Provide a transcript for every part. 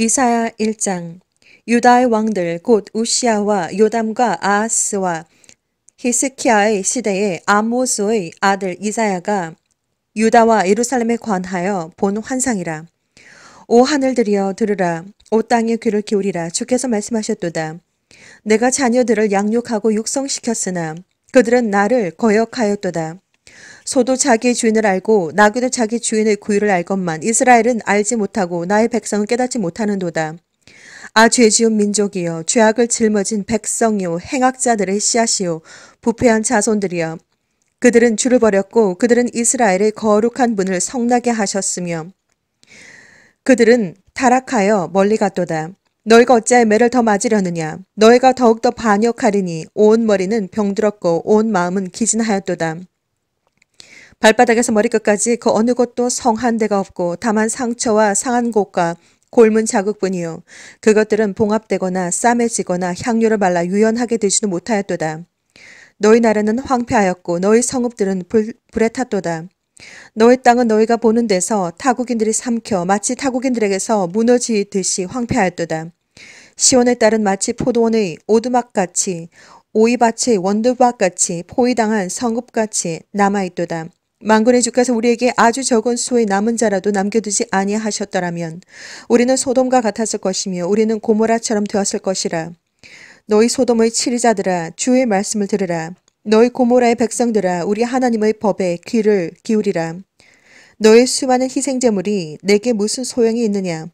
이사야 1장 유다의 왕들 곧 우시아와 요담과 아하스와 히스키아의 시대에 아모스의 아들 이사야가 유다와 예루살렘에 관하여 본 환상이라. 오 하늘들이여 들으라. 오 땅의 귀를 기울이라. 주께서 말씀하셨도다. 내가 자녀들을 양육하고 육성시켰으나 그들은 나를 거역하였도다. 소도 자기 주인을 알고 나귀도 자기 주인의 구유를 알건만 이스라엘은 알지 못하고 나의 백성은 깨닫지 못하는도다. 아 죄지은 민족이여 죄악을 짊어진 백성이요 행악자들의 씨앗이요 부패한 자손들이여 그들은 주를 버렸고 그들은 이스라엘의 거룩한 분을 성나게 하셨으며 그들은 타락하여 멀리 갔도다. 너희가 어찌하 매를 더 맞으려느냐? 너희가 더욱더 반역하리니 온 머리는 병들었고 온 마음은 기진하였도다. 발바닥에서 머리끝까지 그 어느 곳도 성한 데가 없고 다만 상처와 상한 곳과 골문 자극뿐이요 그것들은 봉합되거나 싸매지거나 향료를 발라 유연하게 되지도 못하였도다. 너희 나라는 황폐하였고 너희 성읍들은 불, 불에 탔도다. 너희 땅은 너희가 보는 데서 타국인들이 삼켜 마치 타국인들에게서 무너지듯이 황폐하였도다. 시온의 딸은 마치 포도원의 오두막같이 오이밭의 원두밭같이 포위당한 성읍같이 남아있도다. 만군의 주께서 우리에게 아주 적은 수의 남은 자라도 남겨두지 아니하셨더라면 우리는 소돔과 같았을 것이며 우리는 고모라처럼 되었을 것이라. 너희 소돔의 치리자들아 주의 말씀을 들으라. 너희 고모라의 백성들아 우리 하나님의 법에 귀를 기울이라. 너의 수많은 희생제물이 내게 무슨 소용이 있느냐.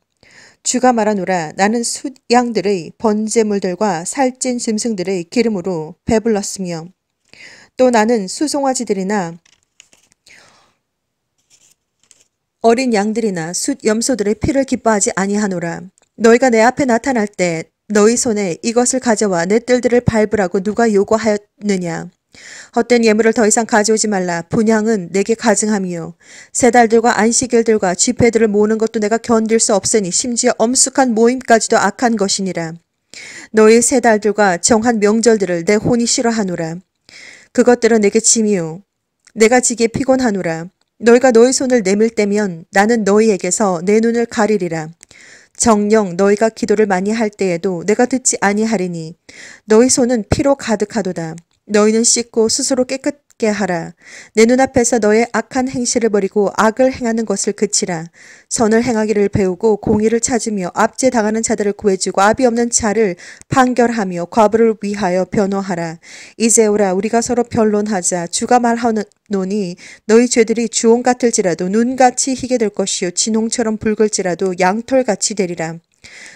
주가 말하노라 나는 숫양들의 번제물들과 살찐 짐승들의 기름으로 배불렀으며 또 나는 수송아지들이나 어린 양들이나 숫 염소들의 피를 기뻐하지 아니하노라. 너희가 내 앞에 나타날 때 너희 손에 이것을 가져와 내 뜰들을 밟으라고 누가 요구하였느냐. 헛된 예물을 더 이상 가져오지 말라. 분양은 내게 가증함이요. 세달들과 안식일들과 집회들을 모으는 것도 내가 견딜 수 없으니 심지어 엄숙한 모임까지도 악한 것이니라. 너희 세달들과 정한 명절들을 내 혼이 싫어하노라. 그것들은 내게 짐이요. 내가 지게 피곤하노라. 너희가 너희 손을 내밀 때면 나는 너희에게서 내 눈을 가리리라. 정녕 너희가 기도를 많이 할 때에도 내가 듣지 아니하리니 너희 손은 피로 가득하도다. 너희는 씻고 스스로 깨끗 없 하라. 내 눈앞에서 너의 악한 행실을 버리고 악을 행하는 것을 그치라. 선을 행하기를 배우고 공의를 찾으며 압제당하는 자들을 구해주고 압이 없는 자를 판결하며 과부를 위하여 변호하라. 이제 오라 우리가 서로 변론하자. 주가 말하노니 너희 죄들이 주홍 같을지라도 눈같이 희게 될 것이요 진홍처럼 붉을지라도 양털같이 되리라.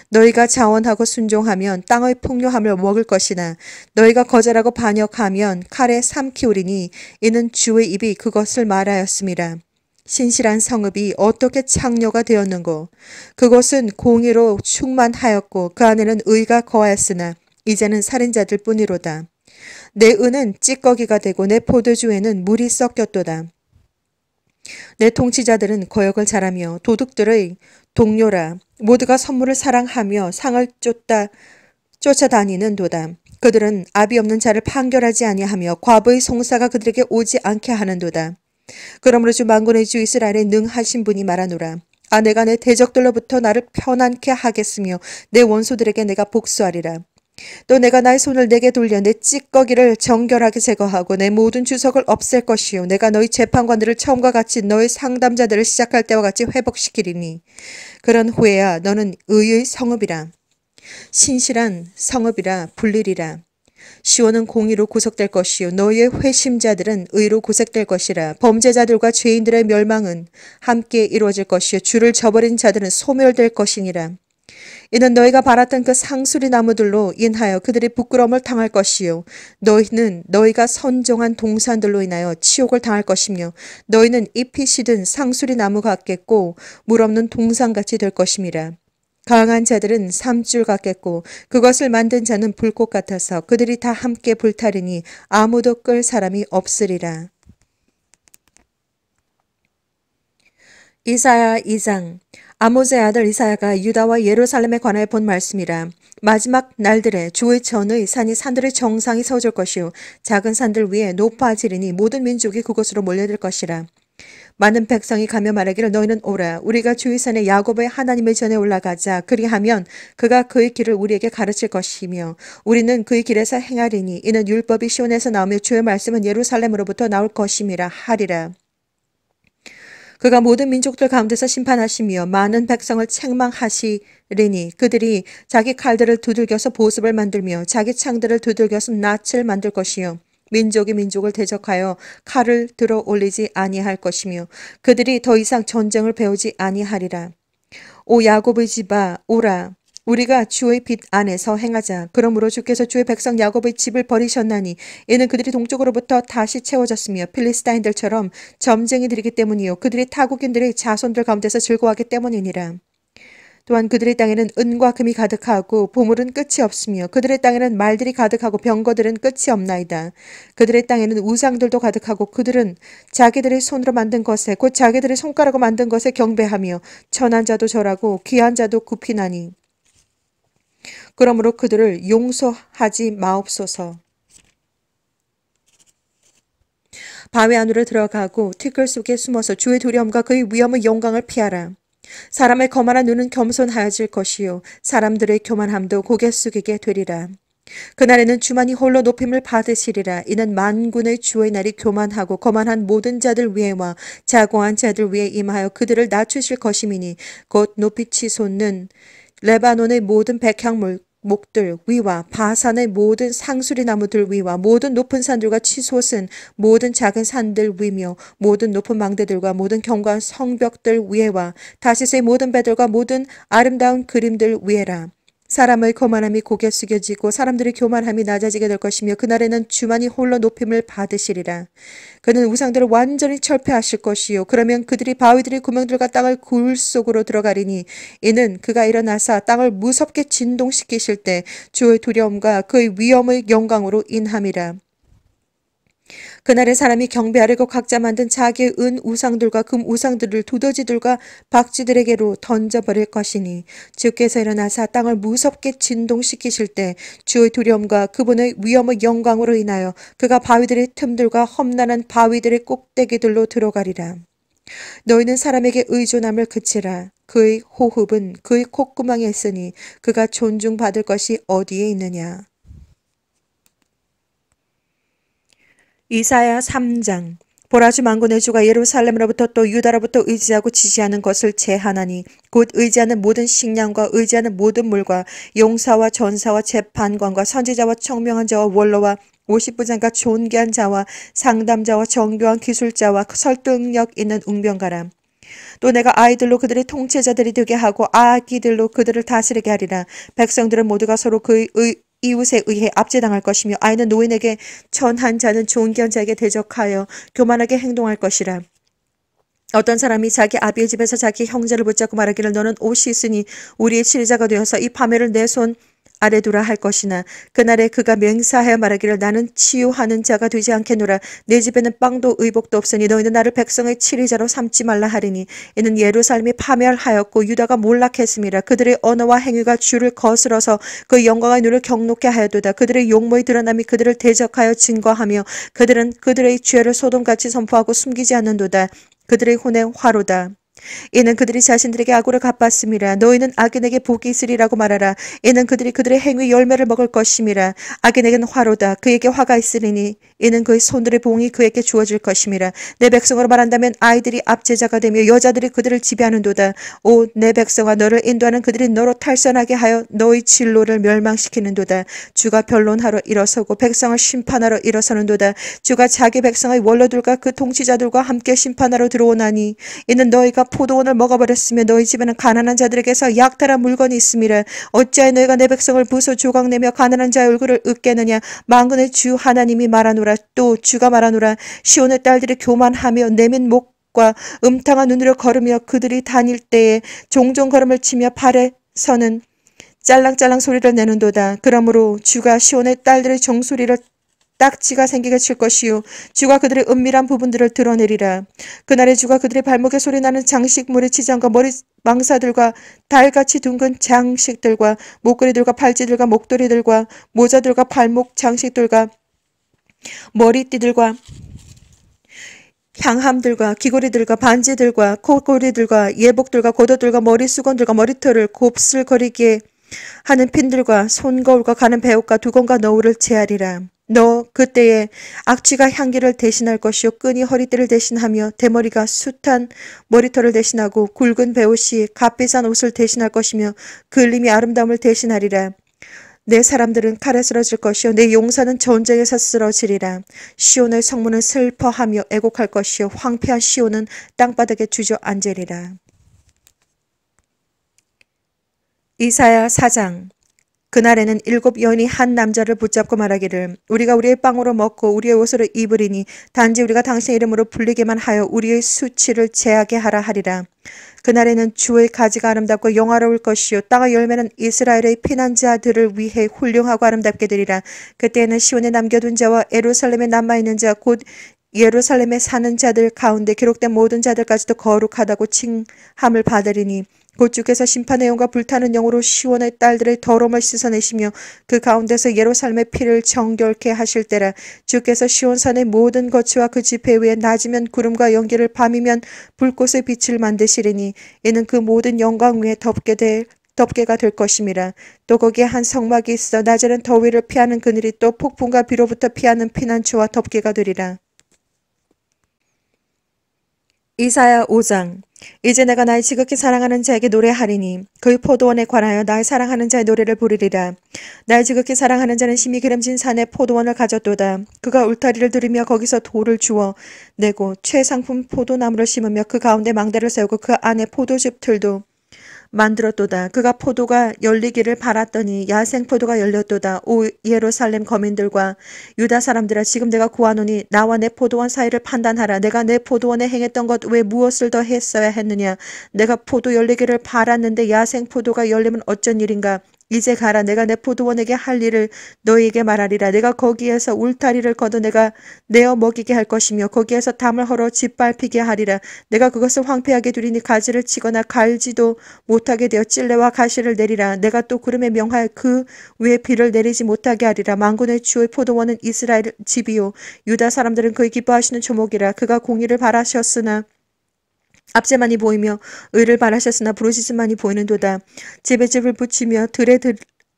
너희가 자원하고 순종하면 땅의 풍요함을 먹을 것이나 너희가 거절하고 반역하면 칼에 삼키우리니 이는 주의 입이 그것을 말하였습니다. 신실한 성읍이 어떻게 창녀가 되었는고 그곳은 공의로 충만하였고 그 안에는 의가 거하였으나 이제는 살인자들 뿐이로다. 내 은은 찌꺼기가 되고 내 포도주에는 물이 섞였도다. 내 통치자들은 거역을 잘하며 도둑들의 동료라 모두가 선물을 사랑하며 상을 쫓다 쫓아다니는 도다. 그들은 아이 없는 자를 판결하지 아니하며 과부의 송사가 그들에게 오지 않게 하는도다. 그러므로 주 만군의 주 이스라엘의 능하신 분이 말하노라. 아내가 내 대적들로부터 나를 편안케 하겠으며 내 원수들에게 내가 복수하리라. 또 내가 나의 손을 내게 돌려 내 찌꺼기를 정결하게 제거하고 내 모든 주석을 없앨 것이요 내가 너희 재판관들을 처음과 같이 너희 상담자들을 시작할 때와 같이 회복시키리니 그런 후에야 너는 의의 성읍이라 신실한 성읍이라 불리리라 시온은 공의로 구속될 것이요 너희의 회심자들은 의로 구속될 것이라 범죄자들과 죄인들의 멸망은 함께 이루어질 것이요 주를 저버린 자들은 소멸될 것이니라 이는 너희가 바랐던 그 상수리 나무들로 인하여 그들이 부끄러움을 당할 것이요 너희는 너희가 선정한 동산들로 인하여 치욕을 당할 것이며 너희는 잎이 시든 상수리 나무 같겠고 물 없는 동산같이 될 것임이라. 강한 자들은 삼줄 같겠고 그것을 만든 자는 불꽃 같아서 그들이 다 함께 불타리니 아무도 끌 사람이 없으리라. 이사야 이장 아모즈 아들 이사야가 유다와 예루살렘에 관하여 본 말씀이라 마지막 날들에 주의 전의 산이 산들의 정상이 서줄 것이요 작은 산들 위에 높아지리니 모든 민족이 그곳으로 몰려들 것이라 많은 백성이 가며 말하기를 너희는 오라 우리가 주의 산에 야곱의 하나님의 전에 올라가자 그리하면 그가 그의 길을 우리에게 가르칠 것이며 우리는 그의 길에서 행하리니 이는 율법이 시온에서 나오며 주의 말씀은 예루살렘으로부터 나올 것임이라 하리라 그가 모든 민족들 가운데서 심판하시며 많은 백성을 책망하시리니 그들이 자기 칼들을 두들겨서 보습을 만들며 자기 창들을 두들겨서 낯을 만들 것이요 민족이 민족을 대적하여 칼을 들어 올리지 아니할 것이며 그들이 더 이상 전쟁을 배우지 아니하리라. 오 야곱의 집아 오라 우리가 주의 빛 안에서 행하자. 그러므로 주께서 주의 백성 야곱의 집을 버리셨나니 이는 그들이 동쪽으로부터 다시 채워졌으며 필리스타인들처럼 점쟁이들이기 때문이요 그들이 타국인들의 자손들 가운데서 즐거워하기 때문이니라. 또한 그들의 땅에는 은과 금이 가득하고 보물은 끝이 없으며 그들의 땅에는 말들이 가득하고 병거들은 끝이 없나이다. 그들의 땅에는 우상들도 가득하고 그들은 자기들의 손으로 만든 것에 곧 자기들의 손가락으로 만든 것에 경배하며 천한 자도 절하고 귀한 자도 굽히나니 그러므로 그들을 용서하지 마옵소서. 바위 안으로 들어가고 티끌 속에 숨어서 주의 두려움과 그의 위험의 영광을 피하라. 사람의 거만한 눈은 겸손하여질 것이요 사람들의 교만함도 고개 숙이게 되리라. 그날에는 주만이 홀로 높임을 받으시리라. 이는 만군의 주의 날이 교만하고 거만한 모든 자들 위에와 자고한 자들 위에 임하여 그들을 낮추실 것이니곧 높이 치솟는 레바논의 모든 백향물 목들 위와 바산의 모든 상수리 나무들 위와 모든 높은 산들과 치솟은 모든 작은 산들 위며 모든 높은 망대들과 모든 경관 성벽들 위에와 다시스의 모든 배들과 모든 아름다운 그림들 위에라 사람의 거만함이 고개 숙여지고 사람들의 교만함이 낮아지게 될 것이며 그날에는 주만이 홀로 높임을 받으시리라. 그는 우상들을 완전히 철폐하실 것이요. 그러면 그들이 바위들의 구멍들과 땅을 굴 속으로 들어가리니 이는 그가 일어나사 땅을 무섭게 진동시키실 때 주의 두려움과 그의 위엄의 영광으로 인함이라. 그날의 사람이 경배하려고 그 각자 만든 자기의 은 우상들과 금 우상들을 두더지들과 박쥐들에게로 던져버릴 것이니 주께서 일어나사 땅을 무섭게 진동시키실 때 주의 두려움과 그분의 위엄의 영광으로 인하여 그가 바위들의 틈들과 험난한 바위들의 꼭대기들로 들어가리라. 너희는 사람에게 의존함을 그치라. 그의 호흡은 그의 콧구멍에 있으니 그가 존중받을 것이 어디에 있느냐. 이사야 3장 보라 주 망군의 주가 예루살렘으로부터 또 유다로부터 의지하고 지지하는 것을 제하나니 곧 의지하는 모든 식량과 의지하는 모든 물과 용사와 전사와 재판관과 선지자와 청명한 자와 원로와 오십부장과 존귀한 자와 상담자와 정교한 기술자와 설득력 있는 웅병가람 또 내가 아이들로 그들의 통치자들이 되게 하고 아기들로 그들을 다스리게 하리라. 백성들은 모두가 서로 그의 이웃에 의해 압제당할 것이며 아이는 노인에게 전한 자는 존귀한 자에게 대적하여 교만하게 행동할 것이라. 어떤 사람이 자기 아비의 집에서 자기 형제를 붙잡고 말하기를 너는 옷이 있으니 우리의 치리자가 되어서 이 파멸을 내손 아래 두라 할 것이나 그날에 그가 맹사하여 말하기를 나는 치유하는 자가 되지 않겠노라 내 집에는 빵도 의복도 없으니 너희는 나를 백성의 치리자로 삼지 말라 하리니 이는 예루살렘이 파멸하였고 유다가 몰락했음이라 그들의 언어와 행위가 주를 거슬어서그 영광의 눈을 경록케 하였도다 그들의 용모의 드러남이 그들을 대적하여 증거하며 그들은 그들의 죄를 소돔같이 선포하고 숨기지 않는도다 그들의 혼의 화로다 이는 그들이 자신들에게 악으로 갚았음이라 너희는 악인에게 복이 있으리라고 말하라 이는 그들이 그들의 행위 열매를 먹을 것임이라 악인에게는 화로다 그에게 화가 있으리니 이는 그의 손들의 봉이 그에게 주어질 것임이라 내 백성으로 말한다면 아이들이 압제자가 되며 여자들이 그들을 지배하는도다 오 내 백성아 너를 인도하는 그들이 너로 탈선하게 하여 너희 진로를 멸망시키는도다 주가 변론하러 일어서고 백성을 심판하러 일어서는도다 주가 자기 백성의 원로들과 그 통치자들과 함께 심판하러 들어오나니 이는 너희가 포도원을 먹어버렸으며 너희 집에는 가난한 자들에게서 약탈한 물건이 있음이라 어찌하여 너희가 내 백성을 부서 조각내며 가난한 자의 얼굴을 으깨느냐 망군의 주 하나님이 말하노라 또 주가 말하노라 시온의 딸들이 교만하며 내민 목과 음탕한 눈으로 걸으며 그들이 다닐 때에 종종 걸음을 치며 발에 서는 짤랑짤랑 소리를 내는도다. 그러므로 주가 시온의 딸들의 종소리를 딱지가 생기게 칠 것이요 주가 그들의 은밀한 부분들을 드러내리라 그날에 주가 그들의 발목에 소리나는 장식물의 치장과 머리 망사들과 달같이 둥근 장식들과 목걸이들과 팔찌들과 목도리들과 모자들과 발목 장식들과 머리띠들과 향함들과 귀걸이들과 반지들과 코걸이들과 예복들과 고도들과 머리수건들과 머리털을 곱슬거리게 하는 핀들과 손거울과 가는 배옷과 두건과 너울을 제하리라. 너 그때에 악취가 향기를 대신할 것이요 끈이 허리띠를 대신하며 대머리가 숱한 머리털을 대신하고 굵은 배옷이 값비싼 옷을 대신할 것이며 그림이 아름다움을 대신하리라. 내 사람들은 칼에 쓰러질 것이요 내 용사는 전쟁에서 쓰러지리라. 시온의 성문은 슬퍼하며 애곡할 것이요 황폐한 시온은 땅바닥에 주저앉으리라. 이사야 사장 그날에는 일곱 여인이 한 남자를 붙잡고 말하기를 우리가 우리의 빵으로 먹고 우리의 옷으로 입으리니 단지 우리가 당신의 이름으로 불리게만 하여 우리의 수치를 제하게 하라 하리라. 그날에는 주의 가지가 아름답고 영화로울 것이요 땅의 열매는 이스라엘의 피난자들을 위해 훌륭하고 아름답게 되리라. 그때에는 시온에 남겨둔 자와 에루살렘에 남아있는 자 곧 예루살렘에 사는 자들 가운데 기록된 모든 자들까지도 거룩하다고 칭함을 받으리니 곧 주께서 심판의 영과 불타는 영으로 시원의 딸들의 더러움을 씻어내시며 그 가운데서 예루살렘의 피를 정결케 하실 때라 주께서 시온산의 모든 거치와 그집폐 위에 낮이면 구름과 연기를 밤이면 불꽃의 빛을 만드시리니 이는 그 모든 영광 위에 덮게 될 덮개가 될 것임이라. 또 거기에 한 성막이 있어 낮에는 더위를 피하는 그늘이 또 폭풍과 비로부터 피하는 피난처와 덮개가 되리라. 이사야 5장 이제 내가 날 지극히 사랑하는 자에게 노래하리니 그 포도원에 관하여 날 사랑하는 자의 노래를 부르리라. 날 지극히 사랑하는 자는 심히 기름진 산에 포도원을 가졌도다. 그가 울타리를 들으며 거기서 돌을 주어 내고 최상품 포도나무를 심으며 그 가운데 망대를 세우고 그 안에 포도즙 틀도 만들었도다. 그가 포도가 열리기를 바랐더니 야생 포도가 열렸도다. 오 예루살렘 거민들과 유다 사람들아 지금 내가 구하노니 나와 내 포도원 사이를 판단하라. 내가 내 포도원에 행했던 것왜 무엇을 더 했어야 했느냐. 내가 포도 열리기를 바랐는데 야생 포도가 열리면 어쩐 일인가. 이제 가라 내가 내 포도원에게 할 일을 너희에게 말하리라 내가 거기에서 울타리를 걷어내가 내어 먹이게 할 것이며 거기에서 담을 헐어 짓밟히게 하리라 내가 그것을 황폐하게 두리니 가지를 치거나 갈지도 못하게 되어 찔레와 가시를 내리라 내가 또 구름에 명하여 그 위에 비를 내리지 못하게 하리라 망군의 주의 포도원은 이스라엘 집이요 유다 사람들은 그의 기뻐하시는 조목이라 그가 공의를 바라셨으나 앞제만이 보이며 의를 바라셨으나 부르짖음만이 보이는도다. 집에 집을 붙이며 들에 들,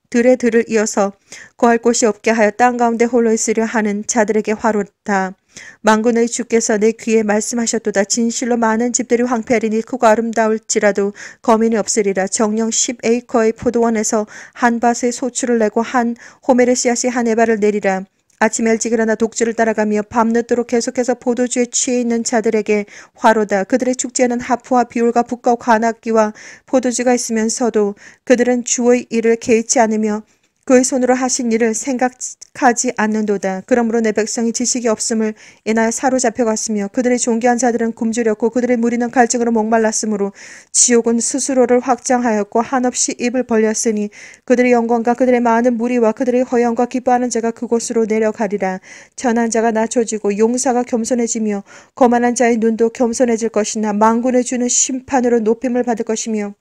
들에 들을 이어서 거할 곳이 없게 하여 땅 가운데 홀로 있으려 하는 자들에게 화로다. 망군의 주께서 내 귀에 말씀하셨도다. 진실로 많은 집들이 황폐하리니 크고 아름다울지라도 거민이 없으리라. 정령 10에이커의 포도원에서 한 밭의 소출을 내고 한 호메르 씨앗이 한 에바를 내리라. 아침 에 일찍 일어나 독주를 따라가며 밤늦도록 계속해서 포도주에 취해 있는 자들에게 화로다. 그들의 축제는 하프와 비올과 북과 관악기와 포도주가 있으면서도 그들은 주의 일을 개의치 않으며 그의 손으로 하신 일을 생각하지 않는도다. 그러므로 내 백성이 지식이 없음을 인하여 사로잡혀갔으며 그들의 존귀한 자들은 굶주렸고 그들의 무리는 갈증으로 목말랐으므로 지옥은 스스로를 확장하였고 한없이 입을 벌렸으니 그들의 영광과 그들의 많은 무리와 그들의 허영과 기뻐하는 자가 그곳으로 내려가리라. 전한 자가 낮춰지고 용사가 겸손해지며 거만한 자의 눈도 겸손해질 것이나 망군의 주는 심판으로 높임을 받을 것이며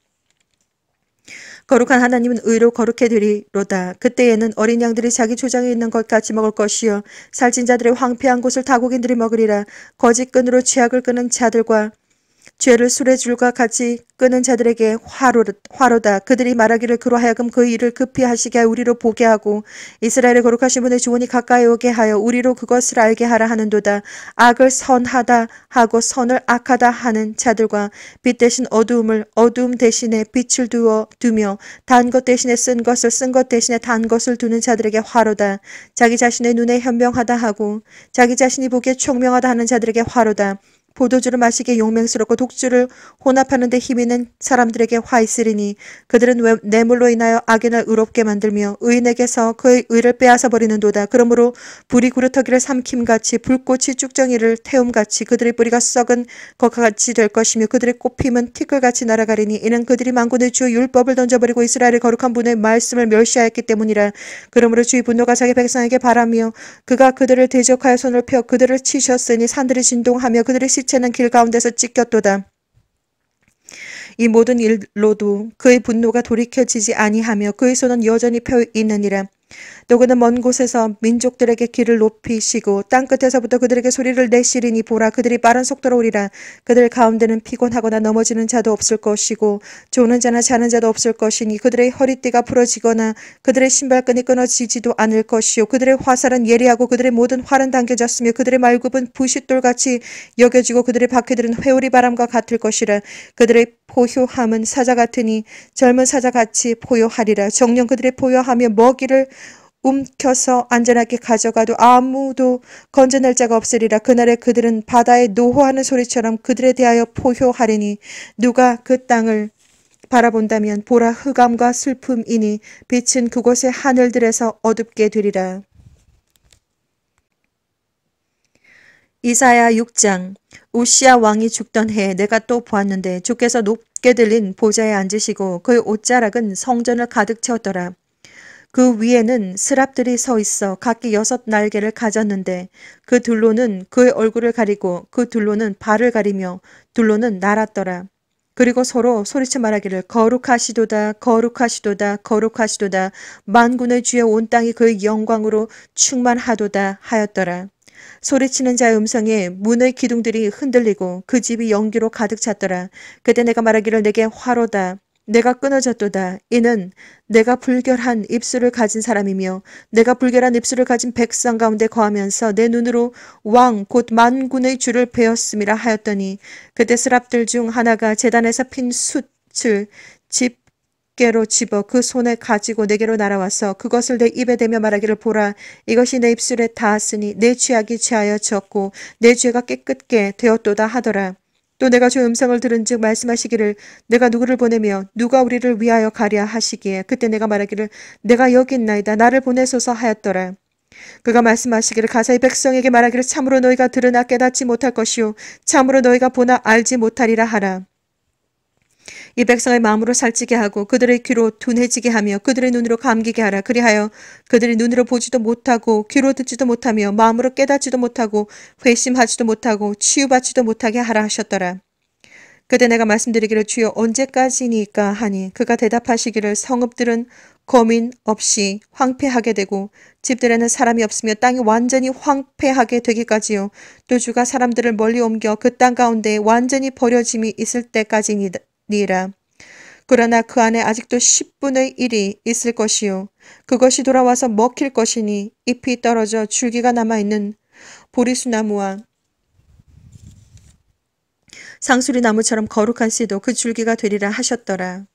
거룩한 하나님은 의로 거룩해 드리로다 그때에는 어린 양들이 자기 초장에 있는 것 같이 먹을 것이요 살찐 자들의 황폐한 곳을 다국인들이 먹으리라. 거짓 끈으로 죄악을 끄는 자들과 죄를 술레줄과 같이 끄는 자들에게 화로, 화로다. 그들이 말하기를 그로 하여금 그 일을 급히 하시게 우리로 보게 하고 이스라엘의 거룩하신 분의 주원이 가까이 오게 하여 우리로 그것을 알게 하라 하는도다. 악을 선하다 하고 선을 악하다 하는 자들과 빛 대신 어두움을 어두움 대신에 빛을 두어 두며 단 것 대신에 쓴 것을 쓴 것 대신에 단 것을 두는 자들에게 화로다. 자기 자신의 눈에 현명하다 하고 자기 자신이 보기에 총명하다 하는 자들에게 화로다. 보도주를마시게 용맹스럽고 독주를 혼합하는 데 힘있는 사람들에게 화 있으리니 그들은 뇌물로 인하여 악인을 의롭게 만들며 의인에게서 그의 의를 빼앗아 버리는도다. 그러므로 불이 구르터기를 삼킴같이 불꽃이 쭉정이를 태움같이 그들의 뿌리가 썩은 것과 같이 될 것이며 그들의 꽃힘은 티끌같이 날아가리니 이는 그들이 망군의 주 율법을 던져버리고 이스라엘의 거룩한 분의 말씀을 멸시하였기 때문이라. 그러므로 주의 분노가 자기 백성에게 바라며 그가 그들을 대적하여 손을 펴 그들을 치셨으니 산들이 진동하며 그들의 시체는 길 가운데서 찢겼도다. 이 모든 일로도 그의 분노가 돌이켜지지 아니하며 그의 손은 여전히 펴 있느니라. 누구는먼 곳에서 민족들에게 길을 높이시고 땅끝에서부터 그들에게 소리를 내시리니 보라 그들이 빠른 속도로 오리라 그들 가운데는 피곤하거나 넘어지는 자도 없을 것이고 조는 자나 자는 자도 없을 것이니 그들의 허리띠가 부러지거나 그들의 신발끈이 끊어지지도 않을 것이요 그들의 화살은 예리하고 그들의 모든 활은 당겨졌으며 그들의 말굽은 부싯돌같이 여겨지고 그들의 바퀴들은 회오리 바람과 같을 것이라 그들의 포효함은 사자 같으니 젊은 사자 같이 포효하리라. 정령 그들의 포효하며 먹이를 움켜서 안전하게 가져가도 아무도 건져낼 자가 없으리라. 그날에 그들은 바다에 노호하는 소리처럼 그들에 대하여 포효하리니 누가 그 땅을 바라본다면 보라 흑암과 슬픔이니 빛은 그곳의 하늘들에서 어둡게 되리라. 이사야 6장 우시아 왕이 죽던 해 내가 또 보았는데 주께서 높게 들린 보좌에 앉으시고 그의 옷자락은 성전을 가득 채웠더라. 그 위에는 스랍들이 서 있어 각기 여섯 날개를 가졌는데 그 둘로는 그의 얼굴을 가리고 그 둘로는 발을 가리며 둘로는 날았더라. 그리고 서로 소리치 말하기를 거룩하시도다 거룩하시도다 거룩하시도다 만군의 주의 온 땅이 그의 영광으로 충만하도다 하였더라. 소리치는 자의 음성에 문의 기둥들이 흔들리고 그 집이 연기로 가득 찼더라. 그때 내가 말하기를 내게 화로다. 내가 끊어졌도다. 이는 내가 불결한 입술을 가진 사람이며 내가 불결한 입술을 가진 백성 가운데 거하면서 내 눈으로 왕 곧 만군의 주를 베었음이라 하였더니 그때 스랍들 중 하나가 재단에서 핀 숯을 집 집게로 집어 그 손에 가지고 내게로 날아와서 그것을 내 입에 대며 말하기를 보라. 이것이 내 입술에 닿았으니 내 죄악이 죄하여 졌고 내 죄가 깨끗게 되었도다 하더라. 또 내가 주 음성을 들은 즉 말씀하시기를 내가 누구를 보내며 누가 우리를 위하여 가랴 하시기에 그때 내가 말하기를 내가 여기 있나이다 나를 보내소서 하였더라. 그가 말씀하시기를 가사의 백성에게 말하기를 참으로 너희가 들으나 깨닫지 못할 것이요 참으로 너희가 보나 알지 못하리라 하라. 이백성을 마음으로 살찌게 하고 그들의 귀로 둔해지게 하며 그들의 눈으로 감기게 하라. 그리하여 그들이 눈으로 보지도 못하고 귀로 듣지도 못하며 마음으로 깨닫지도 못하고 회심하지도 못하고 치유받지도 못하게 하라 하셨더라. 그때 내가 말씀드리기를 주여 언제까지니까 하니 그가 대답하시기를 성읍들은 고민 없이 황폐하게 되고 집들에는 사람이 없으며 땅이 완전히 황폐하게 되기까지요. 또 주가 사람들을 멀리 옮겨 그 땅 가운데 완전히 버려짐이 있을 때까지니다 니라. 그러나 그 안에 아직도 10분의 1이 있을 것이요. 그것이 돌아와서 먹힐 것이니 잎이 떨어져 줄기가 남아있는 보리수나무와 상수리 나무처럼 거룩한 씨도 그 줄기가 되리라 하셨더라.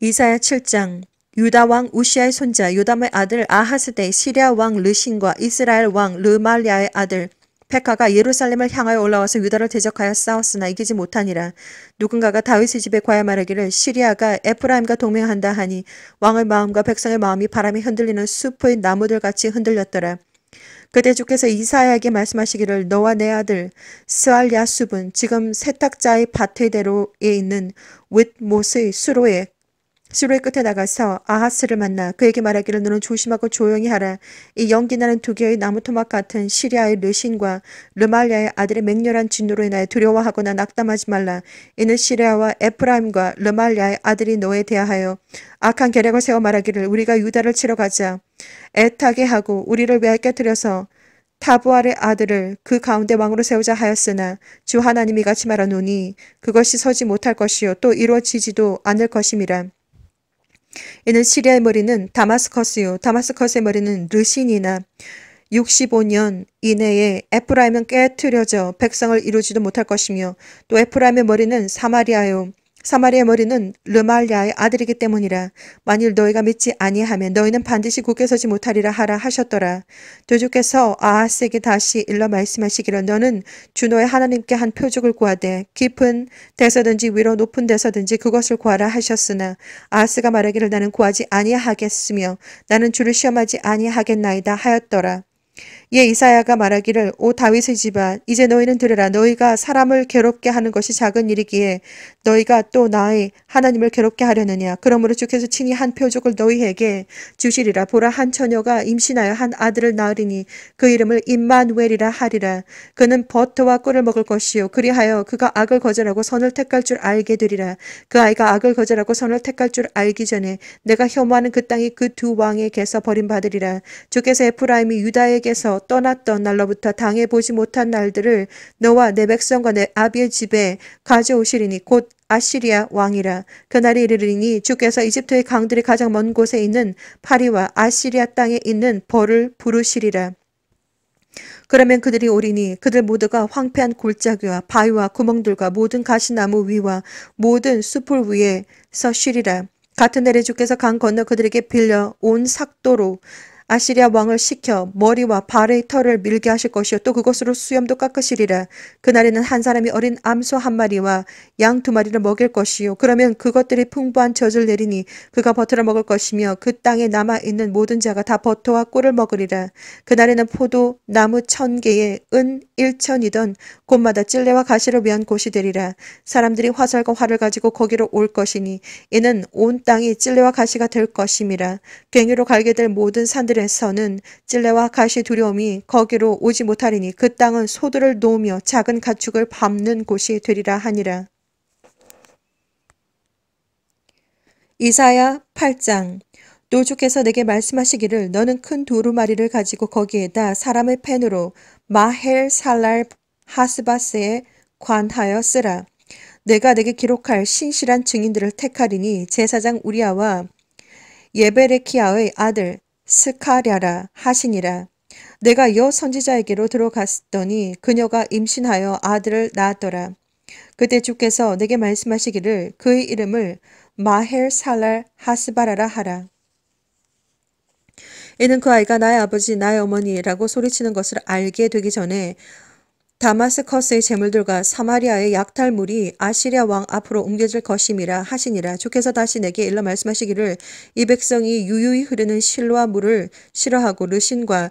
이사야 7장 유다 왕 우시아의 손자 요담의 아들 아하스 대 시리아 왕 르신과 이스라엘 왕 르말리아의 아들 백카가 예루살렘을 향하여 올라와서 유다를 대적하여 싸웠으나 이기지 못하니라. 누군가가 다윗의 집에 과야 말하기를 시리아가 에프라임과 동맹한다 하니 왕의 마음과 백성의 마음이 바람이 흔들리는 수포의 나무들 같이 흔들렸더라. 그대 주께서 이사야에게 말씀하시기를 너와 내 아들 스알 야숲은 지금 세탁자의 밭의대로에 있는 윗못의 수로에 수로의 끝에 나가서 아하스를 만나 그에게 말하기를 너는 조심하고 조용히 하라. 이 연기나는 두 개의 나무토막 같은 시리아의 르신과 르말리아의 아들의 맹렬한 진노로 인하여 두려워하거나 낙담하지 말라. 이는 시리아와 에프라임과 르말리아의 아들이 너에 대하여 악한 계략을 세워 말하기를 우리가 유다를 치러 가자. 애타게 하고 우리를 위하여 깨뜨려서 타부알의 아들을 그 가운데 왕으로 세우자 하였으나 주 하나님이 같이 말하노니 그것이 서지 못할 것이요 또 이루어지지도 않을 것임이라. 이는 시리아의 머리는 다마스커스요 다마스커스의 머리는 르신이나 65년 이내에 에프라임은 깨트려져 백성을 이루지도 못할 것이며 또 에프라임의 머리는 사마리아요 사마리아 머리는 르말리아의 아들이기 때문이라 만일 너희가 믿지 아니하면 너희는 반드시 굳게 서지 못하리라 하라 하셨더라. 도 주께서 아하스에게 다시 일러 말씀하시기로 너는 주노의 하나님께 한 표적을 구하되 깊은 대서든지 위로 높은 대서든지 그것을 구하라 하셨으나 아하스가 말하기를 나는 구하지 아니하겠으며 나는 주를 시험하지 아니하겠나이다 하였더라. 이에 예, 이사야가 말하기를 오 다윗의 집안 이제 너희는 들으라 너희가 사람을 괴롭게 하는 것이 작은 일이기에 너희가 또 나의 하나님을 괴롭게 하려느냐 그러므로 주께서 친히 한 표적을 너희에게 주시리라 보라 한 처녀가 임신하여 한 아들을 낳으리니 그 이름을 임마누엘이라 하리라 그는 버터와 꿀을 먹을 것이요 그리하여 그가 악을 거절하고 선을 택할 줄 알게 되리라 그 아이가 악을 거절하고 선을 택할 줄 알기 전에 내가 혐오하는 그 땅이 그 두 왕에게서 버림받으리라 주께서 에프라임이 유다에게서 떠났던 날로부터 당해보지 못한 날들을 너와 내 백성과 내 아비의 집에 가져오시리니 곧 아시리아 왕이라 그날이 이르리니 주께서 이집트의 강들이 가장 먼 곳에 있는 파리와 아시리아 땅에 있는 벌을 부르시리라. 그러면 그들이 오리니 그들 모두가 황폐한 골짜기와 바위와 구멍들과 모든 가시나무 위와 모든 숲을 위에서 시리라 같은 날에 주께서 강 건너 그들에게 빌려 온 삭도로 아시리아 왕을 시켜 머리와 발의 털을 밀게 하실 것이요 또 그것으로 수염도 깎으시리라. 그날에는 한 사람이 어린 암소 한 마리와 양 두 마리를 먹일 것이요 그러면 그것들이 풍부한 젖을 내리니 그가 버터를 먹을 것이며 그 땅에 남아 있는 모든 자가 다 버터와 꿀을 먹으리라. 그날에는 포도 나무 천 개에 은 일천이던 곳마다 찔레와 가시를 위한 곳이 되리라. 사람들이 화살과 활을 가지고 거기로 올 것이니 이는 온 땅이 찔레와 가시가 될 것임이라. 괭이로 갈게 될 모든 산들 아들에서는 찔레와 가시 두려움이 거기로 오지 못하리니 그 땅은 소들을 놓으며 작은 가축을 밟는 곳이 되리라 하니라. 이사야 8장 노주께서 내게 말씀하시기를 너는 큰 두루마리를 가지고 거기에다 사람의 펜으로 마헬 살랄 하스바스에 관하여 쓰라. 내가 내게 기록할 신실한 증인들을 택하리니 제사장 우리아와 예베레키아의 아들 스카랴라 하시니라. 내가 여 선지자에게로 들어갔더니 그녀가 임신하여 아들을 낳았더라. 그때 주께서 내게 말씀하시기를 그의 이름을 마헬 살랄 하스바라라 하라. 이는 그 아이가 나의 아버지 나의 어머니라고 소리치는 것을 알게 되기 전에 다마스커스의 재물들과 사마리아의 약탈물이 아시리아 왕 앞으로 옮겨질 것임이라 하시니라. 주께서 다시 내게 일러 말씀하시기를 이 백성이 유유히 흐르는 실로와 물을 싫어하고 르신과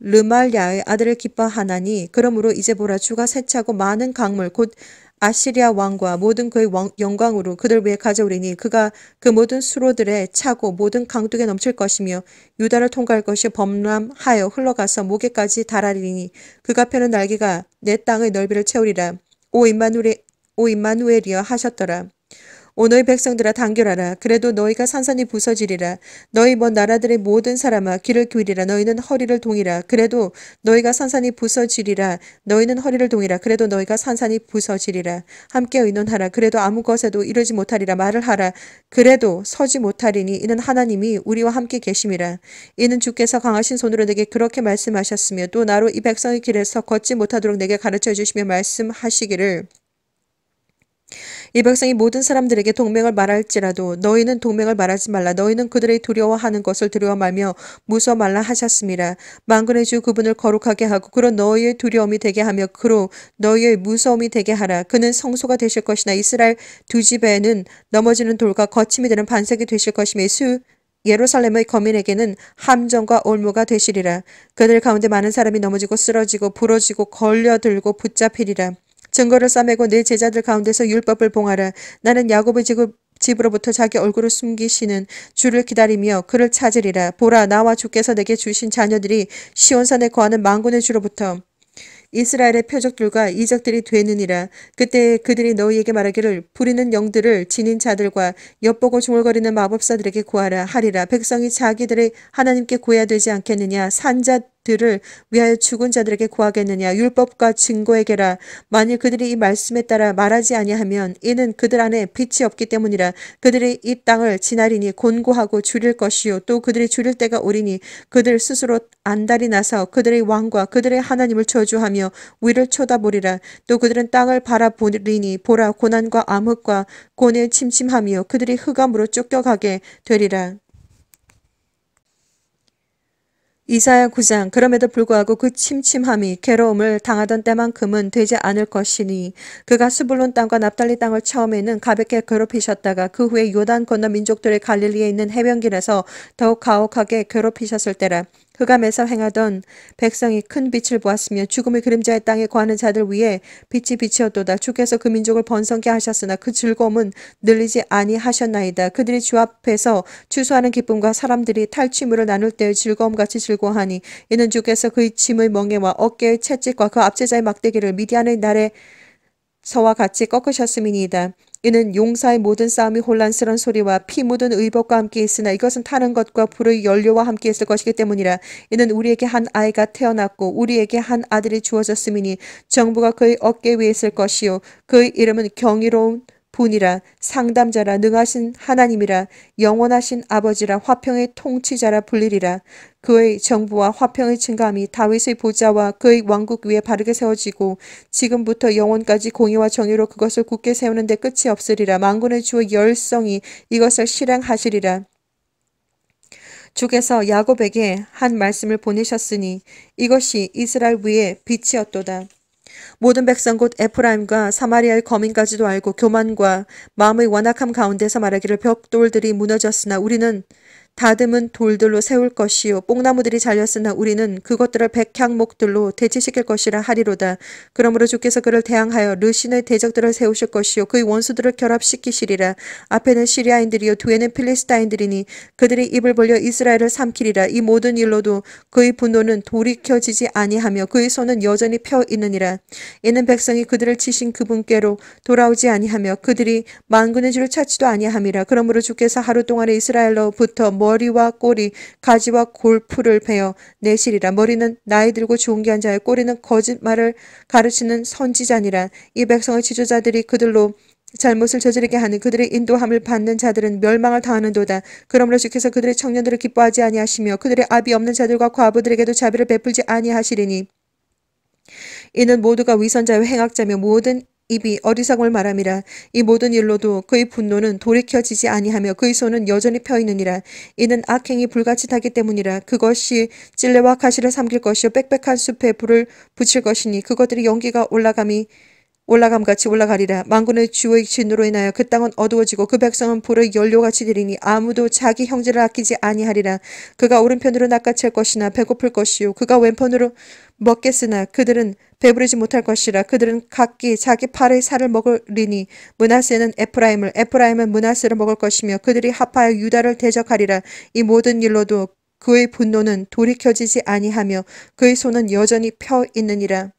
르말야의 아들을 기뻐하나니 그러므로 이제 보라 주가 세차고 많은 강물 곧 아시리아 왕과 모든 그의 영광으로 그들 위해 가져오리니 그가 그 모든 수로들의 차고 모든 강둑에 넘칠 것이며 유다를 통과할 것이 범람하여 흘러가서 목에까지 달하리니 그가 펴는 날개가 내 땅의 넓이를 채우리라. 오 임마누레 오 임마누엘이여 하셨더라. 오 너희 백성들아 단결하라 그래도 너희가 산산이 부서지리라. 너희 먼 나라들의 모든 사람아 귀를 기울이라. 너희는 허리를 동이라. 그래도 너희가 산산이 부서지리라. 너희는 허리를 동이라. 그래도 너희가 산산이 부서지리라. 함께 의논하라. 그래도 아무 것에도 이르지 못하리라. 말을 하라. 그래도 서지 못하리니 이는 하나님이 우리와 함께 계심이라. 이는 주께서 강하신 손으로 내게 그렇게 말씀하셨으며 또 나로 이 백성의 길에서 걷지 못하도록 내게 가르쳐 주시며 말씀하시기를 이 백성이 모든 사람들에게 동맹을 말할지라도 너희는 동맹을 말하지 말라 너희는 그들의 두려워하는 것을 두려워 말며 무서 말라 하셨습니다. 망군의 주 그분을 거룩하게 하고 그로 너희의 두려움이 되게 하며 그로 너희의 무서움이 되게 하라. 그는 성소가 되실 것이나 이스라엘 두 집에는 넘어지는 돌과 거침이 되는 반석이 되실 것이며 수 예루살렘의 거민에게는 함정과 올무가 되시리라. 그들 가운데 많은 사람이 넘어지고 쓰러지고 부러지고 걸려들고 붙잡히리라. 증거를 싸매고 내 제자들 가운데서 율법을 봉하라. 나는 야곱의 지급 집으로부터 자기 얼굴을 숨기시는 주를 기다리며 그를 찾으리라. 보라 나와 주께서 내게 주신 자녀들이 시온산에 거하는 망군의 주로부터 이스라엘의 표적들과 이적들이 되느니라. 그때 그들이 너희에게 말하기를 부리는 영들을 지닌 자들과 엿보고 중얼거리는 마법사들에게 구하라 하리라. 백성이 자기들의 하나님께 구해야 되지 않겠느냐. 산자 들을 위하여 죽은 자들에게 구하겠느냐 율법과 증거에게라 만일 그들이 이 말씀에 따라 말하지 아니하면 이는 그들 안에 빛이 없기 때문이라 그들이 이 땅을 지나리니 곤고하고 줄일 것이요 또 그들이 줄일 때가 오리니 그들 스스로 안달이 나서 그들의 왕과 그들의 하나님을 저주하며 위를 쳐다보리라 또 그들은 땅을 바라보리니 보라 고난과 암흑과 고뇌 침침하며 그들이 흑암으로 쫓겨가게 되리라 이사야 9장 그럼에도 불구하고 그 침침함이 괴로움을 당하던 때만큼은 되지 않을 것이니 그가 스불론 땅과 납달리 땅을 처음에는 가볍게 괴롭히셨다가 그 후에 요단 건너 민족들의 갈릴리에 있는 해변길에서 더욱 가혹하게 괴롭히셨을 때라 그가 매사 행하던 백성이 큰 빛을 보았으며 죽음의 그림자의 땅에 거하는 자들 위에 빛이 비치었도다. 주께서 그 민족을 번성케 하셨으나 그 즐거움은 늘리지 아니하셨나이다. 그들이 주 앞에서 추수하는 기쁨과 사람들이 탈취물을 나눌 때의 즐거움같이 즐거워하니 이는 주께서 그의 짐의 멍에와 어깨의 채찍과 그 압제자의 막대기를 미디안의 날에 서와 같이 꺾으셨음이니이다. 이는 용사의 모든 싸움이 혼란스러운 소리와 피 묻은 의복과 함께 있으나 이것은 타는 것과 불의 연료와 함께 있을 것이기 때문이라. 이는 우리에게 한 아이가 태어났고 우리에게 한 아들이 주어졌으니 정부가 그의 어깨 위에 있을 것이요 그의 이름은 경이로운 분이라 상담자라 능하신 하나님이라 영원하신 아버지라 화평의 통치자라 불리리라 그의 정부와 화평의 증감이 다윗의 보좌와 그의 왕국 위에 바르게 세워지고 지금부터 영원까지 공의와 정의로 그것을 굳게 세우는 데 끝이 없으리라. 망군의 주의 열성이 이것을 실행하시리라. 주께서 야곱에게 한 말씀을 보내셨으니 이것이 이스라엘 위에 빛이었도다. 모든 백성 곧 에프라임과 사마리아의 거민까지도 알고 교만과 마음의 완악함 가운데서 말하기를 벽돌들이 무너졌으나 우리는 다듬은 돌들로 세울 것이요 뽕나무들이 잘렸으나 우리는 그것들을 백향목들로 대체시킬 것이라 하리로다. 그러므로 주께서 그를 대항하여 르신의 대적들을 세우실 것이요 그의 원수들을 결합시키시리라. 앞에는 시리아인들이요 뒤에는 필리스타인들이니 그들이 입을 벌려 이스라엘을 삼키리라. 이 모든 일로도 그의 분노는 돌이켜지지 아니하며 그의 손은 여전히 펴 있느니라. 이는 백성이 그들을 치신 그분께로 돌아오지 아니하며 그들이 만군의 주를 찾지도 아니함이라. 그러므로 주께서 하루 동안에 이스라엘로부터 머리와 꼬리, 가지와 골프를 베어 내시리라. 머리는 나이 들고 존귀한 자의 꼬리는 거짓말을 가르치는 선지자니라. 이 백성의 지도자들이 그들로 잘못을 저지르게 하는 그들의 인도함을 받는 자들은 멸망을 당하는도다. 그러므로 주께서 그들의 청년들을 기뻐하지 아니하시며 그들의 아비 없는 자들과 과부들에게도 자비를 베풀지 아니하시리니 이는 모두가 위선자의 행악자며 모든 입이 어리석음을 말함이라 이 모든 일로도 그의 분노는 돌이켜지지 아니하며 그의 손은 여전히 펴있느니라 이는 악행이 불같이타기 때문이라 그것이 찔레와 가시를 삼길 것이요 빽빽한 숲에 불을 붙일 것이니 그것들이 연기가 올라감이 올라감같이 올라가리라. 망군의 주의 진으로 인하여 그 땅은 어두워지고 그 백성은 불의 연료같이 되리니 아무도 자기 형제를 아끼지 아니하리라. 그가 오른편으로 낚아챌 것이나 배고플 것이요. 그가 왼편으로 먹겠으나 그들은 배부르지 못할 것이라. 그들은 각기 자기 팔의 살을 먹으리니 문하세는 에프라임을 에프라임은 문하세를 먹을 것이며 그들이 합하여 유다를 대적하리라. 이 모든 일로도 그의 분노는 돌이켜지지 아니하며 그의 손은 여전히 펴 있느니라.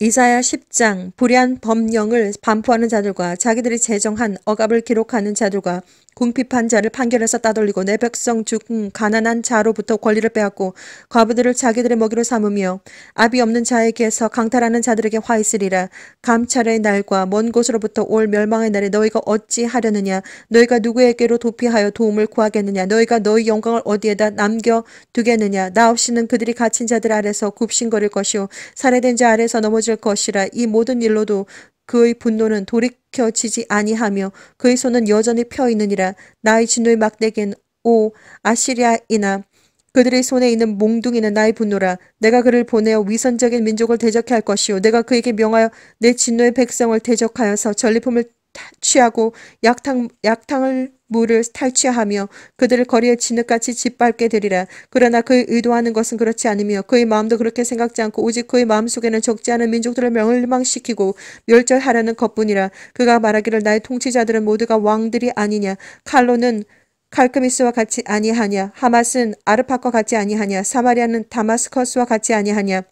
이사야 10장 불의한 법령을 반포하는 자들과 자기들이 제정한 억압을 기록하는 자들과 궁핍한 자를 판결에서 따돌리고 내 백성 중 가난한 자로부터 권리를 빼앗고 과부들을 자기들의 먹이로 삼으며 아비 없는 자에게서 강탈하는 자들에게 화 있으리라. 감찰의 날과 먼 곳으로부터 올 멸망의 날에 너희가 어찌하려느냐. 너희가 누구에게로 도피하여 도움을 구하겠느냐. 너희가 너희 영광을 어디에다 남겨두겠느냐. 나 없이는 그들이 갇힌 자들 아래서 굽신거릴 것이오 살해된 자 아래서 넘어질 것이라. 이 모든 일로도 그의 분노는 돌이 켜치지 아니하며 그의 손은 여전히 펴 있느니라 나의 진노의 막대겐오 아시리아이나 그들의 손에 있는 몽둥이는 나의 분노라 내가 그를 보내어 위선적인 민족을 대적할 것이요 내가 그에게 명하여 내 진노의 백성을 대적하여서 전리품을 탈 취하고 약탕, 약탕을 물을 탈취하며 그들을 거리에 진흙같이 짓밟게 되리라. 그러나 그의 의도하는 것은 그렇지 않으며 그의 마음도 그렇게 생각지 않고 오직 그의 마음속에는 적지 않은 민족들을 멸망시키고 멸절하려는 것뿐이라. 그가 말하기를 나의 통치자들은 모두가 왕들이 아니냐. 칼로는 칼크미스와 같이 아니하냐. 하맛은 아르팍과 같이 아니하냐. 사마리아는 다마스커스와 같이 아니하냐.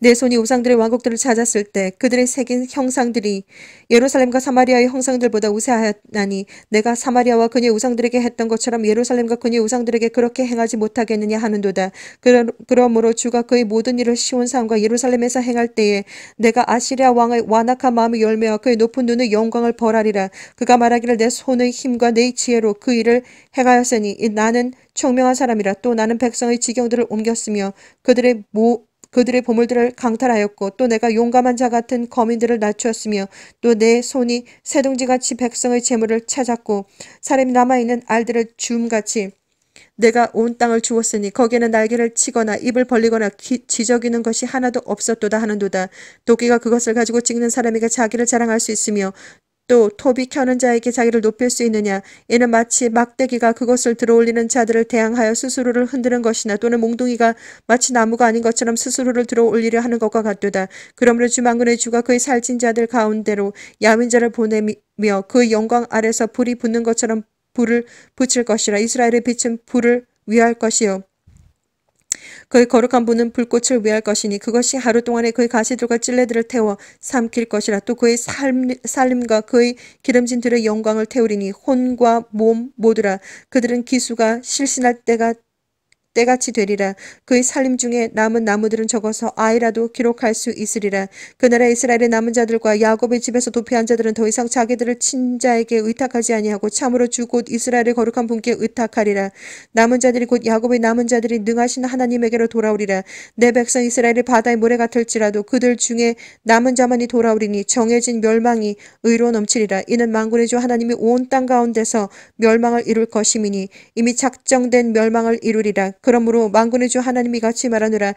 내 손이 우상들의 왕국들을 찾았을 때 그들의 새긴 형상들이 예루살렘과 사마리아의 형상들보다 우세하였나니 내가 사마리아와 그녀의 우상들에게 했던 것처럼 예루살렘과 그녀의 우상들에게 그렇게 행하지 못하겠느냐 하는도다. 그러,므로 주가 그의 모든 일을 시온산과 예루살렘에서 행할 때에 내가 아시리아 왕의 완악한 마음의 열매와 그의 높은 눈의 영광을 벌하리라. 그가 말하기를 내 손의 힘과 내 지혜로 그 일을 행하였으니 나는 총명한 사람이라 또 나는 백성의 지경들을 옮겼으며 그들의 모, 그들의 보물들을 강탈하였고 또 내가 용감한 자 같은 거민들을 낮추었으며 또 내 손이 새동지같이 백성의 재물을 찾았고 사람이 남아있는 알들을 줌같이 내가 온 땅을 주었으니 거기에는 날개를 치거나 입을 벌리거나 기, 지저귀는 것이 하나도 없었도다 하는도다. 도끼가 그것을 가지고 찍는 사람에게 자기를 자랑할 수 있으며 또 토비 켜는 자에게 자기를 높일 수 있느냐 이는 마치 막대기가 그것을 들어올리는 자들을 대항하여 스스로를 흔드는 것이나 또는 몽둥이가 마치 나무가 아닌 것처럼 스스로를 들어올리려 하는 것과 같도다 그러므로 주망군의 주가 그의 살찐 자들 가운데로 야민 자를 보내며 그 영광 아래서 불이 붙는 것처럼 불을 붙일 것이라 이스라엘의 빛은 불을 위할 것이요 그의 거룩한 분은 불꽃을 위할 것이니 그것이 하루 동안에 그의 가시들과 찔레들을 태워 삼킬 것이라 또 그의 삶, 살림과 그의 기름진들의 영광을 태우리니 혼과 몸 모두라 그들은 기수가 실신할 때가 때같이 되리라. 그의 살림 중에 남은 나무들은 적어서 아이라도 기록할 수 있으리라. 그나라 이스라엘의 남은 자들과 야곱의 집에서 도피한 자들은 더 이상 자기들을 친자에게 의탁하지 아니하고 참으로 주 곧 이스라엘의 거룩한 분께 의탁하리라. 남은 자들이 곧 야곱의 남은 자들이 능하신 하나님에게로 돌아오리라. 내 백성 이스라엘의 바다의 모래 같을지라도 그들 중에 남은 자만이 돌아오리니 정해진 멸망이 의로 넘치리라. 이는 망군의 주 하나님이 온 땅 가운데서 멸망을 이룰 것임이니 이미 작정된 멸망을 이루리라. 그러므로 망군의 주 하나님이 같이 말하노라.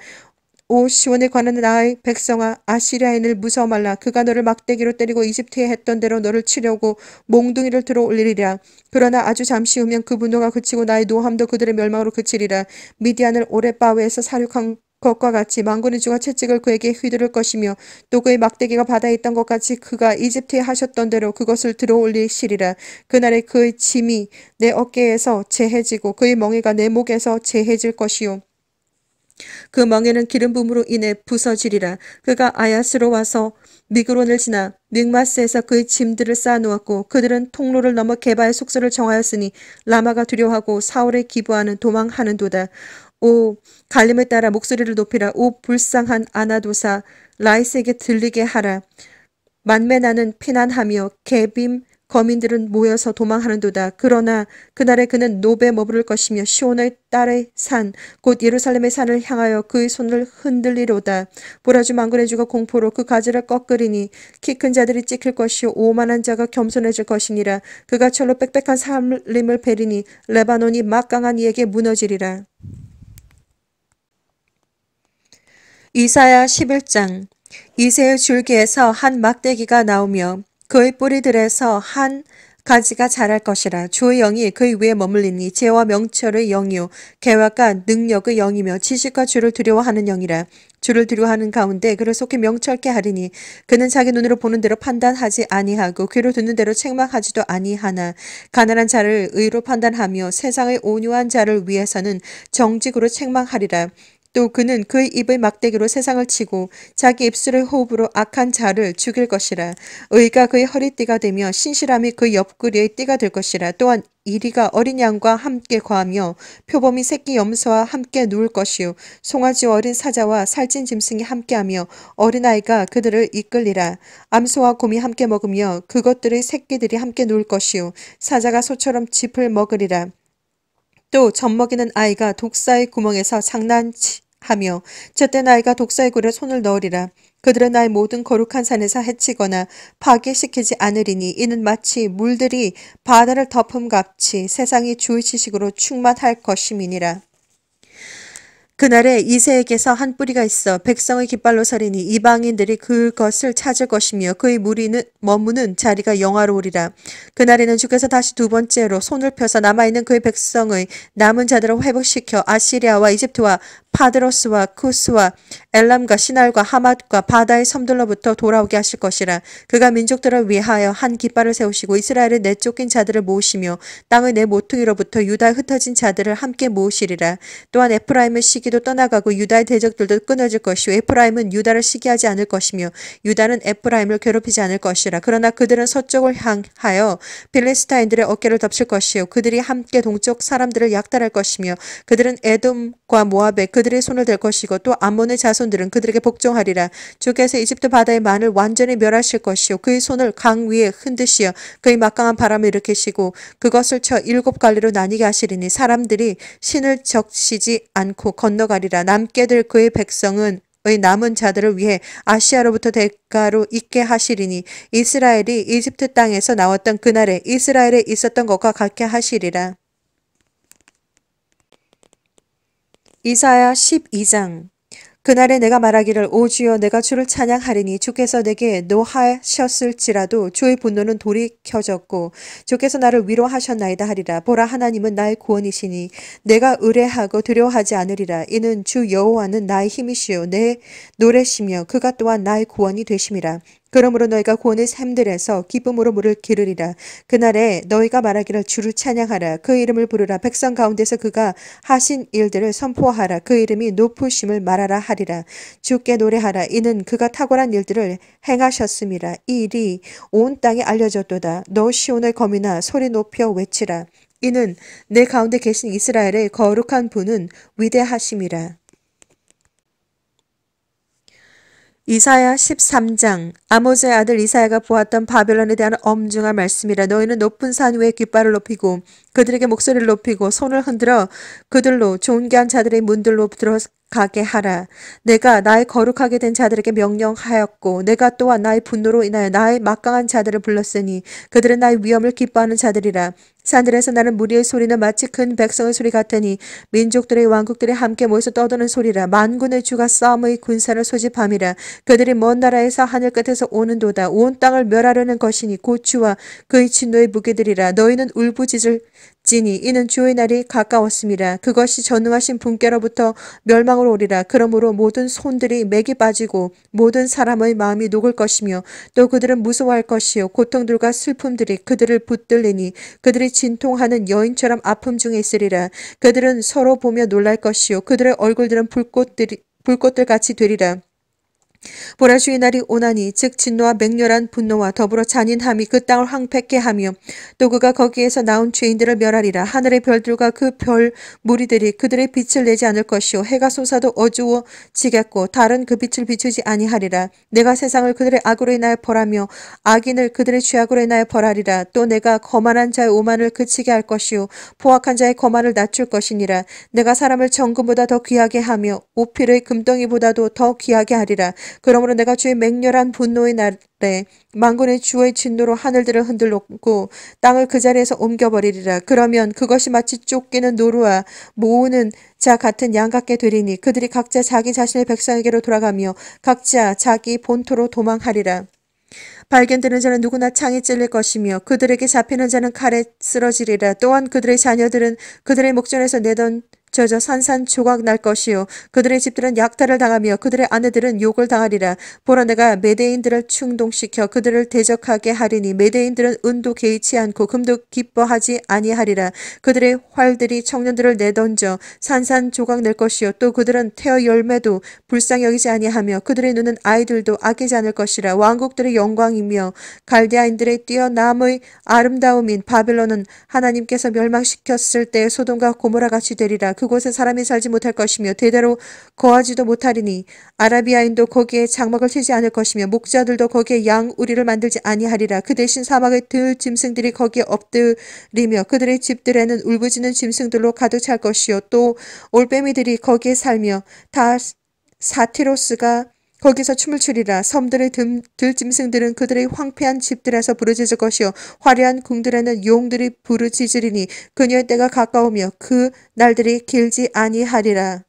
오 시원에 관한 나의 백성아 아시리아인을 무서워 말라 그가 너를 막대기로 때리고 이집트에 했던 대로 너를 치려고 몽둥이를 들어 올리리라 그러나 아주 잠시 후면 그 분노가 그치고 나의 노함도 그들의 멸망으로 그치리라 미디안을 오래 바위에서 사륙한 것과 같이 망군의주가 채찍을 그에게 휘두를 것이며 또 그의 막대기가 바다에 있던 것 같이 그가 이집트에 하셨던 대로 그것을 들어올리시리라. 그날에 그의 짐이 내 어깨에서 재해지고 그의 멍에가 내 목에서 재해질 것이요. 그 멍에는 기름 붐으로 인해 부서지리라. 그가 아야스로 와서 미그론을 지나 믹마스에서 그의 짐들을 쌓아놓았고 그들은 통로를 넘어 개바의 속소를 정하였으니 라마가 두려워하고 사울에 기부하는 도망하는도다. 오 갈림을 따라 목소리를 높이라 오 불쌍한 아나도사 라이스에게 들리게 하라 만매나는 피난하며 개빔 거민들은 모여서 도망하는도다. 그러나 그날에 그는 노베 머무를 것이며 시온의 딸의 산, 곧 예루살렘의 산을 향하여 그의 손을 흔들리로다. 보라주 망군의 주가 공포로 그 가지를 꺾으리니 키 큰 자들이 찍힐 것이요 오만한 자가 겸손해질 것이니라. 그가 철로 빽빽한 살림을 베리니 레바논이 막강한 이에게 무너지리라. 이사야 11장 이새의 줄기에서 한 막대기가 나오며 그의 뿌리들에서 한 가지가 자랄 것이라 주의 영이 그의 위에 머물리니 지와 명철의 영이요 계화과 능력의 영이며 지식과 주를 두려워하는 영이라 주를 두려워하는 가운데 그를 속히 명철게 하리니 그는 자기 눈으로 보는 대로 판단하지 아니하고 귀로 듣는 대로 책망하지도 아니하나 가난한 자를 의로 판단하며 세상의 온유한 자를 위해서는 정직으로 책망하리라 또 그는 그의 입을 막대기로 세상을 치고 자기 입술의 호흡으로 악한 자를 죽일 것이라. 의가 그의 허리띠가 되며 신실함이 그 옆구리의 띠가 될 것이라. 또한 이리가 어린 양과 함께 과하며 표범이 새끼 염소와 함께 누울 것이요 송아지 어린 사자와 살찐 짐승이 함께하며 어린아이가 그들을 이끌리라 암소와 곰이 함께 먹으며 그것들의 새끼들이 함께 누울 것이요 사자가 소처럼 짚을 먹으리라 또 젖먹이는 아이가 독사의 구멍에서 장난하며 치 제때 나이가 독사의 굴에 손을 넣으리라. 그들은 나의 모든 거룩한 산에서 해치거나 파괴시키지 않으리니 이는 마치 물들이 바다를 덮음 같이 세상이 주의 지식으로 충만할 것임이니라. 그날에 이세에게서한 뿌리가 있어 백성의 깃발로 서리니 이방인들이 그것을 찾을 것이며 그의 무리는 머무는 자리가 영화로우리라. 그날에는 주께서 다시 두 번째로 손을 펴서 남아있는 그의 백성의 남은 자들을 회복시켜 아시리아와 이집트와 파드로스와 쿠스와 엘람과 시날과 하맛과 바다의 섬들로부터 돌아오게 하실 것이라. 그가 민족들을 위하여 한 깃발을 세우시고 이스라엘의 내쫓긴 자들을 모으시며 땅의 내 모퉁이로부터 유다 흩어진 자들을 함께 모으시리라. 또한 에프라임의 시기 시기도 떠나가고 유다의 대적들도 끊어질 것이요 에프라임은 유다를 시기하지 않을 것이며 유다는 에프라임을 괴롭히지 않을 것이라 그러나 그들은 서쪽을 향하여 빌레스타인들의 어깨를 덮칠 것이요 그들이 함께 동쪽 사람들을 약탈할 것이며 그들은 에돔과 모압에 그들의 손을 댈 것이고 또 암몬의 자손들은 그들에게 복종하리라 주께서 이집트 바다의 만을 완전히 멸하실 것이요 그의 손을 강 위에 흔드시어 그의 막강한 바람을 일으키시고 그것을 쳐 일곱 갈래로 나뉘게 하시리니 사람들이 신을 적시지 않고 건너 건너가리라 남게 될 그의 백성은 의 남은 자들을 위해 아시아로부터 대가로 있게 하시리니 이스라엘이 이집트 땅에서 나왔던 그날에 이스라엘에 있었던 것과 같게 하시리라. 이사야 12장 그날에 내가 말하기를 오 주여 내가 주를 찬양하리니 주께서 내게 노하셨을지라도 주의 분노는 돌이켜졌고 주께서 나를 위로하셨나이다 하리라 보라 하나님은 나의 구원이시니 내가 의뢰하고 두려워하지 않으리라 이는 주 여호와는 나의 힘이시요 내 노래시며 그가 또한 나의 구원이 되심이라 그러므로 너희가 고원의 삶들에서 기쁨으로 물을 기르리라. 그날에 너희가 말하기를 주를 찬양하라. 그 이름을 부르라. 백성 가운데서 그가 하신 일들을 선포하라. 그 이름이 높으심을 말하라 하리라. 주께 노래하라. 이는 그가 탁월한 일들을 행하셨음이라. 이 일이 온 땅에 알려졌도다. 너 시온의 검이나 소리 높여 외치라. 이는 내 가운데 계신 이스라엘의 거룩한 분은 위대하심이라. 이사야 13장 아모스의 아들 이사야가 보았던 바벨론에 대한 엄중한 말씀이라 너희는 높은 산 위에 깃발을 높이고 그들에게 목소리를 높이고 손을 흔들어 그들로 존귀한 자들의 문들로 들어가게 하라. 내가 나의 거룩하게 된 자들에게 명령하였고 내가 또한 나의 분노로 인하여 나의 막강한 자들을 불렀으니 그들은 나의 위험을 기뻐하는 자들이라. 산들에서 나는 무리의 소리는 마치 큰 백성의 소리 같으니 민족들의 왕국들이 함께 모여서 떠드는 소리라 만군의 주가 싸움의 군사를 소집함이라 그들이 먼 나라에서 하늘 끝에서 오는도다 온 땅을 멸하려는 것이니 고추와 그의 진노의 무게들이라 너희는 울부짖을 지니 이는 주의 날이 가까웠습니다 그것이 전능하신 분께로부터 멸망을 오리라 그러므로 모든 손들이 맥이 빠지고 모든 사람의 마음이 녹을 것이며 또 그들은 무서워할 것이요 고통들과 슬픔들이 그들을 붙들리니 그들이 진통하는 여인처럼 아픔 중에 있으리라 그들은 서로 보며 놀랄 것이요 그들의 얼굴들은 불꽃들이 불꽃들 같이 되리라 보라주의 날이 오나니 즉 진노와 맹렬한 분노와 더불어 잔인함이 그 땅을 황폐케 하며 또 그가 거기에서 나온 죄인들을 멸하리라 하늘의 별들과 그 별 무리들이 그들의 빛을 내지 않을 것이요 해가 솟아도 어두워지겠고 다른 그 빛을 비추지 아니하리라 내가 세상을 그들의 악으로 인하여 벌하며 악인을 그들의 죄악으로 인하여 벌하리라 또 내가 거만한 자의 오만을 그치게 할 것이요 포악한 자의 거만을 낮출 것이니라 내가 사람을 정금보다 더 귀하게 하며 오피를 금덩이보다도 더 귀하게 하리라 그러므로 내가 주의 맹렬한 분노의 날에 망군의 주의 진노로 하늘들을 흔들고 땅을 그 자리에서 옮겨버리리라. 그러면 그것이 마치 쫓기는 노루와 모으는 자 같은 양 같게 되리니 그들이 각자 자기 자신의 백성에게로 돌아가며 각자 자기 본토로 도망하리라. 발견되는 자는 누구나 창에 찔릴 것이며 그들에게 잡히는 자는 칼에 쓰러지리라. 또한 그들의 자녀들은 그들의 목전에서 내던 저저 산산조각 날 것이요 그들의 집들은 약탈을 당하며 그들의 아내들은 욕을 당하리라 보라 내가 메대인들을 충동시켜 그들을 대적하게 하리니 메대인들은 은도 개의치 않고 금도 기뻐하지 아니하리라 그들의 활들이 청년들을 내던져 산산조각 낼 것이요 또 그들은 태어 열매도 불쌍히 여기지 아니하며 그들의 눈은 아이들도 아끼지 않을 것이라 왕국들의 영광이며 갈대아인들의 뛰어남의 아름다움인 바벨론은 하나님께서 멸망시켰을 때 소돔과 고모라같이 되리라 그곳에 사람이 살지 못할 것이며 대대로 거하지도 못하리니 아라비아인도 거기에 장막을 치지 않을 것이며 목자들도 거기에 양 우리를 만들지 아니하리라 그 대신 사막의 들 짐승들이 거기에 엎드리며 그들의 집들에는 울부짖는 짐승들로 가득 찰 것이요 또 올빼미들이 거기에 살며 다 사티로스가 거기서 춤을 추리라 섬들의 듬, 들짐승들은 그들의 황폐한 집들에서 부르짖을 것이요 화려한 궁들에는 용들이 부르짖으리니 그녀의 때가 가까우며 그 날들이 길지 아니하리라.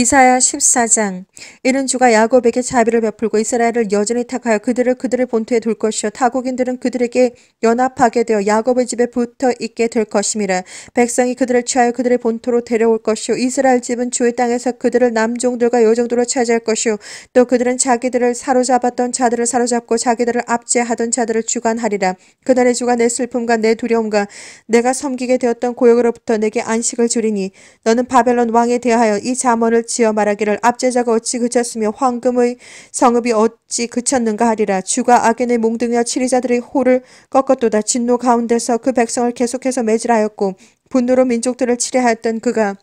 이사야 14장 이는 주가 야곱에게 자비를 베풀고 이스라엘을 여전히 택하여 그들을 그들의 본토에 둘 것이요 타국인들은 그들에게 연합하게 되어 야곱의 집에 붙어 있게 될 것임이라 백성이 그들을 취하여 그들의 본토로 데려올 것이요 이스라엘 집은 주의 땅에서 그들을 남종들과 여종들로 차지할 것이요 또 그들은 자기들을 사로잡았던 자들을 사로잡고 자기들을 압제하던 자들을 주관하리라 그날의 주가 내 슬픔과 내 두려움과 내가 섬기게 되었던 고역으로부터 내게 안식을 주리니 너는 바벨론 왕에 대하여 이 자문을 치어 말하기를 압제자가 어찌 그쳤으며 황금의 성읍이 어찌 그쳤는가 하리라 주가 악인의 몽둥이와 치리자들의 호를 꺾었도다 진노 가운데서 그 백성을 계속해서 매질하였고 분노로 민족들을 치례하였던 그가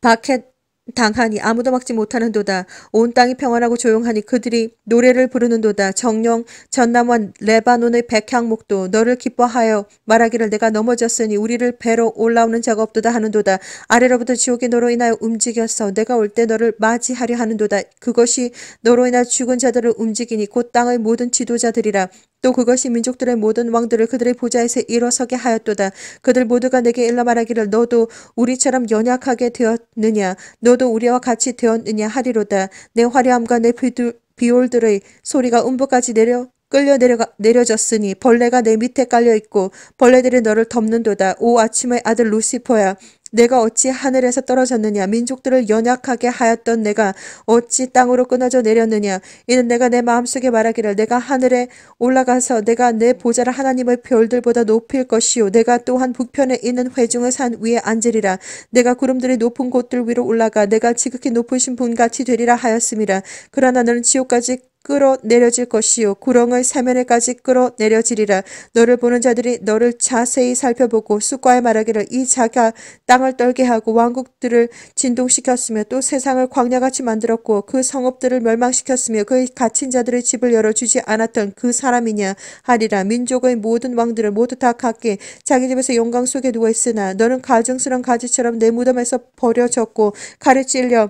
박해 당하니 아무도 막지 못하는도다. 온 땅이 평안하고 조용하니 그들이 노래를 부르는도다. 정령 전남원 레바논의 백향목도 너를 기뻐하여 말하기를 내가 넘어졌으니 우리를 배로 올라오는 자가 없도다 하는도다. 아래로부터 지옥의 너로 인하여 움직여서 내가 올 때 너를 맞이하려 하는도다. 그것이 너로 인하여 죽은 자들을 움직이니 곧 땅의 모든 지도자들이라. 또 그것이 민족들의 모든 왕들을 그들의 보좌에서 일어서게 하였도다. 그들 모두가 내게 일러 말하기를 너도 우리처럼 연약하게 되었느냐 너도 우리와 같이 되었느냐 하리로다. 내 화려함과 내 비둘, 비올들의 소리가 음부까지 내려 끌려 내려가, 내려졌으니 벌레가 내 밑에 깔려 있고 벌레들이 너를 덮는도다. 오 아침의 아들 루시퍼야 내가 어찌 하늘에서 떨어졌느냐 민족들을 연약하게 하였던 내가 어찌 땅으로 끊어져 내렸느냐 이는 내가 내 마음속에 말하기를 내가 하늘에 올라가서 내가 내 보좌를 하나님의 별들보다 높일 것이요 내가 또한 북편에 있는 회중의 산 위에 앉으리라 내가 구름들이 높은 곳들 위로 올라가 내가 지극히 높으신 분같이 되리라 하였음이라 그러나 너는 지옥까지 끌어내려질 것이요 구렁의 사면에까지 끌어내려지리라 너를 보는 자들이 너를 자세히 살펴보고 숫과에 말하기를 이 자가 땅을 떨게 하고 왕국들을 진동시켰으며 또 세상을 광야같이 만들었고 그 성읍들을 멸망시켰으며 그의 갇힌 자들의 집을 열어주지 않았던 그 사람이냐 하리라 민족의 모든 왕들을 모두 다 같게 자기 집에서 영광 속에 누워있으나 너는 가증스런 가지처럼 내 무덤에서 버려졌고 가르 찔려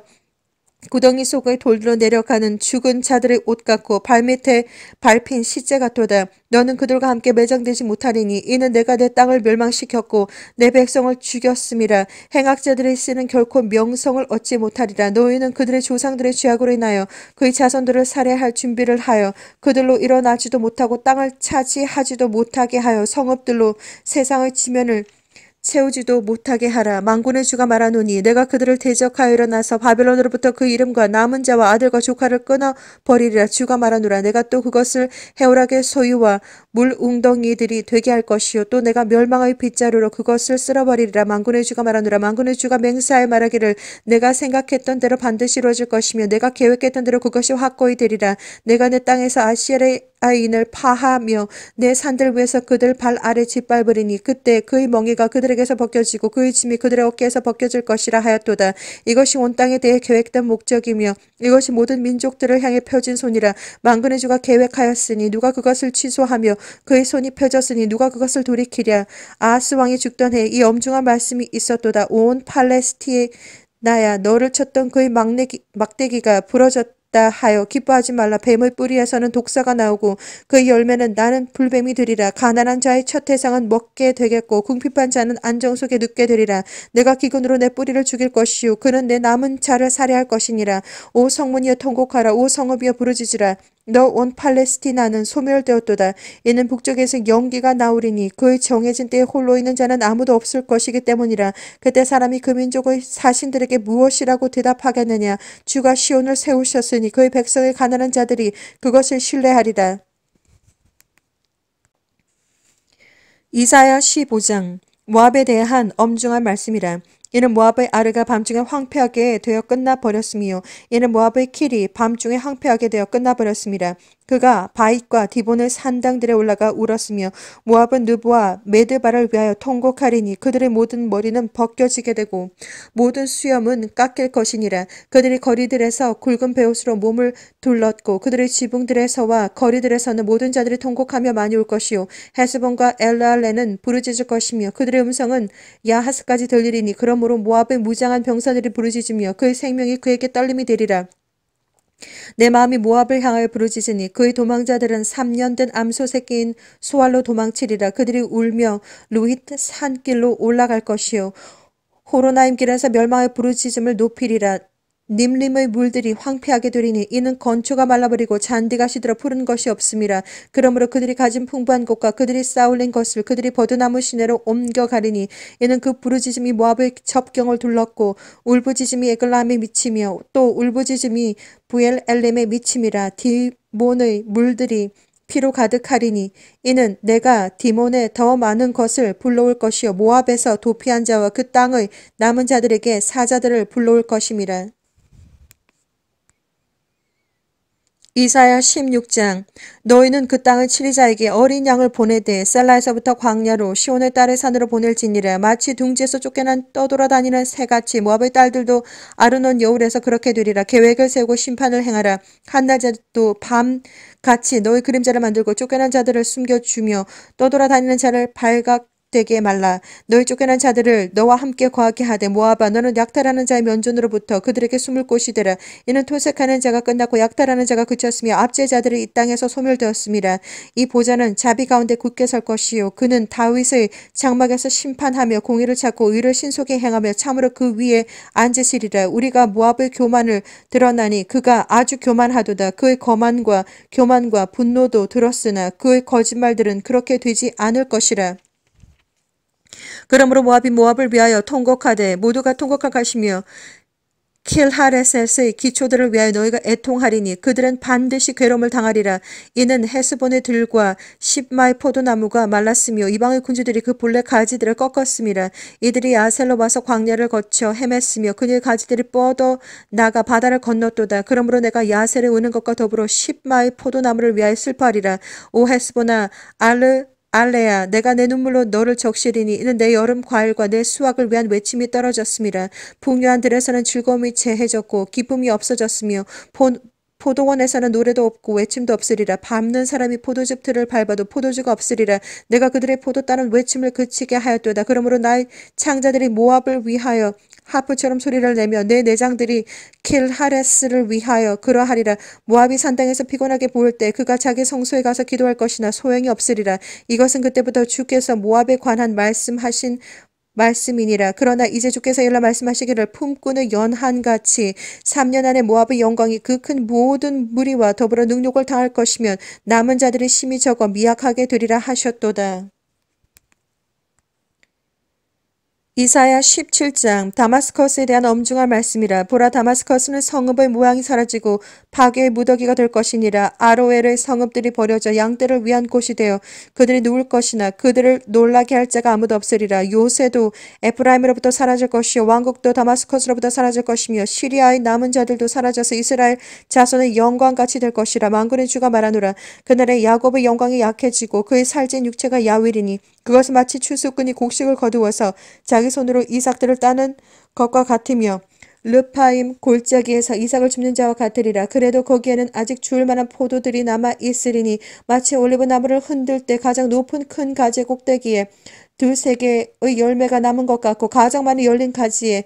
구덩이 속에 돌들어 내려가는 죽은 자들의 옷 같고 발밑에 밟힌 시제가도다 너는 그들과 함께 매장되지 못하리니 이는 내가 내 땅을 멸망시켰고 내 백성을 죽였음이라. 행악자들의 씨는 결코 명성을 얻지 못하리라. 너희는 그들의 조상들의 죄악으로 인하여 그의 자손들을 살해할 준비를 하여 그들로 일어나지도 못하고 땅을 차지하지도 못하게 하여 성읍들로 세상의 지면을 채우지도 못하게 하라. 망군의 주가 말하노니 내가 그들을 대적하여 일어나서 바벨론으로부터 그 이름과 남은 자와 아들과 조카를 끊어 버리리라. 주가 말하노라. 내가 또 그것을 해오락의 소유와 물 웅덩이들이 되게 할 것이요. 또 내가 멸망의 빗자루로 그것을 쓸어버리리라. 망군의 주가 말하노라. 망군의 주가 맹사에 말하기를 내가 생각했던 대로 반드시 이루어질 것이며 내가 계획했던 대로 그것이 확고히 되리라. 내가 내 땅에서 아시아를 아인을 이 파하며 내 산들 위에서 그들 발 아래 짓밟으리니 그때 그의 멍이가 그들에게서 벗겨지고 그의 짐이 그들의 어깨에서 벗겨질 것이라 하였도다. 이것이 온 땅에 대해 계획된 목적이며 이것이 모든 민족들을 향해 펴진 손이라 망군의 주가 계획하였으니 누가 그것을 취소하며 그의 손이 펴졌으니 누가 그것을 돌이키랴. 아하스 왕이 죽던 해에이 엄중한 말씀이 있었도다. 온 팔레스티에 나야 너를 쳤던 그의 막내기, 막대기가 부러졌 있다 하여 기뻐하지 말라 뱀의 뿌리에서는 독사가 나오고 그 열매는 나는 불뱀이 되리라 가난한 자의 첫 해상은 먹게 되겠고 궁핍한 자는 안정 속에 눕게 되리라 내가 기근으로 내 뿌리를 죽일 것이요 그는 내 남은 자를 살해할 것이니라 오 성문이여 통곡하라 오 성읍이여 부르짖으라 너온 팔레스티나는 소멸되었도다. 이는 북쪽에서 연기가 나오리니 그의 정해진 때에 홀로 있는 자는 아무도 없을 것이기 때문이라. 그때 사람이 그 민족의 사신들에게 무엇이라고 대답하겠느냐. 주가 시온을 세우셨으니 그의 백성의 가난한 자들이 그것을 신뢰하리다 이사야 15장 모압에 대한 엄중한 말씀이라 이는 모압의 아르가 밤중에 황폐하게 되어 끝나버렸으며 이는 모압의 킬이 밤중에 황폐하게 되어 끝나버렸습니다. 그가 바윗과 디본의 산당들에 올라가 울었으며 모압은 누부와 메드바를 위하여 통곡하리니 그들의 모든 머리는 벗겨지게 되고 모든 수염은 깎일 것이니라 그들이 거리들에서 굵은 배옷으로 몸을 둘렀고 그들의 지붕들에서와 거리들에서는 모든 자들이 통곡하며 많이 울 것이요 헤스본과 엘라알레는 부르짖을 것이며 그들의 음성은 야하스까지 들리리니 그러므로 모압의 무장한 병사들이 부르짖으며 그의 생명이 그에게 떨림이 되리라 내 마음이 모압을 향하여 부르짖으니 그의 도망자들은 3년 된 암소 새끼인 소알로 도망치리라 그들이 울며 루히트 산길로 올라갈 것이요 호로나임 길에서 멸망의 부르짖음을 높이리라 님림의 물들이 황폐하게 되리니 이는 건초가 말라버리고 잔디가 시들어 푸른 것이 없음이라 그러므로 그들이 가진 풍부한 곳과 그들이 쌓아올린 것을 그들이 버드나무 시내로 옮겨가리니 이는 그 부르짖음이 모압의 접경을 둘렀고 울부짖음이 에글람에 미치며 또 울부짖음이 부엘 엘렘에 미침이라 디몬의 물들이 피로 가득하리니 이는 내가 디몬에 더 많은 것을 불러올 것이요 모압에서 도피한 자와 그 땅의 남은 자들에게 사자들을 불러올 것임이라. 이사야 16장 너희는 그 땅을 치리자에게 어린 양을 보내되 셀라에서부터 광야로 시온의 딸의 산으로 보낼지니라 마치 둥지에서 쫓겨난 떠돌아다니는 새같이 모압의 딸들도 아르논 여울에서 그렇게 되리라 계획을 세우고 심판을 행하라 한낮에도 밤같이 너희 그림자를 만들고 쫓겨난 자들을 숨겨주며 떠돌아다니는 자를 발각 되게 말라. 너희 쫓겨난 자들을 너와 함께 과하게 하되 모아봐. 너는 약탈하는 자의 면전으로부터 그들에게 숨을 곳이 되라. 이는 토색하는 자가 끝났고 약탈하는 자가 그쳤으며 압제자들이 이 땅에서 소멸되었습니다. 이보자는 자비 가운데 굳게 설 것이요. 그는 다윗의 장막에서 심판하며 공의를 찾고 의를 신속히 행하며 참으로 그 위에 앉으시리라. 우리가 모압의 교만을 드러나니 그가 아주 교만하도다. 그의 거만과 교만과 분노도 들었으나 그의 거짓말들은 그렇게 되지 않을 것이라. 그러므로 모압이 모압을 위하여 통곡하되 모두가 통곡할 것이며 킬하레셋의 기초들을 위하여 너희가 애통하리니 그들은 반드시 괴로움을 당하리라. 이는 헤스본의 들과 십마의 포도나무가 말랐으며 이방의 군주들이 그 본래 가지들을 꺾었음니라 이들이 아셀로 와서 광야를 거쳐 헤맸으며 그녀의 가지들이 뻗어 나가 바다를 건넜도다. 그러므로 내가 야셀에 우는 것과 더불어 십마의 포도나무를 위하여 슬퍼하리라. 오 헤스본아 알르 알레야, 내가 내 눈물로 너를 적시리니 이는 내 여름 과일과 내 수확을 위한 외침이 떨어졌습니다. 풍요한 들에서는 즐거움이 재해졌고 기쁨이 없어졌으며 본, 포도원에서는 노래도 없고 외침도 없으리라. 밟는 사람이 포도즙 틀을 밟아도 포도주가 없으리라. 내가 그들의 포도 따는 외침을 그치게 하였도다. 그러므로 나의 창자들이 모압을 위하여 하프처럼 소리를 내며 내 내장들이 킬하레스를 위하여 그러하리라. 모압이 산당에서 피곤하게 보일 때 그가 자기 성소에 가서 기도할 것이나 소용이 없으리라. 이것은 그때부터 주께서 모압에 관한 말씀하신 말씀이니라 그러나 이제 주께서 열라 말씀하시기를 품꾼의 연한같이 3년 안에 모압의 영광이 그 큰 모든 무리와 더불어 능욕을 당할 것이면 남은 자들의 심이 적어 미약하게 되리라 하셨도다. 이사야 17장 다마스커스에 대한 엄중한 말씀이라 보라 다마스커스는 성읍의 모양이 사라지고 파괴의 무더기가 될 것이니라 아로엘의 성읍들이 버려져 양떼를 위한 곳이 되어 그들이 누울 것이나 그들을 놀라게 할 자가 아무도 없으리라 요새도 에프라임으로부터 사라질 것이요 왕국도 다마스커스로부터 사라질 것이며 시리아의 남은 자들도 사라져서 이스라엘 자손의 영광같이 될 것이라 망군의 주가 말하노라 그날에 야곱의 영광이 약해지고 그의 살진 육체가 야위리니 그것은 마치 추수꾼이 곡식을 거두어서 자기 손으로 이삭들을 따는 것과 같으며 르파임 골짜기에서 이삭을 줍는 자와 같으리라. 그래도 거기에는 아직 주울 만한 포도들이 남아 있으리니 마치 올리브 나무를 흔들 때 가장 높은 큰 가지 꼭대기에 두세 개의 열매가 남은 것 같고 가장 많이 열린 가지에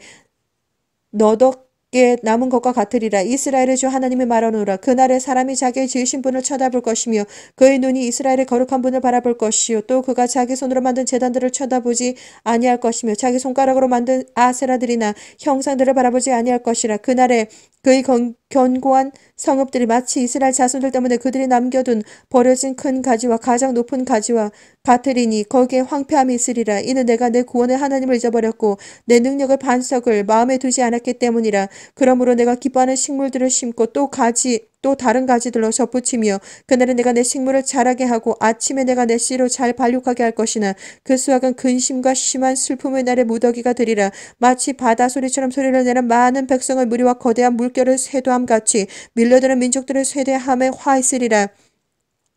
너덕 게 남은 것과 같으리라 이스라엘의 주 하나님이 말하노라 그날에 사람이 자기의 지으신 분을 쳐다볼 것이며 그의 눈이 이스라엘의 거룩한 분을 바라볼 것이요 또 그가 자기 손으로 만든 재단들을 쳐다보지 아니할 것이며 자기 손가락으로 만든 아세라들이나 형상들을 바라보지 아니할 것이라 그날에 그의 견고한 성읍들이 마치 이스라엘 자손들 때문에 그들이 남겨둔 버려진 큰 가지와 가장 높은 가지와 같으리니 거기에 황폐함이 있으리라. 이는 내가 내 구원의 하나님을 잊어버렸고 내 능력의 반석을 마음에 두지 않았기 때문이라. 그러므로 내가 기뻐하는 식물들을 심고 또 가지 또 다른 가지들로 접붙이며 그날은 내가 내 식물을 자라게 하고 아침에 내가 내 씨로 잘 발육하게 할 것이나 그 수확은 근심과 심한 슬픔의 날에 무더기가 되리라 마치 바다 소리처럼 소리를 내는 많은 백성을 무리와 거대한 물결을 쇄도함 같이 밀려드는 민족들을 쇄대함에 화 있으리라.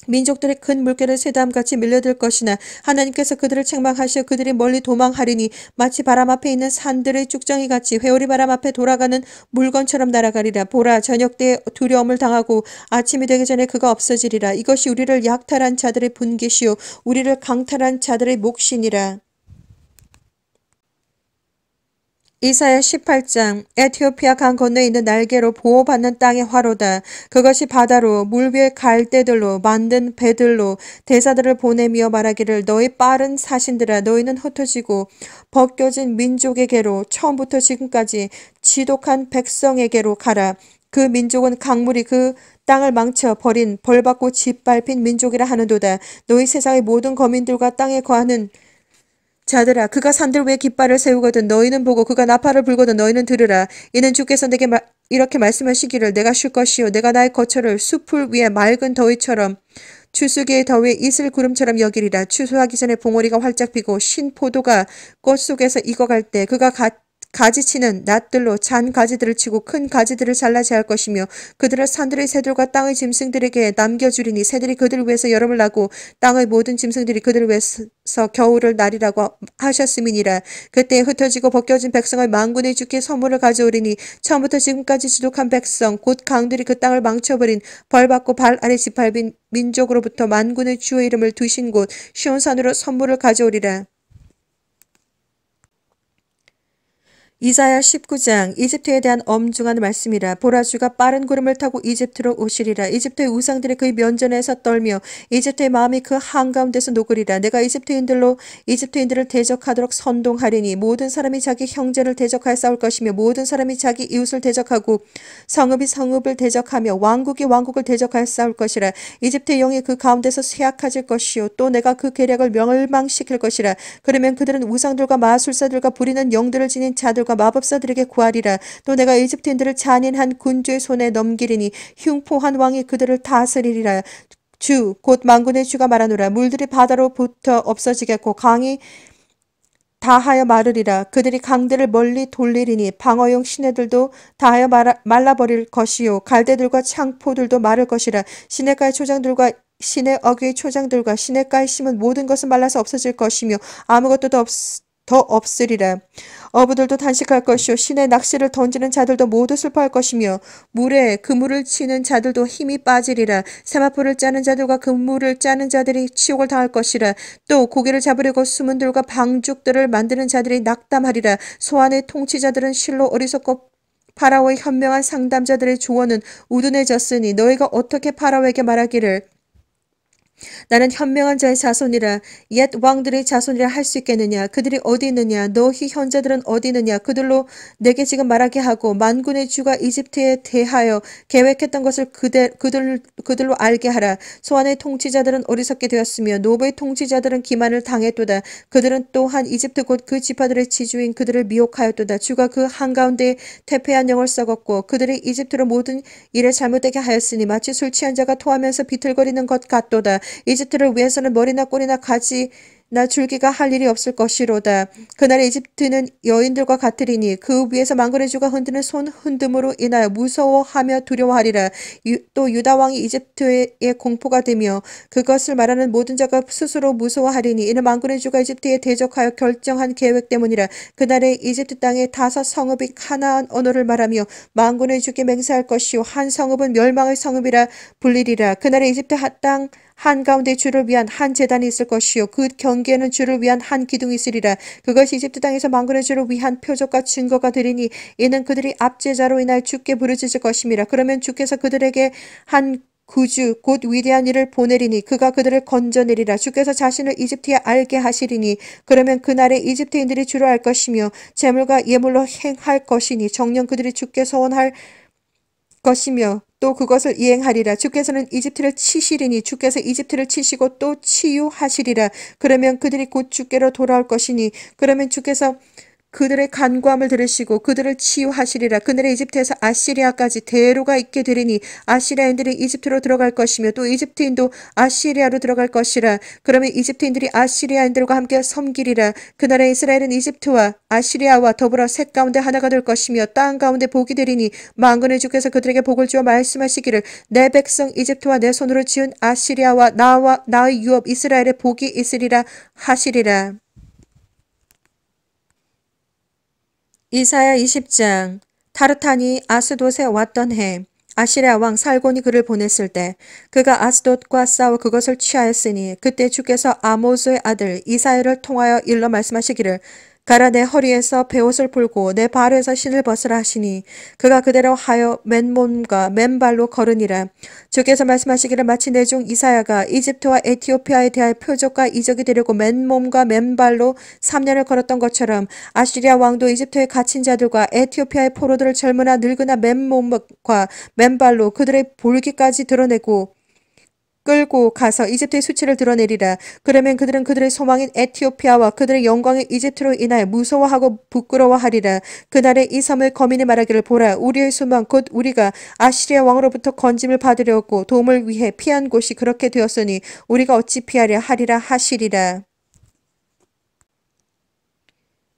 민족들의 큰 물결에 새담같이 밀려들 것이나 하나님께서 그들을 책망하시어 그들이 멀리 도망하리니 마치 바람 앞에 있는 산들의 쭉정이같이 회오리 바람 앞에 돌아가는 물건처럼 날아가리라 보라 저녁 때 두려움을 당하고 아침이 되기 전에 그가 없어지리라 이것이 우리를 약탈한 자들의 분기시요 우리를 강탈한 자들의 몫이니라. 이사야 18장 에티오피아 강 건너에 있는 날개로 보호받는 땅의 화로다. 그것이 바다로 물 위에 갈대들로 만든 배들로 대사들을 보내며 말하기를 너희 빠른 사신들아 너희는 흩어지고 벗겨진 민족에게로 처음부터 지금까지 지독한 백성에게로 가라. 그 민족은 강물이 그 땅을 망쳐 버린 벌받고 짓밟힌 민족이라 하는도다. 너희 세상의 모든 거민들과 땅에 거하는 자들아 그가 산들 위에 깃발을 세우거든 너희는 보고 그가 나팔을 불거든 너희는 들으라 이는 주께서 내게 마, 이렇게 말씀하시기를 내가 쉴 것이요 내가 나의 거처를 숲을 위에 맑은 더위처럼 추수기의 더위에 이슬 구름처럼 여기리라 추수하기 전에 봉오리가 활짝 피고 신 포도가 꽃 속에서 익어갈 때 그가 같 가지치는 낫들로 잔 가지들을 치고 큰 가지들을 잘라 제할 것이며 그들을 산들의 새들과 땅의 짐승들에게 남겨주리니 새들이 그들을 위해서 여름을 나고 땅의 모든 짐승들이 그들을 위해서 겨울을 날이라고 하셨음이니라 그때 흩어지고 벗겨진 백성을 망군의 주께 선물을 가져오리니 처음부터 지금까지 지독한 백성 곧 강들이 그 땅을 망쳐버린 벌받고 발 아래 짓밟인 민족으로부터 만군의 주의 이름을 두신 곳 시온산으로 선물을 가져오리라. 이사야 19장 이집트에 대한 엄중한 말씀이라 보라 주가 빠른 구름을 타고 이집트로 오시리라 이집트의 우상들이 그의 면전에서 떨며 이집트의 마음이 그 한가운데서 녹으리라 내가 이집트인들로 이집트인들을 대적하도록 선동하리니 모든 사람이 자기 형제를 대적하여 싸울 것이며 모든 사람이 자기 이웃을 대적하고 성읍이 성읍을 대적하며 왕국이 왕국을 대적하여 싸울 것이라 이집트의 영이 그 가운데서 쇠약해질 것이요 또 내가 그 계략을 멸망시킬 것이라 그러면 그들은 우상들과 마술사들과 부리는 영들을 지닌 자들과 자들과 마법사들에게 구하리라. 또 내가 이집트인들을 잔인한 군주의 손에 넘기리니 흉포한 왕이 그들을 다스리리라. 주, 곧 망군의 주가 말하노라. 물들이 바다로부터 없어지겠고 강이 다하여 마르리라. 그들이 강들을 멀리 돌리리니 방어용 시내들도 다하여 말아, 말라버릴 것이요. 갈대들과 창포들도 마를 것이라. 시내가의 초장들과 시내 어귀의 초장들과 시내가의 심은 모든 것은 말라서 없어질 것이며 아무것도 더, 없, 더 없으리라. 어부들도 단식할 것이요 신의 낚시를 던지는 자들도 모두 슬퍼할 것이며 물에 그물을 치는 자들도 힘이 빠지리라 세마포를 짜는 자들과 그물을 짜는 자들이 치욕을 당할 것이라 또 고기를 잡으려고 수문들과 방죽들을 만드는 자들이 낙담하리라 소환의 통치자들은 실로 어리석고 파라오의 현명한 상담자들의 조언은 우둔해졌으니 너희가 어떻게 파라오에게 말하기를 나는 현명한 자의 자손이라 옛 왕들의 자손이라 할 수 있겠느냐 그들이 어디 있느냐 너희 현자들은 어디 있느냐 그들로 내게 지금 말하게 하고 만군의 주가 이집트에 대하여 계획했던 것을 그대, 그들, 그들로 알게 하라 소환의 통치자들은 어리석게 되었으며 노부의 통치자들은 기만을 당했도다 그들은 또한 이집트 곧 그 지파들의 지주인 그들을 미혹하였도다 주가 그 한가운데 태폐한 영을 썩었고 그들이 이집트로 모든 일에 잘못되게 하였으니 마치 술 취한 자가 토하면서 비틀거리는 것 같도다 이집트를 위해서는 머리나 꼬리나 가지 나 줄기가 할 일이 없을 것이로다. 그날의 이집트는 여인들과 같으리니 그 위에서 망그레주가 흔드는 손 흔듦으로 인하여 무서워하며 두려워하리라. 유, 또 유다왕이 이집트의 공포가 되며 그것을 말하는 모든 자가 스스로 무서워하리니 이는 망그레주가 이집트에 대적하여 결정한 계획 때문이라. 그날의 이집트 땅에 다섯 성읍이 하나한 언어를 말하며 망군의 주께 맹세할 것이요 한 성읍은 멸망의 성읍이라 불리리라. 그날의 이집트 땅 한가운데 주를 위한 한 재단이 있을 것이요 그 경계에는 주를 위한 한 기둥이 있으리라 그것이 이집트 땅에서 망군의 주를 위한 표적과 증거가 되리니 이는 그들이 압제자로 인하여 주께 부르짖을 것임니라 그러면 주께서 그들에게 한 구주 곧 위대한 일을 보내리니 그가 그들을 건져내리라 주께서 자신을 이집트에 알게 하시리니 그러면 그날에 이집트인들이 주로 알 것이며 재물과 예물로 행할 것이니 정녕 그들이 주께 서원할 것이며 또 그것을 이행하리라. 주께서는 이집트를 치시리니 주께서 이집트를 치시고 또 치유하시리라. 그러면 그들이 곧 주께로 돌아올 것이니 그러면 주께서 그들의 간구함을 들으시고 그들을 치유하시리라. 그들의 이집트에서 아시리아까지 대로가 있게 되리니 아시리아인들이 이집트로 들어갈 것이며 또 이집트인도 아시리아로 들어갈 것이라. 그러면 이집트인들이 아시리아인들과 함께 섬기리라. 그날에 이스라엘은 이집트와 아시리아와 더불어 색 가운데 하나가 될 것이며 땅 가운데 복이 되리니 망군의 주께서 그들에게 복을 주어 말씀하시기를 내 백성 이집트와 내 손으로 지은 아시리아와 나와 나의 유업 이스라엘의 복이 있으리라 하시리라. 이사야 20장 타르탄이 아스돗에 왔던 해 아시리아 왕 살곤이 그를 보냈을 때 그가 아스돗과 싸워 그것을 취하였으니 그때 주께서 아모즈의 아들 이사야를 통하여 일러 말씀하시기를 가라 내 허리에서 베옷을 풀고 내 발에서 신을 벗으라 하시니 그가 그대로 하여 맨몸과 맨발로 걸으니라. 주께서 말씀하시기를 마치 내 중 이사야가 이집트와 에티오피아에 대하여 표적과 이적이 되려고 맨몸과 맨발로 3년을 걸었던 것처럼 아시리아 왕도 이집트의 갇힌 자들과 에티오피아의 포로들을 젊으나 늙으나 맨몸과 맨발로 그들의 볼기까지 드러내고 끌고 가서 이집트의 수치를 드러내리라. 그러면 그들은 그들의 소망인 에티오피아와 그들의 영광인 이집트로 인하여 무서워하고 부끄러워하리라. 그날에 이 섬을 거민이 말하기를 보라. 우리의 소망 곧 우리가 아시리아 왕으로부터 건짐을 받으려고 도움을 위해 피한 곳이 그렇게 되었으니 우리가 어찌 피하려 하리라 하시리라.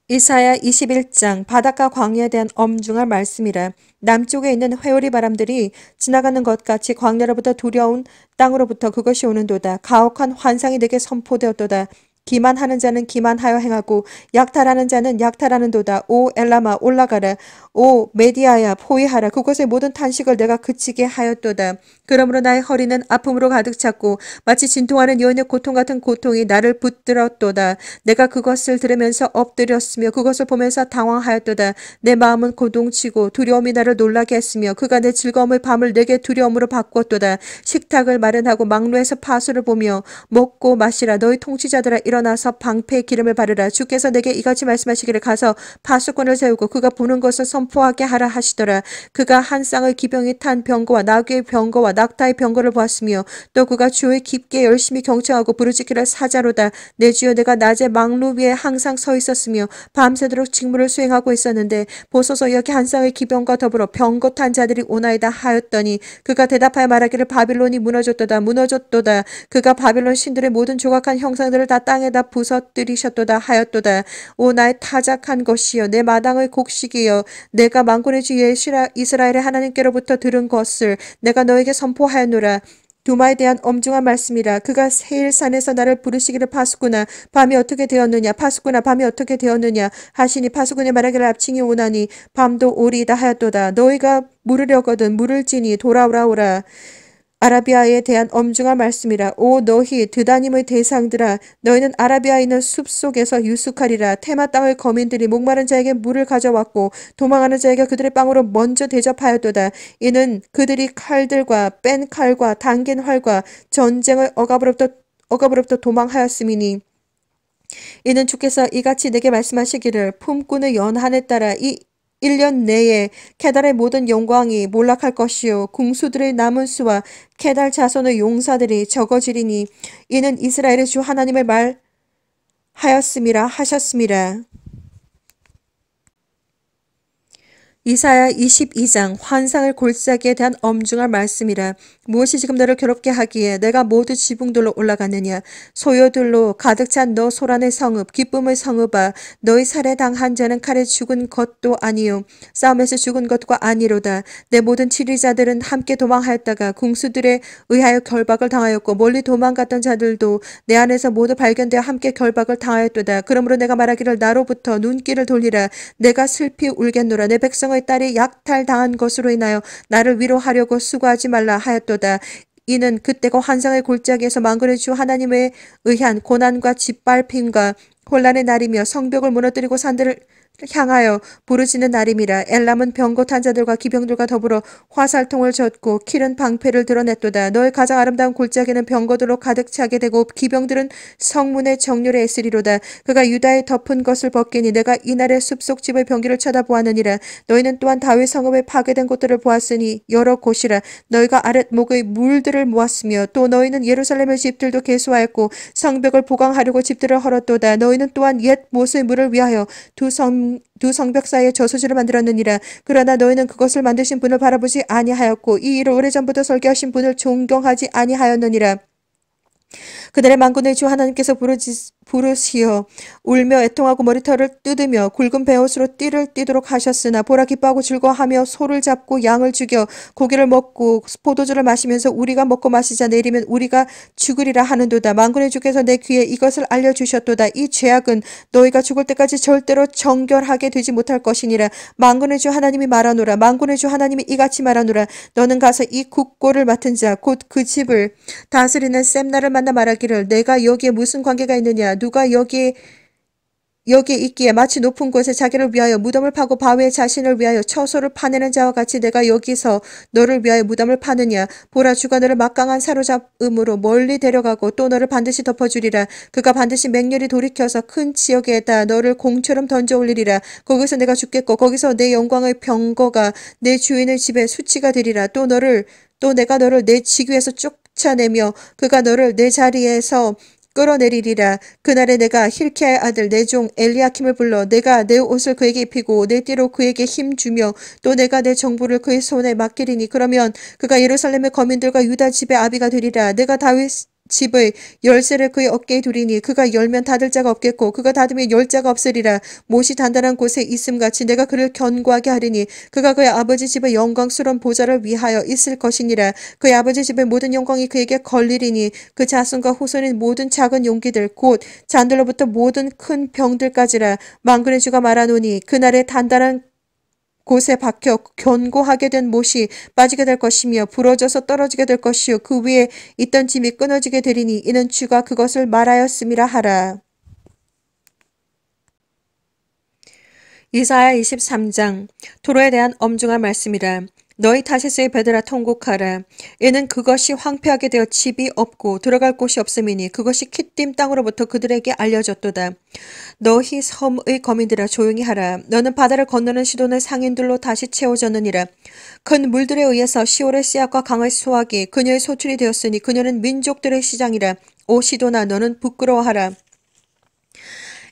이사야 21장 바닷가 광야에 대한 엄중한 말씀이라 남쪽에 있는 회오리 바람들이 지나가는 것 같이 광야로부터 두려운 땅으로부터 그것이 오는도다 가혹한 환상이 내게 선포되었도다 기만하는 자는 기만하여 행하고 약탈하는 자는 약탈하는도다. 오 엘라마 올라가라. 오 메디아야 포위하라. 그곳의 모든 탄식을 내가 그치게 하였도다. 그러므로 나의 허리는 아픔으로 가득 찼고 마치 진통하는 연역 고통 같은 고통이 나를 붙들었도다. 내가 그것을 들으면서 엎드렸으며 그것을 보면서 당황하였도다. 내 마음은 고동치고 두려움이 나를 놀라게 했으며 그가 내 즐거움의 밤을 내게 두려움으로 바꾸었도다. 식탁을 마련하고 막루에서 파수를 보며 먹고 마시라 너희 통치자들아 일어나서 방패에 기름을 바르라. 주께서 내게 이같이 말씀하시기를 가서 파수꾼을 세우고 그가 보는 것을 선포하게 하라 하시더라. 그가 한 쌍의 기병이 탄 병거와 나귀의 병거와 낙타의 병거를 보았으며 또 그가 주의 깊게 열심히 경청하고 부르짖기를 사자로다. 내 주여 내가 낮에 망루 위에 항상 서 있었으며 밤새도록 직무를 수행하고 있었는데 보소서 여기 한 쌍의 기병과 더불어 병거 탄 자들이 오나이다 하였더니 그가 대답하여 말하기를 바빌론이 무너졌도다 무너졌도다 그가 바빌론 신들의 모든 조각한 형상들을 다 땅에 땅에다 부서뜨리셨도다 하였도다. 오 나의 타작한 것이여 내 마당의 곡식이여 내가 망군의 주 이스라엘의 하나님께로부터 들은 것을 내가 너에게 선포하였노라. 두마에 대한 엄중한 말씀이라 그가 세일산에서 나를 부르시기를 파수구나 밤이 어떻게 되었느냐 파수구나 밤이 어떻게 되었느냐 하시니 파수군의 말하기를 압칭이 오나니 밤도 오리이다 하였도다 너희가 물으려거든 물을지니 돌아오라오라 아라비아에 대한 엄중한 말씀이라 오 너희 드다님의 대상들아 너희는 아라비아에 있는 숲속에서 유숙하리라 테마 땅의 거민들이 목마른 자에게 물을 가져왔고 도망하는 자에게 그들의 빵으로 먼저 대접하였도다 이는 그들이 칼들과 뺀 칼과 당긴 활과 전쟁의 억압으로부터 억압으로부터 도망하였음이니 이는 주께서 이같이 내게 말씀하시기를 품꾼의 연한에 따라 이 1년 내에 케달의 모든 영광이 몰락할 것이요 궁수들의 남은 수와 케달 자손의 용사들이 적어지리니 이는 이스라엘의 주 하나님의 말 하였음이라 하셨습니다. 이사야 22장 환상을 골짜기에 대한 엄중한 말씀이라 무엇이 지금 너를 괴롭게 하기에 내가 모두 지붕들로 올라갔느냐 소요들로 가득 찬 너 소란의 성읍 기쁨의 성읍아 너희 살해당한 자는 칼에 죽은 것도 아니요 싸움에서 죽은 것과 아니로다 내 모든 치리자들은 함께 도망하였다가 궁수들에 의하여 결박을 당하였고 멀리 도망갔던 자들도 내 안에서 모두 발견되어 함께 결박을 당하였도다 그러므로 내가 말하기를 나로부터 눈길을 돌리라 내가 슬피 울겠노라 내 백성은 사의 딸이 약탈당한 것으로 인하여 나를 위로하려고 수고하지 말라 하였도다. 이는 그때고 환상의 골짜기에서 망그는 주 하나님에 의한 고난과 짓밟힘과 혼란의 날이며 성벽을 무너뜨리고 산들을 향하여 부르짖는 날임이라 엘람은 병고 탄자들과 기병들과 더불어 화살통을 젓고 킬은 방패를 드러냈도다. 너의 가장 아름다운 골짜기는 병거들로 가득 차게 되고 기병들은 성문의 정률에 있으리로다. 그가 유다에 덮은 것을 벗기니 내가 이날의 숲속 집의 병기를 쳐다보았느니라. 너희는 또한 다윗 성읍에 파괴된 곳들을 보았으니 여러 곳이라 너희가 아랫목의 물들을 모았으며 또 너희는 예루살렘의 집들도 개수하였고 성벽을 보강하려고 집들을 헐었도다. 너희는 또한 옛모습의 물을 위하여 두성 두 성벽 사이에 저수지를 만들었느니라. 그러나 너희는 그것을 만드신 분을 바라보지 아니하였고 이 일을 오래전부터 설계하신 분을 존경하지 아니하였느니라. 그들의망군의주 하나님께서 부르짖, 부르시어 울며 애통하고 머리털을 뜯으며 굵은 배옷으로 띠를 띠도록 하셨으나 보라 기뻐하고 즐거워하며 소를 잡고 양을 죽여 고기를 먹고 포도주를 마시면서 우리가 먹고 마시자 내리면 우리가 죽으리라 하는도다 망군의 주께서 내 귀에 이것을 알려주셨도다 이 죄악은 너희가 죽을 때까지 절대로 정결하게 되지 못할 것이니라 망군의 주 하나님이 말하노라 망군의 주 하나님이 이같이 말하노라 너는 가서 이 국고를 맡은 자 곧 그 집을 다스리는 셈나를 만나 말하기를 내가 여기에 무슨 관계가 있느냐 누가 여기 여기 있기에 마치 높은 곳에 자기를 위하여 무덤을 파고 바위에 자신을 위하여 처소를 파내는 자와 같이 내가 여기서 너를 위하여 무덤을 파느냐 보라 주가 너를 막강한 사로잡음으로 멀리 데려가고 또 너를 반드시 덮어주리라 그가 반드시 맹렬히 돌이켜서 큰 지역에다 너를 공처럼 던져 올리리라 거기서 내가 죽겠고 거기서 내 영광의 병거가 내 주인의 집에 수치가 되리라 또 너를 또 내가 너를 내 지구에서 쫓아내며 그가 너를 내 자리에서 끌어내리리라. 그날에 내가 힐키아의 아들 내종 엘리아킴을 불러 내가 내 옷을 그에게 입히고 내 띠로 그에게 힘 주며 또 내가 내 정부를 그의 손에 맡기리니 그러면 그가 예루살렘의 거민들과 유다 집의 아비가 되리라. 내가 다윗 집의 열쇠를 그의 어깨에 두리니 그가 열면 닫을 자가 없겠고 그가 닫으면 열 자가 없으리라 못이 단단한 곳에 있음같이 내가 그를 견고하게 하리니 그가 그의 아버지 집의 영광스러운 보좌를 위하여 있을 것이니라 그의 아버지 집의 모든 영광이 그에게 걸리리니 그 자손과 후손인 모든 작은 용기들 곧 잔들로부터 모든 큰 병들까지라 망군의 주가 말하노니 그날의 단단한 곳에 박혀 견고하게 된 못이 빠지게 될 것이며 부러져서 떨어지게 될 것이요 그 위에 있던 짐이 끊어지게 되리니 이는 주가 그것을 말하였음이라 하라. 이사야 23장 도로에 대한 엄중한 말씀이라 너희 다시스의 베드라 통곡하라. 이는 그것이 황폐하게 되어 집이 없고 들어갈 곳이 없음이니 그것이 키딤 땅으로부터 그들에게 알려졌도다. 너희 섬의 거민들아 조용히 하라. 너는 바다를 건너는 시돈의 상인들로 다시 채워졌느니라. 큰 물들에 의해서 시월의 씨앗과 강의 수확이 그녀의 소출이 되었으니 그녀는 민족들의 시장이라. 오 시돈아 너는 부끄러워하라.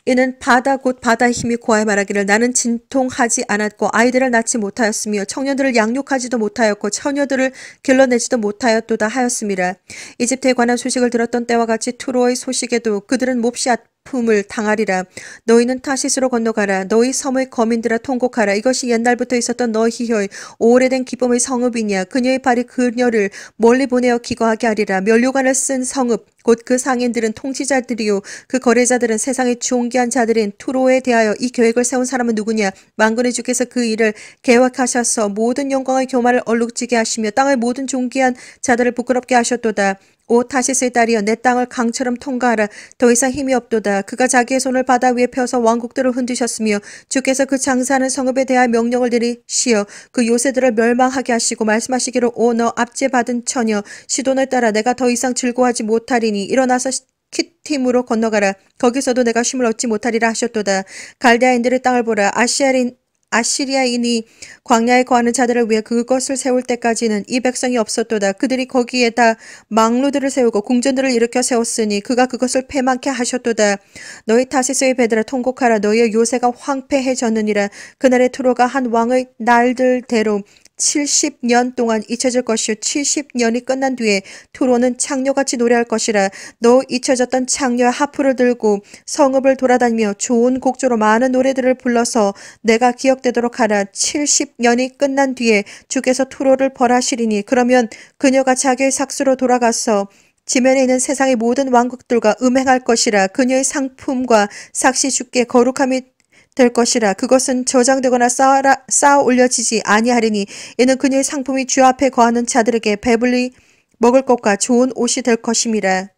이는 바다 곧 바다의 힘이 고하여 말하기를 나는 진통하지 않았고 아이들을 낳지 못하였으며 청년들을 양육하지도 못하였고 처녀들을 길러내지도 못하였도다 하였습니다. 이집트에 관한 소식을 들었던 때와 같이 투로의 소식에도 그들은 몹시 품을 당하리라. 너희는 타시스로 건너가라. 너희 섬의 거민들아 통곡하라. 이것이 옛날부터 있었던 너희의 오래된 기쁨의 성읍이냐. 그녀의 발이 그녀를 멀리 보내어 기거하게 하리라. 면류관을 쓴 성읍. 곧 그 상인들은 통치자들이요. 그 거래자들은 세상의 존귀한 자들인 투로에 대하여 이 계획을 세운 사람은 누구냐. 망군의 주께서 그 일을 계획하셔서 모든 영광의 교만을 얼룩지게 하시며 땅의 모든 존귀한 자들을 부끄럽게 하셨도다. 오타시스의 딸이여 내 땅을 강처럼 통과하라. 더 이상 힘이 없도다. 그가 자기의 손을 바다 위에 펴서 왕국들을 흔드셨으며 주께서 그 장사하는 성읍에 대한 명령을 내리시어 그 요새들을 멸망하게 하시고 말씀하시기로 오 너 압제받은 처녀 시돈을 따라 내가 더 이상 즐거워하지 못하리니 일어나서 키팀으로 건너가라. 거기서도 내가 쉼을 얻지 못하리라 하셨도다. 갈대아인들의 땅을 보라. 아시아인 아시리아인이 광야에 거하는 자들을 위해 그것을 세울 때까지는 이 백성이 없었도다. 그들이 거기에다 망루들을 세우고 궁전들을 일으켜 세웠으니 그가 그것을 패망케 하셨도다. 너희 타시스의 배들아 통곡하라. 너희의 요새가 황폐해졌느니라. 그날의 트로가 한 왕의 날들대로 70년 동안 잊혀질 것이요 70년이 끝난 뒤에 투로는 창녀같이 노래할 것이라 너 잊혀졌던 창녀의 하프를 들고 성읍을 돌아다니며 좋은 곡조로 많은 노래들을 불러서 내가 기억되도록 하라 70년이 끝난 뒤에 주께서 투로를 벌하시리니 그러면 그녀가 자기의 삭수로 돌아가서 지면에 있는 세상의 모든 왕국들과 음행할 것이라 그녀의 상품과 삭시 주께 거룩함이 될 것이라 그것은 저장되거나 쌓아, 쌓아 올려지지 아니하리니 이는 그녀의 상품이 주 앞에 거하는 자들에게 배불리 먹을 것과 좋은 옷이 될 것임이라.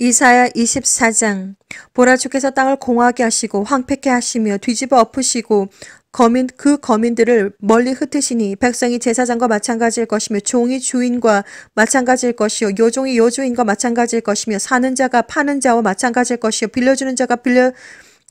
이사야 24장 보라 주께서 땅을 공하게 하시고 황폐케 하시며 뒤집어 엎으시고 거민 그 거민들을 멀리 흩으시니 백성이 제사장과 마찬가지일 것이며 종이 주인과 마찬가지일 것이요 요종이 요주인과 마찬가지일 것이며 사는 자가 파는 자와 마찬가지일 것이요 빌려주는 자가 빌려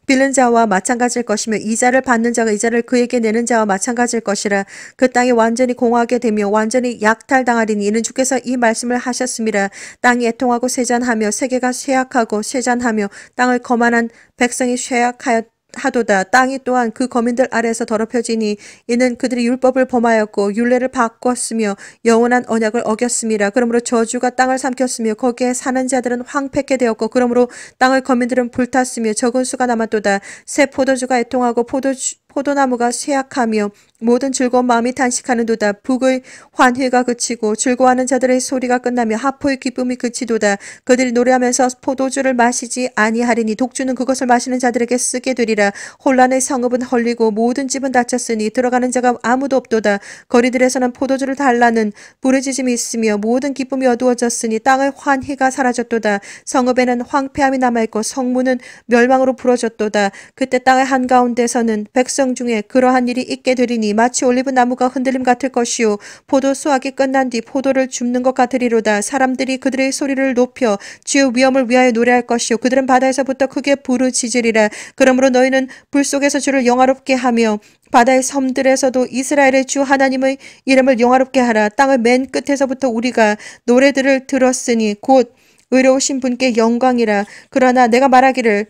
빌는 자와 마찬가지일 것이며 이자를 받는 자가 이자를 그에게 내는 자와 마찬가지일 것이라 그 땅이 완전히 공하게 되며 완전히 약탈당하리니 이는 주께서 이 말씀을 하셨습니다 땅이 애통하고 세잔하며 세계가 쇠약하고 세잔하며 땅을 거만한 백성이 쇠약하였 하도다 땅이 또한 그 거민들 아래에서 더럽혀지니 이는 그들이 율법을 범하였고 율례를 바꿨으며 영원한 언약을 어겼음이라 그러므로 저주가 땅을 삼켰으며 거기에 사는 자들은 황폐케 되었고 그러므로 땅을 거민들은 불탔으며 적은 수가 남았도다 새 포도주가 애통하고 포도주 포도나무가 쇠약하며 모든 즐거운 마음이 탄식하는도다. 북의 환희가 그치고 즐거워하는 자들의 소리가 끝나며 하포의 기쁨이 그치도다. 그들이 노래하면서 포도주를 마시지 아니하리니 독주는 그것을 마시는 자들에게 쓰게 되리라. 혼란의 성읍은 헐리고 모든 집은 닫혔으니 들어가는 자가 아무도 없도다. 거리들에서는 포도주를 달라는 부르짖음이 있으며 모든 기쁨이 어두워졌으니 땅의 환희가 사라졌도다. 성읍에는 황폐함이 남아있고 성문은 멸망으로 부러졌도다. 그때 땅의 한가운데서는 백성 과정 중에 그러한 일이 있게 되리니 마치 올리브 나무가 흔들림 같을 것이요 포도 수확이 끝난 뒤 포도를 줍는 것 같으리로다 사람들이 그들의 소리를 높여 주의 위험을 위하여 노래할 것이요 그들은 바다에서부터 크게 부르짖으리라 그러므로 너희는 불 속에서 주를 영화롭게 하며 바다의 섬들에서도 이스라엘의 주 하나님의 이름을 영화롭게 하라 땅을 맨 끝에서부터 우리가 노래들을 들었으니 곧 의로우신 분께 영광이라 그러나 내가 말하기를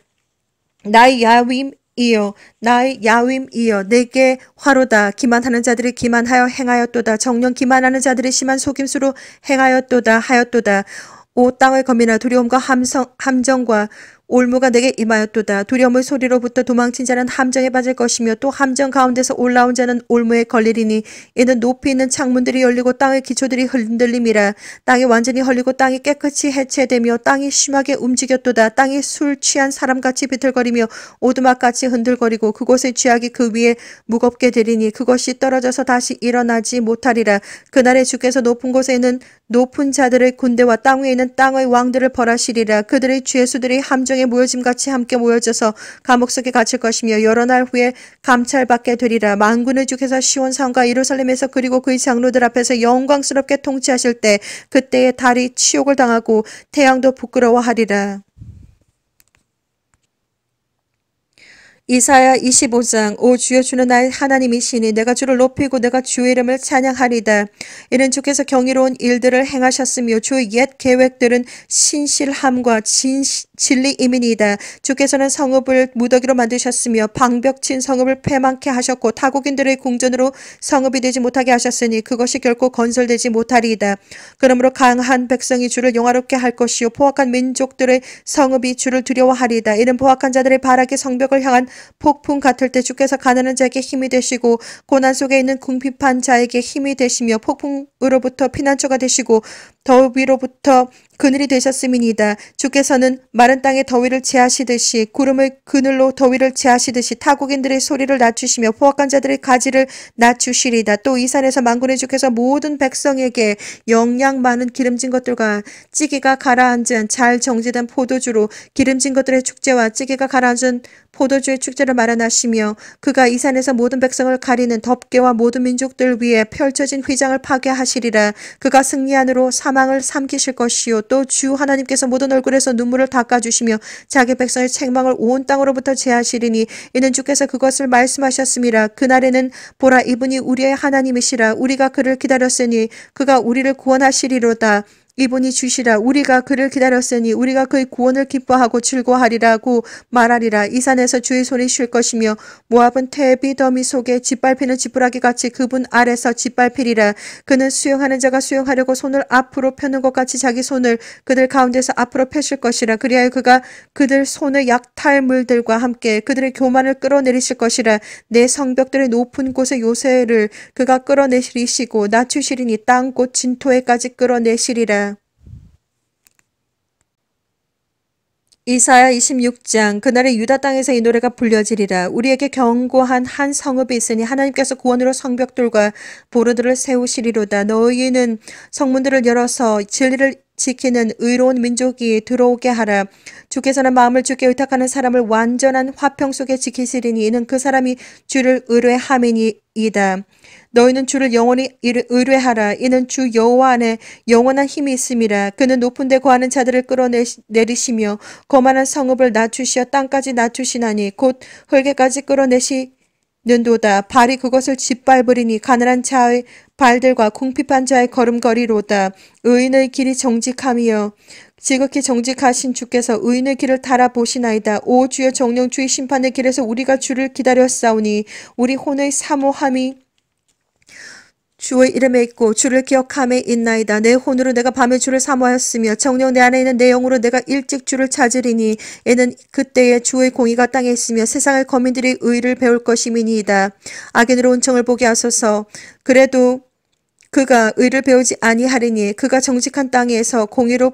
나의 야윈 이어 나의 야윈이여 내게 화로다 기만하는 자들이 기만하여 행하였도다 정령 기만하는 자들이 심한 속임수로 행하였도다 하였도다 오 땅의 검이나 두려움과 함성, 함정과 올무가 내게 임하였도다. 두려움의 소리로부터 도망친 자는 함정에 빠질 것이며 또 함정 가운데서 올라온 자는 올무에 걸리리니 이는 높이 있는 창문들이 열리고 땅의 기초들이 흔들림이라 땅이 완전히 흘리고 땅이 깨끗이 해체되며 땅이 심하게 움직였도다. 땅이 술 취한 사람같이 비틀거리며 오두막같이 흔들거리고 그곳의 쥐악이그 위에 무겁게 들리니 그것이 떨어져서 다시 일어나지 못하리라. 그날에 주께서 높은 곳에 있는 높은 자들의 군대와 땅 위에 있는 땅의 왕들을 벌하시리라. 그들의 죄수들이 함정 공중에 모여짐같이 함께 모여져서 감옥 속에 갇힐 것이며 여러 날 후에 감찰받게 되리라. 만군의 주께서 시온 산과 이루살렘에서 그리고 그의 장로들 앞에서 영광스럽게 통치하실 때 그때의 달이 치욕을 당하고 태양도 부끄러워하리라. 이사야 25장 오 주여 주는 나의 하나님이시니 내가 주를 높이고 내가 주의 이름을 찬양하리다. 이는 주께서 경이로운 일들을 행하셨으며 주의 옛 계획들은 신실함과 진, 진리임이니이다. 주께서는 성읍을 무더기로 만드셨으며 방벽친 성읍을 패망케 하셨고 타국인들의 궁전으로 성읍이 되지 못하게 하셨으니 그것이 결코 건설되지 못하리이다. 그러므로 강한 백성이 주를 영화롭게 할 것이요 포악한 민족들의 성읍이 주를 두려워하리이다. 이는 포악한 자들의 바라기 성벽을 향한 폭풍 같을 때 주께서 가난한 자에게 힘이 되시고 고난 속에 있는 궁핍한 자에게 힘이 되시며 폭풍으로부터 피난처가 되시고 더위로부터 그늘이 되셨음이니다 주께서는 마른 땅의 더위를 제하시듯이 구름의 그늘로 더위를 제하시듯이 타국인들의 소리를 낮추시며 포악한 자들의 가지를 낮추시리다. 또이 산에서 만군의 주께서 모든 백성에게 영양 많은 기름진 것들과 찌개가 가라앉은 잘 정제된 포도주로 기름진 것들의 축제와 찌개가 가라앉은 포도주의 축제를 마련하시며 그가 이 산에서 모든 백성을 가리는 덮개와 모든 민족들 위에 펼쳐진 휘장을 파괴하시리라. 그가 승리 안으로 사망을 삼키실 것이요 또주 하나님께서 모든 얼굴에서 눈물을 닦아주시며 자기 백성의 책망을 온 땅으로부터 제하시리니 이는 주께서 그것을 말씀하셨습니라 그날에는 보라 이분이 우리의 하나님이시라 우리가 그를 기다렸으니 그가 우리를 구원하시리로다. 이분이 주시라 우리가 그를 기다렸으니 우리가 그의 구원을 기뻐하고 즐거워하리라고 말하리라 이 산에서 주의 손이 쉴 것이며 모압은 태비 더미 속에 짓밟히는 지푸라기 같이 그분 아래서 짓밟히리라 그는 수용하는 자가 수용하려고 손을 앞으로 펴는 것 같이 자기 손을 그들 가운데서 앞으로 펴실 것이라 그리하여 그가 그들 손의 약탈물들과 함께 그들의 교만을 끌어내리실 것이라 내 성벽들의 높은 곳의 요새를 그가 끌어내리시고 낮추시리니 땅곳 진토에까지 끌어내시리라 이사야 26장 그날에 유다 땅에서 이 노래가 불려지리라 우리에게 경고한 한 성읍이 있으니 하나님께서 구원으로 성벽들과 보루들을 세우시리로다 너희는 성문들을 열어서 진리를 지키는 의로운 민족이 들어오게 하라. 주께서는 마음을 주께 의탁하는 사람을 완전한 화평 속에 지키시리니 이는 그 사람이 주를 의뢰함이니이다. 너희는 주를 영원히 의뢰하라. 이는 주 여호와 안에 영원한 힘이 있음이라. 그는 높은 데 거하는 자들을 끌어내리시며 거만한 성읍을 낮추시어 땅까지 낮추시나니 곧 흙에까지 끌어내시 는도다 발이 그것을 짓밟으리니 가늘한 자의 발들과 궁핍한 자의 걸음걸이로다 의인의 길이 정직함이여 지극히 정직하신 주께서 의인의 길을 달아보시나이다 오 주여 정령 주의 심판의 길에서 우리가 주를 기다렸사오니 우리 혼의 사모함이 주의 이름에 있고 주를 기억함에 있나이다. 내 혼으로 내가 밤에 주를 사모하였으며 정령 내 안에 있는 내 영으로 내가 일찍 주를 찾으리니 이는 그때에 주의 공의가 땅에 있으며 세상의 거민들이 의를 배울 것임이니이다. 악인으로 온청을 보게 하소서. 그래도 그가 의를 배우지 아니하리니 그가 정직한 땅에서 공의로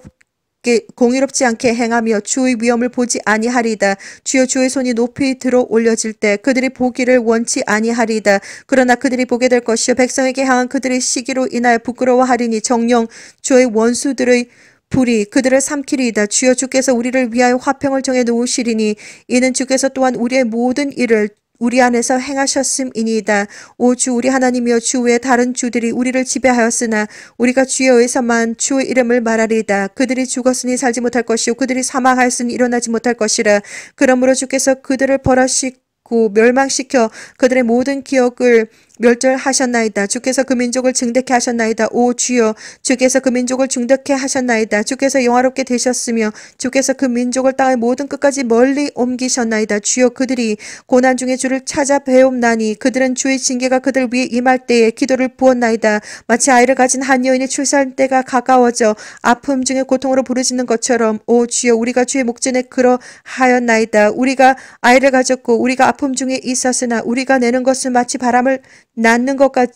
공유롭지 않게 행하며 주의 위험을 보지 아니하리다. 주여 주의 손이 높이 들어 올려질 때 그들이 보기를 원치 아니하리다. 그러나 그들이 보게 될 것이요 백성에게 향한 그들의 시기로 인하여 부끄러워하리니 정령 주의 원수들의 불이 그들을 삼키리이다. 주여 주께서 우리를 위하여 화평을 정해 놓으시리니 이는 주께서 또한 우리의 모든 일을 우리 안에서 행하셨음이니이다. 오 주 우리 하나님이여 주외 다른 주들이 우리를 지배하였으나 우리가 주에 의해서만 주의 이름을 말하리이다. 그들이 죽었으니 살지 못할 것이요 그들이 사망하였으니 일어나지 못할 것이라. 그러므로 주께서 그들을 벌하시고 멸망시켜 그들의 모든 기억을 멸절하셨나이다. 주께서 그 민족을 증대케 하셨나이다. 오 주여 주께서 그 민족을 증대케 하셨나이다. 주께서 영화롭게 되셨으며 주께서 그 민족을 땅의 모든 끝까지 멀리 옮기셨나이다. 주여 그들이 고난 중에 주를 찾아 배움나니 그들은 주의 징계가 그들 위에 임할 때에 기도를 부었나이다. 마치 아이를 가진 한여인의 출산 때가 가까워져 아픔 중에 고통으로 부르짖는 것처럼 오 주여 우리가 주의 목전에 그러하였나이다. 우리가 아이를 가졌고 우리가 아픔 중에 있었으나 우리가 내는 것은 마치 바람을 낳는 것 같,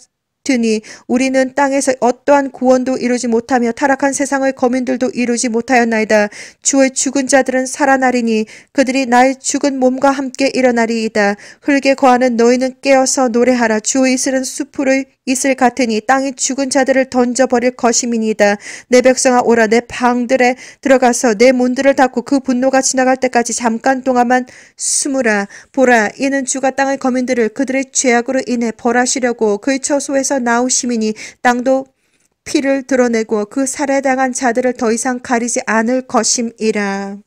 드니 우리는 땅에서 어떠한 구원도 이루지 못하며 타락한 세상의 거민들도 이루지 못하였나이다. 주의 죽은 자들은 살아나리니 그들이 나의 죽은 몸과 함께 일어나리이다. 흙에 거하는 너희는 깨어서 노래하라. 주의 이슬은 수풀의 이슬 같으니 땅이 죽은 자들을 던져버릴 것임이니이다. 내 백성아 오라 내 방들에 들어가서 내 문들을 닫고 그 분노가 지나갈 때까지 잠깐 동안만 숨으라. 보라 이는 주가 땅의 거민들을 그들의 죄악으로 인해 벌하시려고 그의 처소에서 땅에서 나오심이니 땅도 피를 드러내고 그 살해당한 자들을 더 이상 가리지 않을 것임이라.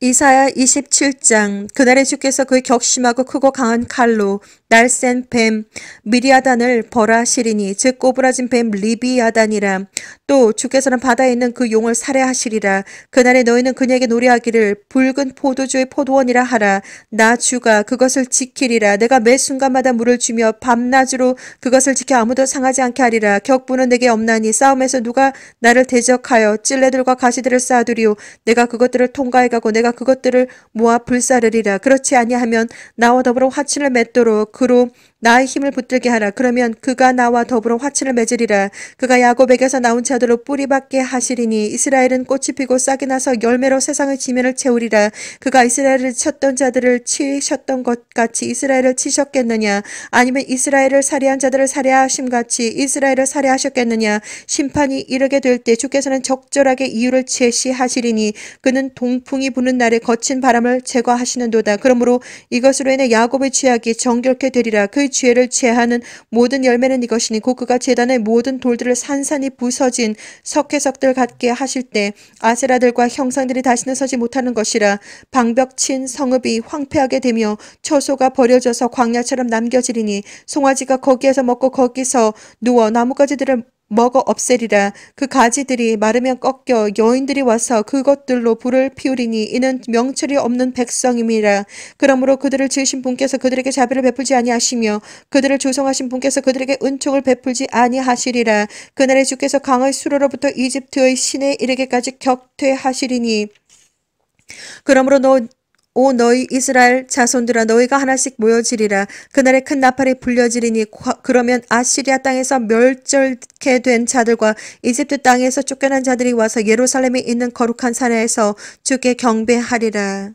이사야 27장 그날에 주께서 그의 격심하고 크고 강한 칼로 날센뱀 미리아단을 벌하 시리니 즉 꼬부라진 뱀 리비아단이라 또 주께서는 바다에 있는 그 용을 살해하시리라 그날에 너희는 그녀에게 노래하기를 붉은 포도주의 포도원이라 하라 나 주가 그것을 지키리라 내가 매 순간마다 물을 주며 밤낮으로 그것을 지켜 아무도 상하지 않게 하리라 격부는 내게 없나니 싸움에서 누가 나를 대적하여 찔레들과 가시들을 쌓아두리오 내가 그것들을 통과해 가고 내가 그것들을 모아 불사르리라 그렇지 아니하면 나와 더불어 화친을 맺도록 그로 나의 힘을 붙들게 하라. 그러면 그가 나와 더불어 화친을 맺으리라. 그가 야곱에게서 나온 자들로 뿌리밖에 하시리니 이스라엘은 꽃이 피고 싹이 나서 열매로 세상의 지면을 채우리라. 그가 이스라엘을 쳤던 자들을 치셨던 것 같이 이스라엘을 치셨겠느냐? 아니면 이스라엘을 살해한 자들을 살해하심 같이 이스라엘을 살해하셨겠느냐? 심판이 이르게 될 때 주께서는 적절하게 이유를 제시하시리니 그는 동풍이 부는 날에 거친 바람을 제거하시는도다. 그러므로 이것으로 인해 야곱의 취약이 정결케 되리라 그의 죄를 제하는 모든 열매는 이것이니 곧 그가 재단의 모든 돌들을 산산이 부서진 석회석들 같게 하실 때 아세라들과 형상들이 다시는 서지 못하는 것이라 방벽친 성읍이 황폐하게 되며 처소가 버려져서 광야처럼 남겨지리니 송아지가 거기에서 먹고 거기서 누워 나뭇가지들을 먹어 없애리라 그 가지들이 마르면 꺾여 여인들이 와서 그것들로 불을 피우리니 이는 명철이 없는 백성임이라 그러므로 그들을 지으신 분께서 그들에게 자비를 베풀지 아니하시며 그들을 조성하신 분께서 그들에게 은총을 베풀지 아니하시리라 그날에 주께서 강의 수로로부터 이집트의 신내 이르게까지 격퇴하시리니 그러므로 너오 너희 이스라엘 자손들아 너희가 하나씩 모여지리라 그날에 큰 나팔이 불려지리니 그러면 아시리아 땅에서 멸절케 된 자들과 이집트 땅에서 쫓겨난 자들이 와서 예루살렘에 있는 거룩한 산에서 주께 경배하리라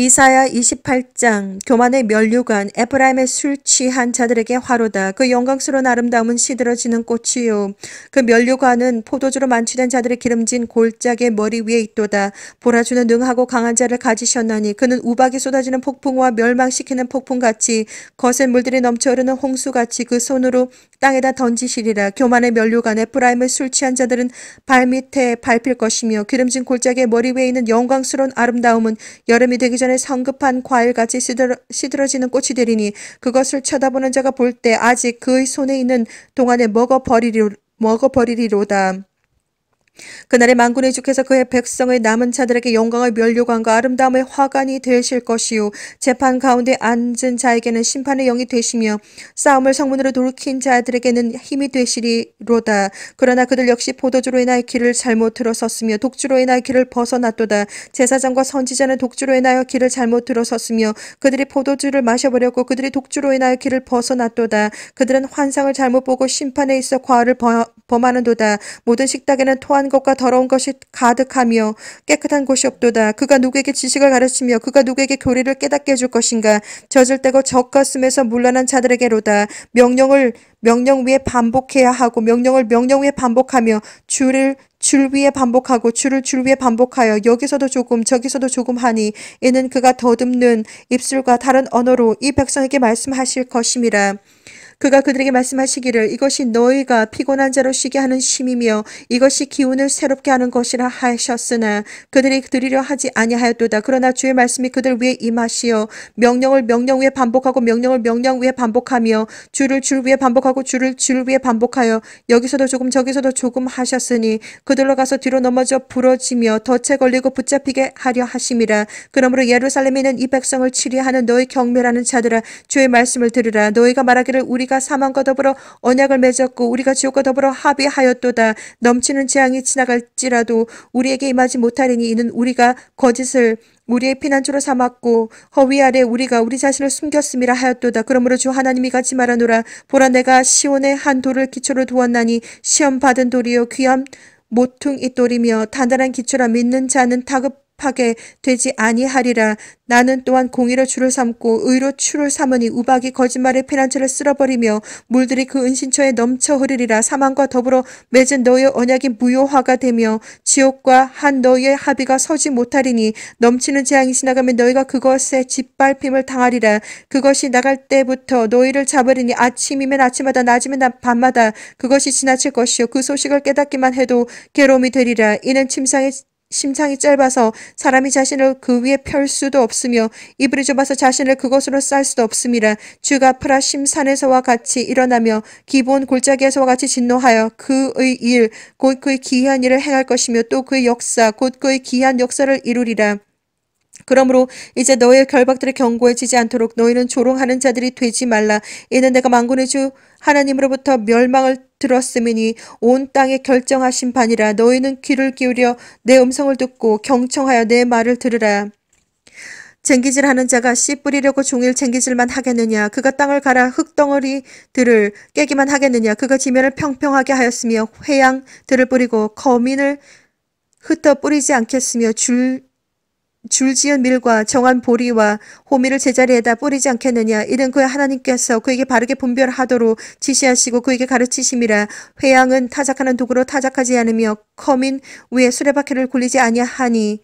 이사야 28장 교만의 멸류관 에프라임의 술 취한 자들에게 화로다. 그 영광스러운 아름다움은 시들어지는 꽃이요. 그 멸류관은 포도주로 만취된 자들의 기름진 골짜기의 머리 위에 있도다. 보라주는 능하고 강한 자를 가지셨나니 그는 우박이 쏟아지는 폭풍과 멸망시키는 폭풍같이 거센 물들이 넘쳐 흐르는 홍수같이 그 손으로 땅에다 던지시리라. 교만의 멸류관 에프라임의 술 취한 자들은 발밑에 밟힐 것이며 기름진 골짜기의 머리 위에 있는 영광스러운 아름다움은 여름이 되기 전 전에 성급한 과일같이 시들어, 시들어지는 꽃이 되리니 그것을 쳐다보는 자가 볼 때 아직 그의 손에 있는 동안에 먹어버리리, 먹어버리리로다. 그날에 만군의 주께서 그의 백성의 남은 자들에게 영광의 멸류관과 아름다움의 화관이 되실 것이요 재판 가운데 앉은 자에게는 심판의 영이 되시며 싸움을 성문으로 돌이킨 자들에게는 힘이 되시리로다. 그러나 그들 역시 포도주로 인하여 길을 잘못 들어섰으며 독주로 인하여 길을 벗어났도다. 제사장과 선지자는 독주로 인하여 길을 잘못 들어섰으며 그들이 포도주를 마셔버렸고 그들이 독주로 인하여 길을 벗어났도다. 그들은 환상을 잘못 보고 심판에 있어 과를 범하는도다. 모든 식탁에는 토한 것과 더러운 것이 가득하며 깨끗한 곳이 없도다. 그가 누구에게 지식을 가르치며 그가 누구에게 교리를 깨닫게 해줄 것인가. 젖을 떼고 젖가슴에서 물러난 자들에게로다. 명령을 명령 위에 반복해야 하고 명령을 명령 위에 반복하며 줄을 줄 위에 반복하고 줄을 줄 위에 반복하여 여기서도 조금 저기서도 조금 하니 이는 그가 더듬는 입술과 다른 언어로 이 백성에게 말씀하실 것임이라. 그가 그들에게 말씀하시기를 이것이 너희가 피곤한 자로 쉬게 하는 쉼이며 이것이 기운을 새롭게 하는 것이라 하셨으나 그들이 드리려 하지 아니하였도다. 그러나 주의 말씀이 그들 위에 임하시어 명령을 명령 위에 반복하고 명령을 명령 위에 반복하며 주를 줄 위에 반복하고 주를 줄 위에 반복하여 여기서도 조금 저기서도 조금 하셨으니 그들로 가서 뒤로 넘어져 부러지며 덫에 걸리고 붙잡히게 하려 하심이라. 그러므로 예루살렘에 있는 이 백성을 치리하는 너희 경멸하는 자들아 주의 말씀을 들으라. 너희가 말하기를 우리 우리가 사망과 더불어 언약을 맺었고 우리가 지옥과 더불어 합의하였도다. 넘치는 재앙이 지나갈지라도 우리에게 임하지 못하리니 이는 우리가 거짓을 우리의 피난처로 삼았고 허위 아래 우리가 우리 자신을 숨겼음이라 하였도다. 그러므로 주 하나님이 같이 말하노라. 보라 내가 시온의 한 돌을 기초로 두었나니 시험 받은 돌이요 귀함 모퉁이 돌이며 단단한 기초라 믿는 자는 다급 파괴되지 아니하리라. 나는 또한 공의로 주를 삼고 의로 추를 삼으니 우박이 거짓말의 피난처를 쓸어버리며 물들이 그 은신처에 넘쳐 흐르리라. 사망과 더불어 맺은 너의 언약이 무효화가 되며 지옥과 한 너의 합의가 서지 못하리니 넘치는 재앙이 지나가면 너희가 그것에 짓밟힘을 당하리라. 그것이 나갈 때부터 너희를 잡으리니 아침이면 아침마다 낮이면 밤마다 그것이 지나칠 것이요 그 소식을 깨닫기만 해도 괴로움이 되리라. 이는 침상에 심장이 짧아서 사람이 자신을 그 위에 펼 수도 없으며 이불이 좁아서 자신을 그것으로 쌀 수도 없음이라 주가 프라심 산에서와 같이 일어나며 기본 골짜기에서와 같이 진노하여 그의 일 곧 그의 기한 일을 행할 것이며 또 그의 역사 곧 그의 기한 역사를 이루리라. 그러므로 이제 너의 결박들의 경고에 지지 않도록 너희는 조롱하는 자들이 되지 말라. 이는 내가 망군의 주 하나님으로부터 멸망을 들었음이니 온 땅에 결정하신 반이라 너희는 귀를 기울여 내 음성을 듣고 경청하여 내 말을 들으라. 쟁기질하는 자가 씨 뿌리려고 종일 쟁기질만 하겠느냐 그가 땅을 갈아 흙덩어리들을 깨기만 하겠느냐 그가 지면을 평평하게 하였으며 회양들을 뿌리고 거민을 흩어 뿌리지 않겠으며 줄 줄지은 밀과 정한 보리와 호미를 제자리에다 뿌리지 않겠느냐 이는 그의 하나님께서 그에게 바르게 분별하도록 지시하시고 그에게 가르치심이라 회양은 타작하는 도구로 타작하지 않으며 커민 위에 수레바퀴를 굴리지 아니하니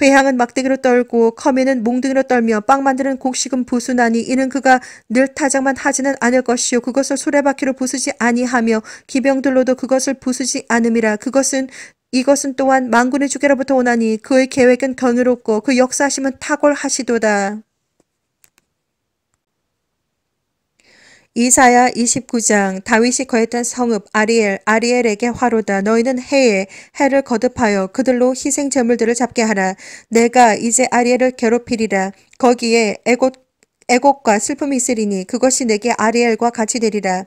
회향은 막대기로 떨고 커민은 몽둥이로 떨며 빵 만드는 곡식은 부수나니 이는 그가 늘 타작만 하지는 않을 것이요 그것을 소레바퀴로 부수지 아니하며 기병들로도 그것을 부수지 않음이라 그것은 이것은 또한 망군의 주께로부터 오나니 그의 계획은 경이롭고 그역사심은 탁월하시도다. 이사야 29장 다윗이 거했던 성읍 아리엘 아리엘에게 화로다 너희는 해에 해를 거듭하여 그들로 희생 제물들을 잡게 하라 내가 이제 아리엘을 괴롭히리라 거기에 애곡 애곡과 슬픔이 있으리니 그것이 내게 아리엘과 같이 되리라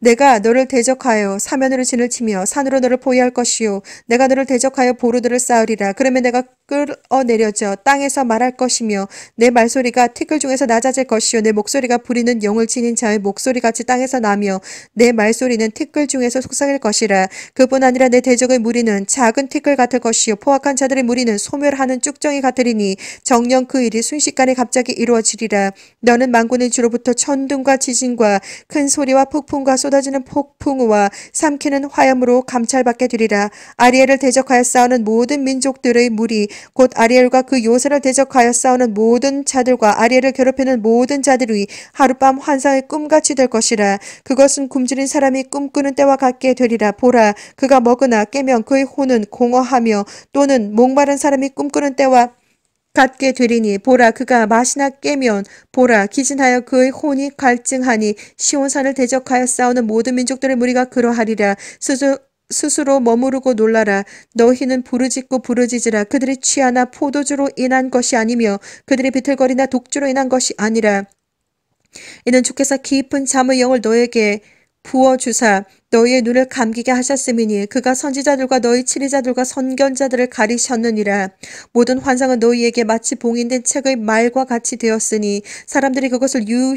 내가 너를 대적하여 사면으로 진을 치며 산으로 너를 포위할 것이요 내가 너를 대적하여 보루들을 쌓으리라 그러면 내가 끌어내려져 땅에서 말할 것이며 내 말소리가 티끌 중에서 낮아질 것이요 내 목소리가 부리는 영을 지닌 자의 목소리같이 땅에서 나며 내 말소리는 티끌 중에서 속삭일 것이라 그뿐 아니라 내 대적의 무리는 작은 티끌 같을 것이요 포악한 자들의 무리는 소멸하는 쭉정이 같으리니 정령 그 일이 순식간에 갑자기 이루어지리라 너는 망군의 주로부터 천둥과 지진과 큰 소리와 폭풍 폭풍과 쏟아지는 폭풍우와 삼키는 화염으로 감찰받게 되리라. 아리엘을 대적하여 싸우는 모든 민족들의 무리 곧 아리엘과 그 요새를 대적하여 싸우는 모든 자들과 아리엘을 괴롭히는 모든 자들의 하룻밤 환상의 꿈같이 될 것이라. 그것은 굶주린 사람이 꿈꾸는 때와 같게 되리라. 보라 그가 먹으나 깨면 그의 혼은 공허하며 또는 목마른 사람이 꿈꾸는 때와 갖게 되리니 보라 그가 맛이나 깨면 보라 기진하여 그의 혼이 갈증하니 시온산을 대적하여 싸우는 모든 민족들의 무리가 그러하리라 스스, 스스로 머무르고 놀라라 너희는 부르짖고 부르짖으라 그들이 취하나 포도주로 인한 것이 아니며 그들이 비틀거리나 독주로 인한 것이 아니라 이는 주께서 깊은 잠의 영을 너에게 부어주사 너희의 눈을 감기게 하셨음이니 그가 선지자들과 너희 친리자들과 선견자들을 가리셨느니라. 모든 환상은 너희에게 마치 봉인된 책의 말과 같이 되었으니 사람들이 그것을 유,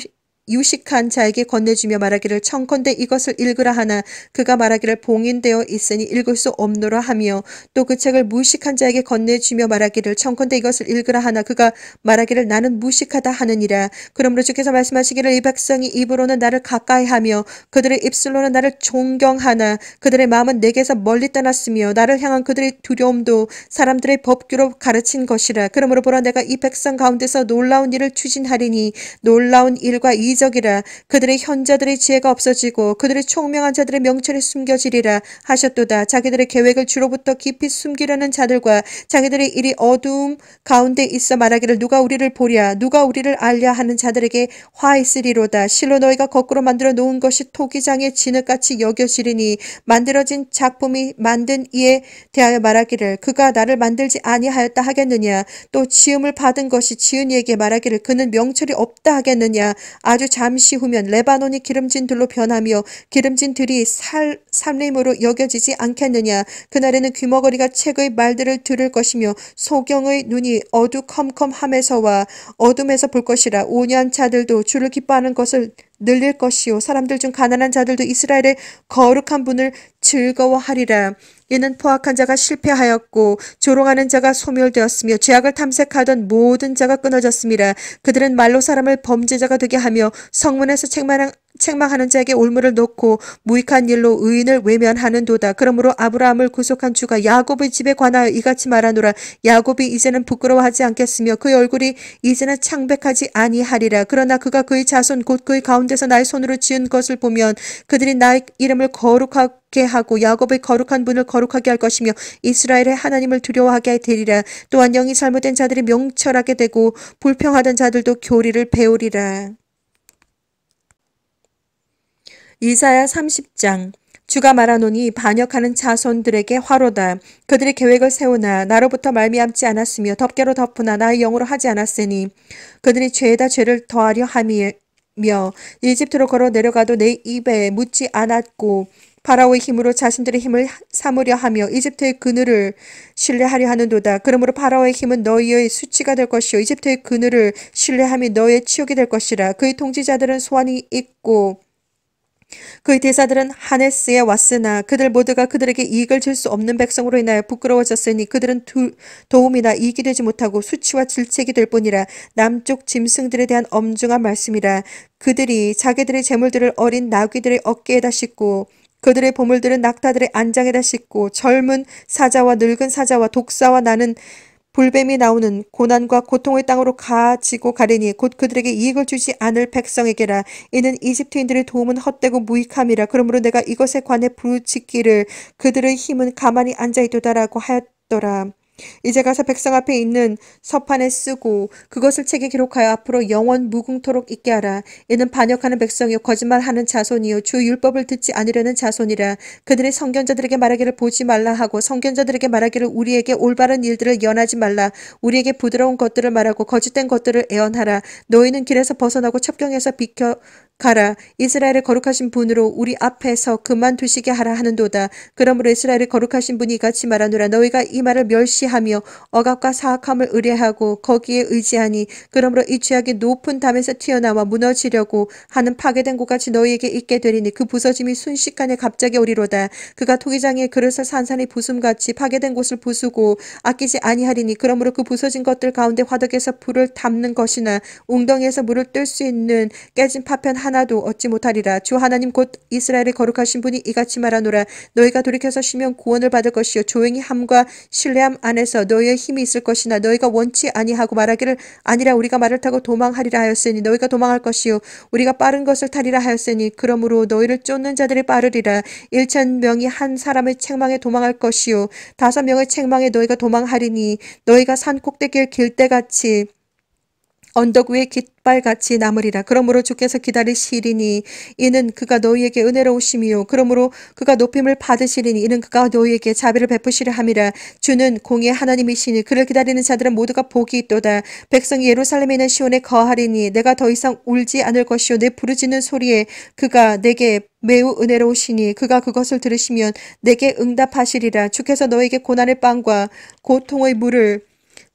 유식한 자에게 건네주며 말하기를 청컨대 이것을 읽으라 하나 그가 말하기를 봉인되어 있으니 읽을 수 없노라 하며 또 그 책을 무식한 자에게 건네주며 말하기를 청컨대 이것을 읽으라 하나 그가 말하기를 나는 무식하다 하느니라 그러므로 주께서 말씀하시기를 이 백성이 입으로는 나를 가까이하며 그들의 입술로는 나를 존경하나 그들의 마음은 내게서 멀리 떠났으며 나를 향한 그들의 두려움도 사람들의 법규로 가르친 것이라 그러므로 보라 내가 이 백성 가운데서 놀라운 일을 추진하리니 놀라운 일과 이 기적이라 그들의 현자들의 지혜가 없어지고 그들의 총명한 자들의 명철이 숨겨지리라 하셨도다 자기들의 계획을 주로부터 깊이 숨기려는 자들과 자기들의 일이 어두움 가운데 있어 말하기를 누가 우리를 보랴 누가 우리를 알랴 하는 자들에게 화 있으리로다 실로 너희가 거꾸로 만들어 놓은 것이 토기장의 진흙같이 여겨지리니 만들어진 작품이 만든 이에 대하여 말하기를 그가 나를 만들지 아니하였다 하겠느냐 또 지음을 받은 것이 지은 이에게 말하기를 그는 명철이 없다 하겠느냐 아주 잠시 후면 레바논이 기름진 들로 변하며 기름진 들이 살, 삼림으로 여겨지지 않겠느냐. 그날에는 귀머거리가 책의 말들을 들을 것이며 소경의 눈이 어두컴컴함에서와 어둠에서 볼 것이라 5년차들도 주를 기뻐하는 것을 늘릴 것이요 사람들 중 가난한 자들도 이스라엘의 거룩한 분을 즐거워하리라. 이는 포악한 자가 실패하였고 조롱하는 자가 소멸되었으며 죄악을 탐색하던 모든 자가 끊어졌습니다. 그들은 말로 사람을 범죄자가 되게 하며 성문에서 책망한 책망하는 자에게 올무를 놓고 무익한 일로 의인을 외면하는도다. 그러므로 아브라함을 구속한 주가 야곱의 집에 관하여 이같이 말하노라. 야곱이 이제는 부끄러워하지 않겠으며 그의 얼굴이 이제는 창백하지 아니하리라. 그러나 그가 그의 자손 곧 그의 가운데서 나의 손으로 지은 것을 보면 그들이 나의 이름을 거룩하고 게 하고 야곱의 거룩한 분을 거룩하게 할 것이며 이스라엘의 하나님을 두려워하게 되리라. 또한 영이 잘못된 자들이 명철하게 되고 불평하던 자들도 교리를 배우리라. 이사야 30장 주가 말하노니 반역하는 자손들에게 화로다. 그들의 계획을 세우나 나로부터 말미암지 않았으며 덮개로 덮으나 나의 영으로 하지 않았으니 그들이 죄에다 죄를 더하려 함이며 이집트로 걸어 내려가도 내 입에 묻지 않았고 파라오의 힘으로 자신들의 힘을 삼으려 하며 이집트의 그늘을 신뢰하려 하는도다. 그러므로 파라오의 힘은 너희의 수치가 될 것이요 이집트의 그늘을 신뢰함이 너의 치욕이 될 것이라. 그의 통지자들은 소환이 있고 그의 대사들은 하네스에 왔으나 그들 모두가 그들에게 이익을 줄 수 없는 백성으로 인하여 부끄러워졌으니 그들은 두, 도움이나 이익이 되지 못하고 수치와 질책이 될 뿐이라 남쪽 짐승들에 대한 엄중한 말씀이라 그들이 자기들의 재물들을 어린 나귀들의 어깨에다 싣고 그들의 보물들은 낙타들의 안장에다 싣고 젊은 사자와 늙은 사자와 독사와 나는 불뱀이 나오는 고난과 고통의 땅으로 가지고 가리니 곧 그들에게 이익을 주지 않을 백성에게라 이는 이집트인들의 도움은 헛되고 무익함이라 그러므로 내가 이것에 관해 부르짖기를 그들의 힘은 가만히 앉아있도다라고 하였더라 이제 가서 백성 앞에 있는 서판에 쓰고 그것을 책에 기록하여 앞으로 영원 무궁토록 있게 하라. 이는 반역하는 백성이요 거짓말하는 자손이요 주 율법을 듣지 않으려는 자손이라. 그들이 성견자들에게 말하기를 보지 말라 하고 성견자들에게 말하기를 우리에게 올바른 일들을 연하지 말라. 우리에게 부드러운 것들을 말하고 거짓된 것들을 애언하라. 너희는 길에서 벗어나고 첩경에서 비켜 가라 이스라엘의 거룩하신 분으로 우리 앞에서 그만 두시게 하라 하는도다. 그러므로 이스라엘의 거룩하신 분이 같이 말하노라 너희가 이 말을 멸시 하며 억압과 사악함을 의뢰하고 거기에 의지하니 그러므로 이 죄악이 높은 담에서 튀어나와 무너지려고 하는 파괴된 곳같이 너희에게 있게 되리니 그 부서짐이 순식간에 갑자기 오리로다. 그가 토기장에 그릇을 산산히 부숨같이 파괴된 곳을 부수고 아끼지 아니하리니 그러므로 그 부서진 것들 가운데 화덕에서 불을 담는 것이나 웅덩이에서 물을 뜰 수 있는 깨진 파편 하나도 얻지 못하리라. 주 하나님 곧 이스라엘의 거룩하신 분이 이같이 말하노라. 너희가 돌이켜서 쉬면 구원을 받을 것이요 조용히 함과 신뢰함 안에 안에서 너희의 힘이 있을 것이나 너희가 원치 아니하고 말하기를 아니라 우리가 말을 타고 도망하리라 하였으니 너희가 도망할 것이요 우리가 빠른 것을 타리라 하였으니 그러므로 너희를 쫓는 자들이 빠르리라 일천 명이 한 사람의 책망에 도망할 것이요 다섯 명의 책망에 너희가 도망하리니 너희가 산 꼭대기를 길때 같이 언덕 위에 깃발같이 남으리라. 그러므로 주께서 기다리시리니 이는 그가 너희에게 은혜로우심이요. 그러므로 그가 높임을 받으시리니 이는 그가 너희에게 자비를 베푸시려 함이라. 주는 공의 하나님이시니 그를 기다리는 자들은 모두가 복이 있도다. 백성이 예루살렘에 있는 시온에 거하리니 내가 더 이상 울지 않을 것이요. 내 부르짖는 소리에 그가 내게 매우 은혜로우시니 그가 그것을 들으시면 내게 응답하시리라. 주께서 너에게 고난의 빵과 고통의 물을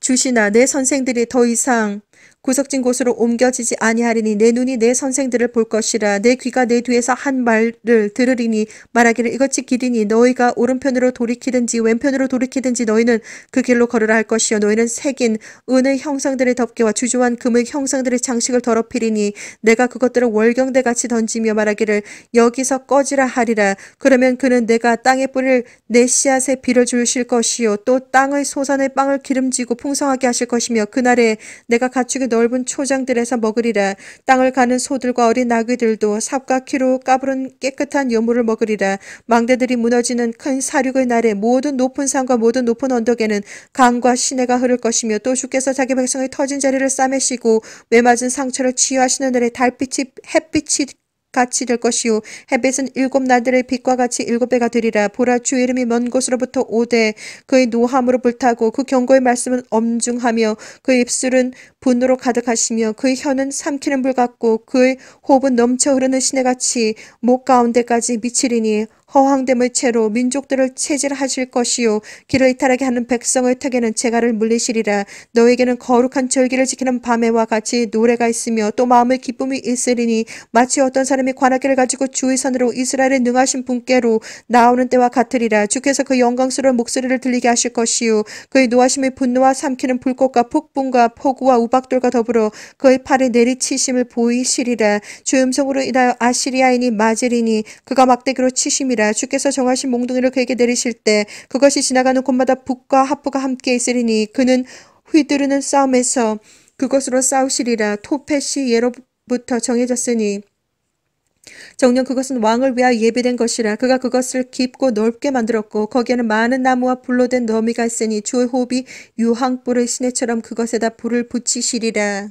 주시나 내 선생들이 더 이상 구석진 곳으로 옮겨지지 아니하리니 내 눈이 내 선생들을 볼 것이라 내 귀가 내 뒤에서 한 말을 들으리니 말하기를 이것이 길이니 너희가 오른편으로 돌이키든지 왼편으로 돌이키든지 너희는 그 길로 걸으라 할 것이요 너희는 색인 은의 형상들의 덮개와 주주한 금의 형상들의 장식을 더럽히리니 내가 그것들을 월경대 같이 던지며 말하기를 여기서 꺼지라 하리라 그러면 그는 내가 땅에 뿌릴 내 씨앗에 비를 주실 것이요 또 땅의 소산의 빵을 기름지고 풍성하게 하실 것이며 그날에 내가 갖추의 넓은 초장들에서 먹으리라. 땅을 가는 소들과 어린 나귀들도 삽과 키로 까부른 깨끗한 여물을 먹으리라. 망대들이 무너지는 큰 사륙의 날에 모든 높은 산과 모든 높은 언덕에는 강과 시내가 흐를 것이며 또 주께서 자기 백성의 터진 자리를 싸매시고 매맞은 상처를 치유하시는 날에 달빛이 햇빛이 같이 될 것이요 햇빛은 일곱 날들의 빛과 같이 일곱 배가 되리라 보라 주 이름이 먼 곳으로부터 오되 그의 노함으로 불타고 그 경고의 말씀은 엄중하며 그의 입술은 분노로 가득하시며 그의 혀는 삼키는 불 같고 그의 호흡은 넘쳐 흐르는 시내같이 목 가운데까지 미치리니 허황됨을 채로 민족들을 체질하실 것이요 길을 이탈하게 하는 백성의 턱에는 재가를 물리시리라 너에게는 거룩한 절기를 지키는 밤에와 같이 노래가 있으며 또 마음의 기쁨이 있으리니 마치 어떤 사람이 관악기를 가지고 주의 선으로 이스라엘에 능하신 분께로 나오는 때와 같으리라 주께서 그 영광스러운 목소리를 들리게 하실 것이요 그의 노하심의 분노와 삼키는 불꽃과 폭풍과 폭우와 우박돌과 더불어 그의 팔에 내리치심을 보이시리라 주의 음성으로 인하여 아시리아인이 맞으리니 그가 막대기로 치심이라 아니라 주께서 정하신 몽둥이를 그에게 내리실 때 그것이 지나가는 곳마다 북과 하프가 함께 있으리니 그는 휘두르는 싸움에서 그것으로 싸우시리라 토펫이 예로부터 정해졌으니 정녕 그것은 왕을 위하여 예비된 것이라 그가 그것을 깊고 넓게 만들었고 거기에는 많은 나무와 불로 된 너미가 있으니 주의 호흡이 유황불의 시내처럼 그것에다 불을 붙이시리라.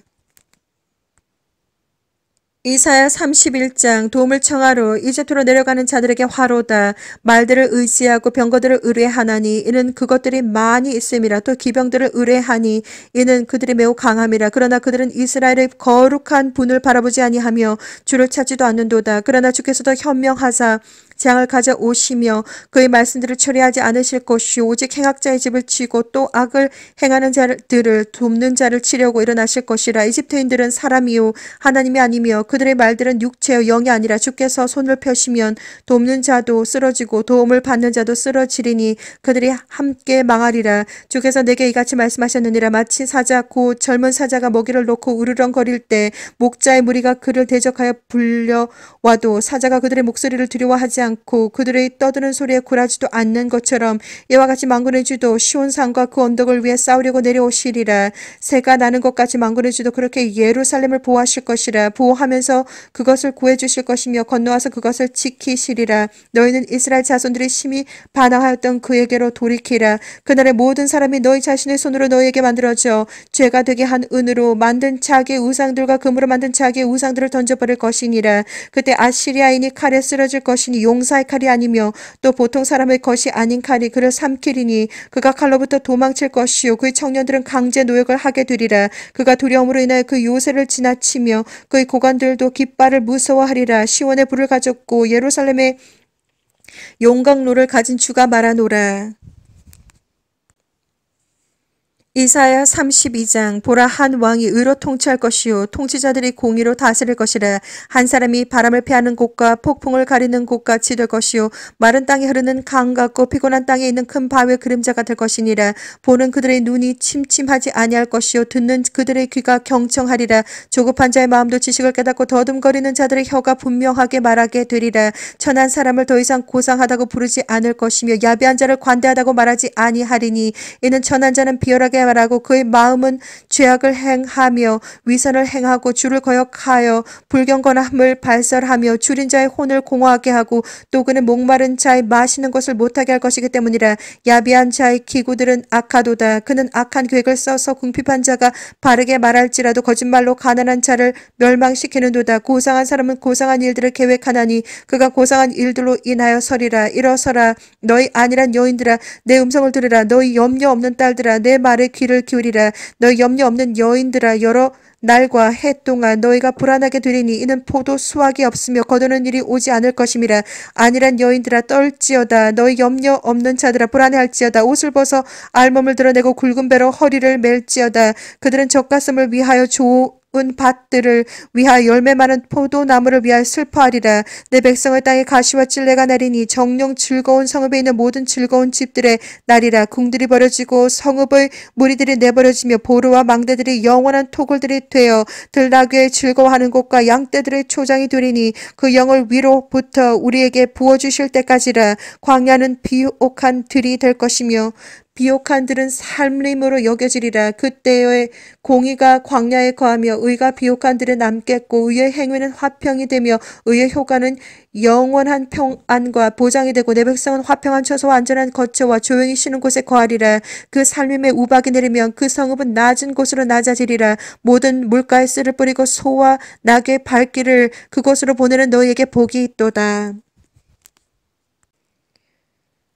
이사야 31장 도움을 청하로 이집트로 내려가는 자들에게 화로다. 말들을 의지하고 병거들을 의뢰하나니 이는 그것들이 많이 있음이라 또 기병들을 의뢰하니 이는 그들이 매우 강함이라. 그러나 그들은 이스라엘의 거룩한 분을 바라보지 아니하며 주를 찾지도 않는도다. 그러나 주께서도 현명하사 재앙을 가져오시며 그의 말씀들을 처리하지 않으실 것이요 오직 행악자의 집을 치고 또 악을 행하는 자들을 돕는 자를 치려고 일어나실 것이라 이집트인들은 사람이요 하나님이 아니며 그들의 말들은 육체요 영이 아니라 주께서 손을 펴시면 돕는 자도 쓰러지고 도움을 받는 자도 쓰러지리니 그들이 함께 망하리라 주께서 내게 이같이 말씀하셨느니라 마치 사자 고 젊은 사자가 먹이를 놓고 우르렁거릴 때 목자의 무리가 그를 대적하여 불려와도 사자가 그들의 목소리를 두려워하지 않고 않고 그들의 떠드는 소리에 굴하지도 않는 것처럼 이와 같이 망군의 주도 시온산과 그 언덕을 위해 싸우려고 내려오시리라 새가 나는 것까지 망군의 주도 그렇게 예루살렘을 보호하실 것이라 보호하면서 그것을 구해 주실 것이며 건너와서 그것을 지키시리라 너희는 이스라엘 자손들이 심히 반항하였던 그에게로 돌이키라 그날의 모든 사람이 너희 자신의 손으로 너희에게 만들어져 죄가 되게 한 은으로 만든 자기 우상들과 금으로 만든 자기 우상들을 던져버릴 것이니라 그때 아시리아인이 칼에 쓰러질 것이니 용 장사의 칼이 아니며 또 보통 사람의 것이 아닌 칼이 그를 삼키리니 그가 칼로부터 도망칠 것이요 그의 청년들은 강제 노역을 하게 되리라 그가 두려움으로 인하여 그 요새를 지나치며 그의 고관들도 깃발을 무서워하리라 시원의 불을 가졌고 예루살렘의 용광로를 가진 주가 말하노라. 이사야 32장 보라 한 왕이 의로 통치할 것이요 통치자들이 공의로 다스릴 것이라 한 사람이 바람을 피하는 곳과 폭풍을 가리는 곳과지될 것이요 마른 땅에 흐르는 강 같고 피곤한 땅에 있는 큰 바위의 그림자가 될 것이니라 보는 그들의 눈이 침침하지 아니할 것이요 듣는 그들의 귀가 경청하리라 조급한 자의 마음도 지식을 깨닫고 더듬거리는 자들의 혀가 분명하게 말하게 되리라 천한 사람을 더 이상 고상하다고 부르지 않을 것이며 야비한 자를 관대하다고 말하지 아니하리니 이는 천한 자는 비열하게 말하고 그의 마음은 죄악을 행하며 위선을 행하고 주를 거역하여 불경건함을 발설하며 줄인 자의 혼을 공허하게 하고 또 그는 목마른 자의 마시는 것을 못하게 할 것이기 때문이라 야비한 자의 기구들은 악하도다 그는 악한 계획을 써서 궁핍한 자가 바르게 말할지라도 거짓말로 가난한 자를 멸망시키는도다 고상한 사람은 고상한 일들을 계획하나니 그가 고상한 일들로 인하여 서리라 일어서라 너희 아니란 여인들아 내 음성을 들으라 너희 염려 없는 딸들아 내 말을 귀를 기울이라 너희 염려 없는 여인들아 여러 날과 해 동안 너희가 불안하게 되리니 이는 포도 수확이 없으며 거두는 일이 오지 않을 것임이라 아니란 여인들아 떨지어다 너희 염려 없는 자들아 불안해할지어다 옷을 벗어 알몸을 드러내고 굵은 배로 허리를 멜지어다 그들은 젖가슴을 위하여 조은 밭들을 위하 열매 많은 포도나무를 위하여 슬퍼하리라. 내 백성을 땅에 가시와 찔레가 내리니 정령 즐거운 성읍에 있는 모든 즐거운 집들의 날이라. 궁들이 버려지고 성읍의 무리들이 내버려지며 보루와 망대들이 영원한 토굴들이 되어 들나귀의 즐거워하는 곳과 양떼들의 초장이 되리니 그 영을 위로부터 우리에게 부어주실 때까지라. 광야는 비옥한 들이 될 것이며 비옥한 들은 삶림으로 여겨지리라. 그때의 공의가 광야에 거하며 의가 비옥한 들에 남겠고 의의 행위는 화평이 되며 의의 효과는 영원한 평안과 보장이 되고 내 백성은 화평한 처소와 안전한 거처와 조용히 쉬는 곳에 거하리라. 그 삶림에 우박이 내리면 그 성읍은 낮은 곳으로 낮아지리라. 모든 물가에 씨를 뿌리고 소와 낙의 발길을 그곳으로 보내는 너에게 복이 있도다.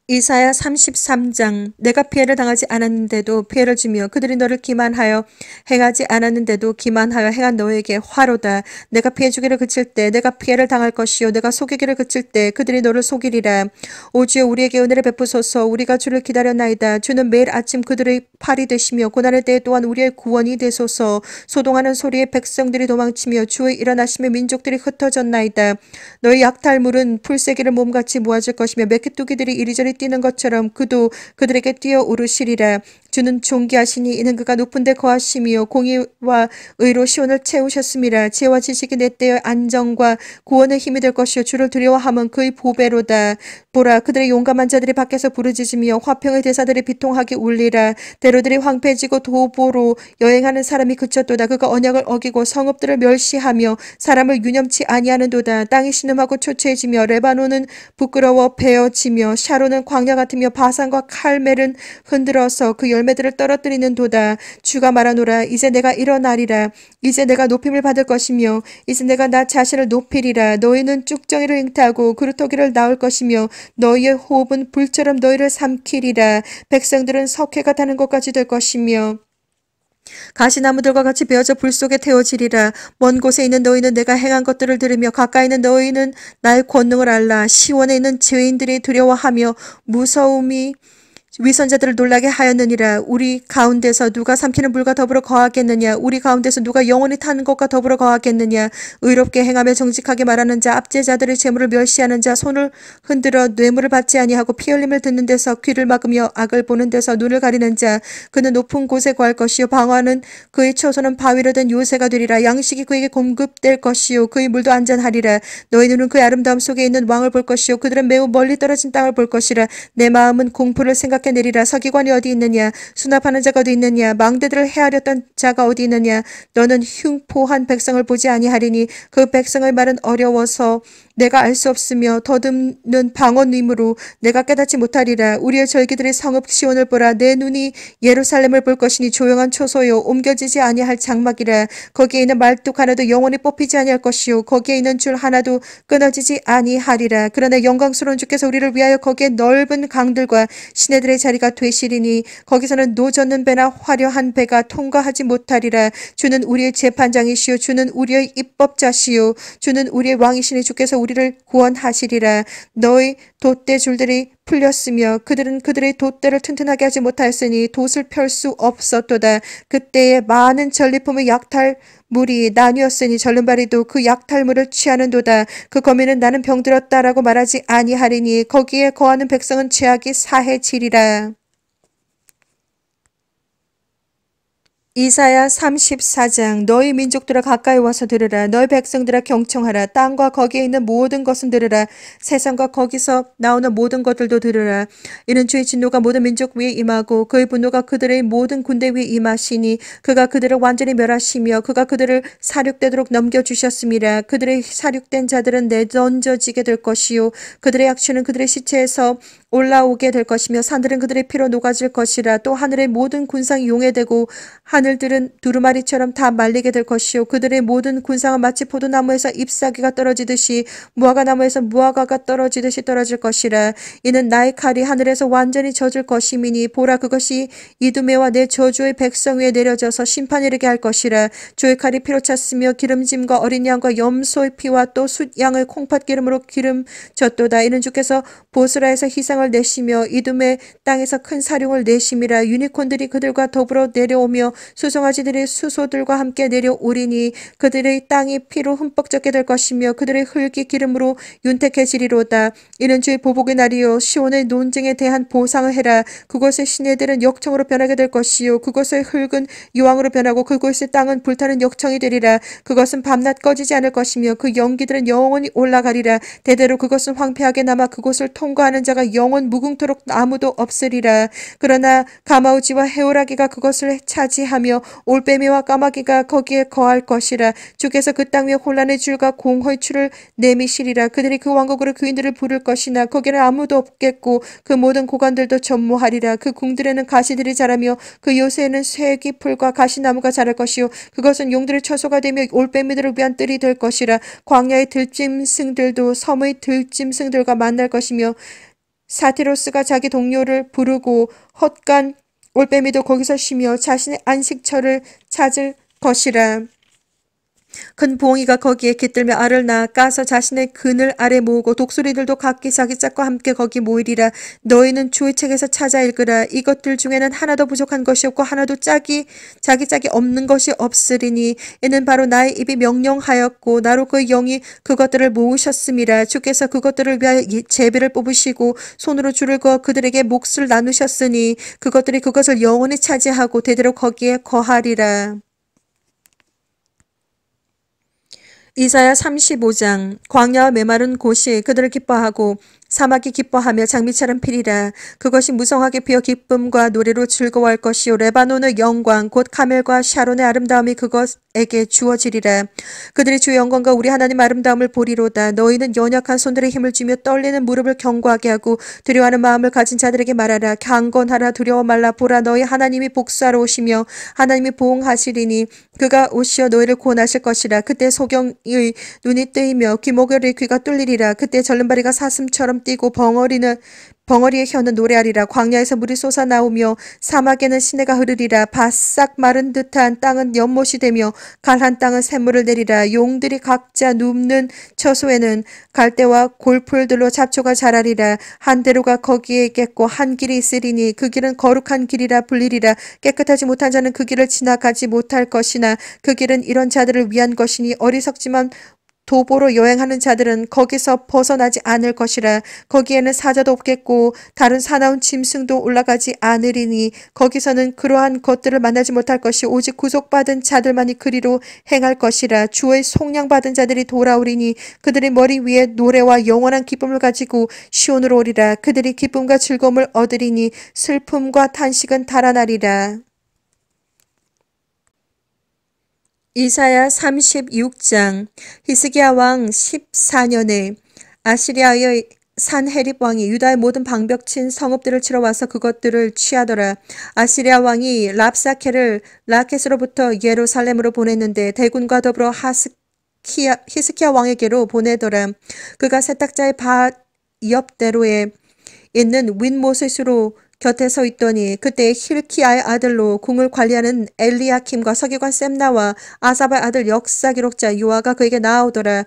이사야 33장 내가 피해를 당하지 않았는데도 피해를 주며 그들이 너를 기만하여 행하지 않았는데도 기만하여 행한 너에게 화로다. 내가 피해 주기를 그칠 때 내가 피해를 당할 것이요 내가 속이기를 그칠 때 그들이 너를 속이리라. 오주에 우리에게 은혜를 베푸소서 우리가 주를 기다렸나이다. 주는 매일 아침 그들의 팔이 되시며 고난의 때에 또한 우리의 구원이 되소서 소동하는 소리에 백성들이 도망치며 주의 일어나심에 민족들이 흩어졌나이다. 너의 약탈물은 풀세기를 몸같이 모아질 것이며 맥기뚜기들이 이리저리 뛰는 것처럼 그도 그들에게 뛰어 오르시리라 주는 존귀하시니 이는 그가 높은데 거하심이요 공의와 의로 시온을 채우셨음이라 지혜와 지식이 내 때의 안정과 구원의 힘이 될 것이요 주를 두려워함은 그의 보배로다 보라 그들의 용감한 자들이 밖에서 부르짖으며 화평의 대사들이 비통하게 울리라 대로들이 황폐지고 도보로 여행하는 사람이 그쳤도다 그가 언약을 어기고 성읍들을 멸시하며 사람을 유념치 아니하는도다 땅이 신음하고 초췌해지며 레바논은 부끄러워 베어지며 샤론은 광야 같으며 바산과 칼멜은 흔들어서 그 열매 열매들을 떨어뜨리는 도다. 주가 말하노라 이제 내가 일어나리라. 이제 내가 높임을 받을 것이며 이제 내가 나 자신을 높이리라. 너희는 쭉정이를 잉태하고 그루터기를 낳을 것이며 너희의 호흡은 불처럼 너희를 삼키리라. 백성들은 석회가 타는 것까지 될 것이며 가시나무들과 같이 베어져 불 속에 태워지리라. 먼 곳에 있는 너희는 내가 행한 것들을 들으며 가까이 있는 너희는 나의 권능을 알라. 시원에 있는 죄인들이 두려워하며 무서움이 위선자들을 놀라게 하였느니라 우리 가운데서 누가 삼키는 물과 더불어 거하겠느냐 우리 가운데서 누가 영원히 타는 것과 더불어 거하겠느냐 의롭게 행하며 정직하게 말하는 자 압제자들의 재물을 멸시하는 자 손을 흔들어 뇌물을 받지 아니하고 피 흘림을 듣는 데서 귀를 막으며 악을 보는 데서 눈을 가리는 자 그는 높은 곳에 거할 것이요 방화는 그의 초소는 바위로 된 요새가 되리라 양식이 그에게 공급될 것이요 그의 물도 안전하리라 너희 눈은 그의 아름다움 속에 있는 왕을 볼 것이요 그들은 매우 멀리 떨어진 땅을 볼 것이라 내 마음은 공포를 생각해 밖에 내리라 서기관이 어디 있느냐 수납하는 자가 어디 있느냐 망대들을 헤아렸던 자가 어디 있느냐 너는 흉포한 백성을 보지 아니하리니 그 백성의 말은 어려워서 내가 알 수 없으며 더듬는 방언임으로 내가 깨닫지 못하리라 우리의 절기들의 성읍 시온을 보라 내 눈이 예루살렘을 볼 것이니 조용한 초소요 옮겨지지 아니할 장막이라 거기에 있는 말뚝 하나도 영원히 뽑히지 아니할 것이요 거기에 있는 줄 하나도 끊어지지 아니하리라 그러나 영광스러운 주께서 우리를 위하여 거기에 넓은 강들과 시내들의 자리가 되시리니 거기서는 노젓는 배나 화려한 배가 통과하지 못하리라 주는 우리의 재판장이시요 주는 우리의 입법자시요 주는 우리의 왕이시니 주께서 우리를 구원하시리라 너희 돛대줄들이 풀렸으며 그들은 그들의 돛대를 튼튼하게 하지 못하였으니 돛을 펼 수 없었도다 그때에 많은 전리품을 약탈 물이 나뉘었으니 절름발이도 그 약탈물을 취하는도다. 그거미는 나는 병들었다라고 말하지 아니하리니 거기에 거하는 백성은 죄악이 사해지리라. 이사야 34장 너희 민족들아 가까이 와서 들으라 너희 백성들아 경청하라 땅과 거기에 있는 모든 것은 들으라 세상과 거기서 나오는 모든 것들도 들으라 이는 주의 진노가 모든 민족 위에 임하고 그의 분노가 그들의 모든 군대 위에 임하시니 그가 그들을 완전히 멸하시며 그가 그들을 사륙되도록 넘겨주셨습니다 그들의 사륙된 자들은 내던져지게 될 것이요 그들의 악취는 그들의 시체에서 올라오게 될 것이며 산들은 그들의 피로 녹아질 것이라 또 하늘의 모든 군상이 용해되고 하늘들은 두루마리처럼 다 말리게 될 것이요 그들의 모든 군상은 마치 포도나무에서 잎사귀가 떨어지듯이 무화과나무에서 무화과가 떨어지듯이 떨어질 것이라 이는 나의 칼이 하늘에서 완전히 젖을 것임이니 보라 그것이 이두매와내 저주의 백성 위에 내려져서 심판이 르게할 것이라 주의 칼이 피로 찼으며 기름짐과 어린 양과 염소의 피와 또 숫양을 콩팥 기름으로 기름 젖도다 이는 주께서 보스라에서 희생 땅을 내시며 이듬해 땅에서 큰 사룡을 내심미라 유니콘들이 그들과 더불어 내려오며 수송아지들의 수소들과 함께 내려오리니 그들의 땅이 피로 흠뻑 젖게 될 것이며 그들의 흙이 기름으로 윤택해지리로다. 이는 주의 보복의 날이요 시온의 논쟁에 대한 보상을 해라. 그곳의 시내들은 역청으로 변하게 될 것이요 그곳의 흙은 유황으로 변하고 그곳의 땅은 불타는 역청이 되리라. 그것은 밤낮 꺼지지 않을 것이며 그 연기들은 영원히 올라가리라. 대대로 그것은 황폐하게 남아 그곳을 통과하는 자가 영 영원 무궁토록 아무도 없으리라. 그러나 가마우지와 해오라기가 그것을 차지하며 올빼미와 까마귀가 거기에 거할 것이라. 주께서 그 땅 위에 혼란의 줄과 공허의 줄을 내미시리라. 그들이 그 왕국으로 그인들을 부를 것이나 거기는 아무도 없겠고 그 모든 고관들도 전무하리라. 그 궁들에는 가시들이 자라며 그 요새에는 쇠기 풀과 가시나무가 자랄 것이요 그것은 용들의 처소가 되며 올빼미들을 위한 뜰이 될 것이라 광야의 들짐승들도 섬의 들짐승들과 만날 것이며 사티로스가 자기 동료를 부르고 헛간 올빼미도 거기서 쉬며 자신의 안식처를 찾을 것이라. 큰 봉이가 거기에 깃들며 알을 낳아 까서 자신의 그늘 아래 모으고 독수리들도 각기 자기 짝과 함께 거기 모이리라. 너희는 주의 책에서 찾아 읽으라. 이것들 중에는 하나도 부족한 것이 없고 하나도 짝이 자기 짝이 없는 것이 없으리니 이는 바로 나의 입이 명령하였고 나로 그 영이 그것들을 모으셨음이라. 주께서 그것들을 위하여 제비를 뽑으시고 손으로 줄을 그어 그들에게 몫을 나누셨으니 그것들이 그것을 영원히 차지하고 대대로 거기에 거하리라. 이사야 35장 광야 메마른 곳이 그들을 기뻐하고 사막이 기뻐하며 장미처럼 피리라. 그것이 무성하게 피어 기쁨과 노래로 즐거워할 것이요. 레바논의 영광, 곧 카멜과 샤론의 아름다움이 그것에게 주어지리라. 그들이 주 영광과 우리 하나님 아름다움을 보리로다. 너희는 연약한 손들의 힘을 주며 떨리는 무릎을 견고하게 하고 두려워하는 마음을 가진 자들에게 말하라. 강건하라 두려워 말라. 보라 너희 하나님이 복수하러 오시며 하나님이 보응하시리니 그가 오시어 너희를 구원하실 것이라. 그때 소경의 눈이 뜨이며 귀목의 귀가 뚫리리라. 그때 절름발이가 사슴처럼 바람처럼 뛰고 벙어리는 벙어리의 혀는 노래하리라 광야에서 물이 솟아 나오며 사막에는 시내가 흐르리라 바싹 마른 듯한 땅은 연못이 되며 갈한 땅은 샘물을 내리라 용들이 각자 눕는 처소에는 갈대와 골풀들로 잡초가 자라리라 한 대로가 거기에 있겠고 한 길이 있으리니 그 길은 거룩한 길이라 불리리라 깨끗하지 못한 자는 그 길을 지나가지 못할 것이나 그 길은 이런 자들을 위한 것이니 어리석지만 도보로 여행하는 자들은 거기서 벗어나지 않을 것이라 거기에는 사자도 없겠고 다른 사나운 짐승도 올라가지 않으리니 거기서는 그러한 것들을 만나지 못할 것이 오직 구속받은 자들만이 그리로 행할 것이라 주의 속량받은 자들이 돌아오리니 그들의 머리 위에 노래와 영원한 기쁨을 가지고 시온으로 오리라 그들이 기쁨과 즐거움을 얻으리니 슬픔과 탄식은 달아나리라. 이사야 36장 히스기야 왕 14년에 아시리아의 산헤립 왕이 유다의 모든 방벽친 성읍들을 치러 와서 그것들을 취하더라. 아시리아 왕이 랍사케를 라켓으로부터 예루살렘으로 보냈는데 대군과 더불어 하스키야, 히스키야 왕에게로 보내더라. 그가 세탁자의 밭 옆대로에 있는 윗모세수로 곁에 서 있더니 그때 힐키아의 아들로 궁을 관리하는 엘리야킴과 서기관 샘나와 아사발 아들 역사 기록자 요아가 그에게 나오더라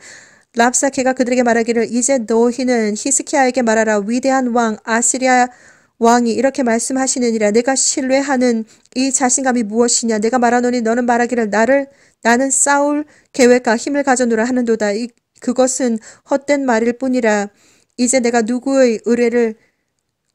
랍사케가 그들에게 말하기를 이제 너희는 히스키아에게 말하라 위대한 왕 아시리아 왕이 이렇게 말씀하시느니라 내가 신뢰하는 이 자신감이 무엇이냐 내가 말하노니 너는 말하기를 나를 나는 싸울 계획과 힘을 가져노라 하는도다 이, 그것은 헛된 말일 뿐이라 이제 내가 누구의 의뢰를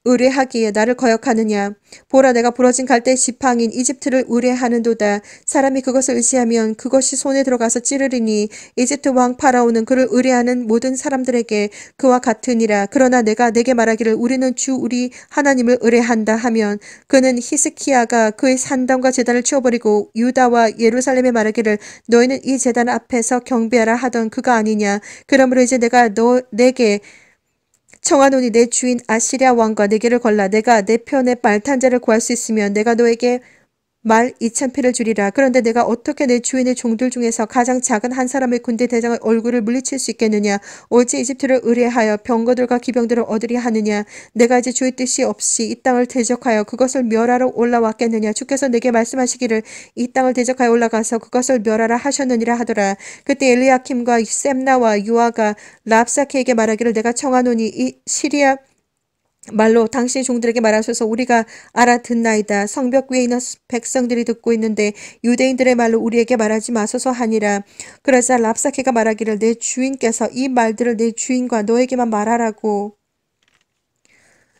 의뢰하기에 나를 거역하느냐. 보라 내가 부러진 갈대 지팡인 이집트를 의뢰하는도다. 사람이 그것을 의지하면 그것이 손에 들어가서 찌르리니 이집트 왕 파라오는 그를 의뢰하는 모든 사람들에게 그와 같으니라. 그러나 내가 내게 말하기를 우리는 주 우리 하나님을 의뢰한다 하면 그는 히스키야가 그의 산당과 재단을 치워버리고 유다와 예루살렘에 말하기를 너희는 이 재단 앞에서 경배하라 하던 그가 아니냐. 그러므로 이제 내가 너 내게 청하노니 내 주인 아시리아 왕과 내게를 걸라 내가 내편의 말탄자를 구할 수 있으면 내가 너에게 말 이참피를 줄이라. 그런데 내가 어떻게 내 주인의 종들 중에서 가장 작은 한 사람의 군대 대장의 얼굴을 물리칠 수 있겠느냐? 오직 이집트를 의뢰하여 병거들과 기병들을 얻으리 하느냐? 내가 이제 주의 뜻이 없이 이 땅을 대적하여 그것을 멸하러 올라왔겠느냐? 주께서 내게 말씀하시기를 이 땅을 대적하여 올라가서 그것을 멸하라 하셨느니라 하더라. 그때 엘리야킴과 셈나와 유아가 랍사케에게 말하기를 내가 청하노니 이 시리아 말로 당신의 종들에게 말하소서 우리가 알아듣나이다. 성벽 위에 있는 백성들이 듣고 있는데 유대인들의 말로 우리에게 말하지 마소서 하니라. 그러자 랍사케가 말하기를 내 주인께서 이 말들을 내 주인과 너에게만 말하라고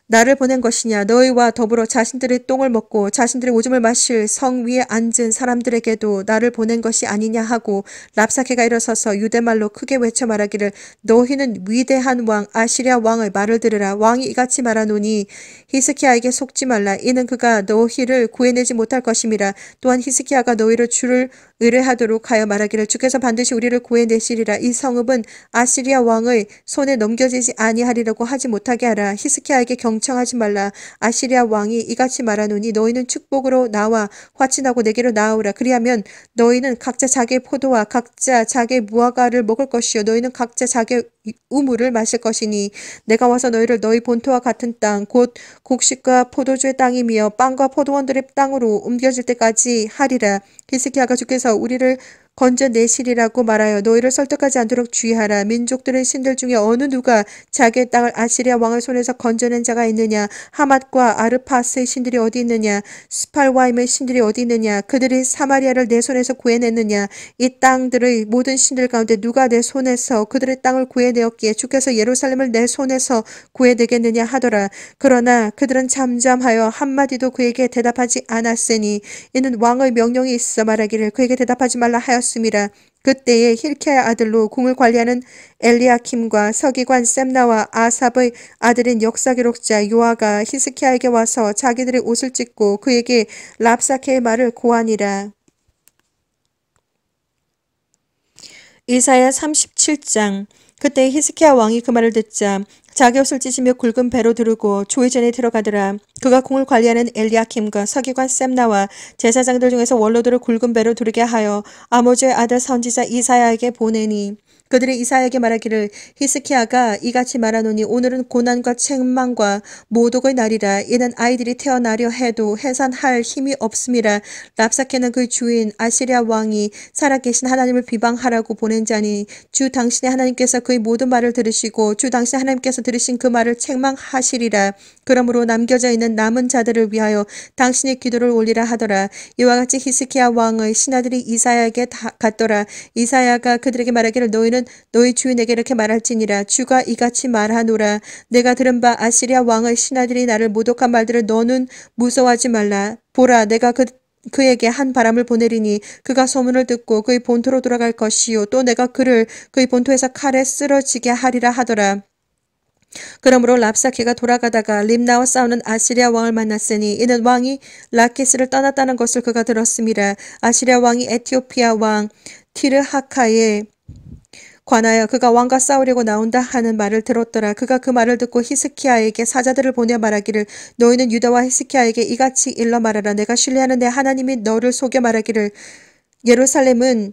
나를 보낸 것이냐 너희와 더불어 자신들의 똥을 먹고 자신들의 오줌을 마실 성 위에 앉은 사람들에게도 나를 보낸 것이 아니냐 하고 랍사케가 일어서서 유대말로 크게 외쳐 말하기를 너희는 위대한 왕 아시리아 왕의 말을 들으라 왕이 이같이 말하노니 히스키야에게 속지 말라 이는 그가 너희를 구해내지 못할 것임이라 또한 히스키야가 너희를 주를 의뢰하도록 하여 말하기를 주께서 반드시 우리를 구해내시리라 이 성읍은 아시리아 왕의 손에 넘겨지지 아니하리라고 하지 못하게 하라 히스키야에게 경 경청하지 말라. 아시리아 왕이 이같이 말하노니 너희는 축복으로 나와 화친하고 내게로 나오라. 그리하면 너희는 각자 자기의 포도와 각자 자기의 무화과를 먹을 것이요 너희는 각자 자기의 우물을 마실 것이니 내가 와서 너희를 너희 본토와 같은 땅 곧 곡식과 포도주의 땅이며 빵과 포도원들의 땅으로 옮겨질 때까지 하리라. 히스기아가 주께서 우리를 건져 내실이라고 말하여 너희를 설득하지 않도록 주의하라. 민족들의 신들 중에 어느 누가 자기의 땅을 아시리아 왕의 손에서 건져낸 자가 있느냐? 하맛과 아르파스의 신들이 어디 있느냐? 스팔와임의 신들이 어디 있느냐? 그들이 사마리아를 내 손에서 구해냈느냐? 이 땅들의 모든 신들 가운데 누가 내 손에서 그들의 땅을 구해내었기에 주께서 예루살렘을 내 손에서 구해내겠느냐 하더라. 그러나 그들은 잠잠하여 한마디도 그에게 대답하지 않았으니 이는 왕의 명령이 있어 말하기를 그에게 대답하지 말라 하였 않았습니다. 그때에 힐케의 아들로 궁을 관리하는 엘리아킴과 서기관 샘나와 아삽의 아들인 역사기록자 요아가 히스키아에게 와서 자기들의 옷을 찢고 그에게 랍사케의 말을 고하니라. 이사야 37장 그때 히스키아 왕이 그 말을 듣자 자기옷을 찢으며 굵은 배로 두르고 조회전에 들어가더라. 그가 공을 관리하는 엘리아킴과 서기관 샘나와 제사장들 중에서 원로들을 굵은 배로 두르게 하여 아모즈의 아들 선지자 이사야에게 보내니 그들이 이사에게 말하기를 히스키아가 이같이 말하노니 오늘은 고난과 책망과 모독의 날이라 이는 아이들이 태어나려 해도 해산할 힘이 없음이라 랍사케는 그 주인 아시리아 왕이 살아계신 하나님을 비방하라고 보낸 자니 주 당신의 하나님께서 그의 모든 말을 들으시고 주 당신 하나님께서 들으신 그 말을 책망하시리라 그러므로 남겨져 있는 남은 자들을 위하여 당신의 기도를 올리라 하더라 이와 같이 히스키아 왕의 신하들이 이사야에게 갔더라 이사야가 그들에게 말하기를 너희는 자들은 너희 주인에게 이렇게 말할지니라 주가 이같이 말하노라 내가 들은 바 아시리아 왕의 신하들이 나를 모독한 말들을 너는 무서워하지 말라 보라 내가 그 그에게 한 바람을 보내리니 그가 소문을 듣고 그의 본토로 돌아갈 것이요 또 내가 그를 그의 본토에서 칼에 쓰러지게 하리라 하더라. 그러므로 랍사케가 돌아가다가 림나와 싸우는 아시리아 왕을 만났으니 이는 왕이 라키스를 떠났다는 것을 그가 들었습니다. 아시리아 왕이 에티오피아 왕 티르하카의 관하여 그가 왕과 싸우려고 나온다 하는 말을 들었더라. 그가 그 말을 듣고 히스키야에게 사자들을 보내 말하기를 너희는 유다와 히스키야에게 이같이 일러 말하라. 내가 신뢰하는 내 하나님이 너를 속여 말하기를 예루살렘은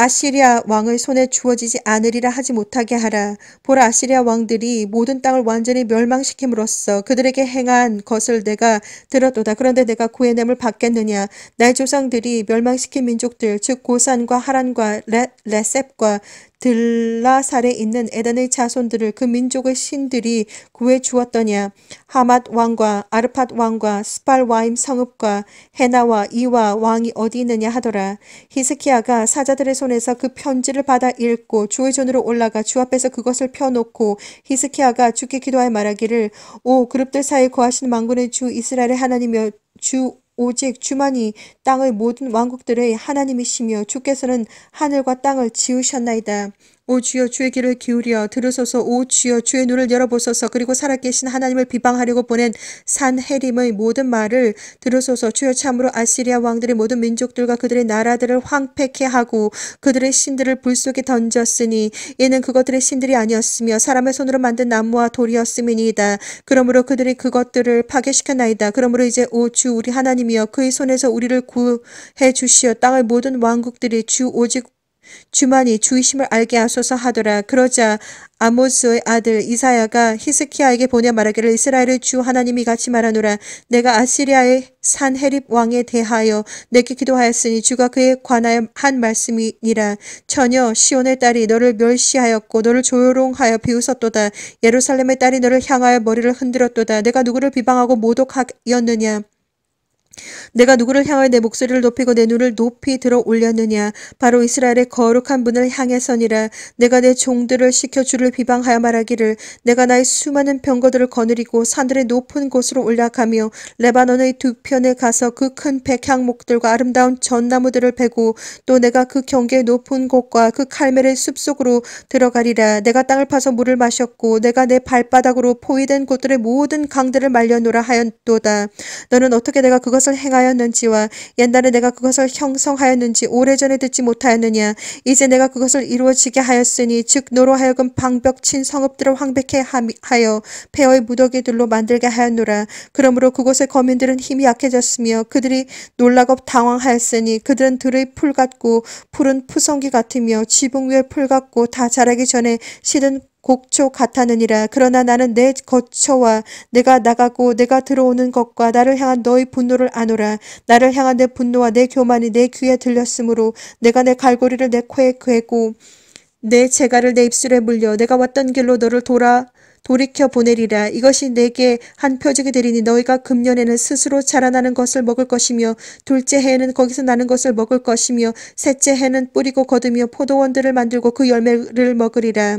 아시리아 왕의 손에 주어지지 않으리라 하지 못하게 하라. 보라 아시리아 왕들이 모든 땅을 완전히 멸망시킴으로써 그들에게 행한 것을 내가 들었도다. 그런데 내가 구해냄을 받겠느냐. 나의 조상들이 멸망시킨 민족들 즉 고산과 하란과 레, 레셉과 들라살에 있는 에단의 자손들을 그 민족의 신들이 구해 주었더냐 하맛 왕과 아르팟 왕과 스팔와임 성읍과 헤나와 이와 왕이 어디 있느냐 하더라 히스키야가 사자들의 손에서 그 편지를 받아 읽고 주의 전으로 올라가 주 앞에서 그것을 펴놓고 히스키야가 주께 기도하여 말하기를 오 그룹들 사이에 거하시는 망군의 주 이스라엘의 하나님여 이주 오직 주만이 땅의 모든 왕국들의 하나님이시며 주께서는 하늘과 땅을 지으셨나이다. 오 주여 주의 길을 기울여 들으소서 오 주여 주의 눈을 열어보소서 그리고 살아계신 하나님을 비방하려고 보낸 산해림의 모든 말을 들으소서 주여 참으로 아시리아 왕들의 모든 민족들과 그들의 나라들을 황폐케 하고 그들의 신들을 불 속에 던졌으니 이는 그것들의 신들이 아니었으며 사람의 손으로 만든 나무와 돌이었음이니이다 그러므로 그들이 그것들을 파괴시켰나이다 그러므로 이제 오 주 우리 하나님이여 그의 손에서 우리를 구해 주시어 땅의 모든 왕국들이 주 오직 주만이 주의심을 알게 하소서 하더라. 그러자 아모스의 아들 이사야가 히스키야에게 보내 말하기를 이스라엘의 주 하나님이 같이 말하노라. 내가 아시리아의 산해립 왕에 대하여 내게 기도하였으니 주가 그에 관하여 한 말씀이니라. 처녀 시온의 딸이 너를 멸시하였고 너를 조롱하여 비웃었도다. 예루살렘의 딸이 너를 향하여 머리를 흔들었도다. 내가 누구를 비방하고 모독하였느냐. 내가 누구를 향하여 내 목소리를 높이고 내 눈을 높이 들어 올렸느냐 바로 이스라엘의 거룩한 분을 향해서니라 내가 내 종들을 시켜 주를 비방하여 말하기를 내가 나의 수많은 병거들을 거느리고 산들의 높은 곳으로 올라가며 레바논의 두 편에 가서 그 큰 백향목들과 아름다운 전나무들을 베고 또 내가 그 경계의 높은 곳과 그 칼멜의 숲속으로 들어가리라 내가 땅을 파서 물을 마셨고 내가 내 발바닥으로 포위된 곳들의 모든 강들을 말려놓으라 하였도다 너는 어떻게 내가 그것을 그것을 행하였는지와 옛날에 내가 그것을 형성하였는지 오래전에 듣지 못하였느냐 이제 내가 그것을 이루어지게 하였으니 즉 노로 하여금 방벽친 성읍들을 황백해 하여 폐허의 무더기들로 만들게 하였노라 그러므로 그곳의 거민들은 힘이 약해졌으며 그들이 놀라고 당황하였으니 그들은 들의 풀 같고 푸른 푸성기 같으며 지붕 위의 풀 같고 다 자라기 전에 시든 곡초 같아느니라 그러나 나는 내 거처와 내가 나가고 내가 들어오는 것과 나를 향한 너의 분노를 아노라 나를 향한 내 분노와 내 교만이 내 귀에 들렸으므로 내가 내 갈고리를 내 코에 괴고 내 재갈을 내 입술에 물려 내가 왔던 길로 너를 돌아 돌이켜 보내리라. 이것이 내게 한 표적이 되리니 너희가 금년에는 스스로 자라나는 것을 먹을 것이며 둘째 해에는 거기서 나는 것을 먹을 것이며 셋째 해는 뿌리고 거두며 포도원들을 만들고 그 열매를 먹으리라.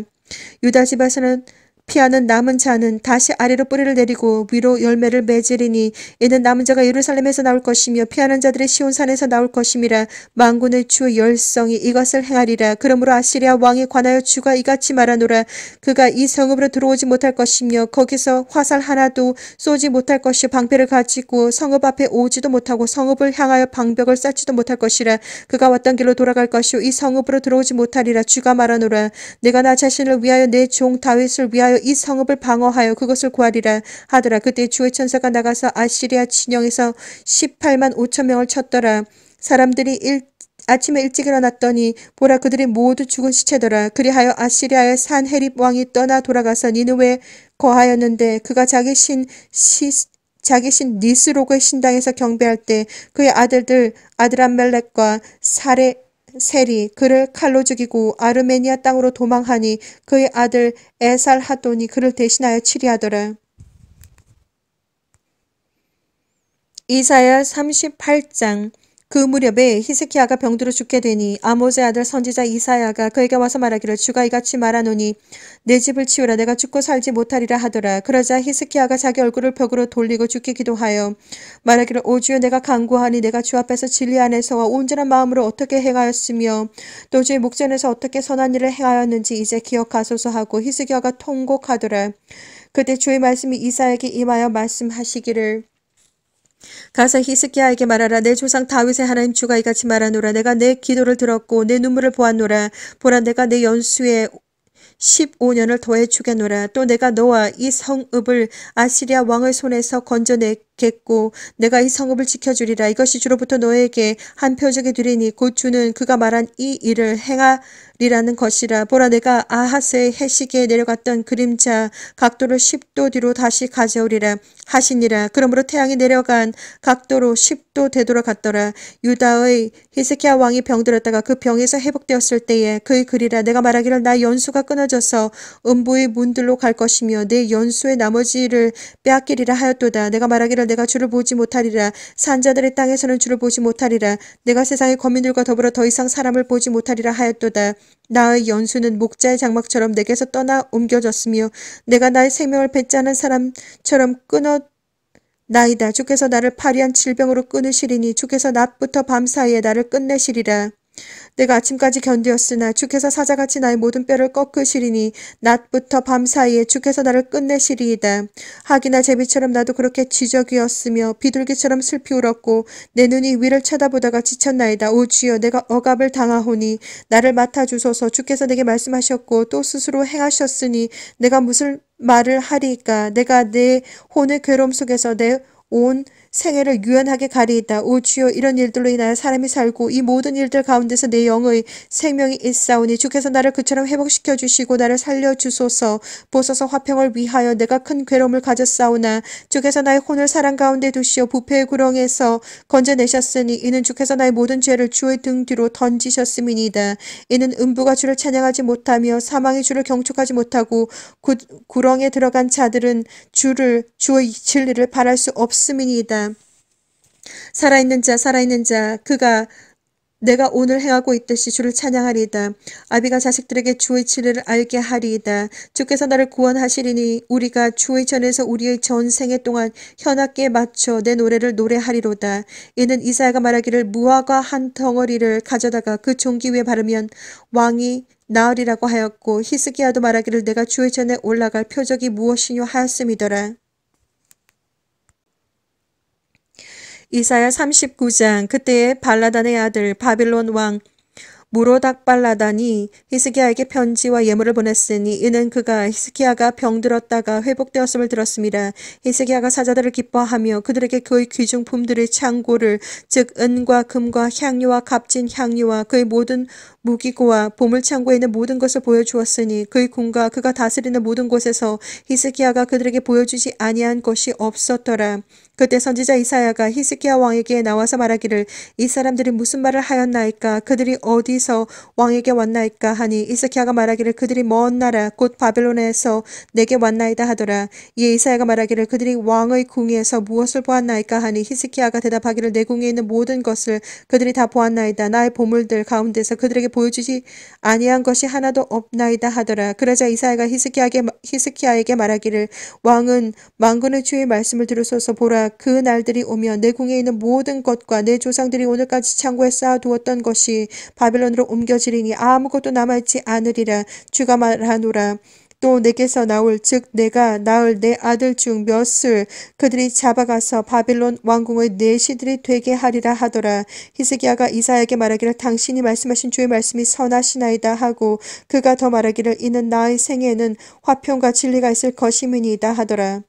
유다지바서는 피하는 남은 자는 다시 아래로 뿌리를 내리고 위로 열매를 맺으리니 이는 남은 자가 예루살렘에서 나올 것이며 피하는 자들의 시온산에서 나올 것임이라 망군의 주 열성이 이것을 행하리라 그러므로 아시리아 왕에 관하여 주가 이같이 말하노라 그가 이 성읍으로 들어오지 못할 것이며 거기서 화살 하나도 쏘지 못할 것이 방패를 가지고 성읍 앞에 오지도 못하고 성읍을 향하여 방벽을 쌓지도 못할 것이라 그가 왔던 길로 돌아갈 것이요 이 성읍으로 들어오지 못하리라 주가 말하노라 내가 나 자신을 위하여 내 종 다윗을 위하여 이 성읍을 방어하여 그것을 구하리라 하더라. 그때 주의 천사가 나가서 아시리아 진영에서 18만 5천 명을 쳤더라. 사람들이 일, 아침에 일찍 일어났더니 보라 그들이 모두 죽은 시체더라. 그리하여 아시리아의 산 헤립 왕이 떠나 돌아가서 니누에 거하였는데 그가 자기 신 시, 자기 신 니스로그의 신당에서 경배할 때 그의 아들들 아드람멜렉과 사레 셀이 그를 칼로 죽이고 아르메니아 땅으로 도망하니 그의 아들 에살하돈이 그를 대신하여 치리하더라. 이사야 38장 그 무렵에 히스키아가 병들어 죽게 되니 아모즈의 아들 선지자 이사야가 그에게 와서 말하기를 주가 이같이 말하노니 내 집을 치우라 내가 죽고 살지 못하리라 하더라. 그러자 히스키아가 자기 얼굴을 벽으로 돌리고 죽기 기도하여 말하기를 오주여 내가 강구하니 내가 주 앞에서 진리 안에서와 온전한 마음으로 어떻게 행하였으며 또 주의 목전에서 어떻게 선한 일을 행하였는지 이제 기억하소서 하고 히스키아가 통곡하더라. 그때 주의 말씀이 이사야에게 임하여 말씀하시기를 가서 히스키야에게 말하라 내 조상 다윗의 하나님 주가 이같이 말하노라 내가 내 기도를 들었고 내 눈물을 보았노라 보라 내가 내 연수에 15년을 더해 주겠노라 또 내가 너와 이 성읍을 아시리아 왕의 손에서 건져내 겠고 내가 이 성읍을 지켜주리라 이것이 주로부터 너에게 한 표적이 되리니 곧 주는 그가 말한 이 일을 행하리라는 것이라 보라 내가 아하스의 해시계에 내려갔던 그림자 각도를 10도 뒤로 다시 가져오리라 하시니라 그러므로 태양이 내려간 각도로 10도 되돌아갔더라 유다의 히스키아 왕이 병들었다가 그 병에서 회복되었을 때에 그의 글이라 내가 말하기를 나 연수가 끊어져서 음부의 문들로 갈 것이며 내 연수의 나머지를 빼앗기리라 하였도다 내가 말하기를 내가 주를 보지 못하리라. 산자들의 땅에서는 주를 보지 못하리라. 내가 세상의 거민들과 더불어 더 이상 사람을 보지 못하리라 하였도다. 나의 연수는 목자의 장막처럼 내게서 떠나 옮겨졌으며 내가 나의 생명을 뱉자는 사람처럼 끊어 나이다. 주께서 나를 파리한 질병으로 끊으시리니 주께서 낮부터 밤 사이에 나를 끝내시리라. 내가 아침까지 견디었으나 주께서 사자같이 나의 모든 뼈를 꺾으시리니 낮부터 밤 사이에 주께서 나를 끝내시리이다. 하기나 제비처럼 나도 그렇게 지적이었으며 비둘기처럼 슬피 울었고 내 눈이 위를 쳐다보다가 지쳤나이다. 오 주여 내가 억압을 당하오니 나를 맡아주소서 주께서 내게 말씀하셨고 또 스스로 행하셨으니 내가 무슨 말을 하리까 내가 내 혼의 괴로움 속에서 내온 생애를 유연하게 가리이다. 오 주여 이런 일들로 인하여 사람이 살고 이 모든 일들 가운데서 내 영의 생명이 있사오니 주께서 나를 그처럼 회복시켜 주시고 나를 살려 주소서 보소서 화평을 위하여 내가 큰 괴로움을 가졌사오나 주께서 나의 혼을 사랑 가운데 두시어 부패의 구렁에서 건져내셨으니 이는 주께서 나의 모든 죄를 주의 등 뒤로 던지셨음이니이다. 이는 음부가 주를 찬양하지 못하며 사망이 주를 경축하지 못하고 구, 구렁에 들어간 자들은 주를 주의 진리를 바랄 수 없음이니이다. 살아있는 자 살아있는 자 그가 내가 오늘 행하고 있듯이 주를 찬양하리이다. 아비가 자식들에게 주의 치리를 알게 하리이다. 주께서 나를 구원하시리니 우리가 주의 전에서 우리의 전생애 동안 현악기에 맞춰 내 노래를 노래하리로다. 이는 이사야가 말하기를 무화과 한 덩어리를 가져다가 그 종기 위에 바르면 왕이 나으리라고 하였고 히스기야도 말하기를 내가 주의 전에 올라갈 표적이 무엇이뇨 하였음이더라. 이사야 39장 그때에 발라단의 아들 바빌론 왕 무로닥 발라단이 히스기야에게 편지와 예물을 보냈으니 이는 그가 히스기야가 병들었다가 회복되었음을 들었습니다. 히스기야가 사자들을 기뻐하며 그들에게 그의 귀중품들의 창고를 즉 은과 금과 향유와 값진 향유와 그의 모든 무기고와 보물창고에 있는 모든 것을 보여주었으니 그의 궁과 그가 다스리는 모든 곳에서 히스기야가 그들에게 보여주지 아니한 것이 없었더라. 그때 선지자 이사야가 히스키야 왕에게 나와서 말하기를 이 사람들이 무슨 말을 하였나이까 그들이 어디서 왕에게 왔나이까 하니 이스키야가 말하기를 그들이 먼 나라 곧 바벨론에서 내게 왔나이다 하더라 이에 이사야가 말하기를 그들이 왕의 궁에서 무엇을 보았나이까 하니 히스키야가 대답하기를 내 궁에 있는 모든 것을 그들이 다 보았나이다 나의 보물들 가운데서 그들에게 보여주지 아니한 것이 하나도 없나이다 하더라 그러자 이사야가 히스키야에게 말하기를 왕은 망군의 주의 말씀을 들으소서 보라 그 날들이 오면내 궁에 있는 모든 것과 내 조상들이 오늘까지 창고에 쌓아두었던 것이 바벨론으로 옮겨지리니 아무것도 남아있지 않으리라 주가 말하노라. 또 내게서 나올 즉 내가 낳을 내 아들 중 몇을 그들이 잡아가서 바빌론 왕궁의 내시들이 되게 하리라 하더라 히스기야가 이사에게 말하기를 당신이 말씀하신 주의 말씀이 선하시나이다 하고 그가 더 말하기를 이는 나의 생애에는 화평과 진리가 있을 것이니이다 하더라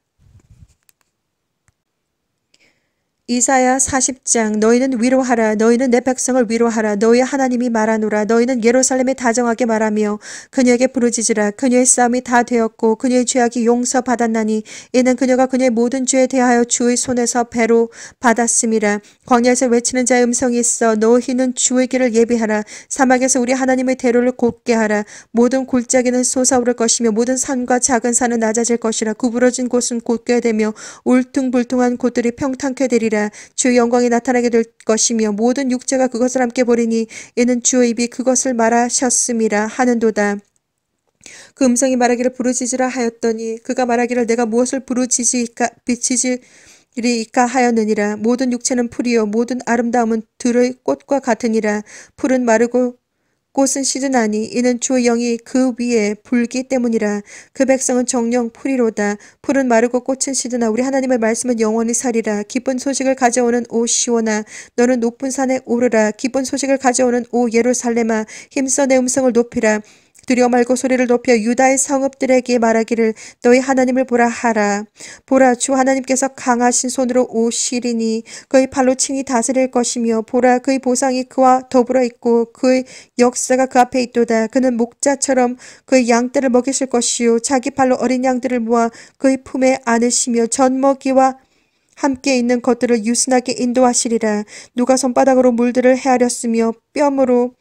이사야 40장 너희는 위로하라 너희는 내 백성을 위로하라 너희 하나님이 말하노라 너희는 예루살렘에 다정하게 말하며 그녀에게 부르짖으라 그녀의 싸움이 다 되었고 그녀의 죄악이 용서받았나니 이는 그녀가 그녀의 모든 죄에 대하여 주의 손에서 배로 받았음이라 광야에서 외치는 자의 음성이 있어 너희는 주의 길을 예비하라 사막에서 우리 하나님의 대로를 곱게 하라 모든 골짜기는 솟아오를 것이며 모든 산과 작은 산은 낮아질 것이라 구부러진 곳은 곧게 되며 울퉁불퉁한 곳들이 평탄케 되리라 아니라 주 영광이 나타나게 될 것이며 모든 육체가 그것을 함께 보리니 이는 주의 입이 그것을 말하셨음이라 하는도다. 그 음성이 말하기를 부르짖으라 하였더니 그가 말하기를 내가 무엇을 부르짖으리까 리이까 하였느니라 모든 육체는 풀이요 모든 아름다움은 들의 꽃과 같으니라 풀은 마르고 꽃은 시드나니 이는 주 영이 그 위에 불기 때문이라 그 백성은 정령 풀이로다 풀은 마르고 꽃은 시드나 우리 하나님의 말씀은 영원히 살리라 기쁜 소식을 가져오는 오 시온아 너는 높은 산에 오르라 기쁜 소식을 가져오는 오 예루살렘아 힘써 내 음성을 높이라 두려워 말고 소리를 높여 유다의 성읍들에게 말하기를 너희 하나님을 보라 하라. 보라 주 하나님께서 강하신 손으로 오시리니 그의 팔로 칭이 다스릴 것이며 보라 그의 보상이 그와 더불어 있고 그의 역사가 그 앞에 있도다. 그는 목자처럼 그의 양떼를 먹이실 것이요 자기 팔로 어린 양들을 모아 그의 품에 안으시며 젖먹이와 함께 있는 것들을 유순하게 인도하시리라. 누가 손바닥으로 물들을 헤아렸으며 뺨으로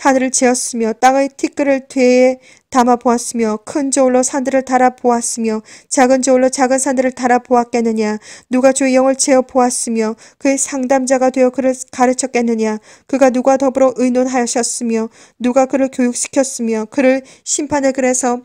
하늘을 지었으며 땅의 티끌을 되에 담아 보았으며 큰 저울로 산들을 달아 보았으며 작은 저울로 작은 산들을 달아 보았겠느냐 누가 주의 영을 채워 보았으며 그의 상담자가 되어 그를 가르쳤겠느냐 그가 누가 더불어 의논하셨으며 누가 그를 교육시켰으며 그를 심판의 그래서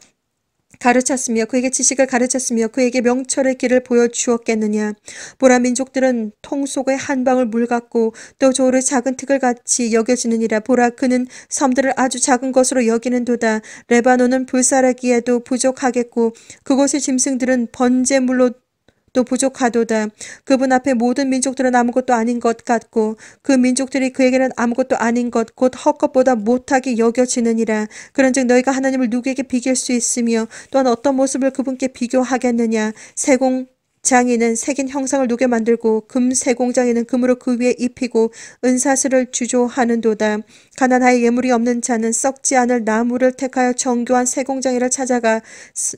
가르쳤으며 그에게 지식을 가르쳤으며 그에게 명철의 길을 보여주었겠느냐. 보라 민족들은 통속의 한 방울 물 같고 또조울의 작은 특을 같이 여겨지느니라. 보라 그는 섬들을 아주 작은 것으로 여기는 도다. 레바논은 불사라기에도 부족하겠고 그곳의 짐승들은 번제물로 또 부족하도다. 그분 앞에 모든 민족들은 아무것도 아닌 것 같고 그 민족들이 그에게는 아무것도 아닌 것 곧 헛것보다 못하게 여겨지느니라. 그런즉 너희가 하나님을 누구에게 비길 수 있으며 또한 어떤 모습을 그분께 비교하겠느냐. 세공 장인은 색인 형상을 녹여 만들고 금세공장에는 금으로 그 위에 입히고 은사슬을 주조하는도다. 가난하여 예물이 없는 자는 썩지 않을 나무를 택하여 정교한 세공장이를 찾아가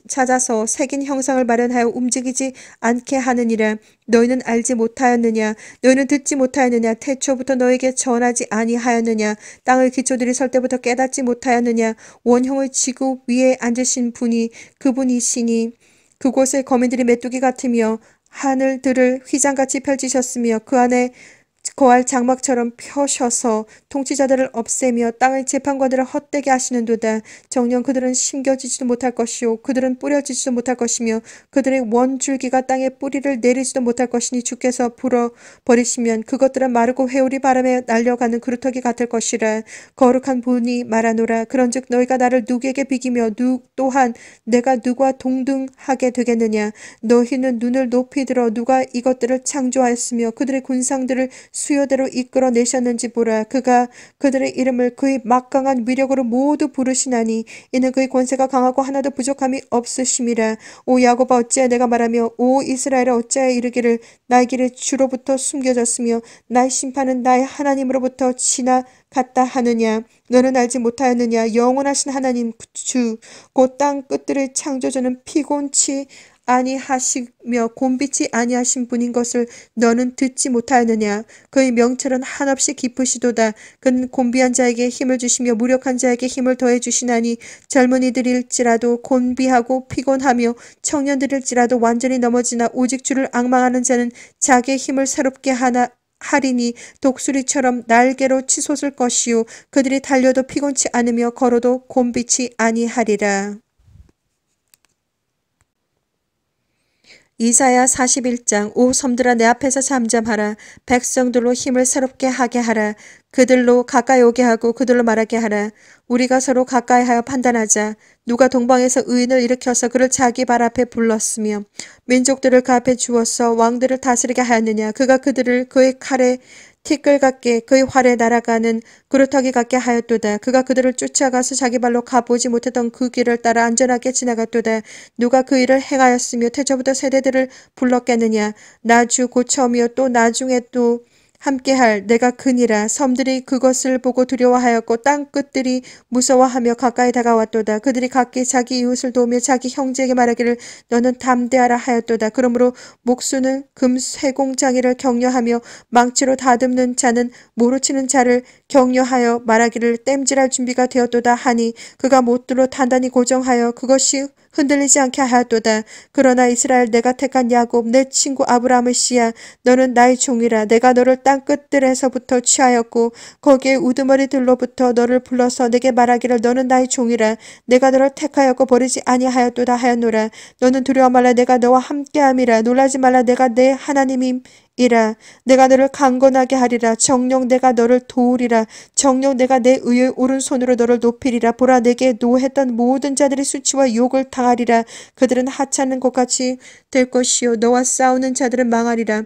찾아서 색인 형상을 마련하여 움직이지 않게 하느니라. 너희는 알지 못하였느냐 너희는 듣지 못하였느냐 태초부터 너에게 전하지 아니하였느냐 땅을 기초들이 설 때부터 깨닫지 못하였느냐 원형을 지구 위에 앉으신 분이 그분이시니 그곳에 거민들이 메뚜기 같으며 하늘들을 휘장같이 펼치셨으며 그 안에 거할 장막처럼 펴셔서 통치자들을 없애며 땅의 재판관들을 헛되게 하시는도다. 정녕 그들은 심겨지지도 못할 것이요 그들은 뿌려지지도 못할 것이며 그들의 원줄기가 땅에 뿌리를 내리지도 못할 것이니 주께서 불어 버리시면 그것들은 마르고 회오리 바람에 날려가는 그루터기 같을 것이라 거룩한 분이 말하노라 그런즉 너희가 나를 누구에게 비기며 누 또한 내가 누구와 동등하게 되겠느냐 너희는 눈을 높이 들어 누가 이것들을 창조하였으며 그들의 군상들을 수 수요대로 이끌어 내셨는지 보라. 그가 그들의 이름을 그의 막강한 위력으로 모두 부르시나니 이는 그의 권세가 강하고 하나도 부족함이 없으심이라. 오 야곱아 어찌하 내가 말하며 오 이스라엘아 어찌하 이르기를 나의 길이 주로부터 숨겨졌으며 나의 심판은 나의 하나님으로부터 지나 갔다 하느냐 너는 알지 못하였느냐 영원하신 하나님 주곧 땅 끝들을 창조주는 피곤치 아니하시며 곤비치 아니하신 분인 것을 너는 듣지 못하였느냐 그의 명철은 한없이 깊으시도다 그는 곤비한 자에게 힘을 주시며 무력한 자에게 힘을 더해 주시나니 젊은이들일지라도 곤비하고 피곤하며 청년들일지라도 완전히 넘어지나 오직 주를 악망하는 자는 자기의 힘을 새롭게 하나 하리니 독수리처럼 날개로 치솟을 것이요 그들이 달려도 피곤치 않으며 걸어도 곤비치 아니하리라. 이사야 41장 오 섬들아 내 앞에서 잠잠하라 백성들로 힘을 새롭게 하게 하라 그들로 가까이 오게 하고 그들로 말하게 하라 우리가 서로 가까이 하여 판단하자 누가 동방에서 의인을 일으켜서 그를 자기 발 앞에 불렀으며 민족들을 그 앞에 주었어 왕들을 다스리게 하였느냐 그가 그들을 그의 칼에 티끌 같게 그의 활에 날아가는 그루터기 같게 하였도다. 그가 그들을 쫓아가서 자기 발로 가보지 못했던 그 길을 따라 안전하게 지나갔도다. 누가 그 일을 행하였으며 태초부터 세대들을 불렀겠느냐. 나주 고처음이요또 나중에 또 함께할 내가 그니라 섬들이 그것을 보고 두려워하였고 땅 끝들이 무서워하며 가까이 다가왔도다. 그들이 각기 자기 이웃을 도우며 자기 형제에게 말하기를 너는 담대하라 하였도다. 그러므로 목수는 금쇠공장이를 격려하며 망치로 다듬는 자는 모르 치는 자를 격려하여 말하기를 땜질할 준비가 되었도다 하니 그가 못들로 단단히 고정하여 그것이 흔들리지 않게 하였도다. 그러나 이스라엘 내가 택한 야곱 내 친구 아브라함의 씨야 너는 나의 종이라 내가 너를 땅 끝들에서부터 취하였고 거기에 우두머리들로부터 너를 불러서 내게 말하기를 너는 나의 종이라 내가 너를 택하였고 버리지 아니하였도다 하였노라 너는 두려워 말라 내가 너와 함께함이라 놀라지 말라 내가 내 하나님임 이라 내가 너를 강건하게 하리라 정령 내가 너를 도우리라 정령 내가 내 의의 오른손으로 너를 높이리라 보라 내게 노했던 모든 자들의 수치와 욕을 당하리라 그들은 하찮은 것 같이 될 것이요 너와 싸우는 자들은 망하리라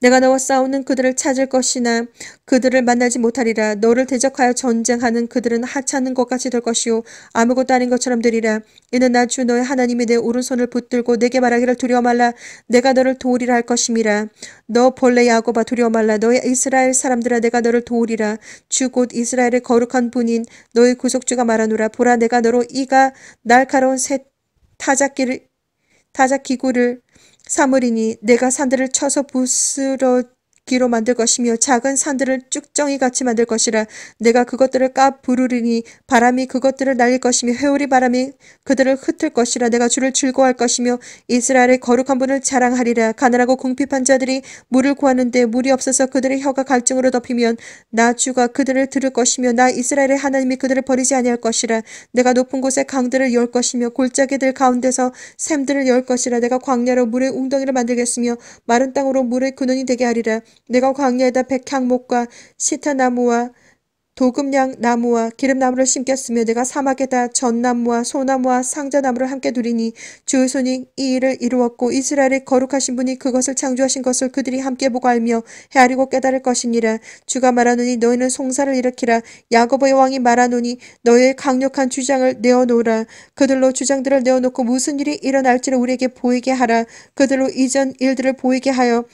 내가 너와 싸우는 그들을 찾을 것이나 그들을 만나지 못하리라. 너를 대적하여 전쟁하는 그들은 하찮은 것 같이 될 것이요 아무것도 아닌 것처럼 되리라. 이는 나 주 너의 하나님이 내 오른손을 붙들고 내게 말하기를 두려워 말라. 내가 너를 도우리라 할 것임이라. 너 벌레 야고바 두려워 말라. 너의 이스라엘 사람들아 내가 너를 도우리라. 주 곧 이스라엘의 거룩한 분인 너의 구속주가 말하노라. 보라 내가 너로 이가 날카로운 새 타작기를 타작 기구를 사물이니 내가 산들을 쳐서 부스러 기로 만들 것이며 작은 산들을 쭉정이같이 만들 것이라 내가 그것들을 까 부르리니 바람이 그것들을 날릴 것이며 회오리 바람이 그들을 흩을 것이라 내가 주를 즐거워할 것이며 이스라엘의 거룩한 분을 자랑하리라 가난하고 궁핍한 자들이 물을 구하는데 물이 없어서 그들의 혀가 갈증으로 덮이면 나 주가 그들을 들을 것이며 나 이스라엘의 하나님이 그들을 버리지 아니할 것이라 내가 높은 곳에 강들을 열 것이며 골짜기들 가운데서 샘들을 열 것이라 내가 광야로 물의 웅덩이를 만들겠으며 마른 땅으로 물의 근원이 되게 하리라 내가 광야에다 백향목과 시타나무와 도금양 나무와 기름나무를 심겼으며 내가 사막에다 전나무와 소나무와 상자나무를 함께 두리니 주의 손이 이 일을 이루었고 이스라엘의 거룩하신 분이 그것을 창조하신 것을 그들이 함께 보고 알며 헤아리고 깨달을 것이니라 주가 말하노니 너희는 송사를 일으키라 야곱의 왕이 말하노니 너희의 강력한 주장을 내어놓으라 그들로 주장들을 내어놓고 무슨 일이 일어날지를 우리에게 보이게 하라 그들로 이전 일들을 보이게 하여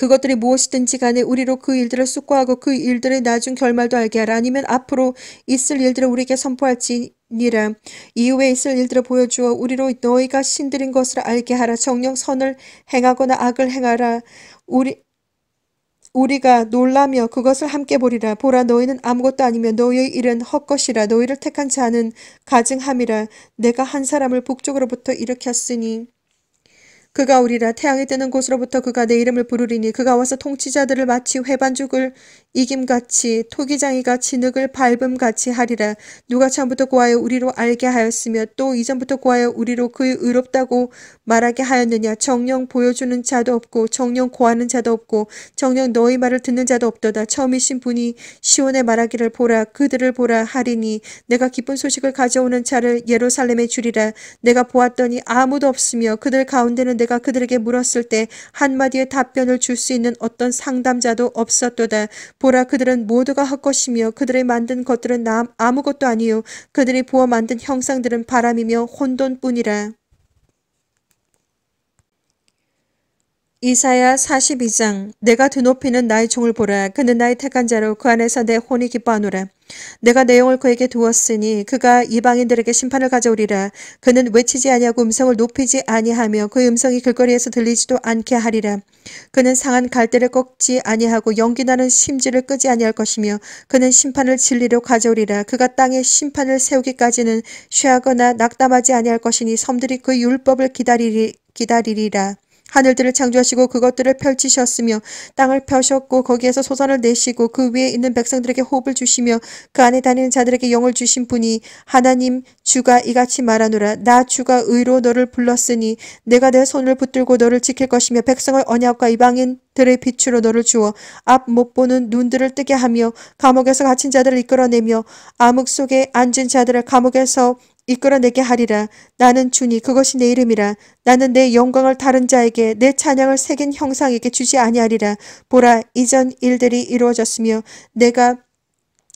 그것들이 무엇이든지 간에 우리로 그 일들을 숙고하고 그 일들의 나중 결말도 알게 하라 아니면 앞으로 있을 일들을 우리에게 선포할지 니라 이후에 있을 일들을 보여주어 우리로 너희가 신들인 것을 알게 하라 정령 선을 행하거나 악을 행하라 우리 우리가 놀라며 그것을 함께 보리라. 보라 너희는 아무것도 아니며 너희의 일은 헛것이라. 너희를 택한 자는 가증함이라. 내가 한 사람을 북쪽으로부터 일으켰으니. 그가 오리라 태양이 뜨는 곳으로부터 그가 내 이름을 부르리니 그가 와서 통치자들을 마치 회반죽을 이김같이 토기장이가 진흙을 밟음같이 하리라 누가 처음부터 고하여 우리로 알게 하였으며 또 이전부터 고하여 우리로 그의 의롭다고 말하게 하였느냐 정령 보여주는 자도 없고 정령 고하는 자도 없고 정령 너희 말을 듣는 자도 없도다 처음이신 분이 시온의 말하기를 보라 그들을 보라 하리니 내가 기쁜 소식을 가져오는 자를 예루살렘에 주리라 내가 보았더니 아무도 없으며 그들 가운데는 내가 그들에게 물었을 때 한마디의 답변을 줄 수 있는 어떤 상담자도 없었도다. 보라 그들은 모두가 헛것이며 그들의 만든 것들은 남 아무것도 아니요 그들이 부어 만든 형상들은 바람이며 혼돈뿐이라. 이사야 42장 내가 드높이는 나의 종을 보라 그는 나의 택한 자로 그 안에서 내 혼이 기뻐하노라 내가 내 영을 그에게 두었으니 그가 이방인들에게 심판을 가져오리라 그는 외치지 아니하고 음성을 높이지 아니하며 그 음성이 길거리에서 들리지도 않게 하리라 그는 상한 갈대를 꺾지 아니하고 연기 나는 심지를 끄지 아니할 것이며 그는 심판을 진리로 가져오리라 그가 땅에 심판을 세우기까지는 쉬하거나 낙담하지 아니할 것이니 섬들이 그 율법을 기다리리, 기다리리라 하늘들을 창조하시고 그것들을 펼치셨으며 땅을 펴셨고 거기에서 소산을 내시고 그 위에 있는 백성들에게 호흡을 주시며 그 안에 다니는 자들에게 영을 주신 분이 하나님 주가 이같이 말하노라 나 주가 의로 너를 불렀으니 내가 내 손을 붙들고 너를 지킬 것이며 백성을 언약과 이방인 들의 빛으로 너를 주어 앞 못 보는 눈들을 뜨게 하며 감옥에서 갇힌 자들을 이끌어내며 암흑 속에 앉은 자들을 감옥에서 이끌어내게 하리라. 나는 주니 그것이 내 이름이라. 나는 내 영광을 다른 자에게 내 찬양을 새긴 형상에게 주지 아니하리라. 보라 이전 일들이 이루어졌으며 내가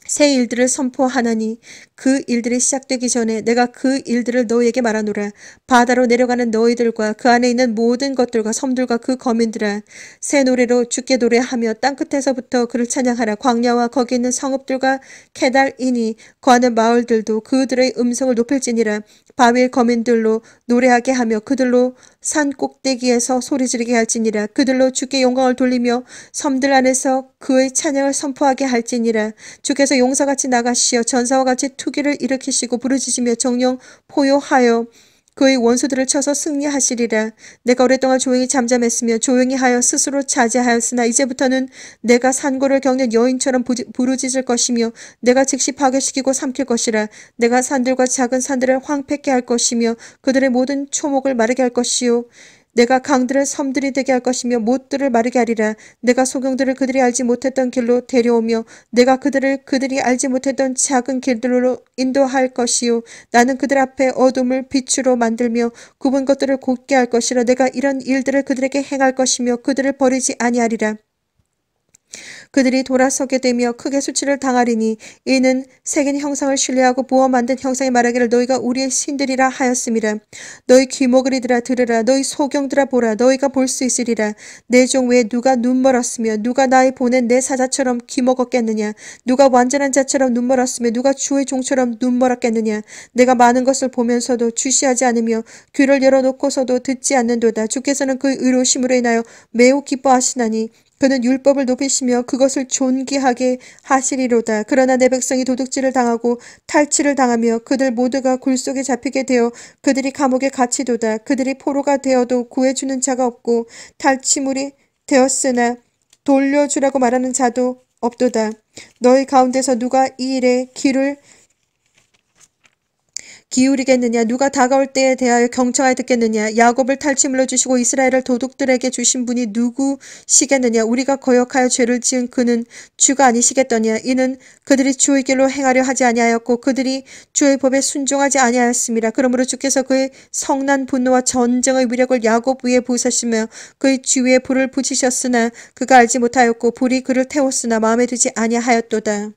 새 일들을 선포하나니 그 일들이 시작되기 전에 내가 그 일들을 너희에게 말하노라. 바다로 내려가는 너희들과 그 안에 있는 모든 것들과 섬들과 그 거민들아. 새 노래로 죽게 노래하며 땅끝에서부터 그를 찬양하라. 광야와 거기 있는 성읍들과 캐달이니 거하는 마을들도 그들의 음성을 높일지니라. 바의 거민들로 노래하게 하며 그들로 산 꼭대기에서 소리 지르게 할지니라. 그들로 주께 영광을 돌리며 섬들 안에서 그의 찬양을 선포하게 할지니라. 주께서 용사같이 나가시어 전사와 같이 투기를 일으키시고 부르짖으며 정령 포효하여 그의 원수들을 쳐서 승리하시리라. 내가 오랫동안 조용히 잠잠했으며 조용히 하여 스스로 자제하였으나 이제부터는 내가 산고를 겪는 여인처럼 부르짖을 것이며 내가 즉시 파괴시키고 삼킬 것이라. 내가 산들과 작은 산들을 황폐케 할 것이며 그들의 모든 초목을 마르게 할 것이요. 내가 강들을 섬들이 되게 할 것이며 못들을 마르게 하리라. 내가 소경들을 그들이 알지 못했던 길로 데려오며 내가 그들을 그들이 알지 못했던 작은 길들로 인도할 것이요. 나는 그들 앞에 어둠을 빛으로 만들며 굽은 것들을 곱게 할 것이라 내가 이런 일들을 그들에게 행할 것이며 그들을 버리지 아니하리라. 그들이 돌아서게 되며 크게 수치를 당하리니 이는 세긴 형상을 신뢰하고 보어 만든 형상이 말하기를 너희가 우리의 신들이라 하였음이라 너희 귀목을이들아 들으라 너희 소경들아 보라 너희가 볼 수 있으리라 내 종 외에 누가 눈 멀었으며 누가 나의 보낸 내 사자처럼 귀먹었겠느냐 누가 완전한 자처럼 눈 멀었으며 누가 주의 종처럼 눈 멀었겠느냐 내가 많은 것을 보면서도 주시하지 않으며 귀를 열어놓고서도 듣지 않는도다 주께서는 그의 의로심으로 인하여 매우 기뻐하시나니 그는 율법을 높이시며 그것을 존귀하게 하시리로다. 그러나 내 백성이 도둑질을 당하고 탈취를 당하며 그들 모두가 굴 속에 잡히게 되어 그들이 감옥에 갇히도다. 그들이 포로가 되어도 구해주는 자가 없고 탈취물이 되었으나 돌려주라고 말하는 자도 없도다. 너희 가운데서 누가 이 일에 귀를 기울이겠느냐 누가 다가올 때에 대하여 경청하여 듣겠느냐 야곱을 탈취물로 주시고 이스라엘을 도둑들에게 주신 분이 누구시겠느냐 우리가 거역하여 죄를 지은 그는 주가 아니시겠더냐 이는 그들이 주의 길로 행하려 하지 아니하였고 그들이 주의 법에 순종하지 아니하였습니다 그러므로 주께서 그의 성난 분노와 전쟁의 위력을 야곱 위에 부으셨으며 그의 주위에 불을 붙이셨으나 그가 알지 못하였고 불이 그를 태웠으나 마음에 들지 아니하였도다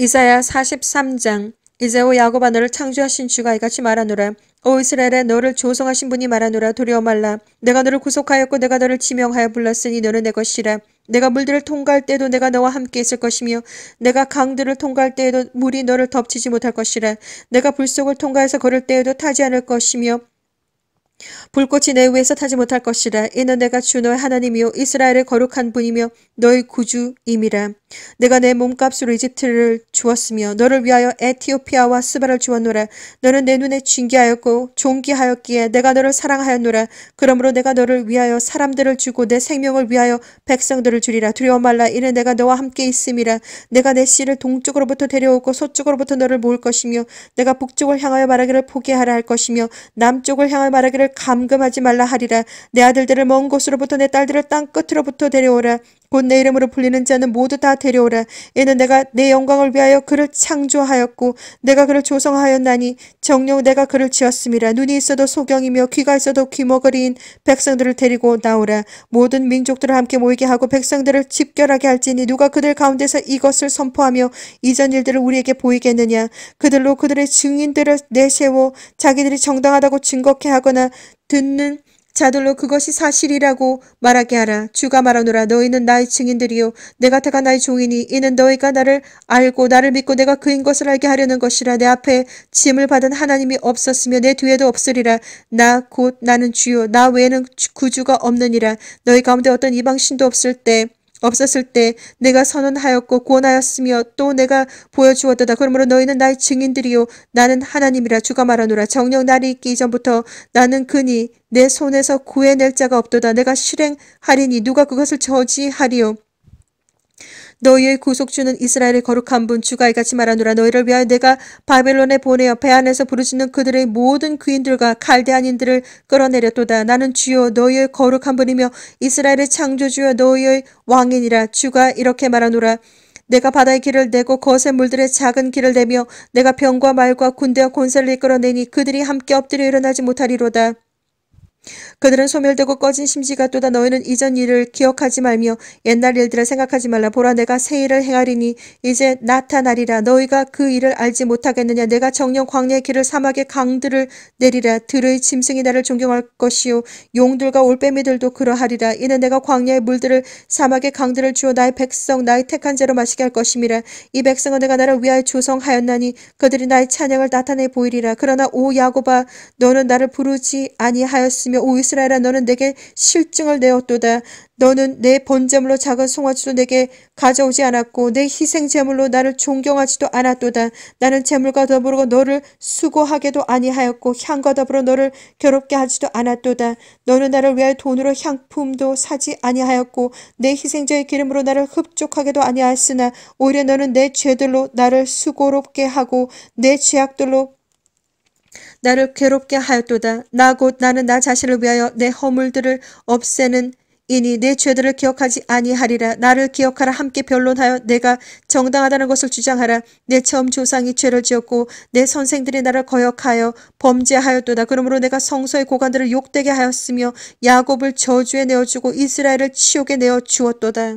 이사야 43장 이제오 야곱아 너를 창조하신 주가 이같이 말하노라. 오이스라엘에 너를 조성하신 분이 말하노라 두려워 말라. 내가 너를 구속하였고 내가 너를 지명하여 불렀으니 너는 내 것이라. 내가 물들을 통과할 때에도 내가 너와 함께 있을 것이며 내가 강들을 통과할 때에도 물이 너를 덮치지 못할 것이라. 내가 불속을 통과해서 걸을 때에도 타지 않을 것이며 불꽃이 내 위에서 타지 못할 것이라. 이는 내가 주 너의 하나님이요 이스라엘의 거룩한 분이며 너의 구주임이라. 내가 내 몸값으로 이집트를 주었으며 너를 위하여 에티오피아와 스바를 주었노라. 너는 내 눈에 진귀하였고 존귀하였기에 내가 너를 사랑하였노라. 그러므로 내가 너를 위하여 사람들을 주고 내 생명을 위하여 백성들을 주리라. 두려워 말라. 이는 내가 너와 함께 있음이라. 내가 내 씨를 동쪽으로부터 데려오고 서쪽으로부터 너를 모을 것이며 내가 북쪽을 향하여 말하기를 포기하라 할 것이며 남쪽을 향하여 말하기를 감금하지 말라 하리라. 내 아들들을 먼 곳으로부터 내 딸들을 땅 끝으로부터 데려오라. 곧내 이름으로 불리는 자는 모두 다 데려오라. 이는 내가 내 영광을 위하여 그를 창조하였고 내가 그를 조성하였나니 정녕 내가 그를 지었음이라. 눈이 있어도 소경이며 귀가 있어도 귀머거리인 백성들을 데리고 나오라. 모든 민족들을 함께 모이게 하고 백성들을 집결하게 할지니 누가 그들 가운데서 이것을 선포하며 이전 일들을 우리에게 보이겠느냐. 그들로 그들의 증인들을 내세워 자기들이 정당하다고 증거케 하거나 듣는 자들로 그것이 사실이라고 말하게 하라. 주가 말하노라 너희는 나의 증인들이요 내가 다가 나의 종이니 이는 너희가 나를 알고 나를 믿고 내가 그인 것을 알게 하려는 것이라 내 앞에 짐을 받은 하나님이 없었으며 내 뒤에도 없으리라 나 곧 나는 주요 나 외에는 구주가 없느니라 너희 가운데 어떤 이방신도 없을 때 없었을 때 내가 선언하였고 구원하였으며 또 내가 보여주었다다 그러므로 너희는 나의 증인들이요 나는 하나님이라 주가 말하노라. 정령 날이 있기 이전부터 나는 그니 내 손에서 구해낼 자가 없도다. 내가 실행하리니 누가 그것을 저지하리요. 너희의 구속주는 이스라엘의 거룩한 분 주가 이같이 말하노라 너희를 위하여 내가 바벨론에 보내어 배 안에서 부르짖는 그들의 모든 귀인들과 갈대한인들을 끌어내렸도다 나는 주여 너희의 거룩한 분이며 이스라엘의 창조주여 너희의 왕인이라 주가 이렇게 말하노라 내가 바다의 길을 내고 거세 물들의 작은 길을 내며 내가 병과 말과 군대와 곤세를 이끌어내니 그들이 함께 엎드려 일어나지 못하리로다. 그들은 소멸되고 꺼진 심지가 또다 너희는 이전 일을 기억하지 말며 옛날 일들을 생각하지 말라 보라 내가 새 일을 행하리니 이제 나타나리라 너희가 그 일을 알지 못하겠느냐 내가 정령 광야의 길을 사막의 강들을 내리라 들의 짐승이 나를 존경할 것이요 용들과 올빼미들도 그러하리라 이는 내가 광야의 물들을 사막의 강들을 주어 나의 백성 나의 택한 자로 마시게 할 것임이라 이 백성은 내가 나를 위하여 조성하였나니 그들이 나의 찬양을 나타내 보이리라 그러나 오 야고바 너는 나를 부르지 아니하였으니 말으며오 이스라엘아 너는 내게 실증을 내었도다. 너는 내 번제물로 작은 송아지도 내게 가져오지 않았고 내 희생 제물로 나를 존경하지도 않았도다. 나는 제물과 더불어 너를 수고하게도 아니하였고 향과 더불어 너를 괴롭게 하지도 않았도다. 너는 나를 위하여 돈으로 향품도 사지 아니하였고 내 희생자의 기름으로 나를 흡족하게도 아니하였으나 오히려 너는 내 죄들로 나를 수고롭게 하고 내 죄악들로 나를 괴롭게 하였도다. 나 곧 나는 나 자신을 위하여 내 허물들을 없애는 이니 내 죄들을 기억하지 아니하리라. 나를 기억하라 함께 변론하여 내가 정당하다는 것을 주장하라. 내 처음 조상이 죄를 지었고 내 선생들이 나를 거역하여 범죄하였도다. 그러므로 내가 성서의 고관들을 욕되게 하였으며 야곱을 저주에 내어주고 이스라엘을 치욕에 내어주었도다.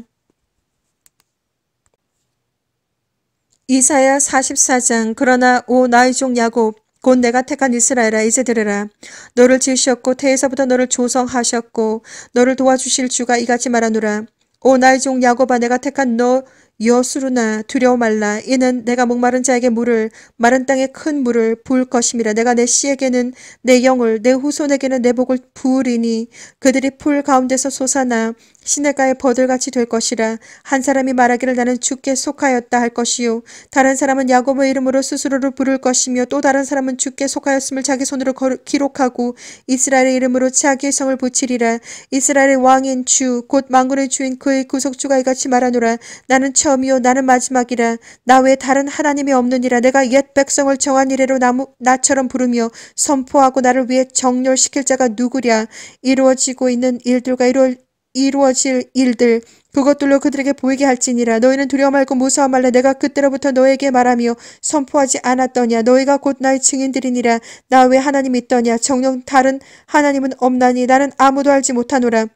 이사야 44장 그러나 오 나의 종 야곱 곧 내가 택한 이스라엘아 이제 들으라 너를 지으셨고 태에서부터 너를 조성하셨고 너를 도와주실 주가 이같이 말하노라 오 나의 종 야곱아 내가 택한 너 여수르나 두려워 말라 이는 내가 목마른 자에게 물을 마른 땅에 큰 물을 부을 것임이라 내가 내 씨에게는 내 영을 내 후손에게는 내 복을 부으리니 그들이 풀 가운데서 솟아나 시냇가의 버들같이 될 것이라 한 사람이 말하기를 나는 주께 속하였다 할 것이요 다른 사람은 야곱의 이름으로 스스로를 부를 것이며 또 다른 사람은 주께 속하였음을 자기 손으로 기록하고 이스라엘의 이름으로 자기의 성을 붙이리라 이스라엘의 왕인 주곧 망군의 주인 그의 구속주가 이같이 말하노라 나는 처음이요 나는 마지막이라 나 외에 다른 하나님이 없느니라 내가 옛 백성을 정한 이래로 나무, 나처럼 부르며 선포하고 나를 위해 정렬시킬 자가 누구랴 이루어지고 있는 일들과 이루어 이루어질 일들 그것들로 그들에게 보이게 할지니라 너희는 두려워 말고 무서워 말라 내가 그때로부터 너에게 말하며 선포하지 않았더냐 너희가 곧 나의 증인들이니라 나외 하나님 있더냐 정녕 다른 하나님은 없나니 나는 아무도 알지 못하노라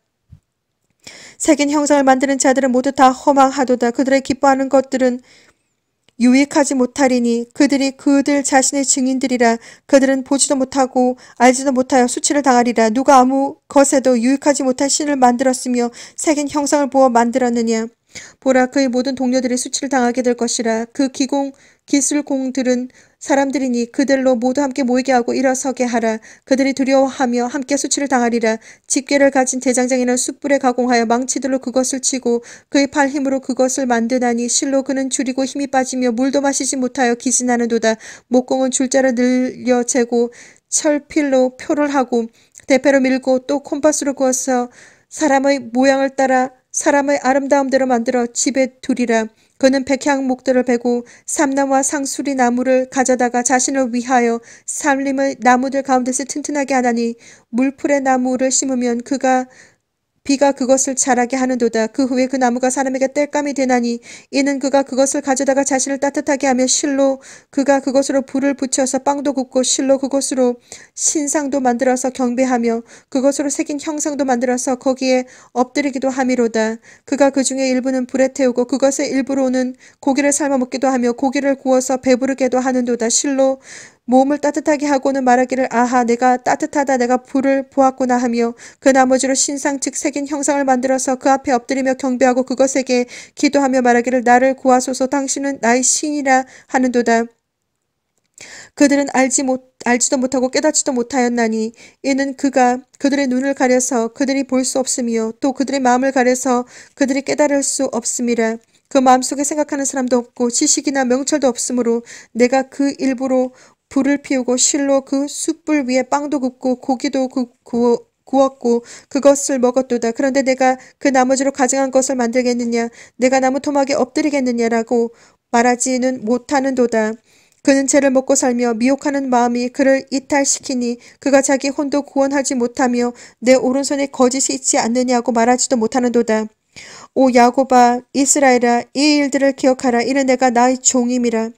새긴 형상을 만드는 자들은 모두 다 허망하도다 그들의 기뻐하는 것들은 유익하지 못하리니 그들이 그들 자신의 증인들이라 그들은 보지도 못하고 알지도 못하여 수치를 당하리라 누가 아무 것에도 유익하지 못한 신을 만들었으며 새긴 형상을 보어 만들었느냐 보라 그의 모든 동료들이 수치를 당하게 될 것이라 그 기공 기술공들은 사람들이니 그들로 모두 함께 모이게 하고 일어서게 하라. 그들이 두려워하며 함께 수치를 당하리라. 집게를 가진 대장장이는 숯불에 가공하여 망치들로 그것을 치고 그의 팔 힘으로 그것을 만드나니 실로 그는 줄이고 힘이 빠지며 물도 마시지 못하여 기진하는도다. 목공은 줄자를 늘려 재고 철필로 표를 하고 대패로 밀고 또 콤파스로 구워서 사람의 모양을 따라 사람의 아름다움대로 만들어 집에 두리라. 그는 백향목들을 베고 삼나와 상수리 나무를 가져다가 자신을 위하여 삼림의 나무들 가운데서 튼튼하게 하나니 물풀의 나무를 심으면 그가 비가 그것을 자라게 하는도다. 그 후에 그 나무가 사람에게 땔감이 되나니 이는 그가 그것을 가져다가 자신을 따뜻하게 하며 실로 그가 그것으로 불을 붙여서 빵도 굽고 실로 그것으로 신상도 만들어서 경배하며 그것으로 새긴 형상도 만들어서 거기에 엎드리기도 함이로다. 그가 그 중에 일부는 불에 태우고 그것의 일부로는 고기를 삶아 먹기도 하며 고기를 구워서 배부르게도 하는도다. 실로 몸을 따뜻하게 하고는 말하기를 아하 내가 따뜻하다 내가 불을 보았구나 하며 그 나머지로 신상 즉 색인 형상을 만들어서 그 앞에 엎드리며 경배하고 그것에게 기도하며 말하기를 나를 구하소서 당신은 나의 신이라 하는도다. 그들은 알지 못, 알지도 못하고 깨닫지도 못하였나니 이는 그가 그들의 눈을 가려서 그들이 볼 수 없으며 또 그들의 마음을 가려서 그들이 깨달을 수 없음이라 그 마음속에 생각하는 사람도 없고 지식이나 명철도 없으므로 내가 그 일부로 불을 피우고 실로 그 숯불 위에 빵도 굽고 고기도 구, 구, 구웠고 그것을 먹었도다. 그런데 내가 그 나머지로 가증한 것을 만들겠느냐 내가 나무 토막에 엎드리겠느냐라고 말하지는 못하는도다. 그는 죄를 먹고 살며 미혹하는 마음이 그를 이탈시키니 그가 자기 혼도 구원하지 못하며 내 오른손에 거짓이 있지 않느냐고 말하지도 못하는도다. 오 야고바 이스라엘아 이 일들을 기억하라 이는 내가 나의 종임이라.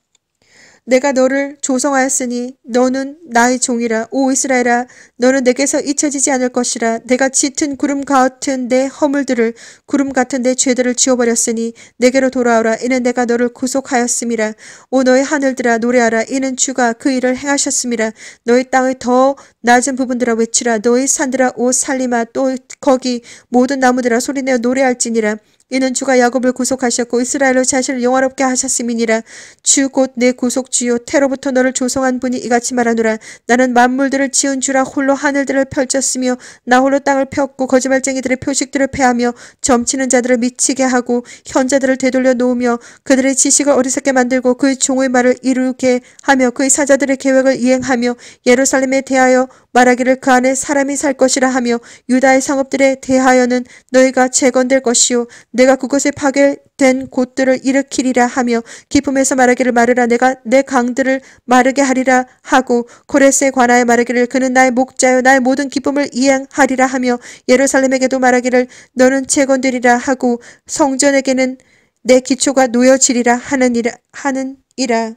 내가 너를 조성하였으니 너는 나의 종이라 오 이스라엘아 너는 내게서 잊혀지지 않을 것이라 내가 짙은 구름 같은 내 허물들을 구름 같은 내 죄들을 지워버렸으니 내게로 돌아오라 이는 내가 너를 구속하였음이라 오 너의 하늘들아 노래하라 이는 주가 그 일을 행하셨음이라 너의 땅의 더 낮은 부분들아 외치라 너의 산들아 오살리마또 거기 모든 나무들아 소리내어 노래할지니라 이는 주가 야곱을 구속하셨고 이스라엘로 자신을 영화롭게 하셨음이니라. 주 곧 내 구속주요 태로부터 너를 조성한 분이 이같이 말하노라. 나는 만물들을 지은 주라 홀로 하늘들을 펼쳤으며 나 홀로 땅을 폈고 거짓말쟁이들의 표식들을 패하며 점치는 자들을 미치게 하고 현자들을 되돌려 놓으며 그들의 지식을 어리석게 만들고 그의 종의 말을 이루게 하며 그의 사자들의 계획을 이행하며 예루살렘에 대하여 말하기를 그 안에 사람이 살 것이라 하며 유다의 상업들에 대하여는 너희가 재건될 것이요 내가 그것에 파괴된 곳들을 일으키리라 하며 기쁨에서 말하기를 말으라 내가 내 강들을 마르게 하리라 하고 코레스에 관하여 말하기를 그는 나의 목자여 나의 모든 기쁨을 이행하리라 하며 예루살렘에게도 말하기를 너는 재건되리라 하고 성전에게는 내 기초가 놓여지리라 하느니라 하느니라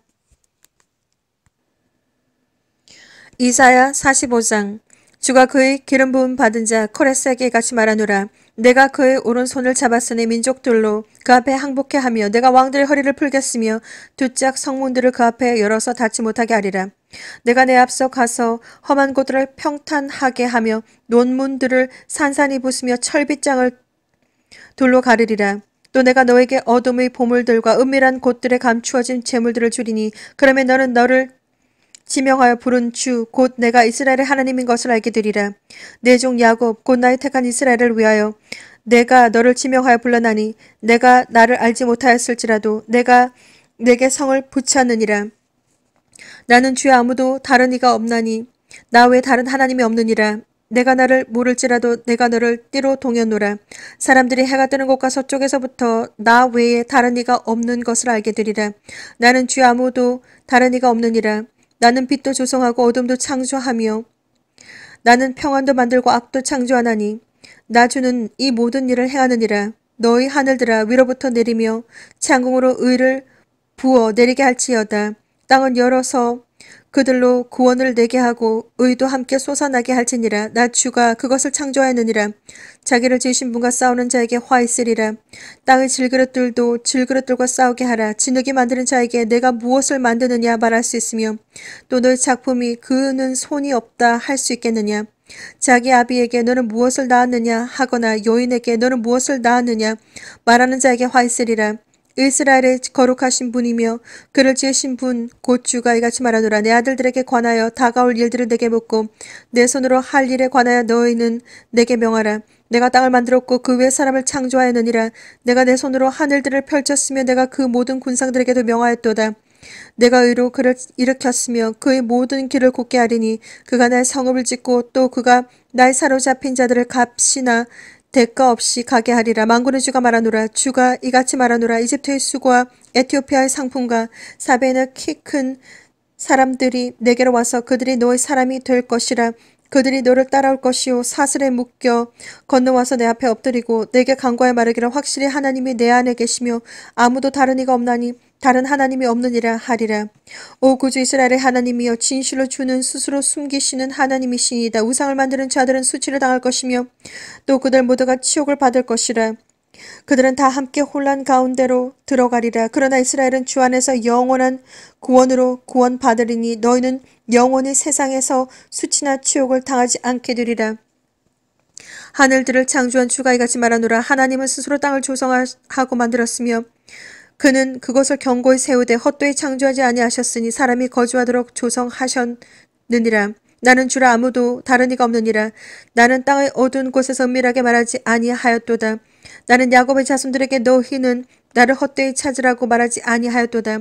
이사야 45장 주가 그의 기름 부음 받은 자 코레스에게 같이 말하노라 내가 그의 오른손을 잡았으니 민족들로 그 앞에 항복해 하며 내가 왕들의 허리를 풀겠으며 두짝 성문들을 그 앞에 열어서 닫지 못하게 하리라. 내가 내 앞서 가서 험한 곳들을 평탄하게 하며 논문들을 산산히 부수며 철빗장을 둘로 가르리라. 또 내가 너에게 어둠의 보물들과 은밀한 곳들에 감추어진 재물들을 줄이니 그러면 너는 너를 지명하여 부른 주 곧 내가 이스라엘의 하나님인 것을 알게 되리라. 내 종 야곱 곧 나의 택한 이스라엘을 위하여 내가 너를 지명하여 불러나니 내가 나를 알지 못하였을지라도 내가 내게 성을 붙였느니라. 나는 주의 아무도 다른 이가 없나니 나외에 다른 하나님이 없느니라. 내가 나를 모를지라도 내가 너를 띠로 동여노라 사람들이 해가 뜨는 곳과 서쪽에서부터 나 외에 다른 이가 없는 것을 알게 되리라. 나는 주의 아무도 다른 이가 없느니라. 나는 빛도 조성하고 어둠도 창조하며 나는 평안도 만들고 악도 창조하나니 나 주는 이 모든 일을 행하느니라 너희 하늘들아 위로부터 내리며 창공으로 의를 부어 내리게 할지어다 땅은 열어서 그들로 구원을 내게 하고 의도 함께 솟아나게 할지니라 나 주가 그것을 창조하였느니라 자기를 지으신 분과 싸우는 자에게 화 있으리라 땅의 질그릇들도 질그릇들과 싸우게 하라 진흙이 만드는 자에게 내가 무엇을 만드느냐 말할 수 있으며 또 너의 작품이 그는 손이 없다 할 수 있겠느냐 자기 아비에게 너는 무엇을 낳았느냐 하거나 여인에게 너는 무엇을 낳았느냐 말하는 자에게 화 있으리라 이스라엘의 거룩하신 분이며 그를 지으신 분 곧 주가 이같이 말하노라 내 아들들에게 관하여 다가올 일들을 내게 묻고 내 손으로 할 일에 관하여 너희는 내게 명하라 내가 땅을 만들었고 그 외 사람을 창조하였느니라 내가 내 손으로 하늘들을 펼쳤으며 내가 그 모든 군상들에게도 명하였도다 내가 의로 그를 일으켰으며 그의 모든 길을 곱게 하리니 그가 나의 성읍을 짓고 또 그가 나의 사로잡힌 자들을 값이나 대가 없이 가게 하리라 망군의 주가 말하노라 주가 이같이 말하노라 이집트의 수고와 에티오피아의 상품과 사베는 키큰 사람들이 내게로 와서 그들이 너의 사람이 될 것이라 그들이 너를 따라올 것이요 사슬에 묶여 건너와서 내 앞에 엎드리고 내게 강과에 마르기를 확실히 하나님이 내 안에 계시며 아무도 다른 이가 없나니 다른 하나님이 없느니라 하리라. 오 구주 이스라엘의 하나님이여 진실로 주는 스스로 숨기시는 하나님이시이다. 니 우상을 만드는 자들은 수치를 당할 것이며 또 그들 모두가 치욕을 받을 것이라. 그들은 다 함께 혼란 가운데로 들어가리라. 그러나 이스라엘은 주 안에서 영원한 구원으로 구원받으리니 너희는 영원히 세상에서 수치나 추욕을 당하지 않게 되리라. 하늘들을 창조한 주가 이같이 말하노라 하나님은 스스로 땅을 조성하고 만들었으며 그는 그것을 경고히 세우되 헛되이 창조하지 아니하셨으니 사람이 거주하도록 조성하셨느니라. 나는 주라 아무도 다른 이가 없느니라. 나는 땅의 어두운 곳에서 은밀하게 말하지 아니하였도다. 나는 야곱의 자손들에게 너희는 나를 헛되이 찾으라고 말하지 아니하였도다.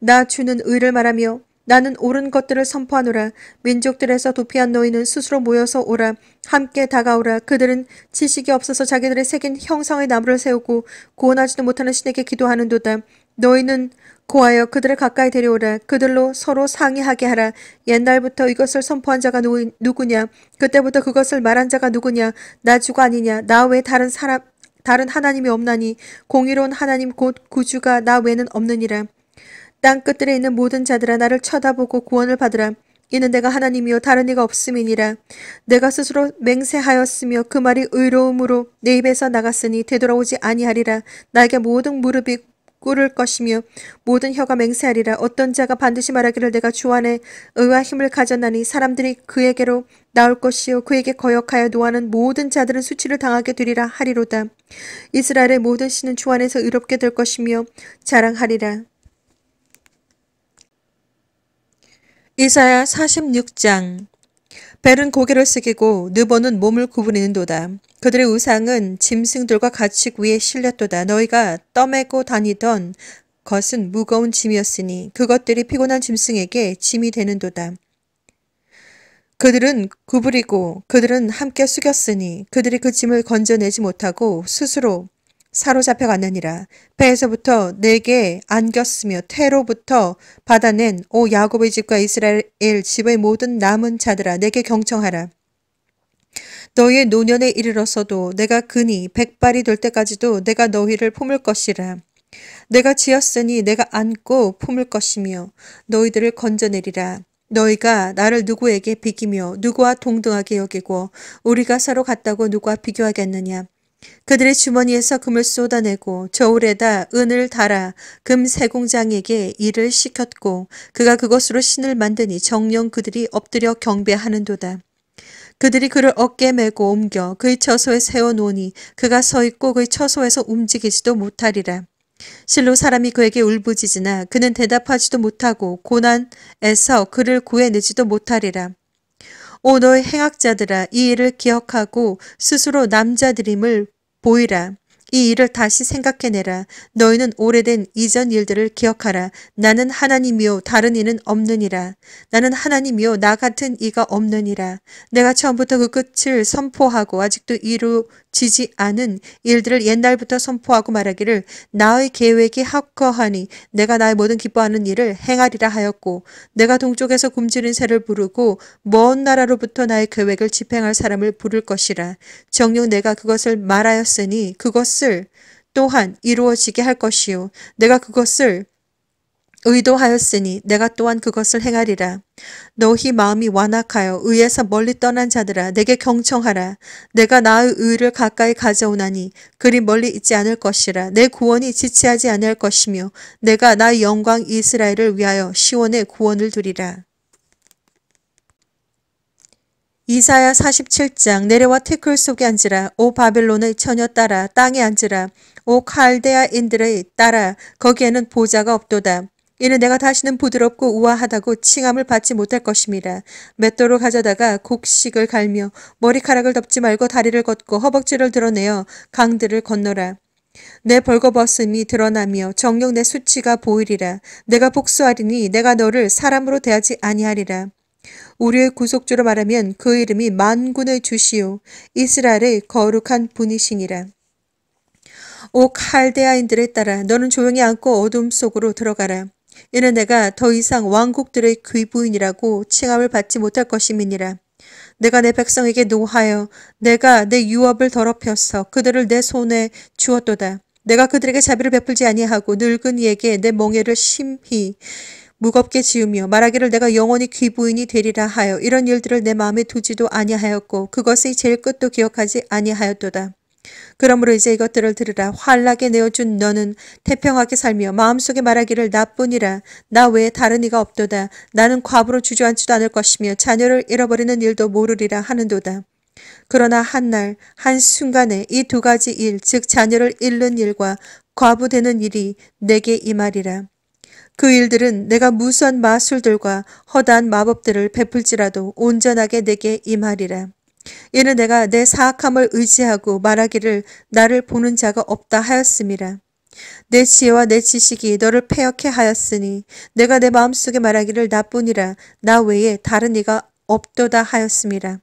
나 주는 의를 말하며 나는 옳은 것들을 선포하노라. 민족들에서 도피한 너희는 스스로 모여서 오라. 함께 다가오라. 그들은 지식이 없어서 자기들의 새긴 형상의 나무를 세우고 구원하지도 못하는 신에게 기도하는도다. 너희는 고하여 그들을 가까이 데려오라. 그들로 서로 상의하게 하라. 옛날부터 이것을 선포한 자가 누, 누구냐? 그때부터 그것을 말한 자가 누구냐? 나 주가 아니냐? 나외 다른 사람, 다른 하나님이 없나니 공의로운 하나님 곧 구주가 나 외는 에 없느니라. 땅 끝들에 있는 모든 자들아 나를 쳐다보고 구원을 받으라. 이는 내가 하나님이요 다른 이가 없음이니라. 내가 스스로 맹세하였으며 그 말이 의로움으로 내 입에서 나갔으니 되돌아오지 아니하리라. 나에게 모든 무릎이 꿇을 것이며 모든 혀가 맹세하리라 어떤 자가 반드시 말하기를 내가 주 안에 의와 힘을 가졌나니 사람들이 그에게로 나올 것이요 그에게 거역하여 노하는 모든 자들은 수치를 당하게 되리라 하리로다 이스라엘의 모든 신은 주 안에서 의롭게 될 것이며 자랑하리라 이사야 46장 벨은 고개를 숙이고 느보는 몸을 구부리는도다. 그들의 우상은 짐승들과 가축 위에 실렸도다. 너희가 떠매고 다니던 것은 무거운 짐이었으니 그것들이 피곤한 짐승에게 짐이 되는도다. 그들은 구부리고 그들은 함께 숙였으니 그들이 그 짐을 건져내지 못하고 스스로 사로잡혀 갔느니라 배에서부터 내게 안겼으며 태로부터 받아낸 오 야곱의 집과 이스라엘 집의 모든 남은 자들아 내게 경청하라 너희의 노년에 이르러서도 내가 근이 백발이 될 때까지도 내가 너희를 품을 것이라 내가 지었으니 내가 안고 품을 것이며 너희들을 건져내리라 너희가 나를 누구에게 비기며 누구와 동등하게 여기고 우리가 서로 같다고 누구와 비교하겠느냐 그들의 주머니에서 금을 쏟아내고 저울에다 은을 달아 금 세공장에게 일을 시켰고 그가 그것으로 신을 만드니 정령 그들이 엎드려 경배하는도다. 그들이 그를 어깨 메고 옮겨 그의 처소에 세워놓으니 그가 서 있고 그의 처소에서 움직이지도 못하리라. 실로 사람이 그에게 울부짖으나 그는 대답하지도 못하고 고난에서 그를 구해내지도 못하리라. 오 너의 행악자들아 이 일을 기억하고 스스로 남자들임을 보이라. 이 일을 다시 생각해내라. 너희는 오래된 이전 일들을 기억하라. 나는 하나님이요 다른 이는 없느니라. 나는 하나님이요 나 같은 이가 없느니라. 내가 처음부터 그 끝을 선포하고 아직도 이루 지지 않은 일들을 옛날부터 선포하고 말하기를 나의 계획이 합거하니 내가 나의 모든 기뻐하는 일을 행하리라 하였고 내가 동쪽에서 굶주린 새를 부르고 먼 나라로부터 나의 계획을 집행할 사람을 부를 것이라 정녕 내가 그것을 말하였으니 그것을 또한 이루어지게 할 것이요 내가 그것을 의도하였으니 내가 또한 그것을 행하리라. 너희 마음이 완악하여 의에서 멀리 떠난 자들아 내게 경청하라. 내가 나의 의를 가까이 가져오나니 그리 멀리 있지 않을 것이라. 내 구원이 지체하지 않을 것이며 내가 나의 영광 이스라엘을 위하여 시원의 구원을 두리라. 이사야 47장 내려와 태클 속에 앉으라 오 바벨론의 처녀 따라 땅에 앉으라 오 칼데아인들의 따라 거기에는 보자가 없도다 이는 내가 다시는 부드럽고 우아하다고 칭함을 받지 못할 것입니다 맷돌로 가져다가 곡식을 갈며 머리카락을 덮지 말고 다리를 걷고 허벅지를 드러내어 강들을 건너라. 내 벌거벗음이 드러나며 정녕 내 수치가 보이리라. 내가 복수하리니 내가 너를 사람으로 대하지 아니하리라. 우리의 구속주로 말하면 그 이름이 만군의 주시오. 이스라엘의 거룩한 분이시니라. 오 칼데아인들에 따라 너는 조용히 앉고 어둠 속으로 들어가라. 이는 내가 더 이상 왕국들의 귀부인이라고 칭함을 받지 못할 것임이니라. 내가 내 백성에게 노하여 내가 내 유업을 더럽혀서 그들을 내 손에 주었도다. 내가 그들에게 자비를 베풀지 아니하고 늙은 이에게 내 멍에를 심히 무겁게 지으며 말하기를 내가 영원히 귀부인이 되리라 하여 이런 일들을 내 마음에 두지도 아니하였고 그것의 제일 끝도 기억하지 아니하였도다. 그러므로 이제 이것들을 들으라 환락에 내어준 너는 태평하게 살며 마음속에 말하기를 나뿐이라 나 외에 다른 이가 없도다 나는 과부로 주저앉지도 않을 것이며 자녀를 잃어버리는 일도 모르리라 하는도다. 그러나 한날 한순간에 이 두 가지 일 즉 자녀를 잃는 일과 과부되는 일이 내게 임하리라. 그 일들은 내가 무수한 마술들과 허다한 마법들을 베풀지라도 온전하게 내게 임하리라. 이는 내가 내 사악함을 의지하고 말하기를 나를 보는 자가 없다 하였음이라. 내 지혜와 내 지식이 너를 폐역해 하였으니 내가 내 마음속에 말하기를 나뿐이라 나 외에 다른 이가 없도다 하였음이라.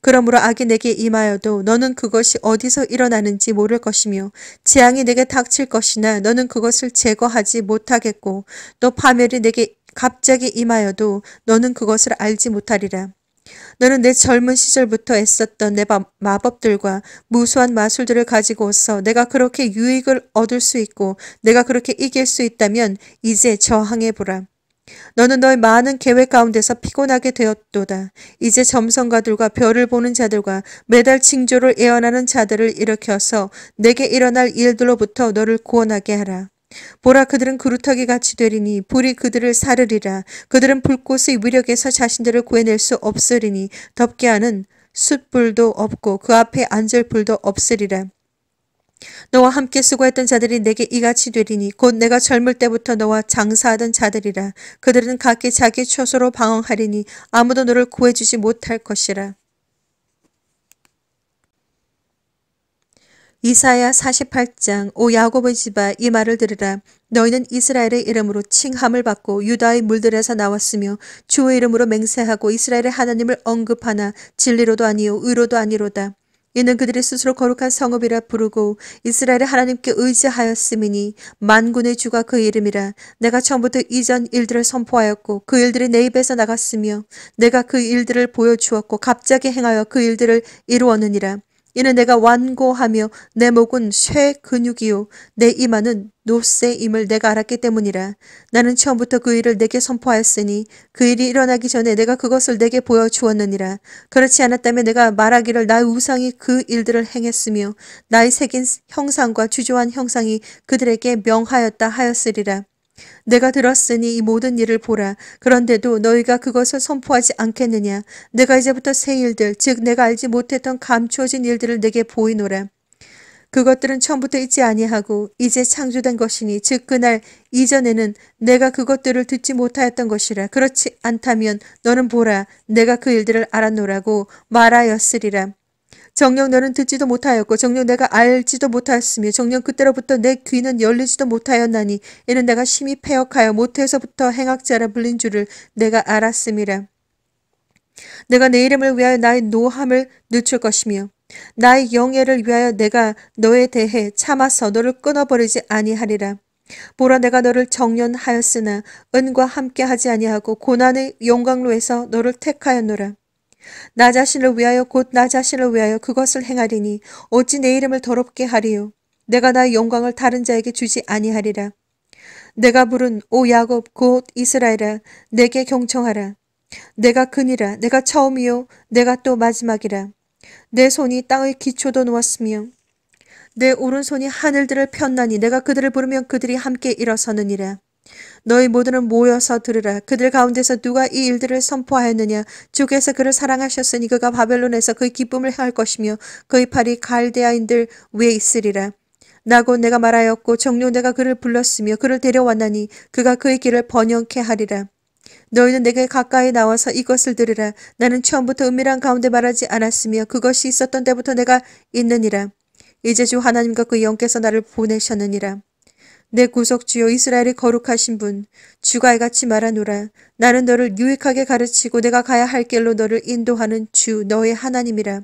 그러므로 악이 내게 임하여도 너는 그것이 어디서 일어나는지 모를 것이며 재앙이 내게 닥칠 것이나 너는 그것을 제거하지 못하겠고 또 파멸이 내게 갑자기 임하여도 너는 그것을 알지 못하리라. 너는 내 젊은 시절부터 애썼던 내 마법들과 무수한 마술들을 가지고 오서 내가 그렇게 유익을 얻을 수 있고 내가 그렇게 이길 수 있다면 이제 저항해보라. 너는 너의 많은 계획 가운데서 피곤하게 되었도다. 이제 점성가들과 별을 보는 자들과 매달 징조를 예언하는 자들을 일으켜서 내게 일어날 일들로부터 너를 구원하게 하라. 보라 그들은 그루터기 같이 되리니 불이 그들을 사르리라 그들은 불꽃의 위력에서 자신들을 구해낼 수 없으리니 덮게 하는 숯불도 없고 그 앞에 앉을 불도 없으리라 너와 함께 수고했던 자들이 내게 이같이 되리니 곧 내가 젊을 때부터 너와 장사하던 자들이라 그들은 각기 자기 처소로 방황하리니 아무도 너를 구해주지 못할 것이라 이사야 48장 오야곱의 집아 이 말을 들으라 너희는 이스라엘의 이름으로 칭함을 받고 유다의 물들에서 나왔으며 주의 이름으로 맹세하고 이스라엘의 하나님을 언급하나 진리로도 아니요 의로도 아니로다 이는 그들이 스스로 거룩한 성읍이라 부르고 이스라엘의 하나님께 의지하였음이니 만군의 주가 그 이름이라 내가 처음부터 이전 일들을 선포하였고 그 일들이 내 입에서 나갔으며 내가 그 일들을 보여주었고 갑자기 행하여 그 일들을 이루었느니라 이는 내가 완고하며 내 목은 쇠 근육이요 내 이마는 노쇠임을 내가 알았기 때문이라 나는 처음부터 그 일을 내게 선포하였으니 그 일이 일어나기 전에 내가 그것을 내게 보여주었느니라 그렇지 않았다면 내가 말하기를 나의 우상이 그 일들을 행했으며 나의 새긴 형상과 주조한 형상이 그들에게 명하였다 하였으리라 내가 들었으니 이 모든 일을 보라. 그런데도 너희가 그것을 선포하지 않겠느냐. 내가 이제부터 새 일들, 즉 내가 알지 못했던 감추어진 일들을 내게 보이노라. 그것들은 처음부터 있지 아니하고 이제 창조된 것이니 즉 그날 이전에는 내가 그것들을 듣지 못하였던 것이라 그렇지 않다면 너는 보라 내가 그 일들을 알았노라고 말하였으리라 정녕 너는 듣지도 못하였고 정녕 내가 알지도 못하였으며 정녕 그때로부터 내 귀는 열리지도 못하였나니 이는 내가 심히 폐역하여못해서부터 행악자라 불린 줄을 내가 알았음이라. 내가 내 이름을 위하여 나의 노함을 늦출 것이며 나의 영예를 위하여 내가 너에 대해 참아서 너를 끊어버리지 아니하리라. 보라 내가 너를 정년하였으나 은과 함께 하지 아니하고 고난의 용광로에서 너를 택하였노라. 나 자신을 위하여 곧 나 자신을 위하여 그것을 행하리니 어찌 내 이름을 더럽게 하리요. 내가 나의 영광을 다른 자에게 주지 아니하리라. 내가 부른 오 야곱 곧 이스라엘아 내게 경청하라. 내가 그니라 내가 처음이요 내가 또 마지막이라. 내 손이 땅의 기초도 놓았으며 내 오른손이 하늘들을 폈나니 내가 그들을 부르면 그들이 함께 일어서느니라. 너희 모두는 모여서 들으라. 그들 가운데서 누가 이 일들을 선포하였느냐? 주께서 그를 사랑하셨으니 그가 바벨론에서 그의 기쁨을 행할 것이며 그의 팔이 갈대아인들 위에 있으리라. 나고 내가 말하였고 정녕 내가 그를 불렀으며 그를 데려왔나니 그가 그의 길을 번영케 하리라. 너희는 내게 가까이 나와서 이것을 들으라. 나는 처음부터 은밀한 가운데 말하지 않았으며 그것이 있었던 때부터 내가 있느니라. 이제 주 하나님과 그 영께서 나를 보내셨느니라. 내구속주여 이스라엘의 거룩하신 분 주가 이같이 말하노라 나는 너를 유익하게 가르치고 내가 가야 할 길로 너를 인도하는 주 너의 하나님이라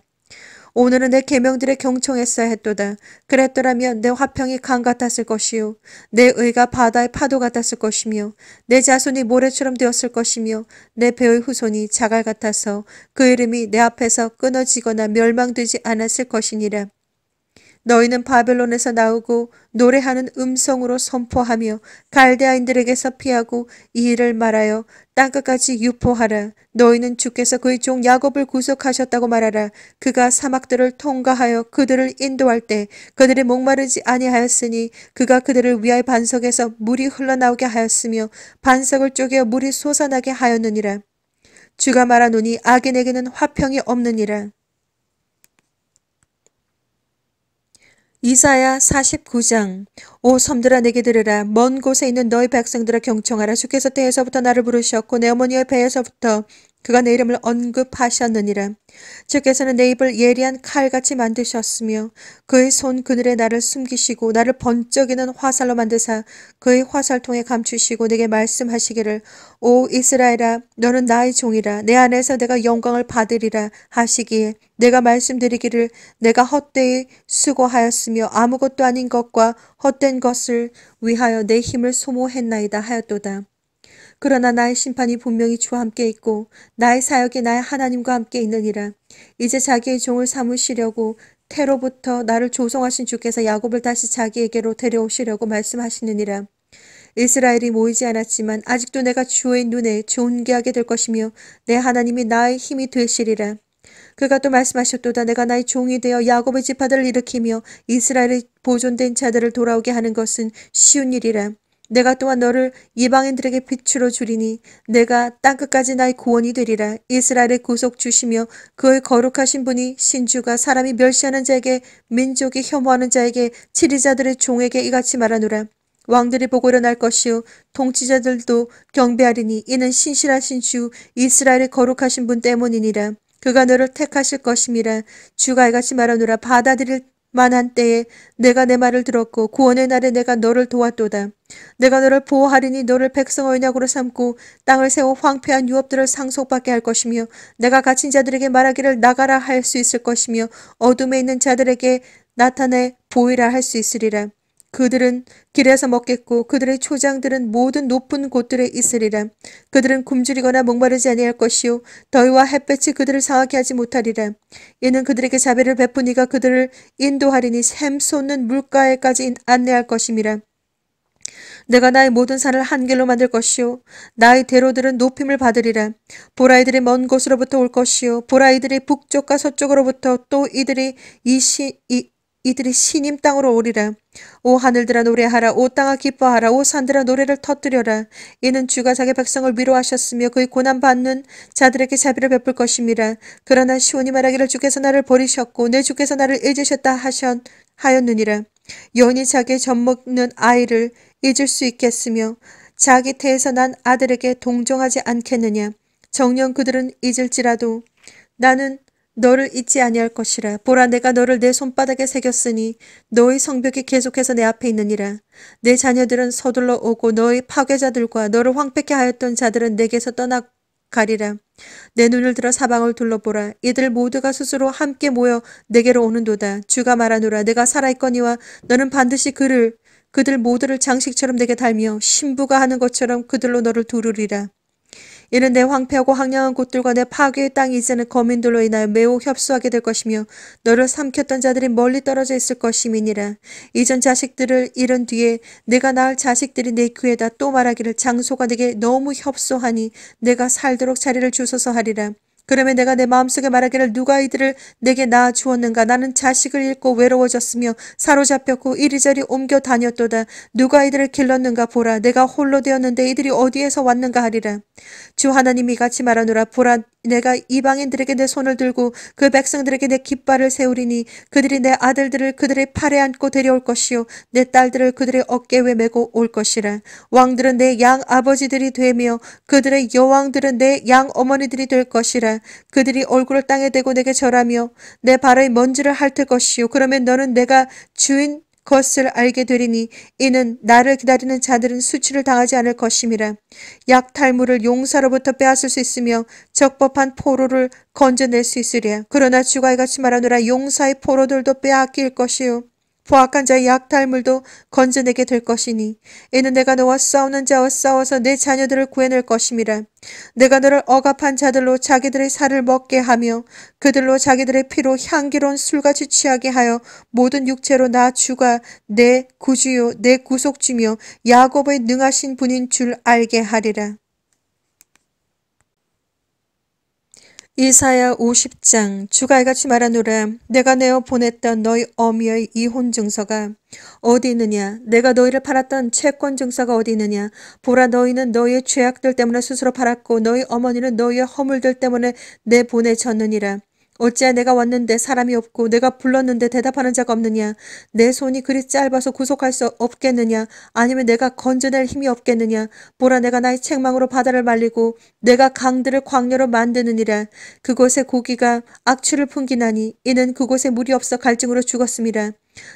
오늘은 내 계명들의 경청했어야 했도다. 그랬더라면 내 화평이 강 같았을 것이요. 내 의가 바다의 파도 같았을 것이며 내 자손이 모래처럼 되었을 것이며 내 배의 후손이 자갈 같아서 그 이름이 내 앞에서 끊어지거나 멸망되지 않았을 것이니라. 너희는 바벨론에서 나오고 노래하는 음성으로 선포하며 갈대아인들에게서 피하고 이 일을 말하여 땅끝까지 유포하라. 너희는 주께서 그의 종 야곱을 구속하셨다고 말하라. 그가 사막들을 통과하여 그들을 인도할 때 그들이 목마르지 아니하였으니 그가 그들을 위하여 반석에서 물이 흘러나오게 하였으며 반석을 쪼개 물이 솟아나게 하였느니라. 주가 말하노니 악인에게는 화평이 없느니라. 이사야 49장 오 섬들아 내게 들으라 먼 곳에 있는 너희 백성들아 경청하라 주께서 때에서부터 나를 부르셨고 내 어머니의 배에서부터 그가 내 이름을 언급하셨느니라. 주께서는 내 입을 예리한 칼같이 만드셨으며 그의 손 그늘에 나를 숨기시고 나를 번쩍이는 화살로 만드사 그의 화살통에 감추시고 내게 말씀하시기를 오 이스라엘아 너는 나의 종이라 내 안에서 내가 영광을 받으리라 하시기에 내가 말씀드리기를 내가 헛되이 수고하였으며 아무것도 아닌 것과 헛된 것을 위하여 내 힘을 소모했나이다 하였도다. 그러나 나의 심판이 분명히 주와 함께 있고 나의 사역에 나의 하나님과 함께 있느니라. 이제 자기의 종을 삼으시려고 태로부터 나를 조성하신 주께서 야곱을 다시 자기에게로 데려오시려고 말씀하시느니라. 이스라엘이 모이지 않았지만 아직도 내가 주의 눈에 존귀하게 될 것이며 내 하나님이 나의 힘이 되시리라. 그가 또 말씀하셨도다 내가 나의 종이 되어 야곱의 지파들을 일으키며 이스라엘의 보존된 자들을 돌아오게 하는 것은 쉬운 일이라. 내가 또한 너를 이방인들에게 빛으로 주리니 내가 땅끝까지 나의 구원이 되리라. 이스라엘의 구속 주시며 그의 거룩하신 분이 신주가 사람이 멸시하는 자에게 민족이 혐오하는 자에게 치리자들의 종에게 이같이 말하노라. 왕들이 보고 일어날 것이요 통치자들도 경배하리니 이는 신실하신 주 이스라엘의 거룩하신 분 때문이니라. 그가 너를 택하실 것임이라 주가 이같이 말하노라 받아들일 만한 때에 내가 내 말을 들었고 구원의 날에 내가 너를 도왔도다. 내가 너를 보호하리니 너를 백성의 언약으로 삼고 땅을 세워 황폐한 유업들을 상속받게 할 것이며 내가 갇힌 자들에게 말하기를 나가라 할 수 있을 것이며 어둠에 있는 자들에게 나타내 보이라 할 수 있으리라. 그들은 길에서 먹겠고 그들의 초장들은 모든 높은 곳들에 있으리라. 그들은 굶주리거나 목마르지 아니할 것이요 더위와 햇볕이 그들을 상하게 하지 못하리라. 이는 그들에게 자비를 베푼이가 그들을 인도하리니 샘 솟는 물가에까지 안내할 것임이라. 내가 나의 모든 산을 한 길로 만들 것이요 나의 대로들은 높임을 받으리라 보라 이들이 먼 곳으로부터 올 것이요 보라 이들이 북쪽과 서쪽으로부터 또 이들이 이시 이 이들이 신임 땅으로 오리라. 오 하늘들아 노래하라. 오 땅아 기뻐하라. 오 산들아 노래를 터뜨려라. 이는 주가 자기 백성을 위로하셨으며 그의 고난받는 자들에게 자비를 베풀 것임이라. 그러나 시온이 말하기를 주께서 나를 버리셨고 내 주께서 나를 잊으셨다 하셨, 하였느니라. 연이 자기 젖먹는 아이를 잊을 수 있겠으며 자기 태에서 난 아들에게 동정하지 않겠느냐. 정녕 그들은 잊을지라도 나는 너를 잊지 아니할 것이라. 보라 내가 너를 내 손바닥에 새겼으니 너의 성벽이 계속해서 내 앞에 있느니라. 내 자녀들은 서둘러 오고 너의 파괴자들과 너를 황폐케 하였던 자들은 내게서 떠나가리라. 내 눈을 들어 사방을 둘러보라. 이들 모두가 스스로 함께 모여 내게로 오는도다. 주가 말하노라. 내가 살아있거니와 너는 반드시 그를 그들 모두를 장식처럼 내게 달며 신부가 하는 것처럼 그들로 너를 두르리라. 이른내 황폐하고 황량한 곳들과 내 파괴의 땅이 이제는 거민들로 인하여 매우 협소하게 될 것이며 너를 삼켰던 자들이 멀리 떨어져 있을 것임이니라. 이전 자식들을 잃은 뒤에 내가 낳을 자식들이 내 귀에다 또 말하기를 장소가 내게 너무 협소하니 내가 살도록 자리를 주소서 하리라. 그러면 내가 내 마음속에 말하기를 누가 이들을 내게 낳아 주었는가 나는 자식을 잃고 외로워졌으며 사로잡혔고 이리저리 옮겨 다녔도다 누가 이들을 길렀는가 보라 내가 홀로 되었는데 이들이 어디에서 왔는가 하리라 주 하나님이 같이 말하노라 보라 내가 이방인들에게 내 손을 들고 그 백성들에게 내 깃발을 세우리니 그들이 내 아들들을 그들의 팔에 안고 데려올 것이요 내 딸들을 그들의 어깨에 메고 올 것이라 왕들은 내 양 아버지들이 되며 그들의 여왕들은 내 양 어머니들이 될 것이라 그들이 얼굴을 땅에 대고 내게 절하며 내 발의 먼지를 핥을 것이요 그러면 너는 내가 주인 그것을 알게 되리니 이는 나를 기다리는 자들은 수치를 당하지 않을 것임이라. 약탈물을 용사로부터 빼앗을 수 있으며 적법한 포로를 건져낼 수 있으랴. 그러나 주가 이같이 말하노라 용사의 포로들도 빼앗길 것이요 포악한 자의 약탈물도 건져내게 될 것이니 이는 내가 너와 싸우는 자와 싸워서 내 자녀들을 구해낼 것임이라 내가 너를 억압한 자들로 자기들의 살을 먹게 하며 그들로 자기들의 피로 향기로운 술같이 취하게 하여 모든 육체로 나 주가 내 구주요 내 구속주며 야곱의 능하신 분인 줄 알게 하리라. 이사야 50장 주가이같이 말하노라 내가 내어 보냈던 너희 어미의 이혼 증서가 어디 있느냐 내가 너희를 팔았던 채권 증서가 어디 있느냐 보라 너희는 너희의 죄악들 때문에 스스로 팔았고 너희 어머니는 너희의 허물들 때문에 내보내졌느니라 어찌야 내가 왔는데 사람이 없고 내가 불렀는데 대답하는 자가 없느냐 내 손이 그리 짧아서 구속할 수 없겠느냐 아니면 내가 건져낼 힘이 없겠느냐 보라 내가 나의 책망으로 바다를 말리고 내가 강들을 광녀로 만드느니라 그곳에 고기가 악취를 풍기나니 이는 그곳에 물이 없어 갈증으로 죽었습니다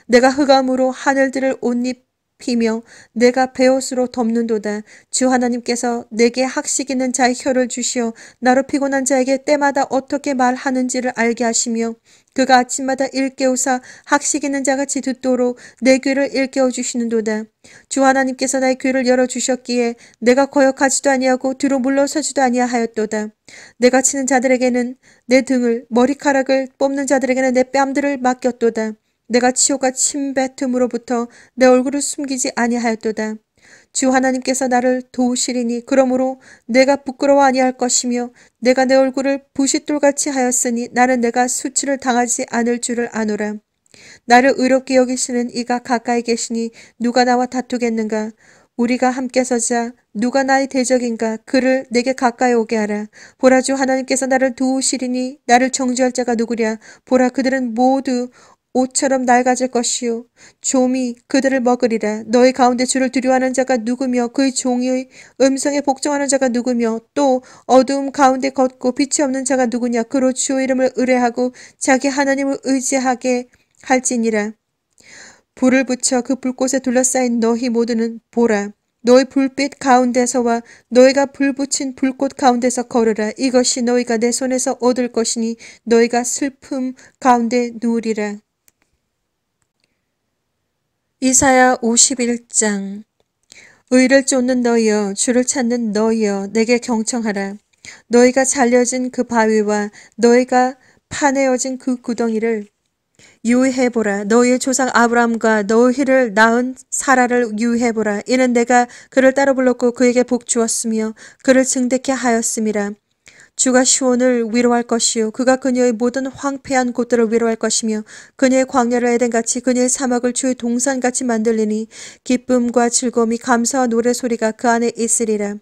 내가 흑암으로 하늘들을 온입 비명 내가 배옷으로 덮는도다 주 하나님께서 내게 학식 있는 자의 혀를 주시어 나로 피곤한 자에게 때마다 어떻게 말하는지를 알게 하시며 그가 아침마다 일깨우사 학식 있는 자같이 듣도록 내 귀를 일깨워 주시는도다 주 하나님께서 나의 귀를 열어 주셨기에 내가 거역하지도 아니하고 뒤로 물러서지도 아니하였도다 내가 치는 자들에게는 내 등을 머리카락을 뽑는 자들에게는 내 뺨들을 맡겼도다 내가 치욕가 침뱉음으로부터 내 얼굴을 숨기지 아니하였도다. 주 하나님께서 나를 도우시리니 그러므로 내가 부끄러워 아니할 것이며 내가 내 얼굴을 부싯돌같이 하였으니 나는 내가 수치를 당하지 않을 줄을 아노라. 나를 의롭게 여기시는 이가 가까이 계시니 누가 나와 다투겠는가? 우리가 함께 서자 누가 나의 대적인가 그를 내게 가까이 오게 하라 보라 주 하나님께서 나를 도우시리니 나를 정죄할 자가 누구랴 보라 그들은 모두 옷처럼 낡아질 것이요 좀이 그들을 먹으리라 너희 가운데 주를 두려워하는 자가 누구며 그의 종의 음성에 복종하는 자가 누구며 또 어두움 가운데 걷고 빛이 없는 자가 누구냐 그로 주의 이름을 의뢰하고 자기 하나님을 의지하게 할지니라 불을 붙여 그 불꽃에 둘러싸인 너희 모두는 보라 너희 불빛 가운데서와 너희가 불 붙인 불꽃 가운데서 걸으라 이것이 너희가 내 손에서 얻을 것이니 너희가 슬픔 가운데 누우리라 이사야 51장 의를 쫓는 너희여 주를 찾는 너희여 내게 경청하라 너희가 잘려진 그 바위와 너희가 파내어진 그 구덩이를 유해보라 너희의 조상 아브람과 너희를 낳은 사라를 유해보라 이는 내가 그를 따로 불렀고 그에게 복 주었으며 그를 증대케 하였음이라 주가 시온을 위로할 것이요 그가 그녀의 모든 황폐한 곳들을 위로할 것이며 그녀의 광야를 에덴같이 그녀의 사막을 주의 동산같이 만들리니 기쁨과 즐거움이 감사와 노래소리가 그 안에 있으리라.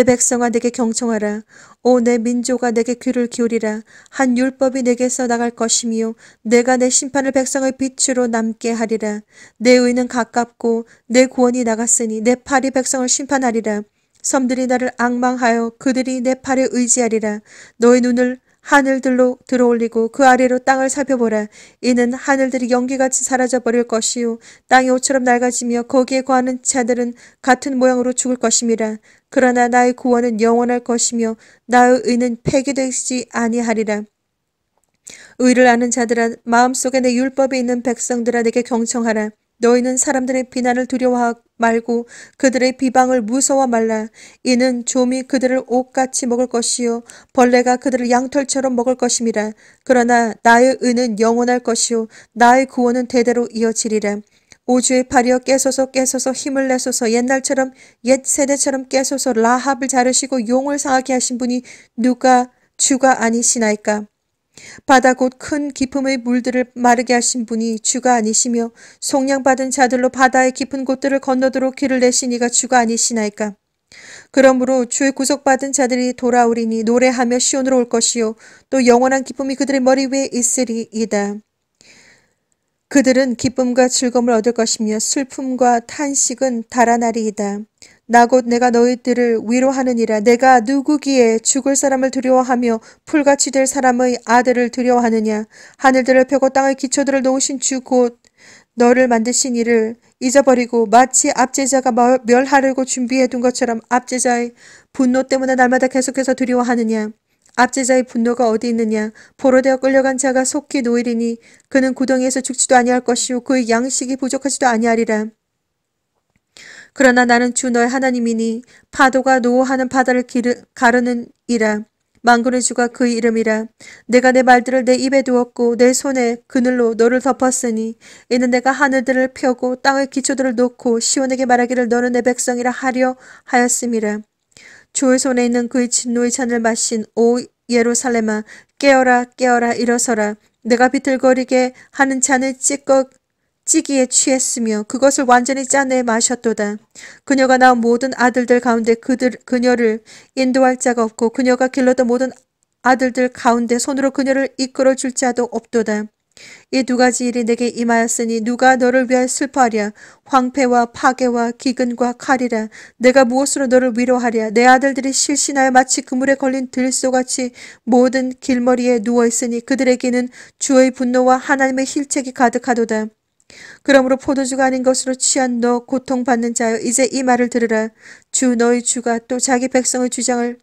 내 백성아 내게 경청하라. 오 내 민족아 내게 귀를 기울이라. 한 율법이 내게서 나갈 것이며 내가 내 심판을 백성의 빛으로 남게 하리라. 내 의는 가깝고 내 구원이 나갔으니 내 팔이 백성을 심판하리라. 섬들이 나를 악망하여 그들이 내 팔에 의지하리라. 너의 눈을 하늘들로 들어올리고 그 아래로 땅을 살펴보라. 이는 하늘들이 연기같이 사라져버릴 것이요. 땅이 옷처럼 낡아지며 거기에 거하는 자들은 같은 모양으로 죽을 것임이라. 그러나 나의 구원은 영원할 것이며 나의 의는 폐기되지 아니하리라. 의를 아는 자들아 마음속에 내 율법이 있는 백성들아 내게 경청하라. 너희는 사람들의 비난을 두려워하 말고 그들의 비방을 무서워 말라. 이는 좀이 그들을 옷같이 먹을 것이요 벌레가 그들을 양털처럼 먹을 것임이라. 그러나 나의 은은 영원할 것이요 나의 구원은 대대로 이어지리라. 오주의 팔이여 깨소서 깨소서 힘을 내소서 옛날처럼 옛 세대처럼 깨소서 라합을 자르시고 용을 상하게 하신 분이 누가 주가 아니시나이까. 바다 곧큰 깊음의 물들을 마르게 하신 분이 주가 아니시며 속량받은 자들로 바다의 깊은 곳들을 건너도록 길을 내시니가 주가 아니시나이까. 그러므로 주의 구속받은 자들이 돌아오리니 노래하며 시온으로 올 것이요 또 영원한 기쁨이 그들의 머리 위에 있으리이다. 그들은 기쁨과 즐거움을 얻을 것이며 슬픔과 탄식은 달아나리이다. 나 곧 내가 너희들을 위로하느니라 내가 누구기에 죽을 사람을 두려워하며 풀같이 될 사람의 아들을 두려워하느냐 하늘들을 펴고 땅의 기초들을 놓으신 주 곧 너를 만드신 이를 잊어버리고 마치 압제자가 멸하려고 준비해둔 것처럼 압제자의 분노 때문에 날마다 계속해서 두려워하느냐 압제자의 분노가 어디 있느냐 포로되어 끌려간 자가 속히 노이리니 그는 구덩이에서 죽지도 아니할 것이요 그의 양식이 부족하지도 아니하리라. 그러나 나는 주 너의 하나님이니 파도가 노하는 바다를 가르는 이라. 망군의 주가 그의 이름이라. 내가 내 말들을 내 입에 두었고 내 손에 그늘로 너를 덮었으니 이는 내가 하늘들을 펴고 땅의 기초들을 놓고 시온에게 말하기를 너는 내 백성이라 하려 하였음이라. 주의 손에 있는 그의 진노의 잔을 마신 오 예루살렘아 깨어라 깨어라 일어서라 내가 비틀거리게 하는 잔을 찌꺼 찌기에 취했으며 그것을 완전히 짜내 마셨도다. 그녀가 낳은 모든 아들들 가운데 그들 그녀를 인도할 자가 없고 그녀가 길러던 모든 아들들 가운데 손으로 그녀를 이끌어 줄 자도 없도다. 이두 가지 일이 내게 임하였으니 누가 너를 위하여 슬퍼하랴 황폐와 파괴와 기근과 칼이라 내가 무엇으로 너를 위로하랴 내 아들들이 실신하여 마치 그물에 걸린 들소같이 모든 길머리에 누워있으니 그들에게는 주의 분노와 하나님의 힐책이 가득하도다 그러므로 포도주가 아닌 것으로 취한 너 고통받는 자여 이제 이 말을 들으라. 주 너의 주가 또 자기 백성의 주장을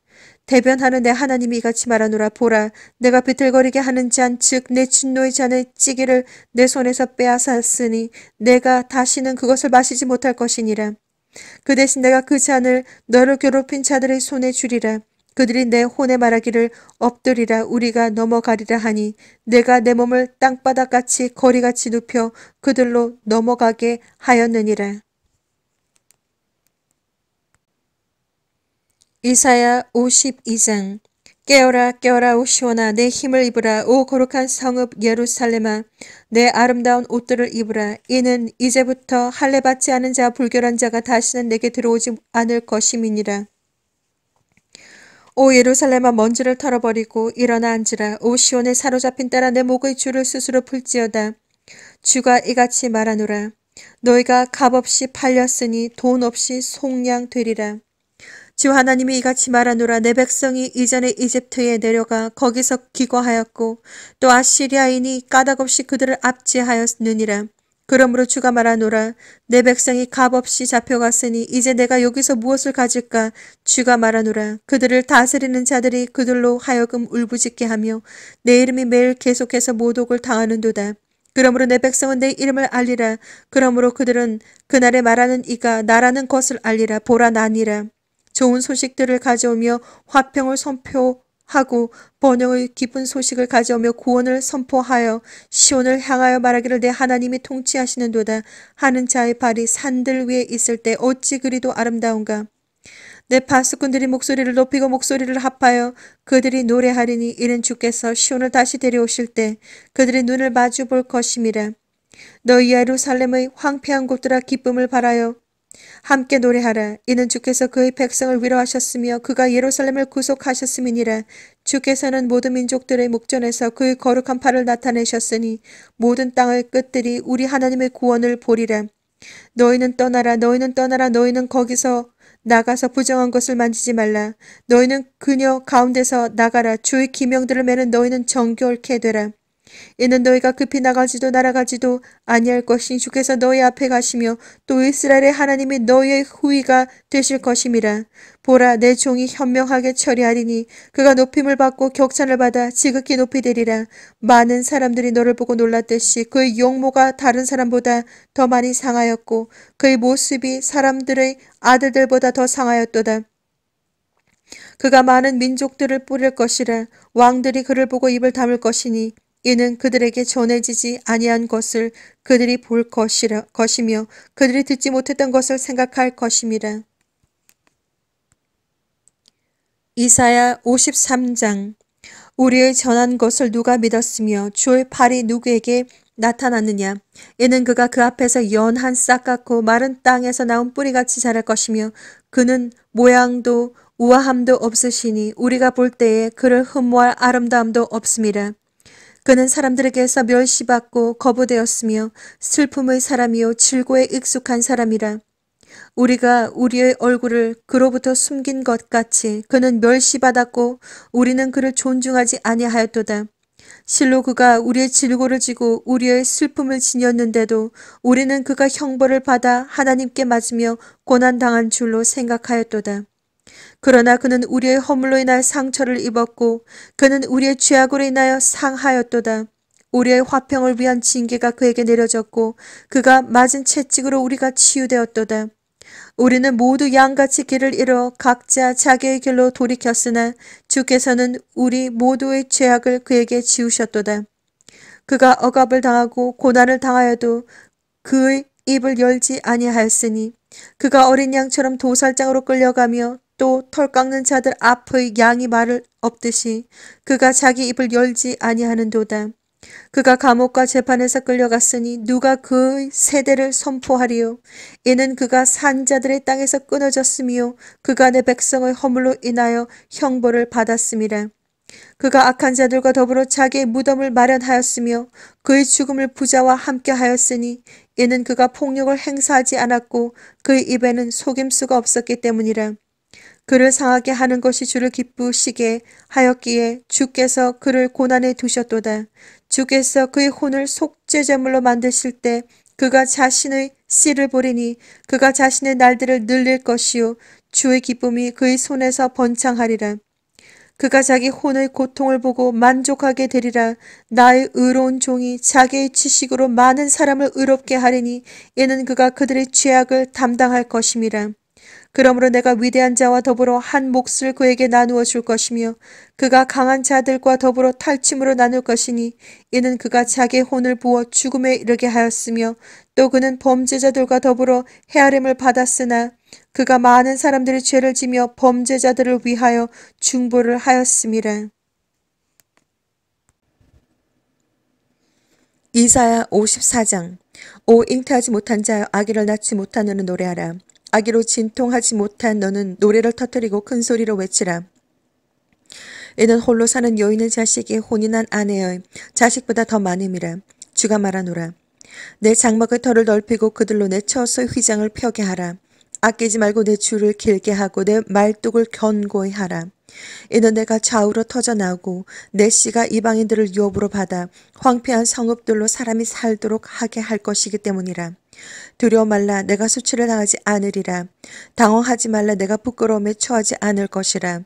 대변하는 내 하나님이 이같이 말하노라 보라 내가 비틀거리게 하는 잔 즉 내 진노의 잔의 찌개를 내 손에서 빼앗았으니 내가 다시는 그것을 마시지 못할 것이니라. 그 대신 내가 그 잔을 너를 괴롭힌 자들의 손에 주리라. 그들이 내 혼에 말하기를 엎드리라 우리가 넘어가리라 하니 내가 내 몸을 땅바닥같이 거리같이 눕혀 그들로 넘어가게 하였느니라. 이사야 52장 깨어라 깨어라 오 시온아 내 힘을 입으라 오 거룩한 성읍 예루살렘아 내 아름다운 옷들을 입으라 이는 이제부터 할례 받지 않은 자 불결한 자가 다시는 내게 들어오지 않을 것임이니라 오 예루살렘아 먼지를 털어버리고 일어나 앉으라. 오 시온에 사로잡힌 따라 내 목의 줄을 스스로 풀지어다. 주가 이같이 말하노라. 너희가 값없이 팔렸으니 돈 없이 속량 되리라. 주 하나님이 이같이 말하노라 내 백성이 이전에 이집트에 내려가 거기서 기거하였고 또 아시리아인이 까닭없이 그들을 압제하였느니라. 그러므로 주가 말하노라 내 백성이 값없이 잡혀갔으니 이제 내가 여기서 무엇을 가질까 주가 말하노라 그들을 다스리는 자들이 그들로 하여금 울부짖게 하며 내 이름이 매일 계속해서 모독을 당하는도다 그러므로 내 백성은 내 이름을 알리라 그러므로 그들은 그날에 말하는 이가 나라는 것을 알리라 보라 나니라 좋은 소식들을 가져오며 화평을 선포 하고 번영의 기쁜 소식을 가져오며 구원을 선포하여 시온을 향하여 말하기를 내 하나님이 통치하시는도다 하는 자의 발이 산들 위에 있을 때 어찌 그리도 아름다운가 내 파수꾼들이 목소리를 높이고 목소리를 합하여 그들이 노래하리니 이는 주께서 시온을 다시 데려오실 때 그들의 눈을 마주 볼 것임이라 너희 예루살렘의 황폐한 곳들아 기쁨을 바라여 함께 노래하라. 이는 주께서 그의 백성을 위로하셨으며 그가 예루살렘을 구속하셨음이니라. 주께서는 모든 민족들의 목전에서 그의 거룩한 팔을 나타내셨으니 모든 땅의 끝들이 우리 하나님의 구원을 보리라. 너희는 떠나라, 너희는 떠나라, 너희는 거기서 나가서 부정한 것을 만지지 말라. 너희는 그녀 가운데서 나가라. 주의 기명들을 매는 너희는 정결케 되라. 이는 너희가 급히 나가지도 날아가지도 아니할 것이니 주께서 너희 앞에 가시며 또 이스라엘의 하나님이 너희의 후위가 되실 것임이라. 보라 내 종이 현명하게 처리하리니 그가 높임을 받고 격찬을 받아 지극히 높이 되리라. 많은 사람들이 너를 보고 놀랐듯이 그의 용모가 다른 사람보다 더 많이 상하였고 그의 모습이 사람들의 아들들보다 더 상하였도다. 그가 많은 민족들을 뿌릴 것이라 왕들이 그를 보고 입을 담을 것이니 이는 그들에게 전해지지 아니한 것을 그들이 볼 것이라, 것이며 그들이 듣지 못했던 것을 생각할 것임이라. 이사야 53장 우리의 전한 것을 누가 믿었으며 주의 팔이 누구에게 나타났느냐 이는 그가 그 앞에서 연한 싹 같고 마른 땅에서 나온 뿌리같이 자랄 것이며 그는 모양도 우아함도 없으시니 우리가 볼 때에 그를 흠모할 아름다움도 없습니다 그는 사람들에게서 멸시받고 거부되었으며 슬픔의 사람이요 질고에 익숙한 사람이라. 우리가 우리의 얼굴을 그로부터 숨긴 것 같이 그는 멸시받았고 우리는 그를 존중하지 아니하였도다. 실로 그가 우리의 질고를 지고 우리의 슬픔을 지녔는데도 우리는 그가 형벌을 받아 하나님께 맞으며 고난당한 줄로 생각하였도다. 그러나 그는 우리의 허물로 인하여 상처를 입었고 그는 우리의 죄악으로 인하여 상하였도다. 우리의 화평을 위한 징계가 그에게 내려졌고 그가 맞은 채찍으로 우리가 치유되었도다. 우리는 모두 양같이 길을 잃어 각자 자기의 길로 돌이켰으나 주께서는 우리 모두의 죄악을 그에게 지우셨도다. 그가 억압을 당하고 고난을 당하여도 그의 입을 열지 아니하였으니 그가 어린 양처럼 도살장으로 끌려가며 또털 깎는 자들 앞의 양이 말을 없듯이 그가 자기 입을 열지 아니하는도다. 그가 감옥과 재판에서 끌려갔으니 누가 그의 세대를 선포하리요. 이는 그가 산자들의 땅에서 끊어졌으며 그가 내 백성의 허물로 인하여 형벌을 받았습니다 그가 악한 자들과 더불어 자기의 무덤을 마련하였으며 그의 죽음을 부자와 함께 하였으니 이는 그가 폭력을 행사하지 않았고 그의 입에는 속임수가 없었기 때문이라. 그를 상하게 하는 것이 주를 기쁘시게 하였기에 주께서 그를 고난에 두셨도다. 주께서 그의 혼을 속죄제물로 만드실 때 그가 자신의 씨를 보리니 그가 자신의 날들을 늘릴 것이요 주의 기쁨이 그의 손에서 번창하리라. 그가 자기 혼의 고통을 보고 만족하게 되리라. 나의 의로운 종이 자기의 지식으로 많은 사람을 의롭게 하리니 이는 그가 그들의 죄악을 담당할 것임이라. 그러므로 내가 위대한 자와 더불어 한 몫을 그에게 나누어 줄 것이며 그가 강한 자들과 더불어 탈침으로 나눌 것이니 이는 그가 자기 혼을 부어 죽음에 이르게 하였으며 또 그는 범죄자들과 더불어 헤아림을 받았으나 그가 많은 사람들의 죄를 지며 범죄자들을 위하여 중보를 하였음이라. 이사야 54장 오 잉태하지 못한 자여 아기를 낳지 못하는 노래하라 아기로 진통하지 못한 너는 노래를 터뜨리고 큰 소리로 외치라. 이는 홀로 사는 여인의 자식이 혼인한 아내의 자식보다 더 많음이라. 주가 말하노라. 내 장막의 털을 넓히고 그들로 내처서의 휘장을 펴게 하라. 아끼지 말고 내 줄을 길게 하고 내 말뚝을 견고히 하라. 이는 내가 좌우로 터져나오고 내 씨가 이방인들을 유업으로 받아 황폐한 성읍들로 사람이 살도록 하게 할 것이기 때문이라. 두려워 말라 내가 수치를 당하지 않으리라. 당황하지 말라 내가 부끄러움에 처하지 않을 것이라.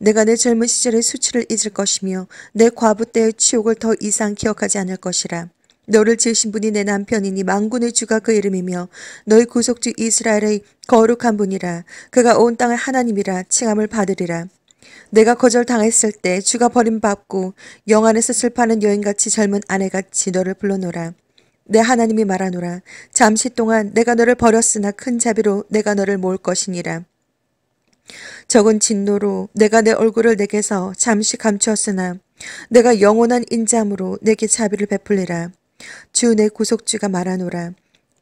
내가 내 젊은 시절의 수치를 잊을 것이며 내 과부 때의 치욕을 더 이상 기억하지 않을 것이라. 너를 지으신 분이 내 남편이니 망군의 주가 그 이름이며 너희 구속주 이스라엘의 거룩한 분이라 그가 온 땅을 하나님이라 칭함을 받으리라 내가 거절당했을 때 주가 버림받고 영안에서 슬파는 여인같이 젊은 아내같이 너를 불러노라. 내 하나님이 말하노라. 잠시 동안 내가 너를 버렸으나 큰 자비로 내가 너를 모을 것이니라. 적은 진노로 내가 내 얼굴을 내게서 잠시 감추었으나 내가 영원한 인자함으로 내게 자비를 베풀리라. 주 내 구속주가 말하노라.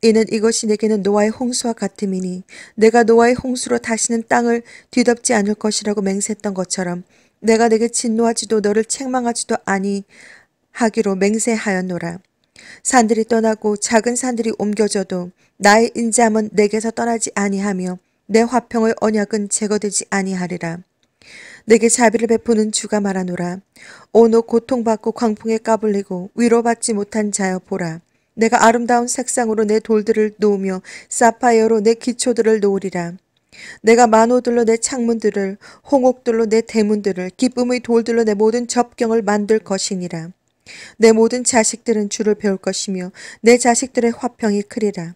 이는 이것이 내게는 노아의 홍수와 같음이니 내가 노아의 홍수로 다시는 땅을 뒤덮지 않을 것이라고 맹세했던 것처럼 내가 내게 진노하지도 너를 책망하지도 아니하기로 맹세하였노라. 산들이 떠나고 작은 산들이 옮겨져도 나의 인자함은 내게서 떠나지 아니하며 내 화평의 언약은 제거되지 아니하리라. 내게 자비를 베푸는 주가 말하노라. 오노 고통받고 광풍에 까불리고 위로받지 못한 자여 보라. 내가 아름다운 색상으로 내 돌들을 놓으며 사파이어로 내 기초들을 놓으리라. 내가 만호들로 내 창문들을 홍옥들로 내 대문들을 기쁨의 돌들로 내 모든 접경을 만들 것이니라. 내 모든 자식들은 주를 배울 것이며 내 자식들의 화평이 크리라.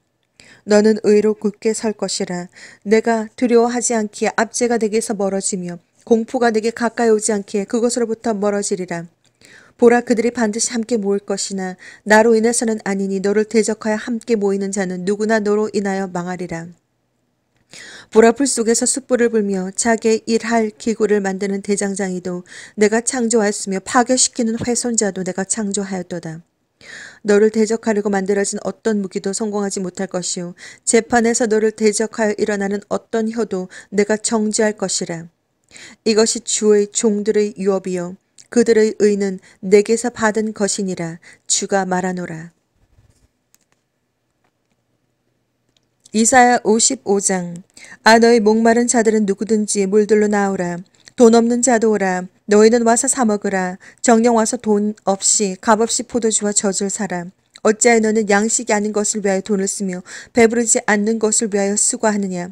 너는 의로 굳게 설 것이라. 내가 두려워하지 않기에 압제가 내게서 멀어지며 공포가 내게 가까이 오지 않기에 그것으로부터 멀어지리라. 보라 그들이 반드시 함께 모을 것이나 나로 인해서는 아니니 너를 대적하여 함께 모이는 자는 누구나 너로 인하여 망하리라. 보라풀 속에서 숯불을 불며 자게 일할 기구를 만드는 대장장이도 내가 창조하였으며 파괴시키는 훼손자도 내가 창조하였도다. 너를 대적하려고 만들어진 어떤 무기도 성공하지 못할 것이요 재판에서 너를 대적하여 일어나는 어떤 혀도 내가 정지할 것이라. 이것이 주의 종들의 유업이요 그들의 의는 내게서 받은 것이니라 주가 말하노라. 이사야 55장 아 너희 목마른 자들은 누구든지 물들로 나오라. 돈 없는 자도 오라. 너희는 와서 사 먹으라. 정령 와서 돈 없이 값없이 포도주와 젖을 사라. 어찌하여 너는 양식이 아닌 것을 위하여 돈을 쓰며 배부르지 않는 것을 위하여 수고하느냐.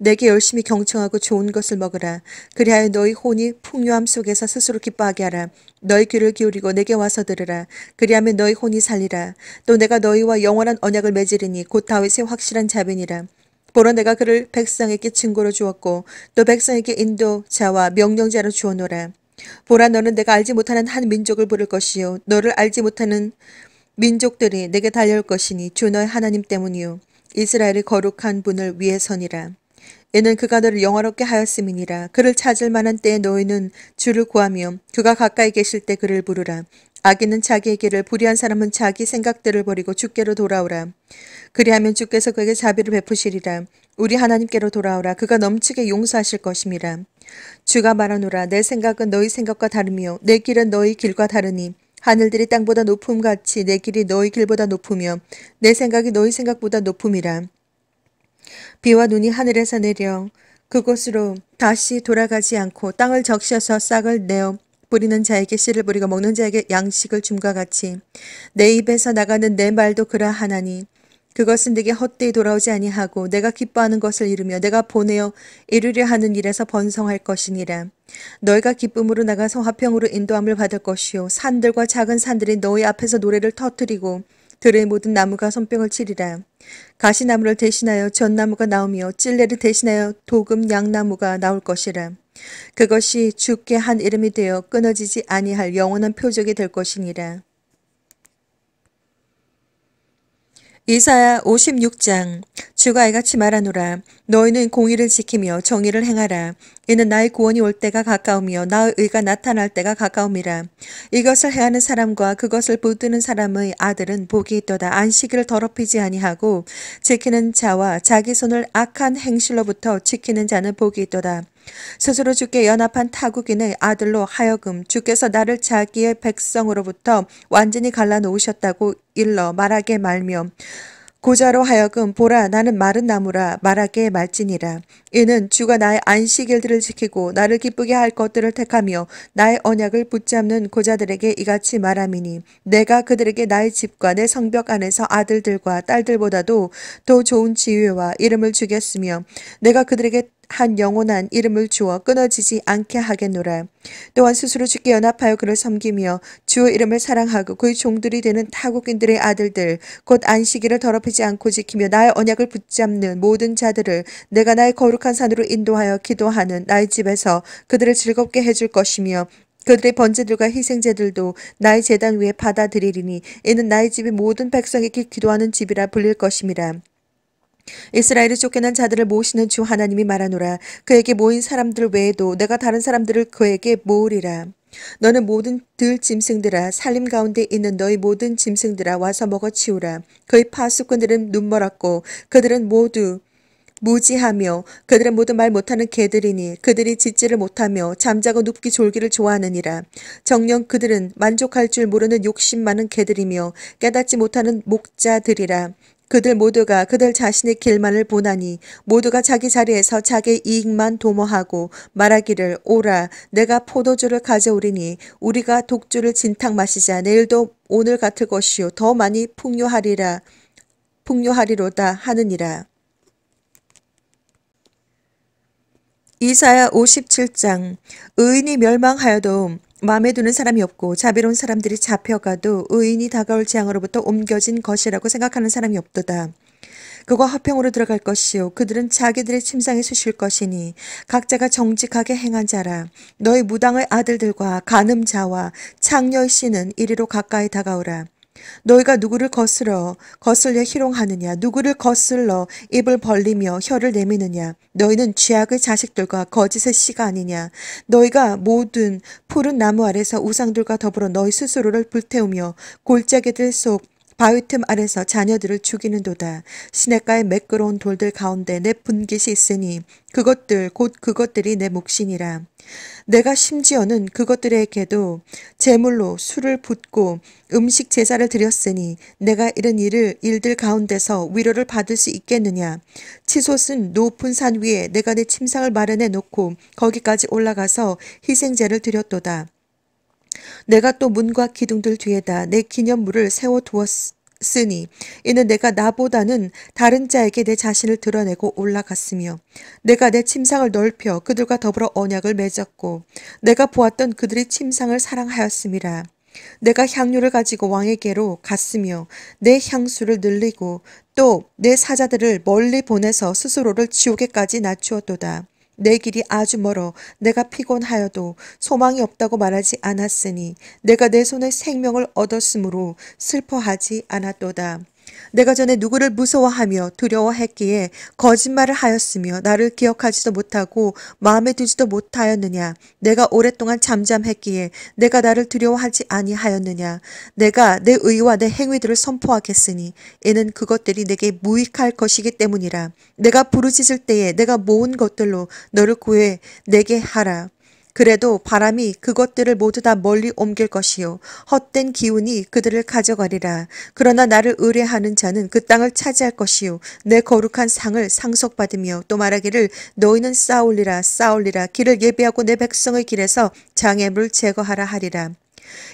내게 열심히 경청하고 좋은 것을 먹으라. 그리하여 너희 혼이 풍요함 속에서 스스로 기뻐하게 하라. 너희 귀를 기울이고 내게 와서 들으라. 그리하면 너희 혼이 살리라. 또 내가 너희와 영원한 언약을 맺으리니 곧 다윗의 확실한 자변이라. 보라 내가 그를 백성에게 증거로 주었고 또 백성에게 인도자와 명령자로 주어노라. 보라 너는 내가 알지 못하는 한 민족을 부를 것이요 너를 알지 못하는 민족들이 내게 달려올 것이니 주 너의 하나님 때문이요 이스라엘의 거룩한 분을 위해선이라 이는 그가 너를 영화롭게 하였음이니라. 그를 찾을 만한 때에 너희는 주를 구하며 그가 가까이 계실 때 그를 부르라. 악인은 자기의 길을 불의한 사람은 자기 생각들을 버리고 주께로 돌아오라. 그리하면 주께서 그에게 자비를 베푸시리라. 우리 하나님께로 돌아오라. 그가 넘치게 용서하실 것임이라. 주가 말하노라. 내 생각은 너희 생각과 다르며 내 길은 너희 길과 다르니 하늘들이 땅보다 높음 같이 내 길이 너희 길보다 높으며 내 생각이 너희 생각보다 높음이라. 비와 눈이 하늘에서 내려 그곳으로 다시 돌아가지 않고 땅을 적셔서 싹을 내어 뿌리는 자에게 씨를 뿌리고 먹는 자에게 양식을 줌과 같이 내 입에서 나가는 내 말도 그러하나니 그것은 내게 헛되이 돌아오지 아니하고 내가 기뻐하는 것을 이루며 내가 보내어 이루려 하는 일에서 번성할 것이니라. 너희가 기쁨으로 나가서 화평으로 인도함을 받을 것이요 산들과 작은 산들이 너희 앞에서 노래를 터뜨리고 들의 모든 나무가 손병을 치리라. 가시나무를 대신하여 전나무가 나오며 찔레를 대신하여 도금 양나무가 나올 것이라. 그것이 죽게 한 이름이 되어 끊어지지 아니할 영원한 표적이 될 것이니라. 이사야 56장 주가 이같이 말하노라 너희는 공의를 지키며 정의를 행하라 이는 나의 구원이 올 때가 가까우며 나의 의가 나타날 때가 가까움이라 이것을 해하는 사람과 그것을 붙드는 사람의 아들은 복이 있도다 안식을 더럽히지 아니하고 지키는 자와 자기 손을 악한 행실로부터 지키는 자는 복이 있도다 스스로 주께 연합한 타국인의 아들로 하여금 주께서 나를 자기의 백성으로부터 완전히 갈라놓으셨다고 일러 말하게 말며 고자로 하여금 보라 나는 마른 나무라 말하게 말지니라 이는 주가 나의 안식일들을 지키고 나를 기쁘게 할 것들을 택하며 나의 언약을 붙잡는 고자들에게 이같이 말함이니 내가 그들에게 나의 집과 내 성벽 안에서 아들들과 딸들보다도 더 좋은 지위와 이름을 주겠으며 내가 그들에게 한 영원한 이름을 주어 끊어지지 않게 하겠노라. 또한 스스로 주게 연합하여 그를 섬기며 주의 이름을 사랑하고 그의 종들이 되는 타국인들의 아들들 곧 안식일을 더럽히지 않고 지키며 나의 언약을 붙잡는 모든 자들을 내가 나의 거룩한 산으로 인도하여 기도하는 나의 집에서 그들을 즐겁게 해줄 것이며 그들의 번제들과 희생제들도 나의 재단 위에 받아들이리니 이는 나의 집이 모든 백성에게 기도하는 집이라 불릴 것임이라. 이스라엘이 쫓겨난 자들을 모시는 주 하나님이 말하노라 그에게 모인 사람들 외에도 내가 다른 사람들을 그에게 모으리라 너는 모든 들 짐승들아 살림 가운데 있는 너희 모든 짐승들아 와서 먹어 치우라 그의 파수꾼들은 눈멀었고 그들은 모두 무지하며 그들은 모두 말 못하는 개들이니 그들이 짖지를 못하며 잠자고 눕기 졸기를 좋아하느니라. 정녕 그들은 만족할 줄 모르는 욕심 많은 개들이며 깨닫지 못하는 목자들이라. 그들 모두가 그들 자신의 길만을 보나니 모두가 자기 자리에서 자기 이익만 도모하고 말하기를 오라 내가 포도주를 가져오리니 우리가 독주를 진탕 마시자 내일도 오늘 같을 것이요 더 많이 풍요하리라 풍요하리로다 하느니라. 이사야 57장 의인이 멸망하여도 마음에 드는 사람이 없고 자비로운 사람들이 잡혀가도 의인이 다가올 재앙으로부터 옮겨진 것이라고 생각하는 사람이 없도다. 그가 화평으로 들어갈 것이요 그들은 자기들의 침상에 서실 것이니 각자가 정직하게 행한 자라 너희 무당의 아들들과 간음자와 창녀의 씨는 이리로 가까이 다가오라 너희가 누구를 거슬러 거슬려 희롱하느냐 누구를 거슬러 입을 벌리며 혀를 내미느냐 너희는 죄악의 자식들과 거짓의 씨가 아니냐 너희가 모든 푸른 나무 아래서 우상들과 더불어 너희 스스로를 불태우며 골짜기들 속 바위 틈 아래서 자녀들을 죽이는도다. 시냇가의 매끄러운 돌들 가운데 내 분깃이 있으니 그것들 곧 그것들이 내 몫이니라. 내가 심지어는 그것들에게도 제물로 술을 붓고 음식 제사를 드렸으니 내가 이런 일을 일들 가운데서 위로를 받을 수 있겠느냐. 치솟은 높은 산 위에 내가 내 침상을 마련해 놓고 거기까지 올라가서 희생제를 드렸도다. 내가 또 문과 기둥들 뒤에다 내 기념물을 세워두었으니 이는 내가 나보다는 다른 자에게 내 자신을 드러내고 올라갔으며 내가 내 침상을 넓혀 그들과 더불어 언약을 맺었고 내가 보았던 그들이 침상을 사랑하였음이라. 내가 향료를 가지고 왕에게로 갔으며 내 향수를 늘리고 또 내 사자들을 멀리 보내서 스스로를 지옥에까지 낮추었도다. 내 길이 아주 멀어 내가 피곤하여도 소망이 없다고 말하지 않았으니 내가 내 손에 생명을 얻었으므로 슬퍼하지 않았도다. 내가 전에 누구를 무서워하며 두려워했기에 거짓말을 하였으며 나를 기억하지도 못하고 마음에 두지도 못하였느냐 내가 오랫동안 잠잠했기에 내가 나를 두려워하지 아니하였느냐 내가 내 의와 내 행위들을 선포하겠으니 이는 그것들이 내게 무익할 것이기 때문이라 내가 부르짖을 때에 내가 모은 것들로 너를 구해 내게 하라 그래도 바람이 그것들을 모두 다 멀리 옮길 것이요 헛된 기운이 그들을 가져가리라. 그러나 나를 의뢰하는 자는 그 땅을 차지할 것이요 내 거룩한 상을 상속받으며 또 말하기를 너희는 싸울리라 싸울리라 길을 예비하고 내 백성의 길에서 장애물 제거하라 하리라.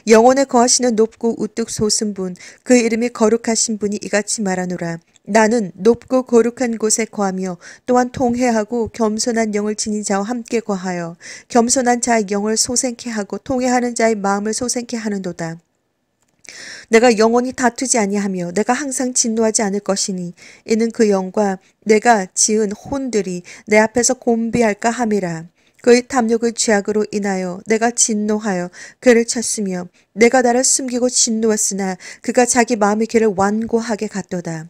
영혼에 거하시는 높고 우뚝 솟은 분, 그 이름이 거룩하신 분이 이같이 말하노라. 나는 높고 거룩한 곳에 거하며 또한 통해하고 겸손한 영을 지닌 자와 함께 거하여 겸손한 자의 영을 소생케 하고 통해하는 자의 마음을 소생케 하는도다. 내가 영원히 다투지 아니하며 내가 항상 진노하지 않을 것이니 이는 그 영과 내가 지은 혼들이 내 앞에서 곤비할까 함이라. 그의 탐욕을 죄악으로 인하여 내가 진노하여 그를 쳤으며 내가 나를 숨기고 진노했으나 그가 자기 마음의 길을 완고하게 갔도다.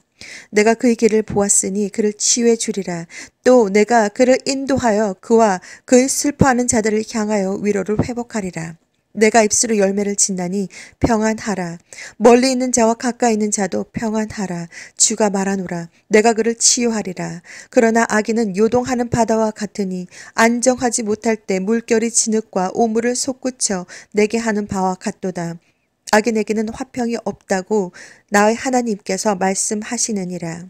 내가 그의 길을 보았으니 그를 치유해 주리라. 또 내가 그를 인도하여 그와 그의 슬퍼하는 자들을 향하여 위로를 회복하리라. 내가 입술로 열매를 짓나니 평안하라. 멀리 있는 자와 가까이 있는 자도 평안하라. 주가 말하노라. 내가 그를 치유하리라. 그러나 아기는 요동하는 바다와 같으니 안정하지 못할 때 물결이 진흙과 오물을 솟구쳐 내게 하는 바와 같도다. 악인에게는 화평이 없다고 나의 하나님께서 말씀하시느니라.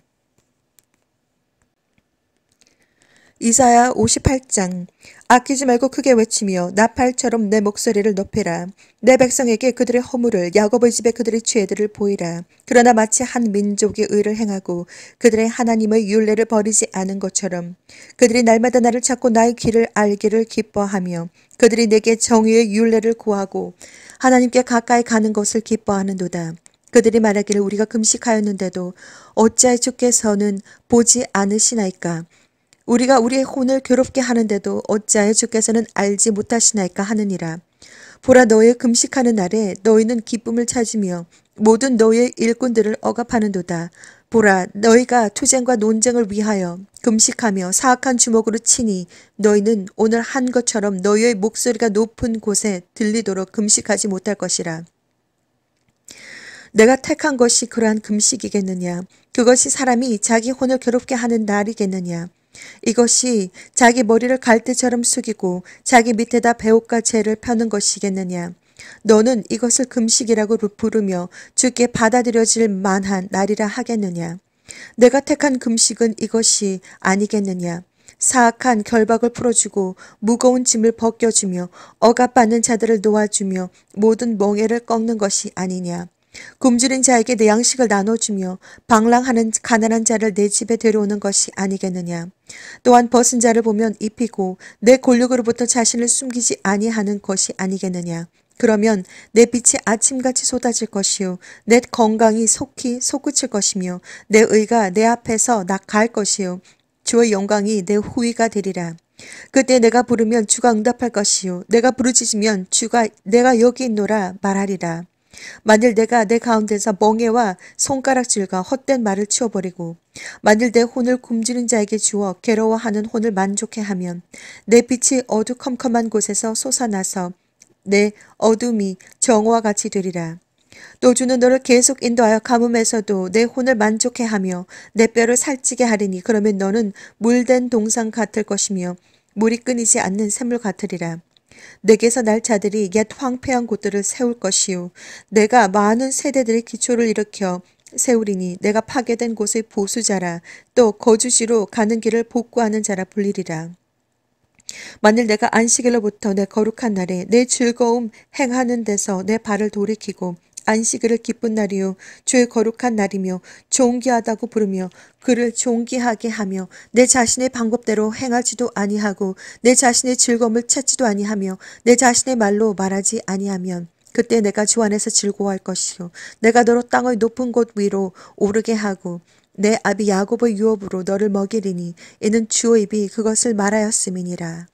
이사야 58장 아끼지 말고 크게 외치며 나팔처럼 내 목소리를 높이라. 내 백성에게 그들의 허물을 야곱의 집에 그들의 죄들을 보이라. 그러나 마치 한민족의 의를 행하고 그들의 하나님의 윤례를 버리지 않은 것처럼 그들이 날마다 나를 찾고 나의 길을 알기를 기뻐하며 그들이 내게 정의의 윤례를 구하고 하나님께 가까이 가는 것을 기뻐하는도다. 그들이 말하기를 우리가 금식하였는데도 어찌하여 주께서는 보지 않으시나이까 우리가 우리의 혼을 괴롭게 하는데도 어찌하여 주께서는 알지 못하시나이까 하느니라. 보라 너의 금식하는 날에 너희는 기쁨을 찾으며 모든 너희의 일꾼들을 억압하는도다. 보라 너희가 투쟁과 논쟁을 위하여 금식하며 사악한 주먹으로 치니 너희는 오늘 한 것처럼 너희의 목소리가 높은 곳에 들리도록 금식하지 못할 것이라. 내가 택한 것이 그러한 금식이겠느냐? 그것이 사람이 자기 혼을 괴롭게 하는 날이겠느냐? 이것이 자기 머리를 갈대처럼 숙이고 자기 밑에다 배옷과 재를 펴는 것이겠느냐. 너는 이것을 금식이라고 부르며 주께 받아들여질 만한 날이라 하겠느냐. 내가 택한 금식은 이것이 아니겠느냐. 사악한 결박을 풀어주고 무거운 짐을 벗겨주며 억압받는 자들을 놓아주며 모든 멍에를 꺾는 것이 아니냐. 굶주린 자에게 내 양식을 나눠주며 방랑하는 가난한 자를 내 집에 데려오는 것이 아니겠느냐. 또한 벗은 자를 보면 입히고 내권력으로부터 자신을 숨기지 아니하는 것이 아니겠느냐. 그러면 내 빛이 아침같이 쏟아질 것이요 내 건강이 속히 솟구칠 것이며 내 의가 내 앞에서 낙할 것이요 주의 영광이 내 후위가 되리라. 그때 내가 부르면 주가 응답할 것이요 내가 부르짖으면 주가 내가 여기 있노라 말하리라. 만일 내가 내 가운데서 멍해와 손가락질과 헛된 말을 치워버리고 만일 내 혼을 굶주린 자에게 주어 괴로워하는 혼을 만족해 하면 내 빛이 어두컴컴한 곳에서 솟아나서 내 어둠이 정오와 같이 되리라. 노주는 너를 계속 인도하여 가뭄에서도 내 혼을 만족해 하며 내 뼈를 살찌게 하리니 그러면 너는 물된 동상 같을 것이며 물이 끊이지 않는 샘물 같으리라. 내게서 날 자들이 옛 황폐한 곳들을 세울 것이요 내가 많은 세대들의 기초를 일으켜 세우리니 내가 파괴된 곳의 보수자라 또 거주지로 가는 길을 복구하는 자라 불리리라. 만일 내가 안식일로부터 내 거룩한 날에 내 즐거움 행하는 데서 내 발을 돌이키고 안식일을 기쁜 날이요 주의 거룩한 날이며 존귀하다고 부르며 그를 존귀하게 하며 내 자신의 방법대로 행하지도 아니하고 내 자신의 즐거움을 찾지도 아니하며 내 자신의 말로 말하지 아니하면 그때 내가 주 안에서 즐거워할 것이요 내가 너로 땅의 높은 곳 위로 오르게 하고 내 아비 야곱의 유업으로 너를 먹이리니 이는 주의 입이 그것을 말하였음이니라.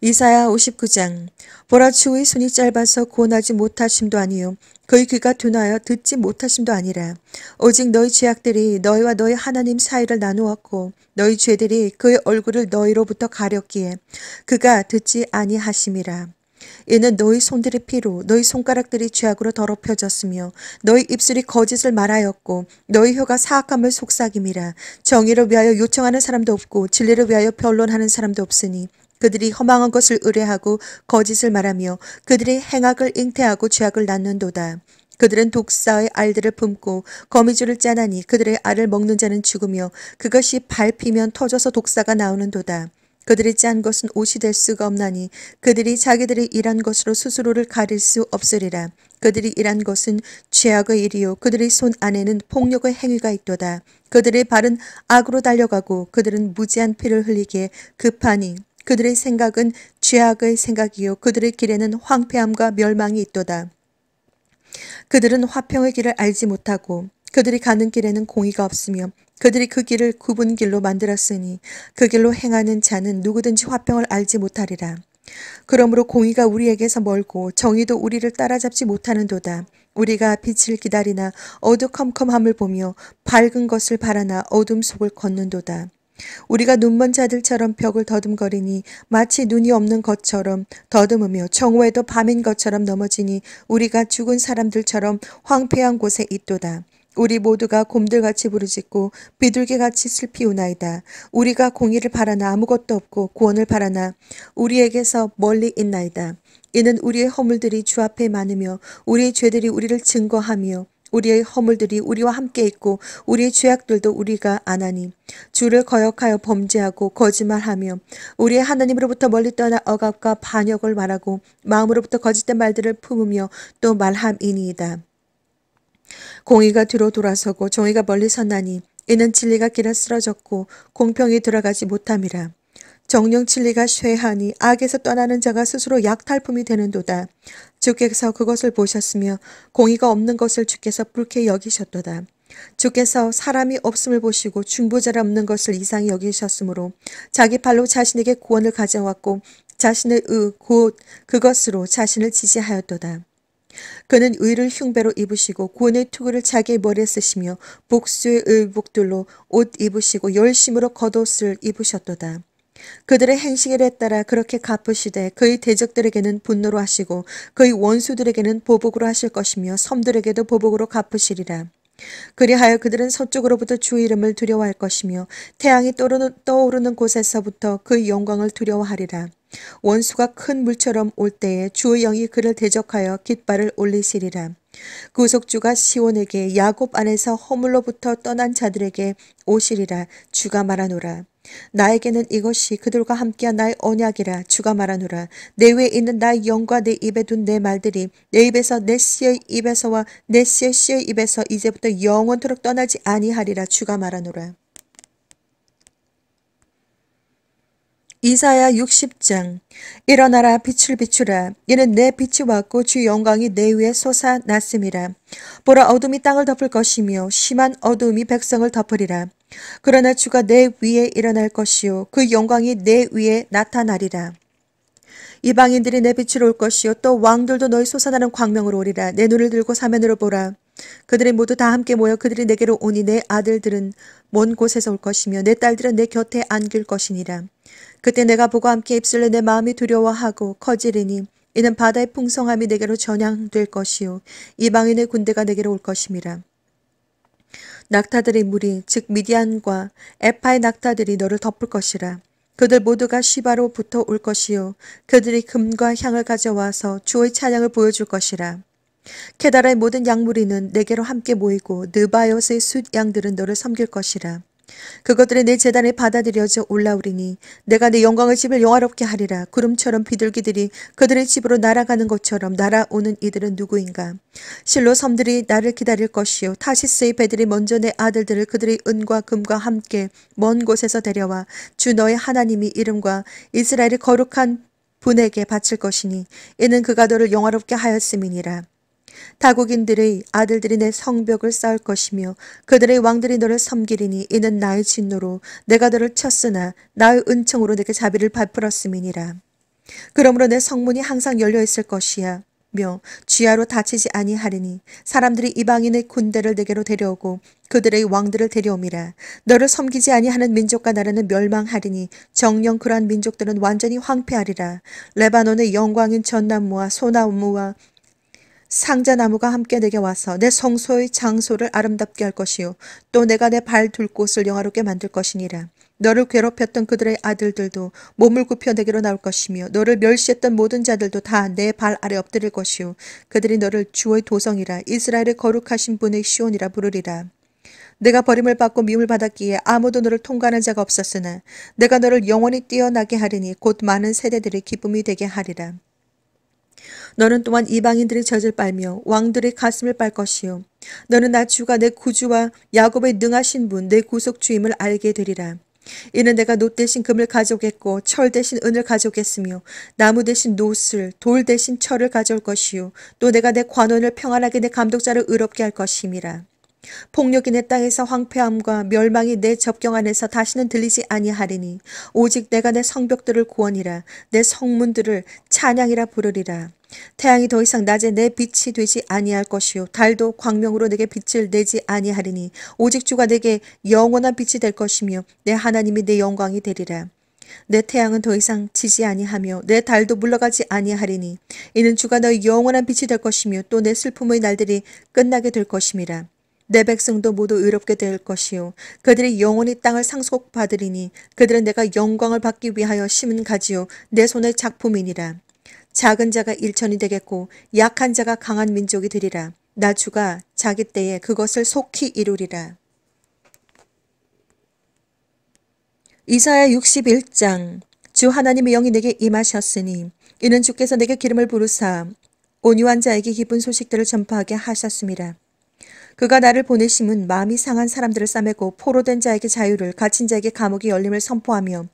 이사야 59장 보라 추의 손이 짧아서 구원하지 못하심도 아니요 그의 귀가 둔하여 듣지 못하심도 아니라 오직 너희 죄악들이 너희와 너희 하나님 사이를 나누었고 너희 죄들이 그의 얼굴을 너희로부터 가렸기에 그가 듣지 아니하심이라 이는 너희 손들의 피로 너희 손가락들이 죄악으로 더럽혀졌으며 너희 입술이 거짓을 말하였고 너희 혀가 사악함을 속삭임이라 정의를 위하여 요청하는 사람도 없고 진리를 위하여 변론하는 사람도 없으니 그들이 허망한 것을 의뢰하고 거짓을 말하며 그들이 행악을 잉태하고 죄악을 낳는도다. 그들은 독사의 알들을 품고 거미줄을 짜나니 그들의 알을 먹는 자는 죽으며 그것이 밟히면 터져서 독사가 나오는도다. 그들이 짠 것은 옷이 될 수가 없나니 그들이 자기들이 일한 것으로 스스로를 가릴 수 없으리라. 그들이 일한 것은 죄악의 일이요 그들의 손 안에는 폭력의 행위가 있도다. 그들의 발은 악으로 달려가고 그들은 무지한 피를 흘리게 급하니 그들의 생각은 죄악의 생각이요 그들의 길에는 황폐함과 멸망이 있도다. 그들은 화평의 길을 알지 못하고 그들이 가는 길에는 공의가 없으며 그들이 그 길을 굽은 길로 만들었으니 그 길로 행하는 자는 누구든지 화평을 알지 못하리라. 그러므로 공의가 우리에게서 멀고 정의도 우리를 따라잡지 못하는도다. 우리가 빛을 기다리나 어두컴컴함을 보며 밝은 것을 바라나 어둠 속을 걷는도다. 우리가 눈먼 자들처럼 벽을 더듬거리니 마치 눈이 없는 것처럼 더듬으며 정오에도 밤인 것처럼 넘어지니 우리가 죽은 사람들처럼 황폐한 곳에 있도다. 우리 모두가 곰들같이 부르짖고 비둘기같이 슬피우나이다. 우리가 공의를 바라나 아무것도 없고 구원을 바라나 우리에게서 멀리 있나이다. 이는 우리의 허물들이 주 앞에 많으며 우리의 죄들이 우리를 증거하며 우리의 허물들이 우리와 함께 있고 우리의 죄악들도 우리가 안하니 주를 거역하여 범죄하고 거짓말하며 우리의 하나님으로부터 멀리 떠나 억압과 반역을 말하고 마음으로부터 거짓된 말들을 품으며 또 말함이니이다. 공의가 뒤로 돌아서고 정의가 멀리 섰나니 이는 진리가 길에 쓰러졌고 공평이 들어가지 못함이라. 정령 진리가 쇠하니 악에서 떠나는 자가 스스로 약탈품이 되는도다. 주께서 그것을 보셨으며 공의가 없는 것을 주께서 불쾌히 여기셨도다. 주께서 사람이 없음을 보시고 중보자라 없는 것을 이상히 여기셨으므로 자기 팔로 자신에게 구원을 가져왔고 자신의 의, 곧 그것으로 자신을 지지하였도다. 그는 의를 흉배로 입으시고 구원의 투구를 자기의 머리에 쓰시며 복수의 의복들로 옷 입으시고 열심으로 겉옷을 입으셨도다. 그들의 행실에 따라 그렇게 갚으시되 그의 대적들에게는 분노로 하시고 그의 원수들에게는 보복으로 하실 것이며 섬들에게도 보복으로 갚으시리라. 그리하여 그들은 서쪽으로부터 주 이름을 두려워할 것이며 태양이 떠오르는, 떠오르는 곳에서부터 그 영광을 두려워하리라. 원수가 큰 물처럼 올 때에 주의 영이 그를 대적하여 깃발을 올리시리라. 구속주가 그 시온에게 야곱 안에서 허물로부터 떠난 자들에게 오시리라 주가 말하노라. 나에게는 이것이 그들과 함께한 나의 언약이라 주가 말하노라 내위에 있는 나의 영과 내 입에 둔 내 말들이 내 입에서 내 씨의 입에서와 내 씨의 씨의 입에서 이제부터 영원토록 떠나지 아니하리라 주가 말하노라 이사야 60장 일어나라 빛을 비추라 이는 내 빛이 왔고 주 영광이 내 위에 솟아났음이라 보라 어둠이 땅을 덮을 것이며 심한 어둠이 백성을 덮으리라 그러나 주가 내 위에 일어날 것이요 그 영광이 내 위에 나타나리라. 이방인들이 내 빛으로 올 것이요 또 왕들도 너희 솟아나는 광명으로 오리라. 내 눈을 들고 사면으로 보라. 그들이 모두 다 함께 모여 그들이 내게로 오니 내 아들들은 먼 곳에서 올 것이며 내 딸들은 내 곁에 안길 것이니라. 그때 내가 보고 함께 입술에 내 마음이 두려워하고 커지리니 이는 바다의 풍성함이 내게로 전향될 것이요 이방인의 군대가 내게로 올 것임이라. 낙타들의 무리 즉 미디안과 에파의 낙타들이 너를 덮을 것이라. 그들 모두가 시바로 붙어 올 것이요 그들이 금과 향을 가져와서 주의 찬양을 보여줄 것이라. 케다라의 모든 양무리는 내게로 함께 모이고 느바이옷의 숫 양들은 너를 섬길 것이라. 그것들이 내 재단에 받아들여져 올라오리니 내가 내 영광의 집을 영화롭게 하리라. 구름처럼 비둘기들이 그들의 집으로 날아가는 것처럼 날아오는 이들은 누구인가. 실로 섬들이 나를 기다릴 것이요 타시스의 배들이 먼저 내 아들들을 그들의 은과 금과 함께 먼 곳에서 데려와 주 너의 하나님이 이름과 이스라엘의 거룩한 분에게 바칠 것이니 이는 그가 너를 영화롭게 하였음이니라. 다국인들의 아들들이 내 성벽을 쌓을 것이며 그들의 왕들이 너를 섬기리니 이는 나의 진노로 내가 너를 쳤으나 나의 은총으로 내게 자비를 베풀었음이니라. 그러므로 내 성문이 항상 열려 있을 것이야. 며 쥐하로 다치지 아니하리니 사람들이 이방인의 군대를 내게로 데려오고 그들의 왕들을 데려오미라 너를 섬기지 아니하는 민족과 나라는 멸망하리니 정령 그러한 민족들은 완전히 황폐하리라 레바논의 영광인 전나무와 소나무와 상자나무가 함께 내게 와서 내 성소의 장소를 아름답게 할 것이요 또 내가 내 발 둘 곳을 영화롭게 만들 것이니라. 너를 괴롭혔던 그들의 아들들도 몸을 굽혀 내게로 나올 것이며 너를 멸시했던 모든 자들도 다 내 발 아래 엎드릴 것이요 그들이 너를 주의 도성이라 이스라엘의 거룩하신 분의 시온이라 부르리라. 내가 버림을 받고 미움을 받았기에 아무도 너를 통과하는 자가 없었으나 내가 너를 영원히 뛰어나게 하리니 곧 많은 세대들의 기쁨이 되게 하리라. 너는 또한 이방인들의 젖을 빨며 왕들의 가슴을 빨 것이요. 너는 나 주가 내 구주와 야곱의 능하신 분 내 구속주임을 알게 되리라. 이는 내가 노 대신 금을 가져오겠고 철 대신 은을 가져오겠으며 나무 대신 노슬 돌 대신 철을 가져올 것이요 또 내가 내 관원을 평안하게 내 감독자를 의롭게 할 것임이라 폭력이 내 땅에서 황폐함과 멸망이 내 접경 안에서 다시는 들리지 아니하리니 오직 내가 내 성벽들을 구원이라 내 성문들을 찬양이라 부르리라 태양이 더 이상 낮에 내 빛이 되지 아니할 것이요 달도 광명으로 내게 빛을 내지 아니하리니 오직 주가 내게 영원한 빛이 될 것이며 내 하나님이 내 영광이 되리라 내 태양은 더 이상 지지 아니하며 내 달도 물러가지 아니하리니 이는 주가 너의 영원한 빛이 될 것이며 또 내 슬픔의 날들이 끝나게 될 것임이라 내 백성도 모두 의롭게 될 것이요 그들이 영원히 땅을 상속받으리니 그들은 내가 영광을 받기 위하여 심은 가지요 내 손의 작품이니라 작은 자가 일천이 되겠고 약한 자가 강한 민족이 되리라. 나주가 자기 때에 그것을 속히 이루리라. 이사야 61장 주 하나님의 영이 내게 임하셨으니 이는 주께서 내게 기름을 부르사 온유한 자에게 기쁜 소식들을 전파하게 하셨습니다. 그가 나를 보내심은 마음이 상한 사람들을 싸매고 포로된 자에게 자유를 갇힌 자에게 감옥의 열림을 선포하며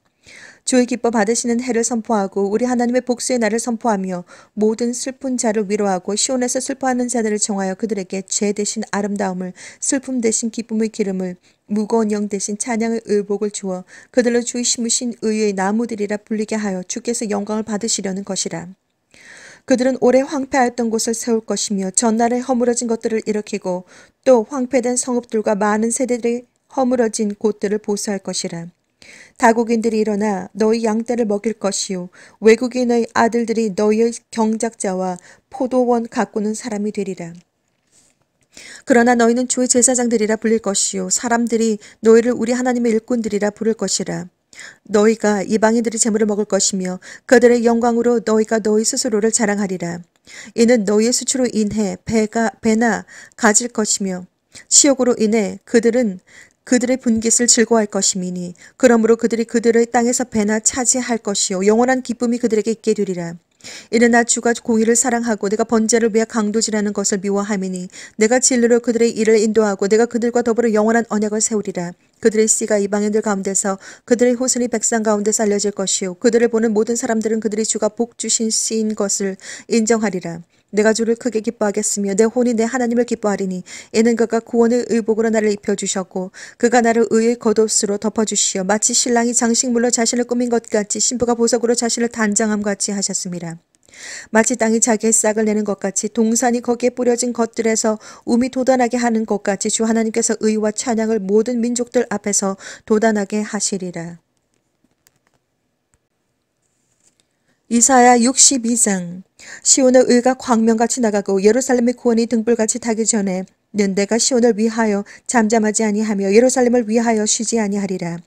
주의 기뻐 받으시는 해를 선포하고 우리 하나님의 복수의 날을 선포하며 모든 슬픈 자를 위로하고 시온에서 슬퍼하는 자들을 정하여 그들에게 죄 대신 아름다움을 슬픔 대신 기쁨의 기름을 무거운 영 대신 찬양의 의복을 주어 그들로 주의 심으신 의의 나무들이라 불리게 하여 주께서 영광을 받으시려는 것이라. 그들은 오래 황폐하였던 곳을 세울 것이며 전날에 허물어진 것들을 일으키고 또 황폐된 성읍들과 많은 세대들이 허물어진 곳들을 보수할 것이라. 다국인들이 일어나 너희 양떼를 먹일 것이요 외국인의 아들들이 너희의 경작자와 포도원 가꾸는 사람이 되리라. 그러나 너희는 주의 제사장들이라 불릴 것이요 사람들이 너희를 우리 하나님의 일꾼들이라 부를 것이라. 너희가 이방인들의 재물을 먹을 것이며 그들의 영광으로 너희가 너희 스스로를 자랑하리라. 이는 너희의 수치로 인해 배가 배나 가질 것이며 치욕으로 인해 그들은 그들의 분깃을 즐거워할 것이니 그러므로 그들이 그들의 땅에서 배나 차지할 것이요 영원한 기쁨이 그들에게 있게 되리라. 이는 나 주가 공의를 사랑하고 내가 번제를 위해 강도질하는 것을 미워함이니 내가 진리로 그들의 일을 인도하고 내가 그들과 더불어 영원한 언약을 세우리라. 그들의 씨가 이방인들 가운데서 그들의 호선이 백상 가운데서 알려질 것이요 그들을 보는 모든 사람들은 그들이 주가 복 주신 씨인 것을 인정하리라. 내가 주를 크게 기뻐하겠으며 내 혼이 내 하나님을 기뻐하리니 이는 그가 구원의 의복으로 나를 입혀주셨고 그가 나를 의의 겉옷으로 덮어주시어 마치 신랑이 장식물로 자신을 꾸민 것 같이 신부가 보석으로 자신을 단장함 같이 하셨습니다. 마치 땅이 자기의 싹을 내는 것 같이 동산이 거기에 뿌려진 것들에서 우미 도단하게 하는 것 같이 주 하나님께서 의와 찬양을 모든 민족들 앞에서 도단하게 하시리라. 이사야 62장 시온의 의가 광명같이 나가고 예루살렘의 구원이 등불같이 타기 전에 는 내가 시온을 위하여 잠잠하지 아니하며 예루살렘을 위하여 쉬지 아니하리라.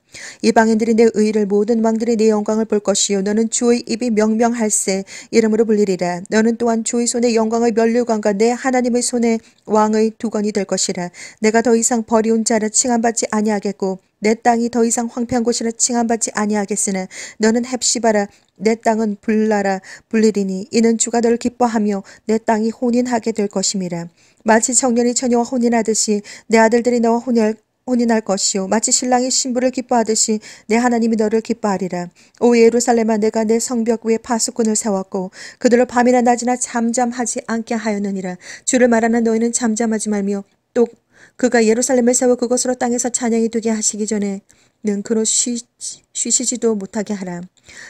이방인들이 내 의를 모든 왕들이 내 영광을 볼 것이요 너는 주의 입이 명명할세 이름으로 불리리라. 너는 또한 주의 손에 영광의 멸류관과 내 하나님의 손에 왕의 두건이 될 것이라. 내가 더 이상 버리운 자라 칭함받지 아니하겠고 내 땅이 더 이상 황폐한 곳이라 칭함받지 아니하겠으나 너는 헵시바라 내 땅은 불나라 불리리니 이는 주가 널 기뻐하며 내 땅이 혼인하게 될 것임이라. 마치 청년이 처녀와 혼인하듯이 내 아들들이 너와 혼혈 혼인할 것이요 마치 신랑이 신부를 기뻐하듯이 내 하나님이 너를 기뻐하리라 오 예루살렘아 내가 내 성벽 위에 파수꾼을 세웠고 그들로 밤이나 낮이나 잠잠하지 않게 하였느니라 주를 말하는 너희는 잠잠하지 말며 또 그가 예루살렘을 세워 그곳으로 땅에서 찬양이 되게 하시기 전에 는 그로 쉬, 쉬시지도 못하게 하라.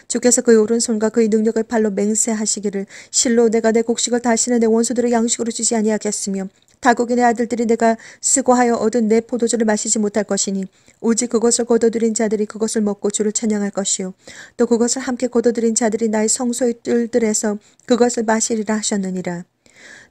주께서 그의 오른손과 그의 능력을 팔로 맹세하시기를 실로 내가 내 곡식을 다시는 내 원수들의 양식으로 주지 아니하겠으며 다국인의 아들들이 내가 수고하여 얻은 내 포도주를 마시지 못할 것이니 오직 그것을 거둬들인 자들이 그것을 먹고 주를 찬양할 것이요 또 그것을 함께 거둬들인 자들이 나의 성소의 뜰들에서 그것을 마시리라 하셨느니라.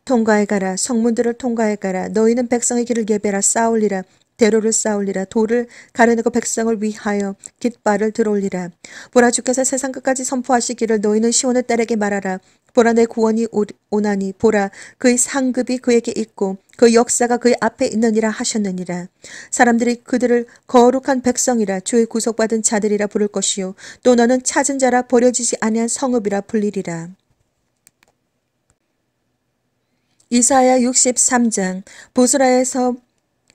통과해 가라 성문들을 통과해 가라 너희는 백성의 길을 예배라 싸울리라 대로를 쌓으리라 돌을 가르내고 백성을 위하여 깃발을 들올리라 어 보라 주께서 세상 끝까지 선포하시기를 너희는 시온의 딸에게 말하라 보라 내 구원이 오나니 보라 그의 상급이 그에게 있고 그 역사가 그의 앞에 있느니라 하셨느니라 사람들이 그들을 거룩한 백성이라 주의 구속받은 자들이라 부를 것이요 또 너는 찾은 자라 버려지지 아니한 성읍이라 불리리라 이사야 63장 보스라에서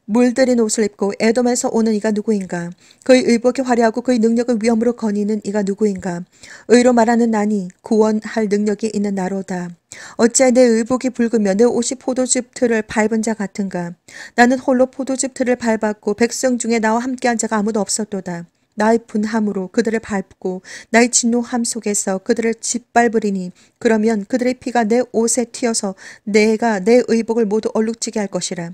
물들인 옷을 입고 애돔에서 오는 이가 누구인가? 그의 의복이 화려하고 그의 능력을 위험으로 거니는 이가 누구인가? 의로 말하는 나니 구원할 능력이 있는 나로다. 어찌하내 의복이 붉으며 내 옷이 포도즙 틀을 밟은 자 같은가? 나는 홀로 포도즙 틀을 밟았고 백성 중에 나와 함께한 자가 아무도 없었도다. 나의 분함으로 그들을 밟고 나의 진노함 속에서 그들을 짓밟으리니 그러면 그들의 피가 내 옷에 튀어서 내가 내 의복을 모두 얼룩지게 할 것이라.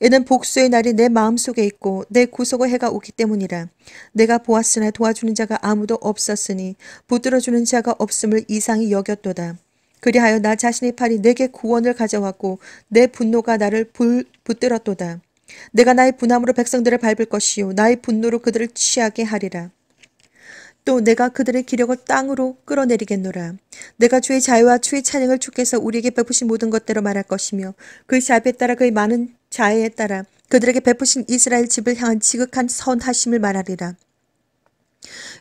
이는 복수의 날이 내 마음속에 있고 내 구속의 해가 오기 때문이라. 내가 보았으나 도와주는 자가 아무도 없었으니 붙들어주는 자가 없음을 이상히 여겼도다. 그리하여 나 자신의 팔이 내게 구원을 가져왔고 내 분노가 나를 불, 붙들었도다. 내가 나의 분함으로 백성들을 밟을 것이요 나의 분노로 그들을 취하게 하리라. 또 내가 그들의 기력을 땅으로 끌어내리겠노라. 내가 주의 자유와 주의 찬양을 주께서 우리에게 베푸신 모든 것대로 말할 것이며 그의 자비에 따라 그의 많은 자애에 따라 그들에게 베푸신 이스라엘 집을 향한 지극한 선하심을 말하리라.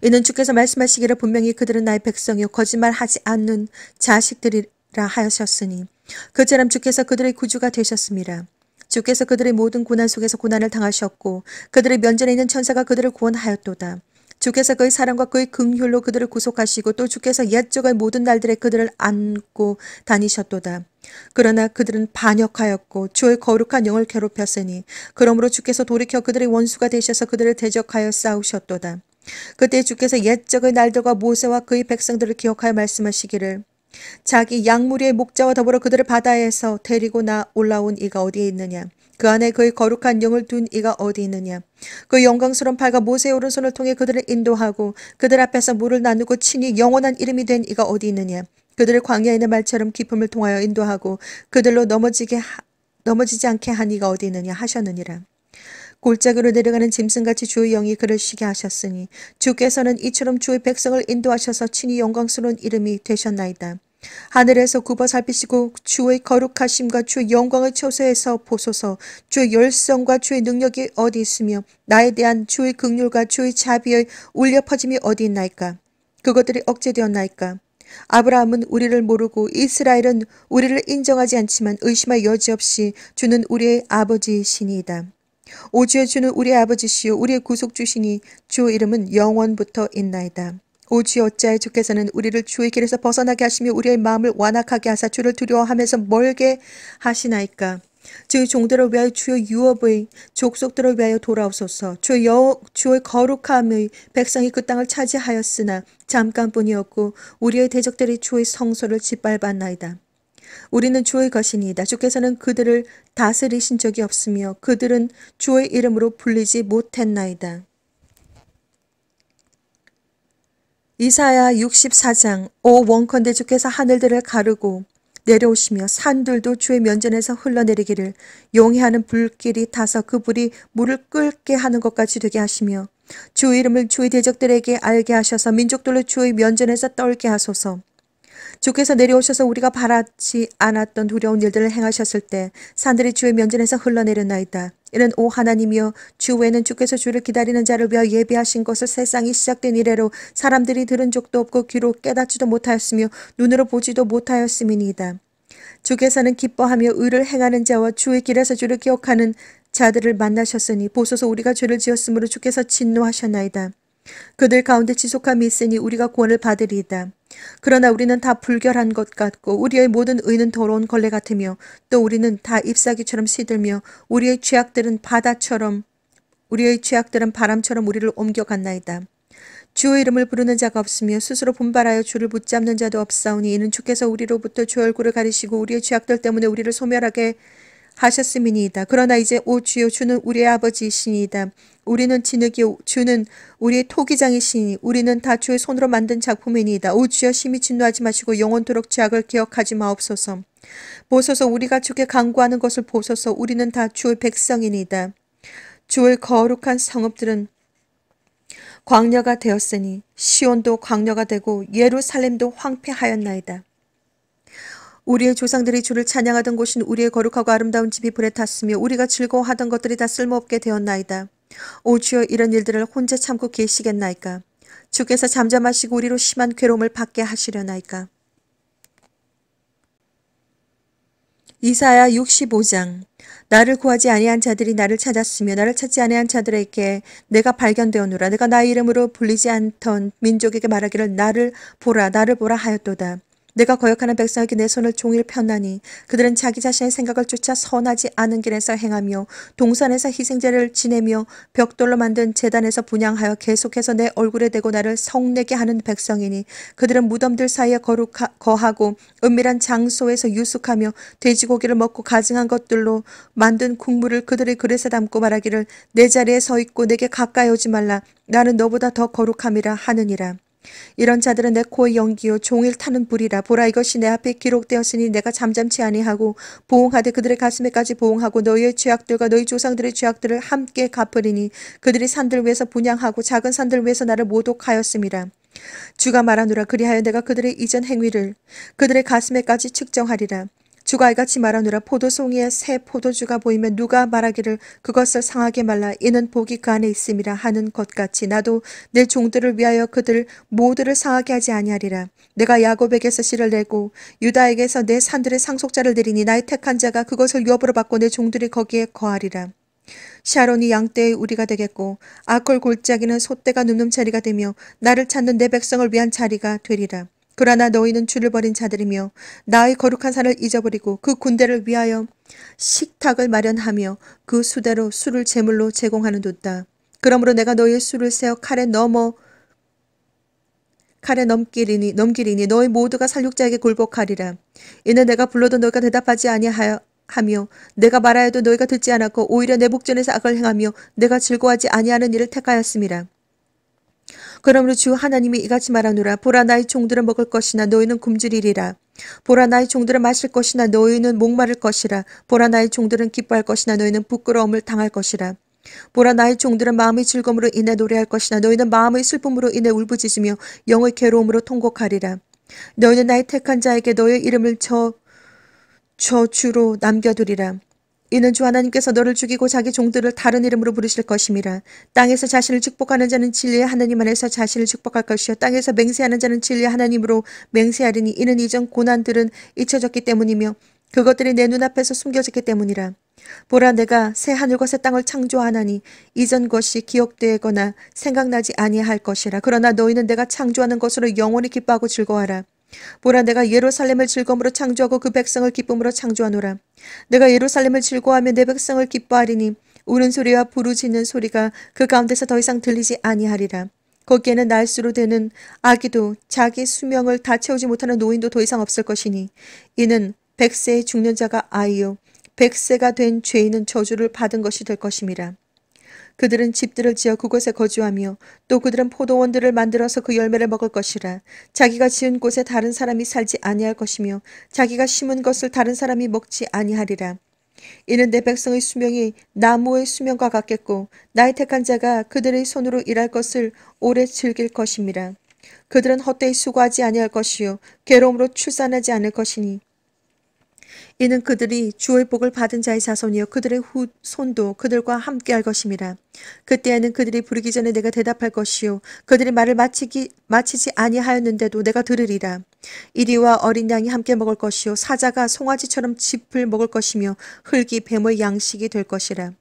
이는 주께서 말씀하시기를 분명히 그들은 나의 백성이요 거짓말하지 않는 자식들이라 하셨으니 그처럼 주께서 그들의 구주가 되셨습니다. 주께서 그들의 모든 고난 속에서 고난을 당하셨고 그들의 면전에 있는 천사가 그들을 구원하였도다. 주께서 그의 사랑과 그의 긍휼로 그들을 구속하시고 또 주께서 옛적의 모든 날들에 그들을 안고 다니셨도다. 그러나 그들은 반역하였고 주의 거룩한 영을 괴롭혔으니 그러므로 주께서 돌이켜 그들의 원수가 되셔서 그들을 대적하여 싸우셨도다. 그때 주께서 옛적의 날들과 모세와 그의 백성들을 기억하여 말씀하시기를 자기 양무리의 목자와 더불어 그들을 바다에서 데리고 나 올라온 이가 어디에 있느냐 그 안에 그의 거룩한 영을 둔 이가 어디 있느냐. 그 영광스러운 팔과 모세의 오른손을 통해 그들을 인도하고 그들 앞에서 물을 나누고 친히 영원한 이름이 된 이가 어디 있느냐. 그들을 광야에 있는 말처럼 기품을 통하여 인도하고 그들로 넘어지게 하, 넘어지지 않게 한 이가 어디 있느냐 하셨느니라. 골짜기로 내려가는 짐승같이 주의 영이 그를 쉬게 하셨으니 주께서는 이처럼 주의 백성을 인도하셔서 친히 영광스러운 이름이 되셨나이다. 하늘에서 굽어 살피시고 주의 거룩하심과 주의 영광을 초소해서 보소서 주의 열성과 주의 능력이 어디 있으며 나에 대한 주의 극률과 주의 자비의 울려 퍼짐이 어디 있나이까 그것들이 억제되었나이까 아브라함은 우리를 모르고 이스라엘은 우리를 인정하지 않지만 의심할 여지 없이 주는 우리의 아버지시니이다. 이 오주의 주는 우리의 아버지시요 우리의 구속주시니 주 이름은 영원부터 있나이다. 오주 어찌하여 주께서는 우리를 주의 길에서 벗어나게 하시며 우리의 마음을 완악하게 하사 주를 두려워하면서 멀게 하시나이까. 주의 종들을 위하여 주의 유업의 족속들을 위하여 돌아오소서 주의 여, 주의 거룩함의 백성이 그 땅을 차지하였으나 잠깐뿐이었고 우리의 대적들이 주의 성소를 짓밟았나이다. 우리는 주의 것이니이다. 주께서는 그들을 다스리신 적이 없으며 그들은 주의 이름으로 불리지 못했나이다. 이사야 64장 오 원컨대 주께서 하늘들을 가르고 내려오시며 산들도 주의 면전에서 흘러내리기를 용해하는 불길이 타서 그 불이 물을 끓게 하는 것까지 되게 하시며 주의 이름을 주의 대적들에게 알게 하셔서 민족들로 주의 면전에서 떨게 하소서. 주께서 내려오셔서 우리가 바라지 않았던 두려운 일들을 행하셨을 때 산들이 주의 면전에서 흘러내렸나이다. 이는 오 하나님이여 주 외에는 주께서 주를 기다리는 자를 위하여 예비하신 것을 세상이 시작된 이래로 사람들이 들은 적도 없고 귀로 깨닫지도 못하였으며 눈으로 보지도 못하였음이니이다. 주께서는 기뻐하며 의를 행하는 자와 주의 길에서 주를 기억하는 자들을 만나셨으니 보소서 우리가 죄를 지었으므로 주께서 진노하셨나이다. 그들 가운데 지속함이 있으니 우리가 구원을 받으리이다. 그러나 우리는 다 불결한 것 같고 우리의 모든 의는 더러운 걸레 같으며 또 우리는 다 잎사귀처럼 시들며 우리의 죄악들은 바다처럼 우리의 죄악들은 바람처럼 우리를 옮겨갔나이다. 주의 이름을 부르는 자가 없으며 스스로 분발하여 주를 붙잡는 자도 없사오니 이는 주께서 우리로부터 주 얼굴을 가리시고 우리의 죄악들 때문에 우리를 소멸하게 하셨음이니이다. 그러나 이제 오 주여 주는 우리의 아버지이시니이다. 우리는 진흙이 주는 우리의 토기장이시니 우리는 다 주의 손으로 만든 작품이니이다. 오 주여 심히 진노하지 마시고 영원토록 죄악을 기억하지 마옵소서. 보소서 우리가 주께 강구하는 것을 보소서 우리는 다 주의 백성이니이다. 주의 거룩한 성읍들은 광녀가 되었으니 시온도 광녀가 되고 예루살렘도 황폐하였나이다. 우리의 조상들이 주를 찬양하던 곳인 우리의 거룩하고 아름다운 집이 불에 탔으며 우리가 즐거워하던 것들이 다 쓸모없게 되었나이다. 오 주여 이런 일들을 혼자 참고 계시겠나이까. 주께서 잠잠하시고 우리로 심한 괴로움을 받게 하시려나이까. 이사야 65장 나를 구하지 아니한 자들이 나를 찾았으며 나를 찾지 아니한 자들에게 내가 발견되었노라 내가 나의 이름으로 불리지 않던 민족에게 말하기를 나를 보라 나를 보라 하였도다 내가 거역하는 백성에게 내 손을 종일 편하니 그들은 자기 자신의 생각을 쫓아 선하지 않은 길에서 행하며 동산에서 희생제를 지내며 벽돌로 만든 재단에서 분양하여 계속해서 내 얼굴에 대고 나를 성내게 하는 백성이니 그들은 무덤들 사이에 거룩하, 거하고 은밀한 장소에서 유숙하며 돼지고기를 먹고 가증한 것들로 만든 국물을 그들의 그릇에 담고 말하기를 내 자리에 서 있고 내게 가까이 오지 말라 나는 너보다 더 거룩함이라 하느니라. 이런 자들은 내 코의 연기요 종일 타는 불이라 보라 이것이 내 앞에 기록되었으니 내가 잠잠치 아니하고 보응하되 그들의 가슴에까지 보응하고 너희의 죄악들과 너희 조상들의 죄악들을 함께 갚으리니 그들이 산들 위에서 분양하고 작은 산들 위에서 나를 모독하였음이라 주가 말하노라 그리하여 내가 그들의 이전 행위를 그들의 가슴에까지 측정하리라 주가이같이 말하느라 포도송이에 새 포도주가 보이면 누가 말하기를 그것을 상하게 말라 이는 복이 그 안에 있음이라 하는 것 같이 나도 내 종들을 위하여 그들 모두를 상하게 하지 아니하리라 내가 야곱에게서 씨를 내고 유다에게서 내 산들의 상속자를 내리니 나의 택한 자가 그것을 유업으로 받고 내 종들이 거기에 거하리라 샤론이 양떼의 우리가 되겠고 아콜 골짜기는 소떼가 눈는 자리가 되며 나를 찾는 내 백성을 위한 자리가 되리라. 그러나 너희는 주를 버린 자들이며 나의 거룩한 산을 잊어버리고 그 군대를 위하여 식탁을 마련하며 그 수대로 술을 제물로 제공하는도다. 그러므로 내가 너희의 술을 세어 칼에 넘어 칼에 넘기리니 넘기리니 너희 모두가 살육자에게 굴복하리라. 이는 내가 불러도 너희가 대답하지 아니하며 내가 말하여도 너희가 듣지 않았고 오히려 내 목전에서 악을 행하며 내가 즐거워하지 아니하는 일을 택하였음이라. 그러므로 주 하나님이 이같이 말하노라 보라 나의 종들은 먹을 것이나 너희는 굶주리리라 보라 나의 종들은 마실 것이나 너희는 목마를 것이라 보라 나의 종들은 기뻐할 것이나 너희는 부끄러움을 당할 것이라 보라 나의 종들은 마음의 즐거움으로 인해 노래할 것이나 너희는 마음의 슬픔으로 인해 울부짖으며 영의 괴로움으로 통곡하리라 너희는 나의 택한 자에게 너의 이름을 저 저주로 남겨두리라 이는 주 하나님께서 너를 죽이고 자기 종들을 다른 이름으로 부르실 것임이라. 땅에서 자신을 축복하는 자는 진리의 하나님 안에서 자신을 축복할 것이요 땅에서 맹세하는 자는 진리의 하나님으로 맹세하리니 이는 이전 고난들은 잊혀졌기 때문이며 그것들이 내 눈앞에서 숨겨졌기 때문이라. 보라 내가 새 하늘과 새 땅을 창조하나니 이전 것이 기억되거나 생각나지 아니할 것이라. 그러나 너희는 내가 창조하는 것으로 영원히 기뻐하고 즐거워하라. 보라 내가 예루살렘을 즐거움으로 창조하고 그 백성을 기쁨으로 창조하노라. 내가 예루살렘을 즐거워하며 내 백성을 기뻐하리니 우는 소리와 부르짖는 소리가 그 가운데서 더 이상 들리지 아니하리라. 거기에는 날수로 되는 아기도 자기 수명을 다 채우지 못하는 노인도 더 이상 없을 것이니 이는 백세의 중년 자가 아이요 백세가 된 죄인은 저주를 받은 것이 될 것임이라. 그들은 집들을 지어 그곳에 거주하며 또 그들은 포도원들을 만들어서 그 열매를 먹을 것이라 자기가 지은 곳에 다른 사람이 살지 아니할 것이며 자기가 심은 것을 다른 사람이 먹지 아니하리라. 이는 내 백성의 수명이 나무의 수명과 같겠고 나의 택한 자가 그들의 손으로 일할 것을 오래 즐길 것입니다. 그들은 헛되이 수고하지 아니할 것이요 괴로움으로 출산하지 않을 것이니 이는 그들이 주의 복을 받은 자의 자손이요 그들의 후, 손도 그들과 함께할 것임이라. 그때에는 그들이 부르기 전에 내가 대답할 것이요 그들이 말을 마치기 마치지 아니하였는데도 내가 들으리라. 이리와 어린 양이 함께 먹을 것이요 사자가 송아지처럼 짚을 먹을 것이며 흙이 뱀의 양식이 될 것이라.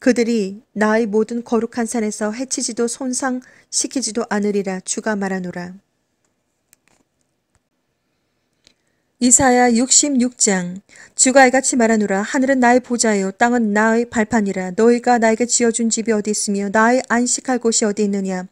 그들이 나의 모든 거룩한 산에서 해치지도 손상시키지도 않으리라 주가 말하노라. 이사야 66장 주가 이같이 말하노라 하늘은 나의 보좌요 땅은 나의 발판이라 너희가 나에게 지어준 집이 어디 있으며 나의 안식할 곳이 어디 있느냐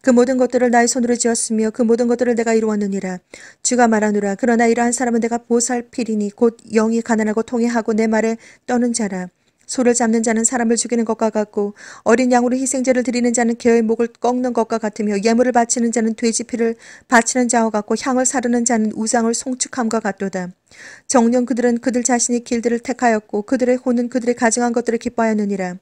그 모든 것들을 나의 손으로 지었으며 그 모든 것들을 내가 이루었느니라 주가 말하노라 그러나 이러한 사람은 내가 보살피리니 곧 영이 가난하고 통해하고 내 말에 떠는 자라 소를 잡는 자는 사람을 죽이는 것과 같고 어린 양으로 희생제를 드리는 자는 개의 목을 꺾는 것과 같으며 예물을 바치는 자는 돼지 피를 바치는 자와 같고 향을 사르는 자는 우상을 송축함과 같도다. 정령 그들은 그들 자신이 길들을 택하였고 그들의 혼은 그들의 가증한 것들을 기뻐하였느니라.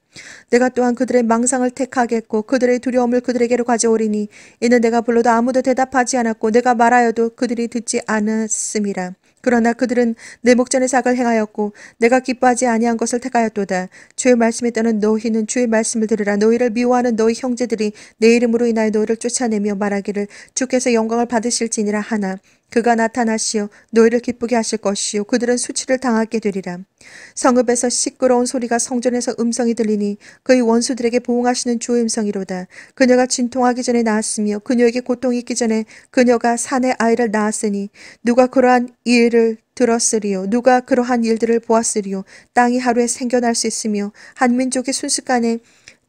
내가 또한 그들의 망상을 택하겠고 그들의 두려움을 그들에게로 가져오리니 이는 내가 불러도 아무도 대답하지 않았고 내가 말하여도 그들이 듣지 않았음이라. 그러나 그들은 내 목전에 삭을 행하였고 내가 기뻐하지 아니한 것을 택하였도다. 주의 말씀에 따른 너희는 주의 말씀을 들으라. 너희를 미워하는 너희 형제들이 내 이름으로 인하여 너희를 쫓아내며 말하기를 주께서 영광을 받으실지니라 하나. 그가 나타나시어 너희를 기쁘게 하실 것이오 그들은 수치를 당하게 되리라. 성읍에서 시끄러운 소리가 성전에서 음성이 들리니 그의 원수들에게 보응하시는 주의 음성이로다. 그녀가 진통하기 전에 낳았으며 그녀에게 고통이 있기 전에 그녀가 산의 아이를 낳았으니 누가 그러한 일을 들었으리요 누가 그러한 일들을 보았으리요 땅이 하루에 생겨날 수 있으며 한민족의 순식간에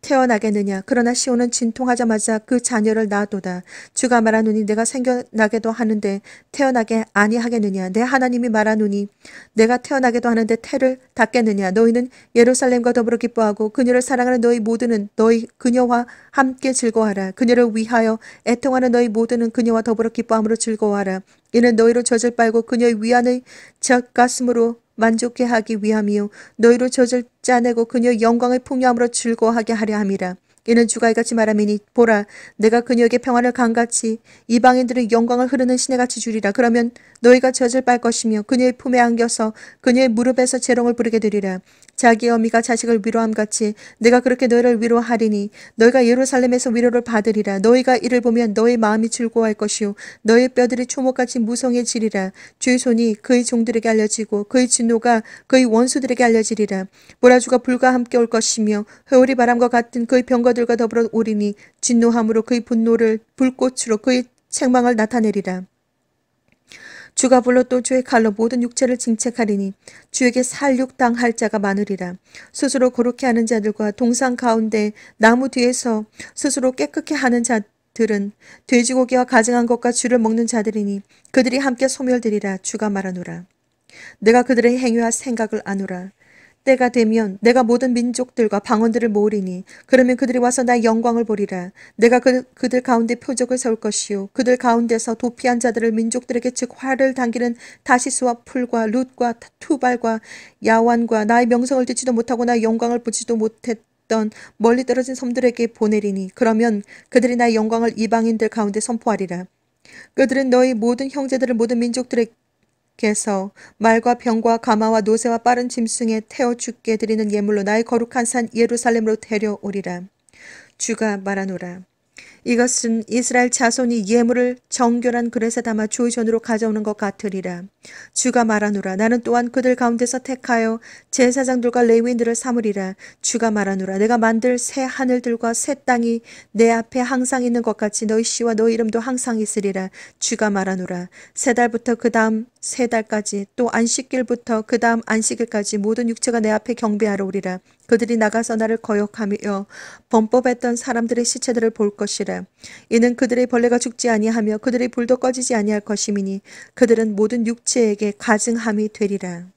태어나겠느냐 그러나 시온은 진통하자마자 그 자녀를 낳도다 주가 말하노니 내가 생겨나게도 하는데 태어나게 아니하겠느냐 내 하나님이 말하노니 내가 태어나게도 하는데 태를 닦겠느냐 너희는 예루살렘과 더불어 기뻐하고 그녀를 사랑하는 너희 모두는 너희 그녀와 함께 즐거워하라 그녀를 위하여 애통하는 너희 모두는 그녀와 더불어 기뻐함으로 즐거워하라 이는 너희로 젖을 빨고 그녀의 위안의 젖가슴으로 만족해 하기 위함이요 너희로 젖을 짜내고 그녀의 영광을 풍요함으로 즐거워하게 하려 함이라. 이는 주가 이같이 말하미니 보라 내가 그녀에게 평안을 강같이 이방인들의 영광을 흐르는 시내같이 주리라. 그러면 너희가 젖을 빨 것이며 그녀의 품에 안겨서 그녀의 무릎에서 재롱을 부르게 되리라. 자기 어미가 자식을 위로함같이 내가 그렇게 너희를 위로하리니 너희가 예루살렘에서 위로를 받으리라. 너희가 이를 보면 너희 마음이 즐거워할 것이요 너희 뼈들이 초목같이 무성해지리라. 주의 손이 그의 종들에게 알려지고 그의 진노가 그의 원수들에게 알려지리라. 보라주가 불과 함께 올 것이며 회오리 바람과 같은 그의 병거들과 더불어 오리니 진노함으로 그의 분노를 불꽃으로 그의 책망을 나타내리라. 주가 불러 또 주의 칼로 모든 육체를 징책하리니 주에게 살육 당할 자가 많으리라. 스스로 고렇게 하는 자들과 동상 가운데 나무 뒤에서 스스로 깨끗게 하는 자 들은 돼지고기와 가증한 것과 주를 먹는 자들이니 그들이 함께 소멸되리라 주가 말하노라. 내가 그들의 행위와 생각을 아노라. 때가 되면 내가 모든 민족들과 방언들을 모으리니 그러면 그들이 와서 나의 영광을 보리라. 내가 그, 그들 가운데 표적을 세울 것이요 그들 가운데서 도피한 자들을 민족들에게 즉 화를 당기는 다시스와 풀과 룻과 투발과 야완과 나의 명성을 듣지도 못하고 나의 영광을 보지도 못했 멀리 떨어진 섬들에게 보내리니 그러면 그들이 나의 영광을 이방인들 가운데 선포하리라. 그들은 너희 모든 형제들을 모든 민족들에게 께서 말과 병과 가마와 노새와 빠른 짐승에 태워 죽게 드리는 예물로 나의 거룩한 산 예루살렘으로 데려오리라. 주가 말하노라. 이것은 이스라엘 자손이 예물을 정결한 그릇에 담아 조이전으로 가져오는 것 같으리라. 주가 말하노라. 나는 또한 그들 가운데서 택하여 제사장들과 레위인들을 삼으리라. 주가 말하노라. 내가 만들 새 하늘들과 새 땅이 내 앞에 항상 있는 것 같이 너희 씨와 너희 이름도 항상 있으리라. 주가 말하노라. 세 달부터 그 다음 세 달까지 또 안식일부터 그 다음 안식일까지 모든 육체가 내 앞에 경배하러 오리라. 그들이 나가서 나를 거역하며 범법했던 사람들의 시체들을 볼 것이라. 이는 그들의 벌레가 죽지 아니하며 그들의 불도 꺼지지 아니할 것이니 그들은 모든 육체에게 가증함이 되리라.